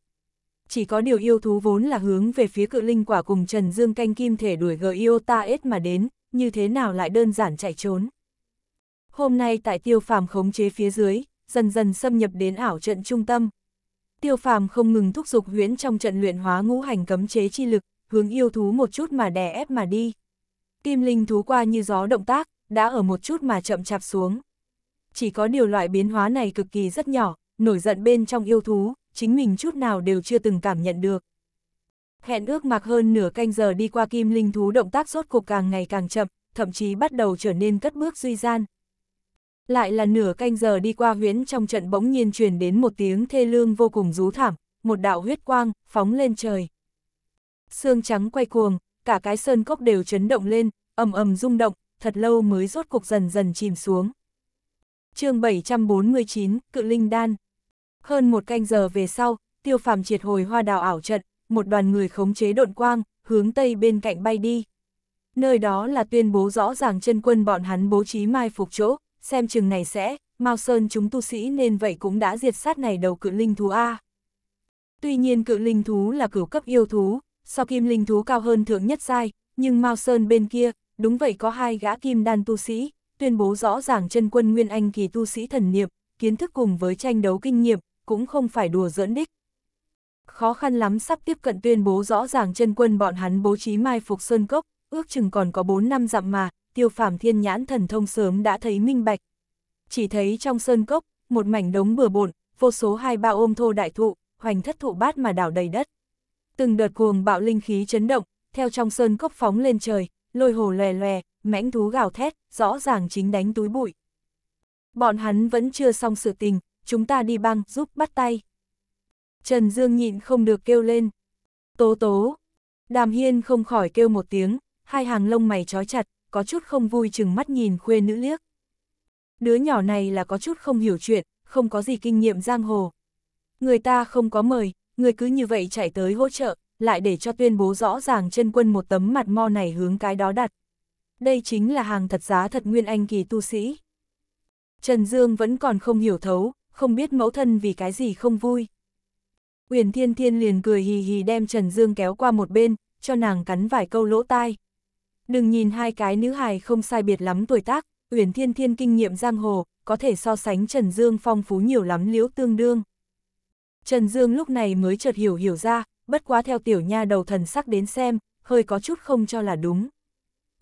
Speaker 1: Chỉ có điều yêu thú vốn là hướng về phía cự linh quả cùng Trần Dương canh kim thể đuổi gờ Iota S mà đến, như thế nào lại đơn giản chạy trốn. Hôm nay tại tiêu phàm khống chế phía dưới, dần dần xâm nhập đến ảo trận trung tâm, tiêu phàm không ngừng thúc giục huyễn trong trận luyện hóa ngũ hành cấm chế chi lực, hướng yêu thú một chút mà đè ép mà đi. Kim linh thú qua như gió động tác, đã ở một chút mà chậm chạp xuống. Chỉ có điều loại biến hóa này cực kỳ rất nhỏ, nổi giận bên trong yêu thú, chính mình chút nào đều chưa từng cảm nhận được. Hẹn ước mặc hơn nửa canh giờ đi qua kim linh thú động tác rốt cuộc càng ngày càng chậm, thậm chí bắt đầu trở nên cất bước duy gian, lại là nửa canh giờ đi qua huyễn trong trận bỗng nhiên truyền đến một tiếng thê lương vô cùng rú thảm, một đạo huyết quang, phóng lên trời. Sương trắng quay cuồng, cả cái sơn cốc đều chấn động lên, ầm ầm rung động, thật lâu mới rốt cục dần dần chìm xuống. chương 749, Cự Linh Đan Hơn một canh giờ về sau, tiêu phàm triệt hồi hoa đào ảo trận, một đoàn người khống chế độn quang, hướng tây bên cạnh bay đi. Nơi đó là tuyên bố rõ ràng chân quân bọn hắn bố trí mai phục chỗ, xem chừng này sẽ, Mao Sơn chúng tu sĩ nên vậy cũng đã diệt sát này đầu cự linh thú A. Tuy nhiên cự linh thú là cửu cấp yêu thú, so kim linh thú cao hơn thượng nhất sai, nhưng Mao Sơn bên kia, đúng vậy có hai gã kim đan tu sĩ, tuyên bố rõ ràng chân quân Nguyên Anh kỳ tu sĩ thần niệm, kiến thức cùng với tranh đấu kinh nghiệm, cũng không phải đùa giỡn đích. Khó khăn lắm sắp tiếp cận tuyên bố rõ ràng chân quân bọn hắn bố trí mai phục sơn cốc, ước chừng còn có 4 năm dặm mà, tiêu phàm thiên nhãn thần thông sớm đã thấy minh bạch. Chỉ thấy trong sơn cốc, một mảnh đống bừa bộn, vô số hai ba ôm thô đại thụ, hoành thất thụ bát mà đảo đầy đất. Từng đợt cuồng bạo linh khí chấn động, theo trong sơn cốc phóng lên trời, lôi hồ lè lè, mãnh thú gào thét, rõ ràng chính đánh túi bụi. Bọn hắn vẫn chưa xong sự tình, chúng ta đi băng giúp bắt tay. Trần Dương nhịn không được kêu lên. Tố tố. Đàm Hiên không khỏi kêu một tiếng, hai hàng lông mày trói chặt, có chút không vui chừng mắt nhìn khuê nữ liếc. Đứa nhỏ này là có chút không hiểu chuyện, không có gì kinh nghiệm giang hồ. Người ta không có mời, người cứ như vậy chạy tới hỗ trợ, lại để cho tuyên bố rõ ràng chân quân một tấm mặt mo này hướng cái đó đặt. Đây chính là hàng thật giá thật nguyên anh kỳ tu sĩ. Trần Dương vẫn còn không hiểu thấu, không biết mẫu thân vì cái gì không vui. Uyển Thiên Thiên liền cười hì hì đem Trần Dương kéo qua một bên, cho nàng cắn vài câu lỗ tai. Đừng nhìn hai cái nữ hài không sai biệt lắm tuổi tác, Uyển Thiên Thiên kinh nghiệm giang hồ, có thể so sánh Trần Dương phong phú nhiều lắm liễu tương đương. Trần Dương lúc này mới chợt hiểu hiểu ra, bất quá theo tiểu nha đầu thần sắc đến xem, hơi có chút không cho là đúng.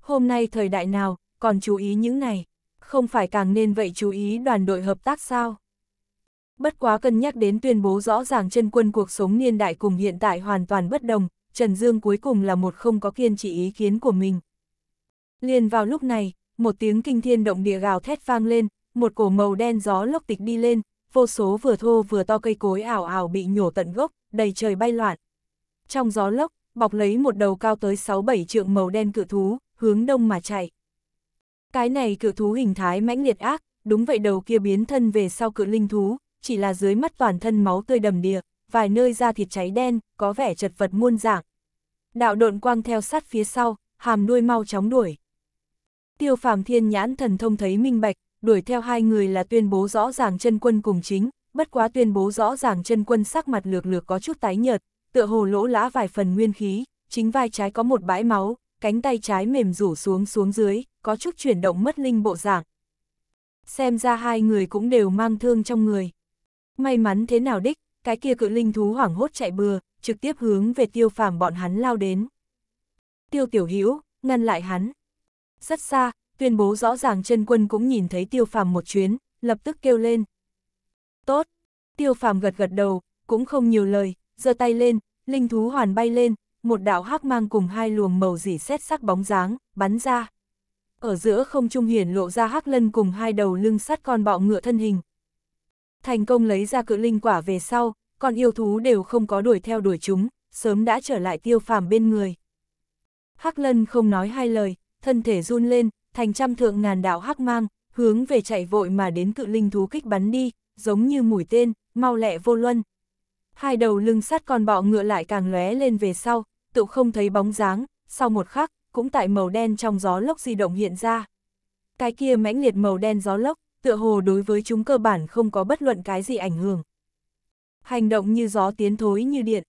Speaker 1: Hôm nay thời đại nào, còn chú ý những này, không phải càng nên vậy chú ý đoàn đội hợp tác sao? Bất quá cân nhắc đến tuyên bố rõ ràng chân quân cuộc sống niên đại cùng hiện tại hoàn toàn bất đồng, Trần Dương cuối cùng là một không có kiên trì ý kiến của mình. Liền vào lúc này, một tiếng kinh thiên động địa gào thét vang lên, một cổ màu đen gió lốc tịch đi lên, vô số vừa thô vừa to cây cối ảo ảo bị nhổ tận gốc, đầy trời bay loạn. Trong gió lốc, bọc lấy một đầu cao tới 6-7 trượng màu đen cự thú, hướng đông mà chạy. Cái này cự thú hình thái mãnh liệt ác, đúng vậy đầu kia biến thân về sau cự linh thú, chỉ là dưới mắt toàn thân máu tươi đầm đìa, vài nơi da thịt cháy đen, có vẻ chật vật muôn dạng. Đạo độn quang theo sát phía sau, hàm đuôi mau chóng đuổi. Tiêu phàm thiên nhãn thần thông thấy minh bạch, đuổi theo hai người là tuyên bố rõ ràng chân quân cùng chính, bất quá tuyên bố rõ ràng chân quân sắc mặt lược lược có chút tái nhợt, tựa hồ lỗ lã vài phần nguyên khí, chính vai trái có một bãi máu, cánh tay trái mềm rủ xuống xuống dưới, có chút chuyển động mất linh bộ dạng. Xem ra hai người cũng đều mang thương trong người. May mắn thế nào đích, cái kia cự linh thú hoảng hốt chạy bừa, trực tiếp hướng về tiêu phàm bọn hắn lao đến. Tiêu tiểu hữu ngăn lại hắn, rất xa, tuyên bố rõ ràng chân quân cũng nhìn thấy tiêu phàm một chuyến, lập tức kêu lên. Tốt, tiêu phàm gật gật đầu, cũng không nhiều lời, giơ tay lên, linh thú hoàn bay lên, một đạo hắc mang cùng hai luồng màu dỉ xét sắc bóng dáng, bắn ra. Ở giữa không trung hiển lộ ra hắc lân cùng hai đầu lưng sắt con bọ ngựa thân hình. Thành công lấy ra cự linh quả về sau, còn yêu thú đều không có đuổi theo đuổi chúng, sớm đã trở lại tiêu phàm bên người. Hắc lân không nói hai lời, thân thể run lên, thành trăm thượng ngàn đạo hắc mang, hướng về chạy vội mà đến cự linh thú kích bắn đi, giống như mũi tên, mau lẹ vô luân. Hai đầu lưng sắt con bọ ngựa lại càng lóe lên về sau, tự không thấy bóng dáng, sau một khắc, cũng tại màu đen trong gió lốc di động hiện ra. Cái kia mãnh liệt màu đen gió lốc, tựa hồ đối với chúng cơ bản không có bất luận cái gì ảnh hưởng. Hành động như gió tiến thối như điện.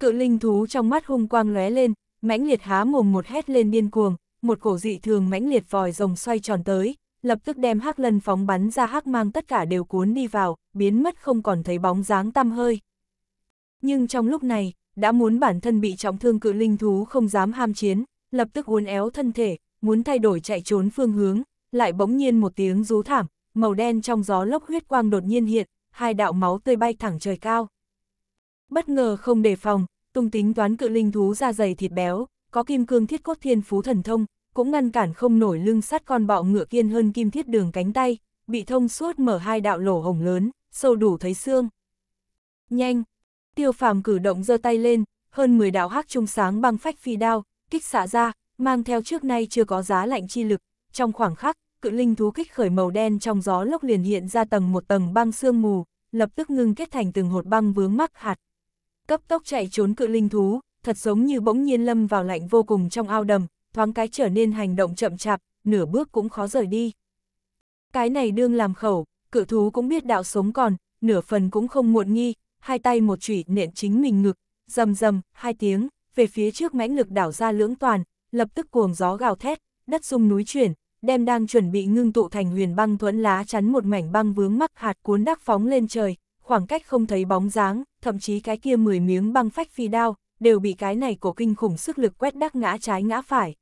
Speaker 1: Cự linh thú trong mắt hung quang lóe lên, mãnh liệt há mồm một hét lên điên cuồng, một cổ dị thường mãnh liệt vòi rồng xoay tròn tới, lập tức đem hắc lân phóng bắn ra hắc mang tất cả đều cuốn đi vào, biến mất không còn thấy bóng dáng tăm hơi. Nhưng trong lúc này, đã muốn bản thân bị trọng thương cự linh thú không dám ham chiến, lập tức uốn éo thân thể, muốn thay đổi chạy trốn phương hướng, lại bỗng nhiên một tiếng rú thảm, màu đen trong gió lốc huyết quang đột nhiên hiện, hai đạo máu tươi bay thẳng trời cao. Bất ngờ không đề phòng, tung tính toán cự linh thú ra dày thịt béo, có kim cương thiết cốt thiên phú thần thông, cũng ngăn cản không nổi lưng sắt con bọ ngựa kiên hơn kim thiết đường cánh tay, bị thông suốt mở hai đạo lỗ hồng lớn, sâu đủ thấy xương. Nhanh! Tiêu phàm cử động giơ tay lên, hơn 10 đạo hắc trung sáng băng phách phi đao, kích xạ ra, mang theo trước nay chưa có giá lạnh chi lực, trong khoảng khắc, cự linh thú kích khởi màu đen trong gió lốc liền hiện ra tầng một tầng băng sương mù, lập tức ngưng kết thành từng hột băng vướng mắc hạt. Cấp tốc chạy trốn cự linh thú, thật giống như bỗng nhiên lâm vào lạnh vô cùng trong ao đầm, thoáng cái trở nên hành động chậm chạp, nửa bước cũng khó rời đi. Cái này đương làm khẩu, cự thú cũng biết đạo sống còn, nửa phần cũng không muộn nghi, hai tay một chủy nện chính mình ngực, rầm rầm, hai tiếng, về phía trước mãnh lực đảo ra lưỡng toàn, lập tức cuồng gió gào thét, đất rung núi chuyển, đem đang chuẩn bị ngưng tụ thành huyền băng thuẫn lá chắn một mảnh băng vướng mắc hạt cuốn đắc phóng lên trời, khoảng cách không thấy bóng dáng, thậm chí cái kia 10 miếng băng phách phi đao, đều bị cái này của kinh khủng sức lực quét đắc ngã trái ngã phải.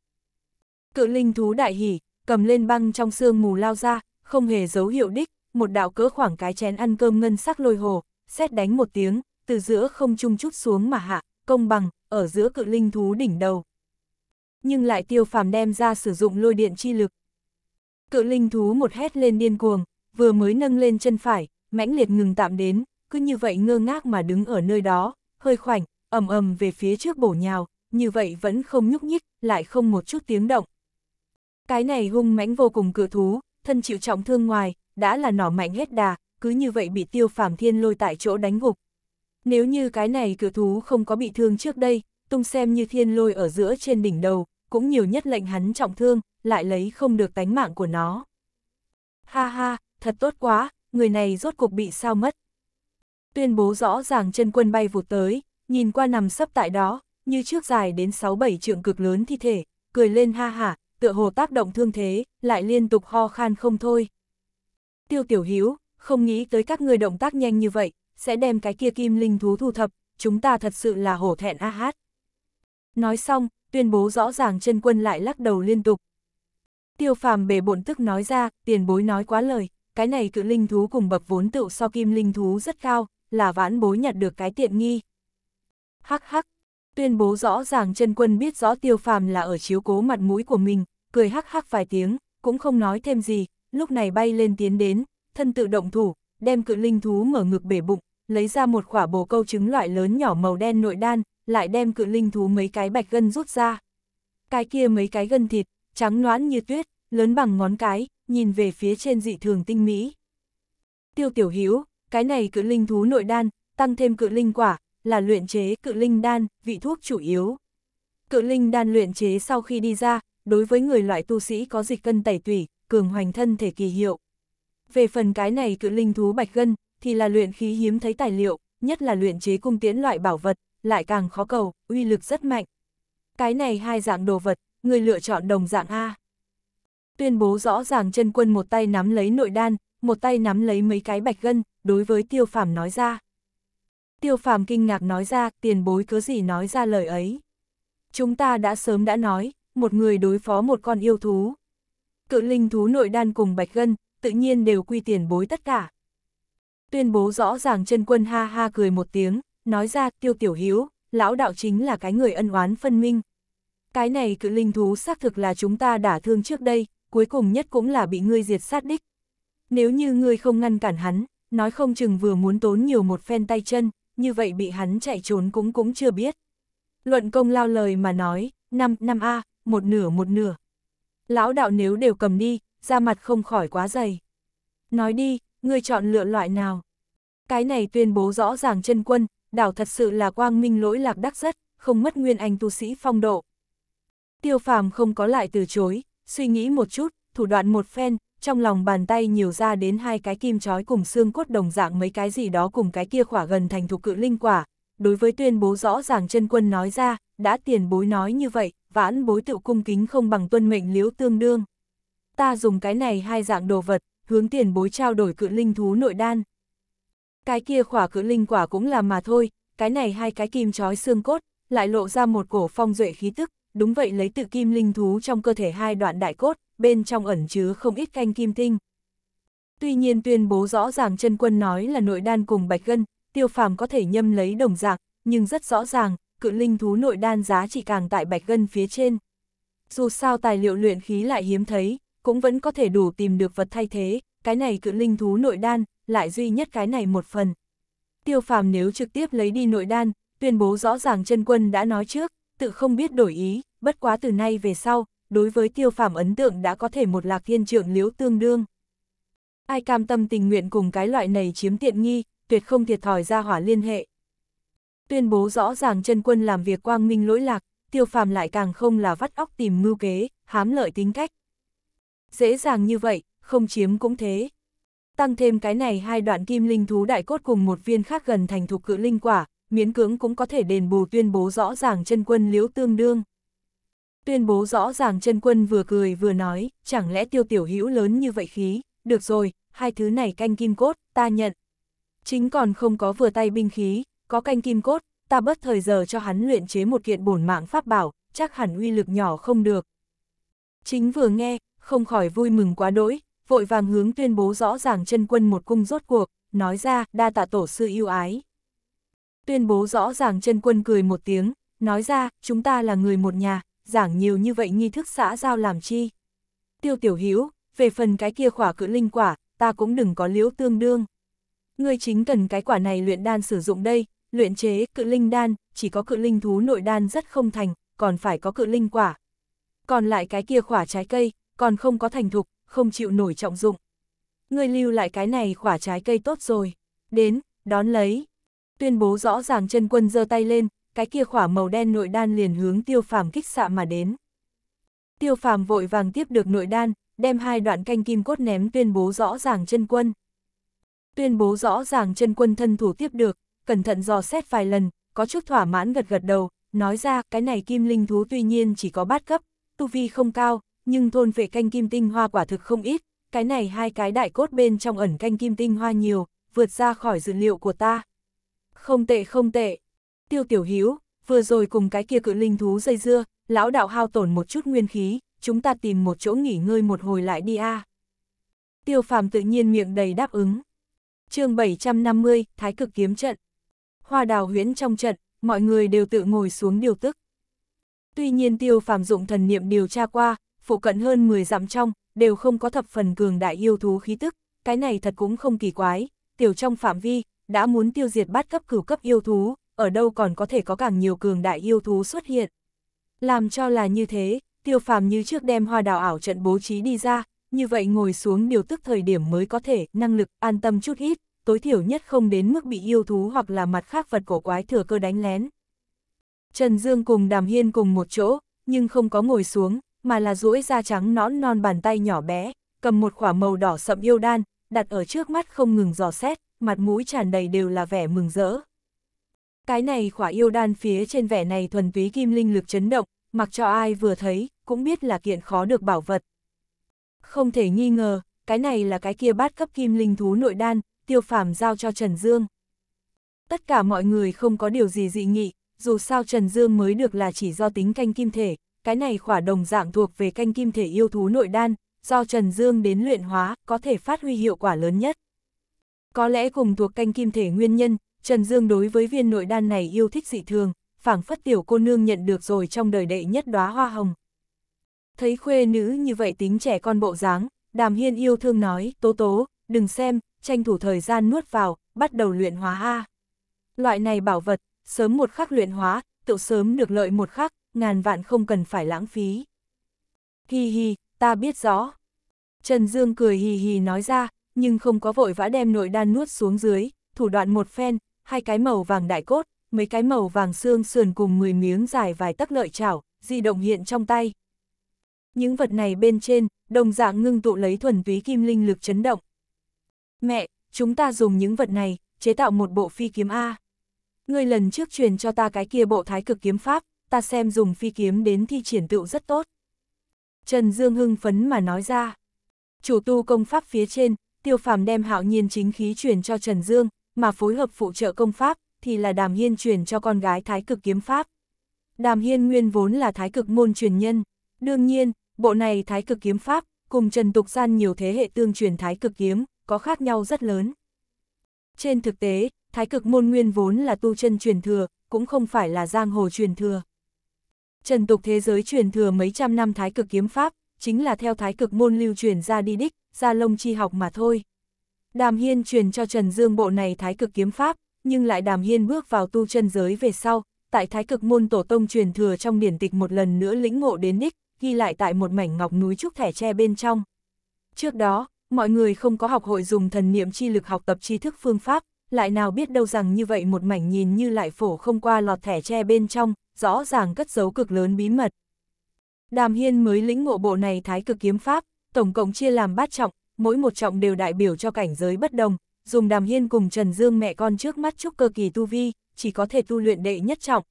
Speaker 1: Cự linh thú đại hỉ, cầm lên băng trong xương mù lao ra, không hề dấu hiệu đích, một đạo cỡ khoảng cái chén ăn cơm ngân sắc lôi hồ, xét đánh một tiếng, từ giữa không chung chút xuống mà hạ, công bằng, ở giữa cự linh thú đỉnh đầu. Nhưng lại tiêu phàm đem ra sử dụng lôi điện chi lực. Cự linh thú một hét lên điên cuồng, vừa mới nâng lên chân phải, mãnh liệt ngừng tạm đến, cứ như vậy ngơ ngác mà đứng ở nơi đó, hơi khoảnh, ầm ầm về phía trước bổ nhào, như vậy vẫn không nhúc nhích, lại không một chút tiếng động. Cái này hung mãnh vô cùng cự thú, thân chịu trọng thương ngoài, đã là nỏ mạnh hết đà, cứ như vậy bị tiêu phàm thiên lôi tại chỗ đánh gục. Nếu như cái này cự thú không có bị thương trước đây, tung xem như thiên lôi ở giữa trên đỉnh đầu, cũng nhiều nhất lệnh hắn trọng thương, lại lấy không được tánh mạng của nó. Ha ha, thật tốt quá, người này rốt cuộc bị sao mất. Tuyên bố rõ ràng chân quân bay vụt tới, nhìn qua nằm sắp tại đó, như trước dài đến 6-7 trượng cực lớn thi thể, cười lên ha hả, tựa hồ tác động thương thế, lại liên tục ho khan không thôi. Tiêu tiểu hiếu, không nghĩ tới các người động tác nhanh như vậy, sẽ đem cái kia kim linh thú thu thập, chúng ta thật sự là hổ thẹn a hát. Nói xong, tuyên bố rõ ràng chân quân lại lắc đầu liên tục. Tiêu phàm bề bộn tức nói ra, tiền bối nói quá lời, cái này cự linh thú cùng bậc vốn tựu so kim linh thú rất cao, là vãn bối nhặt được cái tiện nghi hắc hắc. Tuyên bố rõ ràng chân quân biết rõ tiêu phàm là ở chiếu cố mặt mũi của mình, cười hắc hắc vài tiếng, cũng không nói thêm gì, lúc này bay lên tiến đến, thân tự động thủ, đem cự linh thú mở ngực bể bụng, lấy ra một quả bồ câu trứng loại lớn nhỏ màu đen nội đan, lại đem cự linh thú mấy cái bạch gân rút ra. Cái kia mấy cái gân thịt, trắng noãn như tuyết, lớn bằng ngón cái, nhìn về phía trên dị thường tinh mỹ. Tiêu tiểu hữu cái này cự linh thú nội đan, tăng thêm cự linh quả, là luyện chế cự linh đan, vị thuốc chủ yếu. Cự linh đan luyện chế sau khi đi ra, đối với người loại tu sĩ có dịch cân tẩy tủy, cường hoành thân thể kỳ hiệu. Về phần cái này cự linh thú bạch gân, thì là luyện khí hiếm thấy tài liệu, nhất là luyện chế cung tiễn loại bảo vật, lại càng khó cầu, uy lực rất mạnh. Cái này hai dạng đồ vật, người lựa chọn đồng dạng A. Tuyên bố rõ ràng chân quân một tay nắm lấy nội đan, một tay nắm lấy mấy cái bạch gân, đối với tiêu phàm nói ra. Tiêu phàm kinh ngạc nói ra, tiền bối cứ gì nói ra lời ấy. Chúng ta đã sớm đã nói, một người đối phó một con yêu thú. Cự linh thú nội đan cùng bạch gân, tự nhiên đều quy tiền bối tất cả. Tuyên bố rõ ràng chân quân ha ha cười một tiếng, nói ra tiêu tiểu hiếu, lão đạo chính là cái người ân oán phân minh. Cái này cự linh thú xác thực là chúng ta đã thương trước đây, cuối cùng nhất cũng là bị ngươi diệt sát đích. Nếu như ngươi không ngăn cản hắn, nói không chừng vừa muốn tốn nhiều một phen tay chân, như vậy bị hắn chạy trốn cũng cũng chưa biết. Luận công lao lời mà nói, năm năm a một nửa một nửa. Lão đạo nếu đều cầm đi, ra mặt không khỏi quá dày. Nói đi, ngươi chọn lựa loại nào? Cái này tuyên bố rõ ràng chân quân, đảo thật sự là quang minh lỗi lạc đắc rất, không mất nguyên anh tu sĩ phong độ. Tiêu phàm không có lại từ chối, suy nghĩ một chút, thủ đoạn một phen, trong lòng bàn tay nhiều ra đến hai cái kim chói cùng xương cốt đồng dạng mấy cái gì đó cùng cái kia khỏa gần thành thục cự linh quả. Đối với tuyên bố rõ ràng chân quân nói ra, đã tiền bối nói như vậy, vãn bối tự cung kính không bằng tuân mệnh liếu tương đương. Ta dùng cái này hai dạng đồ vật, hướng tiền bối trao đổi cự linh thú nội đan. Cái kia khỏa cự linh quả cũng là mà thôi, cái này hai cái kim chói xương cốt, lại lộ ra một cổ phong duệ khí tức, đúng vậy lấy tự kim linh thú trong cơ thể hai đoạn đại cốt, bên trong ẩn chứa không ít canh kim tinh. Tuy nhiên tuyên bố rõ ràng chân quân nói là nội đan cùng bạch gân, tiêu phàm có thể nhâm lấy đồng dạng, nhưng rất rõ ràng, cự linh thú nội đan giá trị càng tại bạch gân phía trên. Dù sao tài liệu luyện khí lại hiếm thấy, cũng vẫn có thể đủ tìm được vật thay thế, cái này cự linh thú nội đan, lại duy nhất cái này một phần. Tiêu phàm nếu trực tiếp lấy đi nội đan, tuyên bố rõ ràng chân quân đã nói trước, tự không biết đổi ý, bất quá từ nay về sau, đối với tiêu phàm ấn tượng đã có thể một lạc thiên trượng liễu tương đương. Ai cam tâm tình nguyện cùng cái loại này chiếm tiện nghi, tuyệt không thiệt thòi ra hỏa liên hệ. Tuyên bố rõ ràng chân quân làm việc quang minh lỗi lạc, tiêu phàm lại càng không là vắt óc tìm mưu kế, hám lợi tính cách. Dễ dàng như vậy, không chiếm cũng thế. Tăng thêm cái này hai đoạn kim linh thú đại cốt cùng một viên khác gần thành thục cự linh quả, miễn cưỡng cũng có thể đền bù tuyên bố rõ ràng chân quân liễu tương đương tuyên bố rõ ràng chân quân vừa cười vừa nói, chẳng lẽ tiêu tiểu hữu lớn như vậy khí, được rồi, hai thứ này canh kim cốt, ta nhận. Chính còn không có vừa tay binh khí, có canh kim cốt, ta bớt thời giờ cho hắn luyện chế một kiện bổn mạng pháp bảo, chắc hẳn uy lực nhỏ không được. Chính vừa nghe, không khỏi vui mừng quá đỗi, vội vàng hướng tuyên bố rõ ràng chân quân một cung rốt cuộc, nói ra đa tạ tổ sư yêu ái. Tuyên bố rõ ràng chân quân cười một tiếng, nói ra chúng ta là người một nhà, giảng nhiều như vậy nghi thức xã giao làm chi. Tiêu tiểu Hiếu về phần cái kia khỏa cự linh quả, ta cũng đừng có liễu tương đương. Ngươi chính cần cái quả này luyện đan sử dụng đây, luyện chế cự linh đan, chỉ có cự linh thú nội đan rất không thành, còn phải có cự linh quả. Còn lại cái kia khỏa trái cây, còn không có thành thục, không chịu nổi trọng dụng. Ngươi lưu lại cái này khỏa trái cây tốt rồi. Đến, đón lấy. Tuyên bố rõ ràng chân quân giơ tay lên, cái kia khỏa màu đen nội đan liền hướng tiêu phàm kích xạ mà đến. Tiêu phàm vội vàng tiếp được nội đan, đem hai đoạn canh kim cốt ném tuyên bố rõ ràng chân quân. Tuyên bố rõ ràng chân quân thân thủ tiếp được, cẩn thận dò xét vài lần, có chút thỏa mãn gật gật đầu, nói ra cái này kim linh thú tuy nhiên chỉ có bát cấp, tu vi không cao, nhưng thôn vệ canh kim tinh hoa quả thực không ít, cái này hai cái đại cốt bên trong ẩn canh kim tinh hoa nhiều, vượt ra khỏi dự liệu của ta. Không tệ không tệ, Tiêu Tiểu Hiếu, vừa rồi cùng cái kia cự linh thú dây dưa, lão đạo hao tổn một chút nguyên khí, chúng ta tìm một chỗ nghỉ ngơi một hồi lại đi a. Tiêu Phàm tự nhiên miệng đầy đáp ứng. Chương 750, Thái cực kiếm trận. Hoa đào huyễn trong trận, mọi người đều tự ngồi xuống điều tức. Tuy nhiên Tiêu Phàm dụng thần niệm điều tra qua, phụ cận hơn 10 dặm trong, đều không có thập phần cường đại yêu thú khí tức, cái này thật cũng không kỳ quái, tiểu trong phạm vi, đã muốn tiêu diệt bát cấp cửu cấp yêu thú, ở đâu còn có thể có càng nhiều cường đại yêu thú xuất hiện. Làm cho là như thế, tiêu phàm như trước đem hoa đào ảo trận bố trí đi ra, như vậy ngồi xuống điều tức thời điểm mới có thể, năng lực, an tâm chút ít, tối thiểu nhất không đến mức bị yêu thú hoặc là mặt khác vật cổ quái thừa cơ đánh lén. Trần Dương cùng Đàm Hiên cùng một chỗ, nhưng không có ngồi xuống, mà là duỗi da trắng nõn non bàn tay nhỏ bé, cầm một khỏa màu đỏ sậm yêu đan, đặt ở trước mắt không ngừng dò xét, mặt mũi tràn đầy đều là vẻ mừng rỡ. Cái này khỏa yêu đan phía trên vẻ này thuần túy kim linh lực chấn động, mặc cho ai vừa thấy, cũng biết là kiện khó được bảo vật. Không thể nghi ngờ, cái này là cái kia bát cấp kim linh thú nội đan, tiêu phàm giao cho Trần Dương. Tất cả mọi người không có điều gì dị nghị, dù sao Trần Dương mới được là chỉ do tính canh kim thể, cái này khỏa đồng dạng thuộc về canh kim thể yêu thú nội đan, do Trần Dương đến luyện hóa, có thể phát huy hiệu quả lớn nhất. Có lẽ cùng thuộc canh kim thể nguyên nhân, Trần Dương đối với viên nội đan này yêu thích dị thường, phảng phất tiểu cô nương nhận được rồi trong đời đệ nhất đóa hoa hồng. Thấy khuê nữ như vậy tính trẻ con bộ dáng, Đàm Hiên yêu thương nói, tố tố, đừng xem, tranh thủ thời gian nuốt vào, bắt đầu luyện hóa A. Loại này bảo vật, sớm một khắc luyện hóa, tự sớm được lợi một khắc, ngàn vạn không cần phải lãng phí. Hi hi, ta biết rõ. Trần Dương cười hì hì nói ra, nhưng không có vội vã đem nội đan nuốt xuống dưới, thủ đoạn một phen, hai cái màu vàng đại cốt, mấy cái màu vàng xương sườn cùng 10 miếng dài vài tắc lợi chảo, di động hiện trong tay. Những vật này bên trên, đồng dạng ngưng tụ lấy thuần túy kim linh lực chấn động. Mẹ, chúng ta dùng những vật này, chế tạo một bộ phi kiếm A. Ngươi lần trước truyền cho ta cái kia bộ thái cực kiếm pháp, ta xem dùng phi kiếm đến thi triển tựu rất tốt. Trần Dương hưng phấn mà nói ra. Chủ tu công pháp phía trên, tiêu phàm đem hạo nhiên chính khí truyền cho Trần Dương, mà phối hợp phụ trợ công pháp thì là Đàm Hiên truyền cho con gái thái cực kiếm pháp. Đàm Hiên nguyên vốn là thái cực môn truyền nhân, đương nhiên, bộ này thái cực kiếm pháp cùng Trần Tục Gian nhiều thế hệ tương truyền thái cực kiếm có khác nhau rất lớn. Trên thực tế, thái cực môn nguyên vốn là tu chân truyền thừa, cũng không phải là giang hồ truyền thừa. Trần tục thế giới truyền thừa mấy trăm năm thái cực kiếm pháp, chính là theo thái cực môn lưu truyền ra đi đích, ra lông chi học mà thôi. Đàm Hiên truyền cho Trần Dương bộ này thái cực kiếm pháp, nhưng lại Đàm Hiên bước vào tu chân giới về sau, tại thái cực môn tổ tông truyền thừa trong điển tịch một lần nữa lĩnh ngộ đến đích, ghi lại tại một mảnh ngọc núi trúc thẻ tre bên trong. Trước đó, mọi người không có học hội dùng thần niệm chi lực học tập tri thức phương pháp, lại nào biết đâu rằng như vậy một mảnh nhìn như lại phổ không qua lọt thẻ tre bên trong, rõ ràng cất giấu cực lớn bí mật. Đàm Hiên mới lĩnh ngộ bộ này thái cực kiếm pháp, tổng cộng chia làm bát trọng, mỗi một trọng đều đại biểu cho cảnh giới bất đồng, dùng đàm hiên cùng Trần Dương mẹ con trước mắt chúc cơ kỳ tu vi, chỉ có thể tu luyện đệ nhất trọng.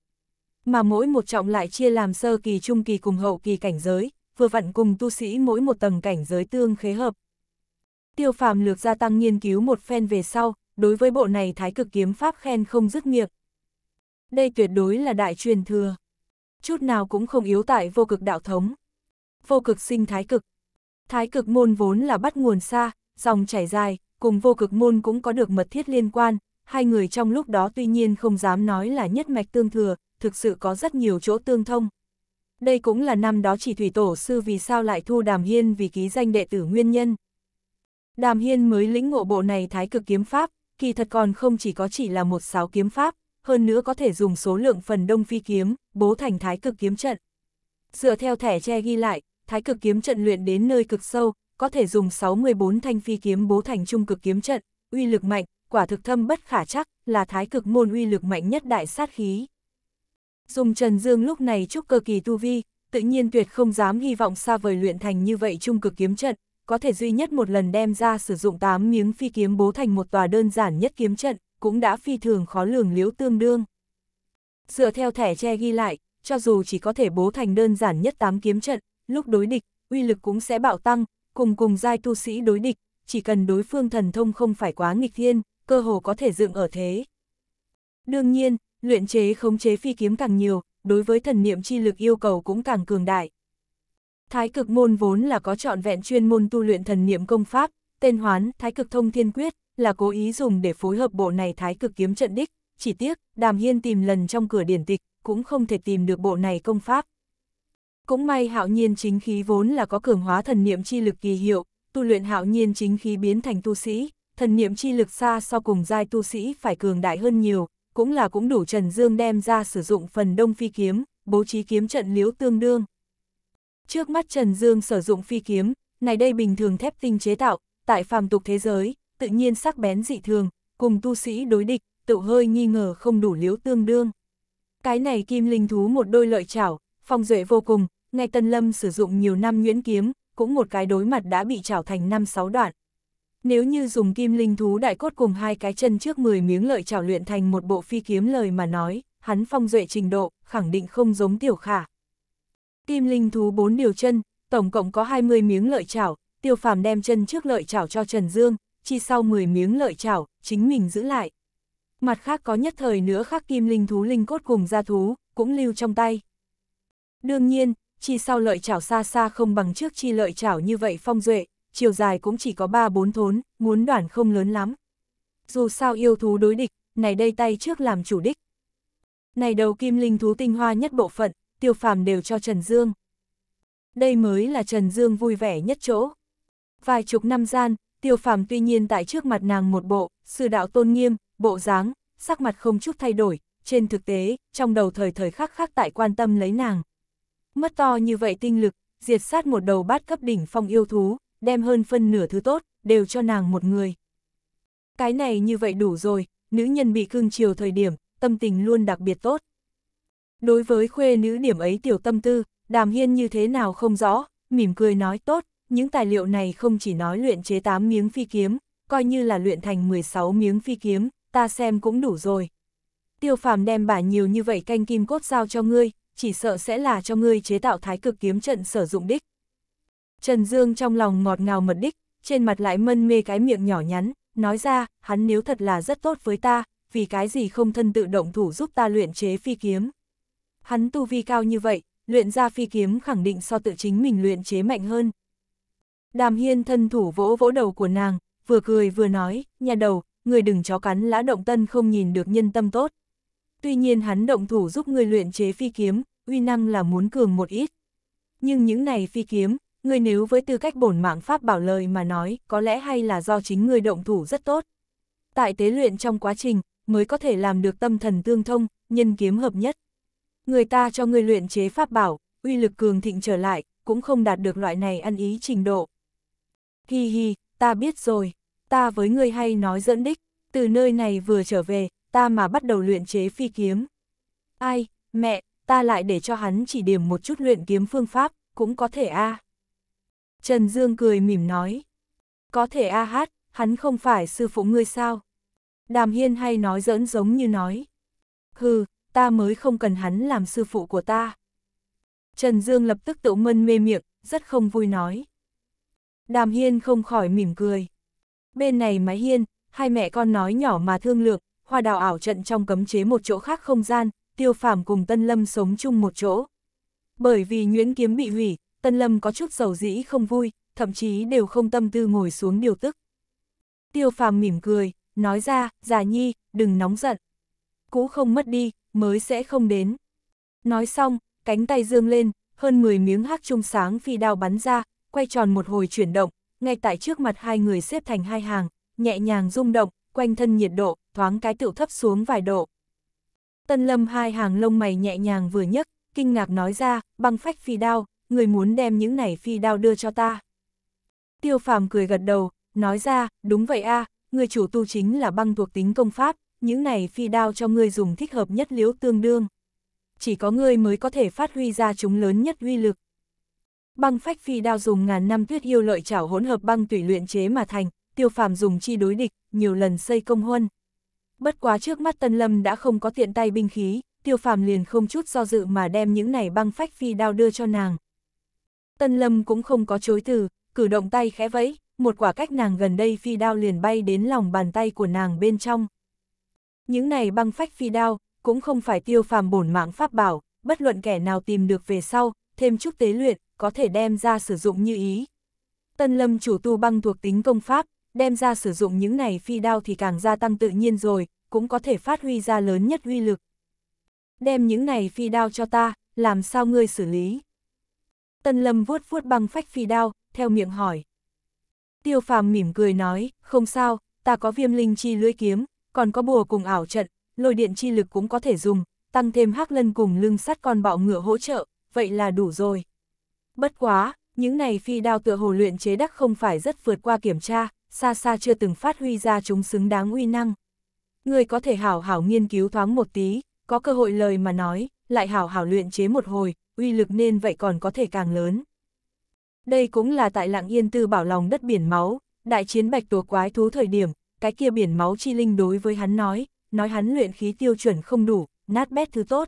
Speaker 1: Mà mỗi một trọng lại chia làm sơ kỳ trung kỳ cùng hậu kỳ cảnh giới, vừa vặn cùng tu sĩ mỗi một tầng cảnh giới tương khế hợp. Tiêu phàm lược gia tăng nghiên cứu một phen về sau, đối với bộ này thái cực kiếm pháp khen không dứt miệng. Đây tuyệt đối là đại truyền thừa. Chút nào cũng không yếu tại vô cực đạo thống. Vô cực sinh thái cực, Thái cực môn vốn là bắt nguồn xa, dòng chảy dài, cùng vô cực môn cũng có được mật thiết liên quan, hai người trong lúc đó tuy nhiên không dám nói là nhất mạch tương thừa, thực sự có rất nhiều chỗ tương thông. Đây cũng là năm đó chỉ thủy tổ sư vì sao lại thu Đàm Hiên vì ký danh đệ tử nguyên nhân. Đàm Hiên mới lĩnh ngộ bộ này thái cực kiếm pháp, kỳ thật còn không chỉ có chỉ là một sáu kiếm pháp, hơn nữa có thể dùng số lượng phần đông phi kiếm, bố thành thái cực kiếm trận. Dựa theo thẻ tre ghi lại, thái cực kiếm trận luyện đến nơi cực sâu, có thể dùng 64 thanh phi kiếm bố thành trung cực kiếm trận, uy lực mạnh, quả thực thâm bất khả chắc, là thái cực môn uy lực mạnh nhất đại sát khí. Dùng Trần Dương lúc này chúc cơ kỳ tu vi, tự nhiên tuyệt không dám hy vọng xa vời luyện thành như vậy trung cực kiếm trận, có thể duy nhất một lần đem ra sử dụng 8 miếng phi kiếm bố thành một tòa đơn giản nhất kiếm trận, cũng đã phi thường khó lường liễu tương đương. Dựa theo thẻ tre ghi lại, cho dù chỉ có thể bố thành đơn giản nhất 8 kiếm trận, lúc đối địch, uy lực cũng sẽ bạo tăng, cùng cùng giai tu sĩ đối địch, chỉ cần đối phương thần thông không phải quá nghịch thiên, cơ hồ có thể dựng ở thế. Đương nhiên, luyện chế khống chế phi kiếm càng nhiều, đối với thần niệm chi lực yêu cầu cũng càng cường đại. Thái cực môn vốn là có trọn vẹn chuyên môn tu luyện thần niệm công pháp, tên hoán Thái cực thông thiên quyết là cố ý dùng để phối hợp bộ này Thái cực kiếm trận đích, chỉ tiếc, Đàm Hiên tìm lần trong cửa điển tịch, cũng không thể tìm được bộ này công pháp. Cũng may hạo nhiên chính khí vốn là có cường hóa thần niệm chi lực kỳ hiệu, tu luyện hạo nhiên chính khí biến thành tu sĩ, thần niệm chi lực xa so cùng giai tu sĩ phải cường đại hơn nhiều, cũng là cũng đủ Trần Dương đem ra sử dụng phần đông phi kiếm, bố trí kiếm trận liếu tương đương. Trước mắt Trần Dương sử dụng phi kiếm, này đây bình thường thép tinh chế tạo, tại phàm tục thế giới, tự nhiên sắc bén dị thường, cùng tu sĩ đối địch, tự hơi nghi ngờ không đủ liếu tương đương. Cái này kim linh thú một đôi lợi chảo, phong duệ vô cùng, ngay Tân Lâm sử dụng nhiều năm nhuyễn kiếm, cũng một cái đối mặt đã bị trảo thành 5-6 đoạn. Nếu như dùng kim linh thú đại cốt cùng hai cái chân trước 10 miếng lợi trảo luyện thành một bộ phi kiếm lời mà nói, hắn phong duệ trình độ, khẳng định không giống tiểu khả. Kim linh thú 4 điều chân, tổng cộng có 20 miếng lợi trảo, tiêu phàm đem chân trước lợi trảo cho Trần Dương, chi sau 10 miếng lợi trảo, chính mình giữ lại. Mặt khác có nhất thời nữa khác kim linh thú linh cốt cùng gia thú, cũng lưu trong tay. Đương nhiên, chi sau lợi chảo xa xa không bằng trước chi lợi chảo như vậy phong duệ, chiều dài cũng chỉ có 3-4 thốn, muốn đoạn không lớn lắm. Dù sao yêu thú đối địch, này đây tay trước làm chủ đích. Này đầu kim linh thú tinh hoa nhất bộ phận, tiêu phàm đều cho Trần Dương. Đây mới là Trần Dương vui vẻ nhất chỗ. Vài chục năm gian, tiêu phàm tuy nhiên tại trước mặt nàng một bộ, sư đạo tôn nghiêm, bộ dáng, sắc mặt không chút thay đổi, trên thực tế, trong đầu thời thời khắc khắc tại quan tâm lấy nàng, Mất to như vậy tinh lực, diệt sát một đầu bát cấp đỉnh phong yêu thú, đem hơn phân nửa thứ tốt, đều cho nàng một người. Cái này như vậy đủ rồi, nữ nhân bị cưng chiều thời điểm, tâm tình luôn đặc biệt tốt. Đối với khuê nữ điểm ấy tiểu tâm tư, đàm hiên như thế nào không rõ, mỉm cười nói tốt, những tài liệu này không chỉ nói luyện chế 8 miếng phi kiếm, coi như là luyện thành 16 miếng phi kiếm, ta xem cũng đủ rồi. Tiêu phàm đem bả nhiều như vậy canh kim cốt giao cho ngươi, chỉ sợ sẽ là cho ngươi chế tạo thái cực kiếm trận sử dụng đích. Trần Dương trong lòng ngọt ngào mật đích, trên mặt lại mân mê cái miệng nhỏ nhắn, nói ra, hắn nếu thật là rất tốt với ta, vì cái gì không thân tự động thủ giúp ta luyện chế phi kiếm. Hắn tu vi cao như vậy, luyện ra phi kiếm khẳng định so tự chính mình luyện chế mạnh hơn. Đàm Hiên thân thủ vỗ vỗ đầu của nàng, vừa cười vừa nói, nhà đầu, người đừng chó cắn lã động tân không nhìn được nhân tâm tốt. Tuy nhiên hắn động thủ giúp người luyện chế phi kiếm, uy năng là muốn cường một ít. Nhưng những này phi kiếm, người nếu với tư cách bổn mạng pháp bảo lời mà nói, có lẽ hay là do chính người động thủ rất tốt. Tại tế luyện trong quá trình, mới có thể làm được tâm thần tương thông, nhân kiếm hợp nhất. Người ta cho người luyện chế pháp bảo, uy lực cường thịnh trở lại, cũng không đạt được loại này ăn ý trình độ. Hi hi, ta biết rồi, ta với người hay nói dẫn đích, từ nơi này vừa trở về, ta mà bắt đầu luyện chế phi kiếm. Ai, mẹ, ta lại để cho hắn chỉ điểm một chút luyện kiếm phương pháp, cũng có thể a. À. Trần Dương cười mỉm nói. Có thể a hát, hắn không phải sư phụ ngươi sao? Đàm Hiên hay nói giỡn giống như nói. Hừ, ta mới không cần hắn làm sư phụ của ta. Trần Dương lập tức tự mân mê miệng, rất không vui nói. Đàm Hiên không khỏi mỉm cười. Bên này mái Hiên, hai mẹ con nói nhỏ mà thương lượng hoa đào ảo trận trong cấm chế một chỗ khác không gian, tiêu phàm cùng Tân Lâm sống chung một chỗ. Bởi vì Nguyễn Kiếm bị hủy, Tân Lâm có chút dầu dĩ không vui, thậm chí đều không tâm tư ngồi xuống điều tức. Tiêu phàm mỉm cười, nói ra, già nhi, đừng nóng giận. Cũ không mất đi, mới sẽ không đến. Nói xong, cánh tay dương lên, hơn 10 miếng hắc trung sáng phi đao bắn ra, quay tròn một hồi chuyển động, ngay tại trước mặt hai người xếp thành hai hàng, nhẹ nhàng rung động, quanh thân nhiệt độ, thoáng cái tựu thấp xuống vài độ. Tân lâm hai hàng lông mày nhẹ nhàng vừa nhấc, kinh ngạc nói ra, băng phách phi đao, người muốn đem những này phi đao đưa cho ta. Tiêu phàm cười gật đầu, nói ra, đúng vậy a à, người chủ tu chính là băng thuộc tính công pháp, những này phi đao cho ngươi dùng thích hợp nhất liếu tương đương. Chỉ có ngươi mới có thể phát huy ra chúng lớn nhất uy lực. Băng phách phi đao dùng ngàn năm tuyết yêu lợi chảo hỗn hợp băng tùy luyện chế mà thành, tiêu phàm dùng chi đối địch, nhiều lần xây công huân. Bất quá trước mắt Tân Lâm đã không có tiện tay binh khí, tiêu phàm liền không chút do dự mà đem những này băng phách phi đao đưa cho nàng. Tân Lâm cũng không có chối từ, cử động tay khẽ vẫy, một quả cách nàng gần đây phi đao liền bay đến lòng bàn tay của nàng bên trong. Những này băng phách phi đao, cũng không phải tiêu phàm bổn mạng pháp bảo, bất luận kẻ nào tìm được về sau, thêm chút tế luyện, có thể đem ra sử dụng như ý. Tân lâm chủ tu băng thuộc tính công pháp, đem ra sử dụng những này phi đao thì càng gia tăng tự nhiên rồi, cũng có thể phát huy ra lớn nhất uy lực. Đem những này phi đao cho ta, làm sao ngươi xử lý? Tân Lâm vuốt vuốt băng phách phi đao, theo miệng hỏi. Tiêu phàm mỉm cười nói, không sao, ta có viêm linh chi lưỡi kiếm, còn có bùa cùng ảo trận, lôi điện chi lực cũng có thể dùng, tăng thêm hắc lân cùng lưng sắt con bọ ngựa hỗ trợ, vậy là đủ rồi. Bất quá, những này phi đao tựa hồ luyện chế đắc không phải rất vượt qua kiểm tra, xa xa chưa từng phát huy ra chúng xứng đáng uy năng. Người có thể hảo hảo nghiên cứu thoáng một tí, có cơ hội lời mà nói, lại hảo hảo luyện chế một hồi, uy lực nên vậy còn có thể càng lớn. Đây cũng là tại lạng yên tư bảo lòng đất biển máu, đại chiến bạch tuộc quái thú thời điểm, cái kia biển máu chi linh đối với hắn nói, nói hắn luyện khí tiêu chuẩn không đủ, nát bét thứ tốt.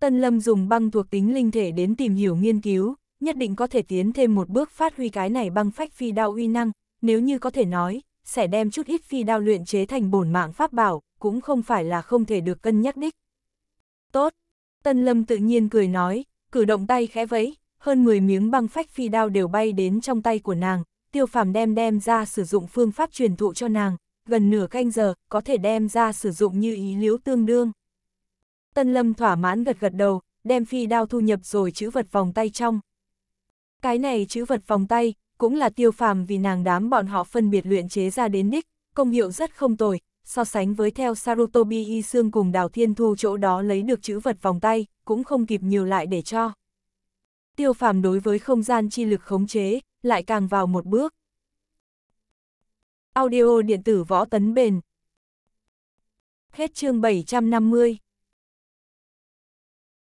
Speaker 1: Tân Lâm dùng băng thuộc tính linh thể đến tìm hiểu nghiên cứu, nhất định có thể tiến thêm một bước phát huy cái này băng phách phi đao uy năng, nếu như có thể nói, sẽ đem chút ít phi đao luyện chế thành bổn mạng pháp bảo, cũng không phải là không thể được cân nhắc đích. Tốt, Tân Lâm tự nhiên cười nói, cử động tay khẽ vẫy, hơn 10 miếng băng phách phi đao đều bay đến trong tay của nàng, tiêu phàm đem đem ra sử dụng phương pháp truyền thụ cho nàng, gần nửa canh giờ, có thể đem ra sử dụng như ý liễu tương đương. Tân Lâm thỏa mãn gật gật đầu, đem phi đao thu nhập rồi chữ vật vòng tay trong. Cái này chữ vật vòng tay, cũng là tiêu phàm vì nàng đám bọn họ phân biệt luyện chế ra đến đích, công hiệu rất không tồi, so sánh với theo Sarutobi y xương cùng đào thiên thu chỗ đó lấy được chữ vật vòng tay, cũng không kịp nhiều lại để cho. Tiêu phàm đối với không gian chi lực khống chế, lại càng vào một bước. Audio điện tử võ tấn bền. Hết chương 750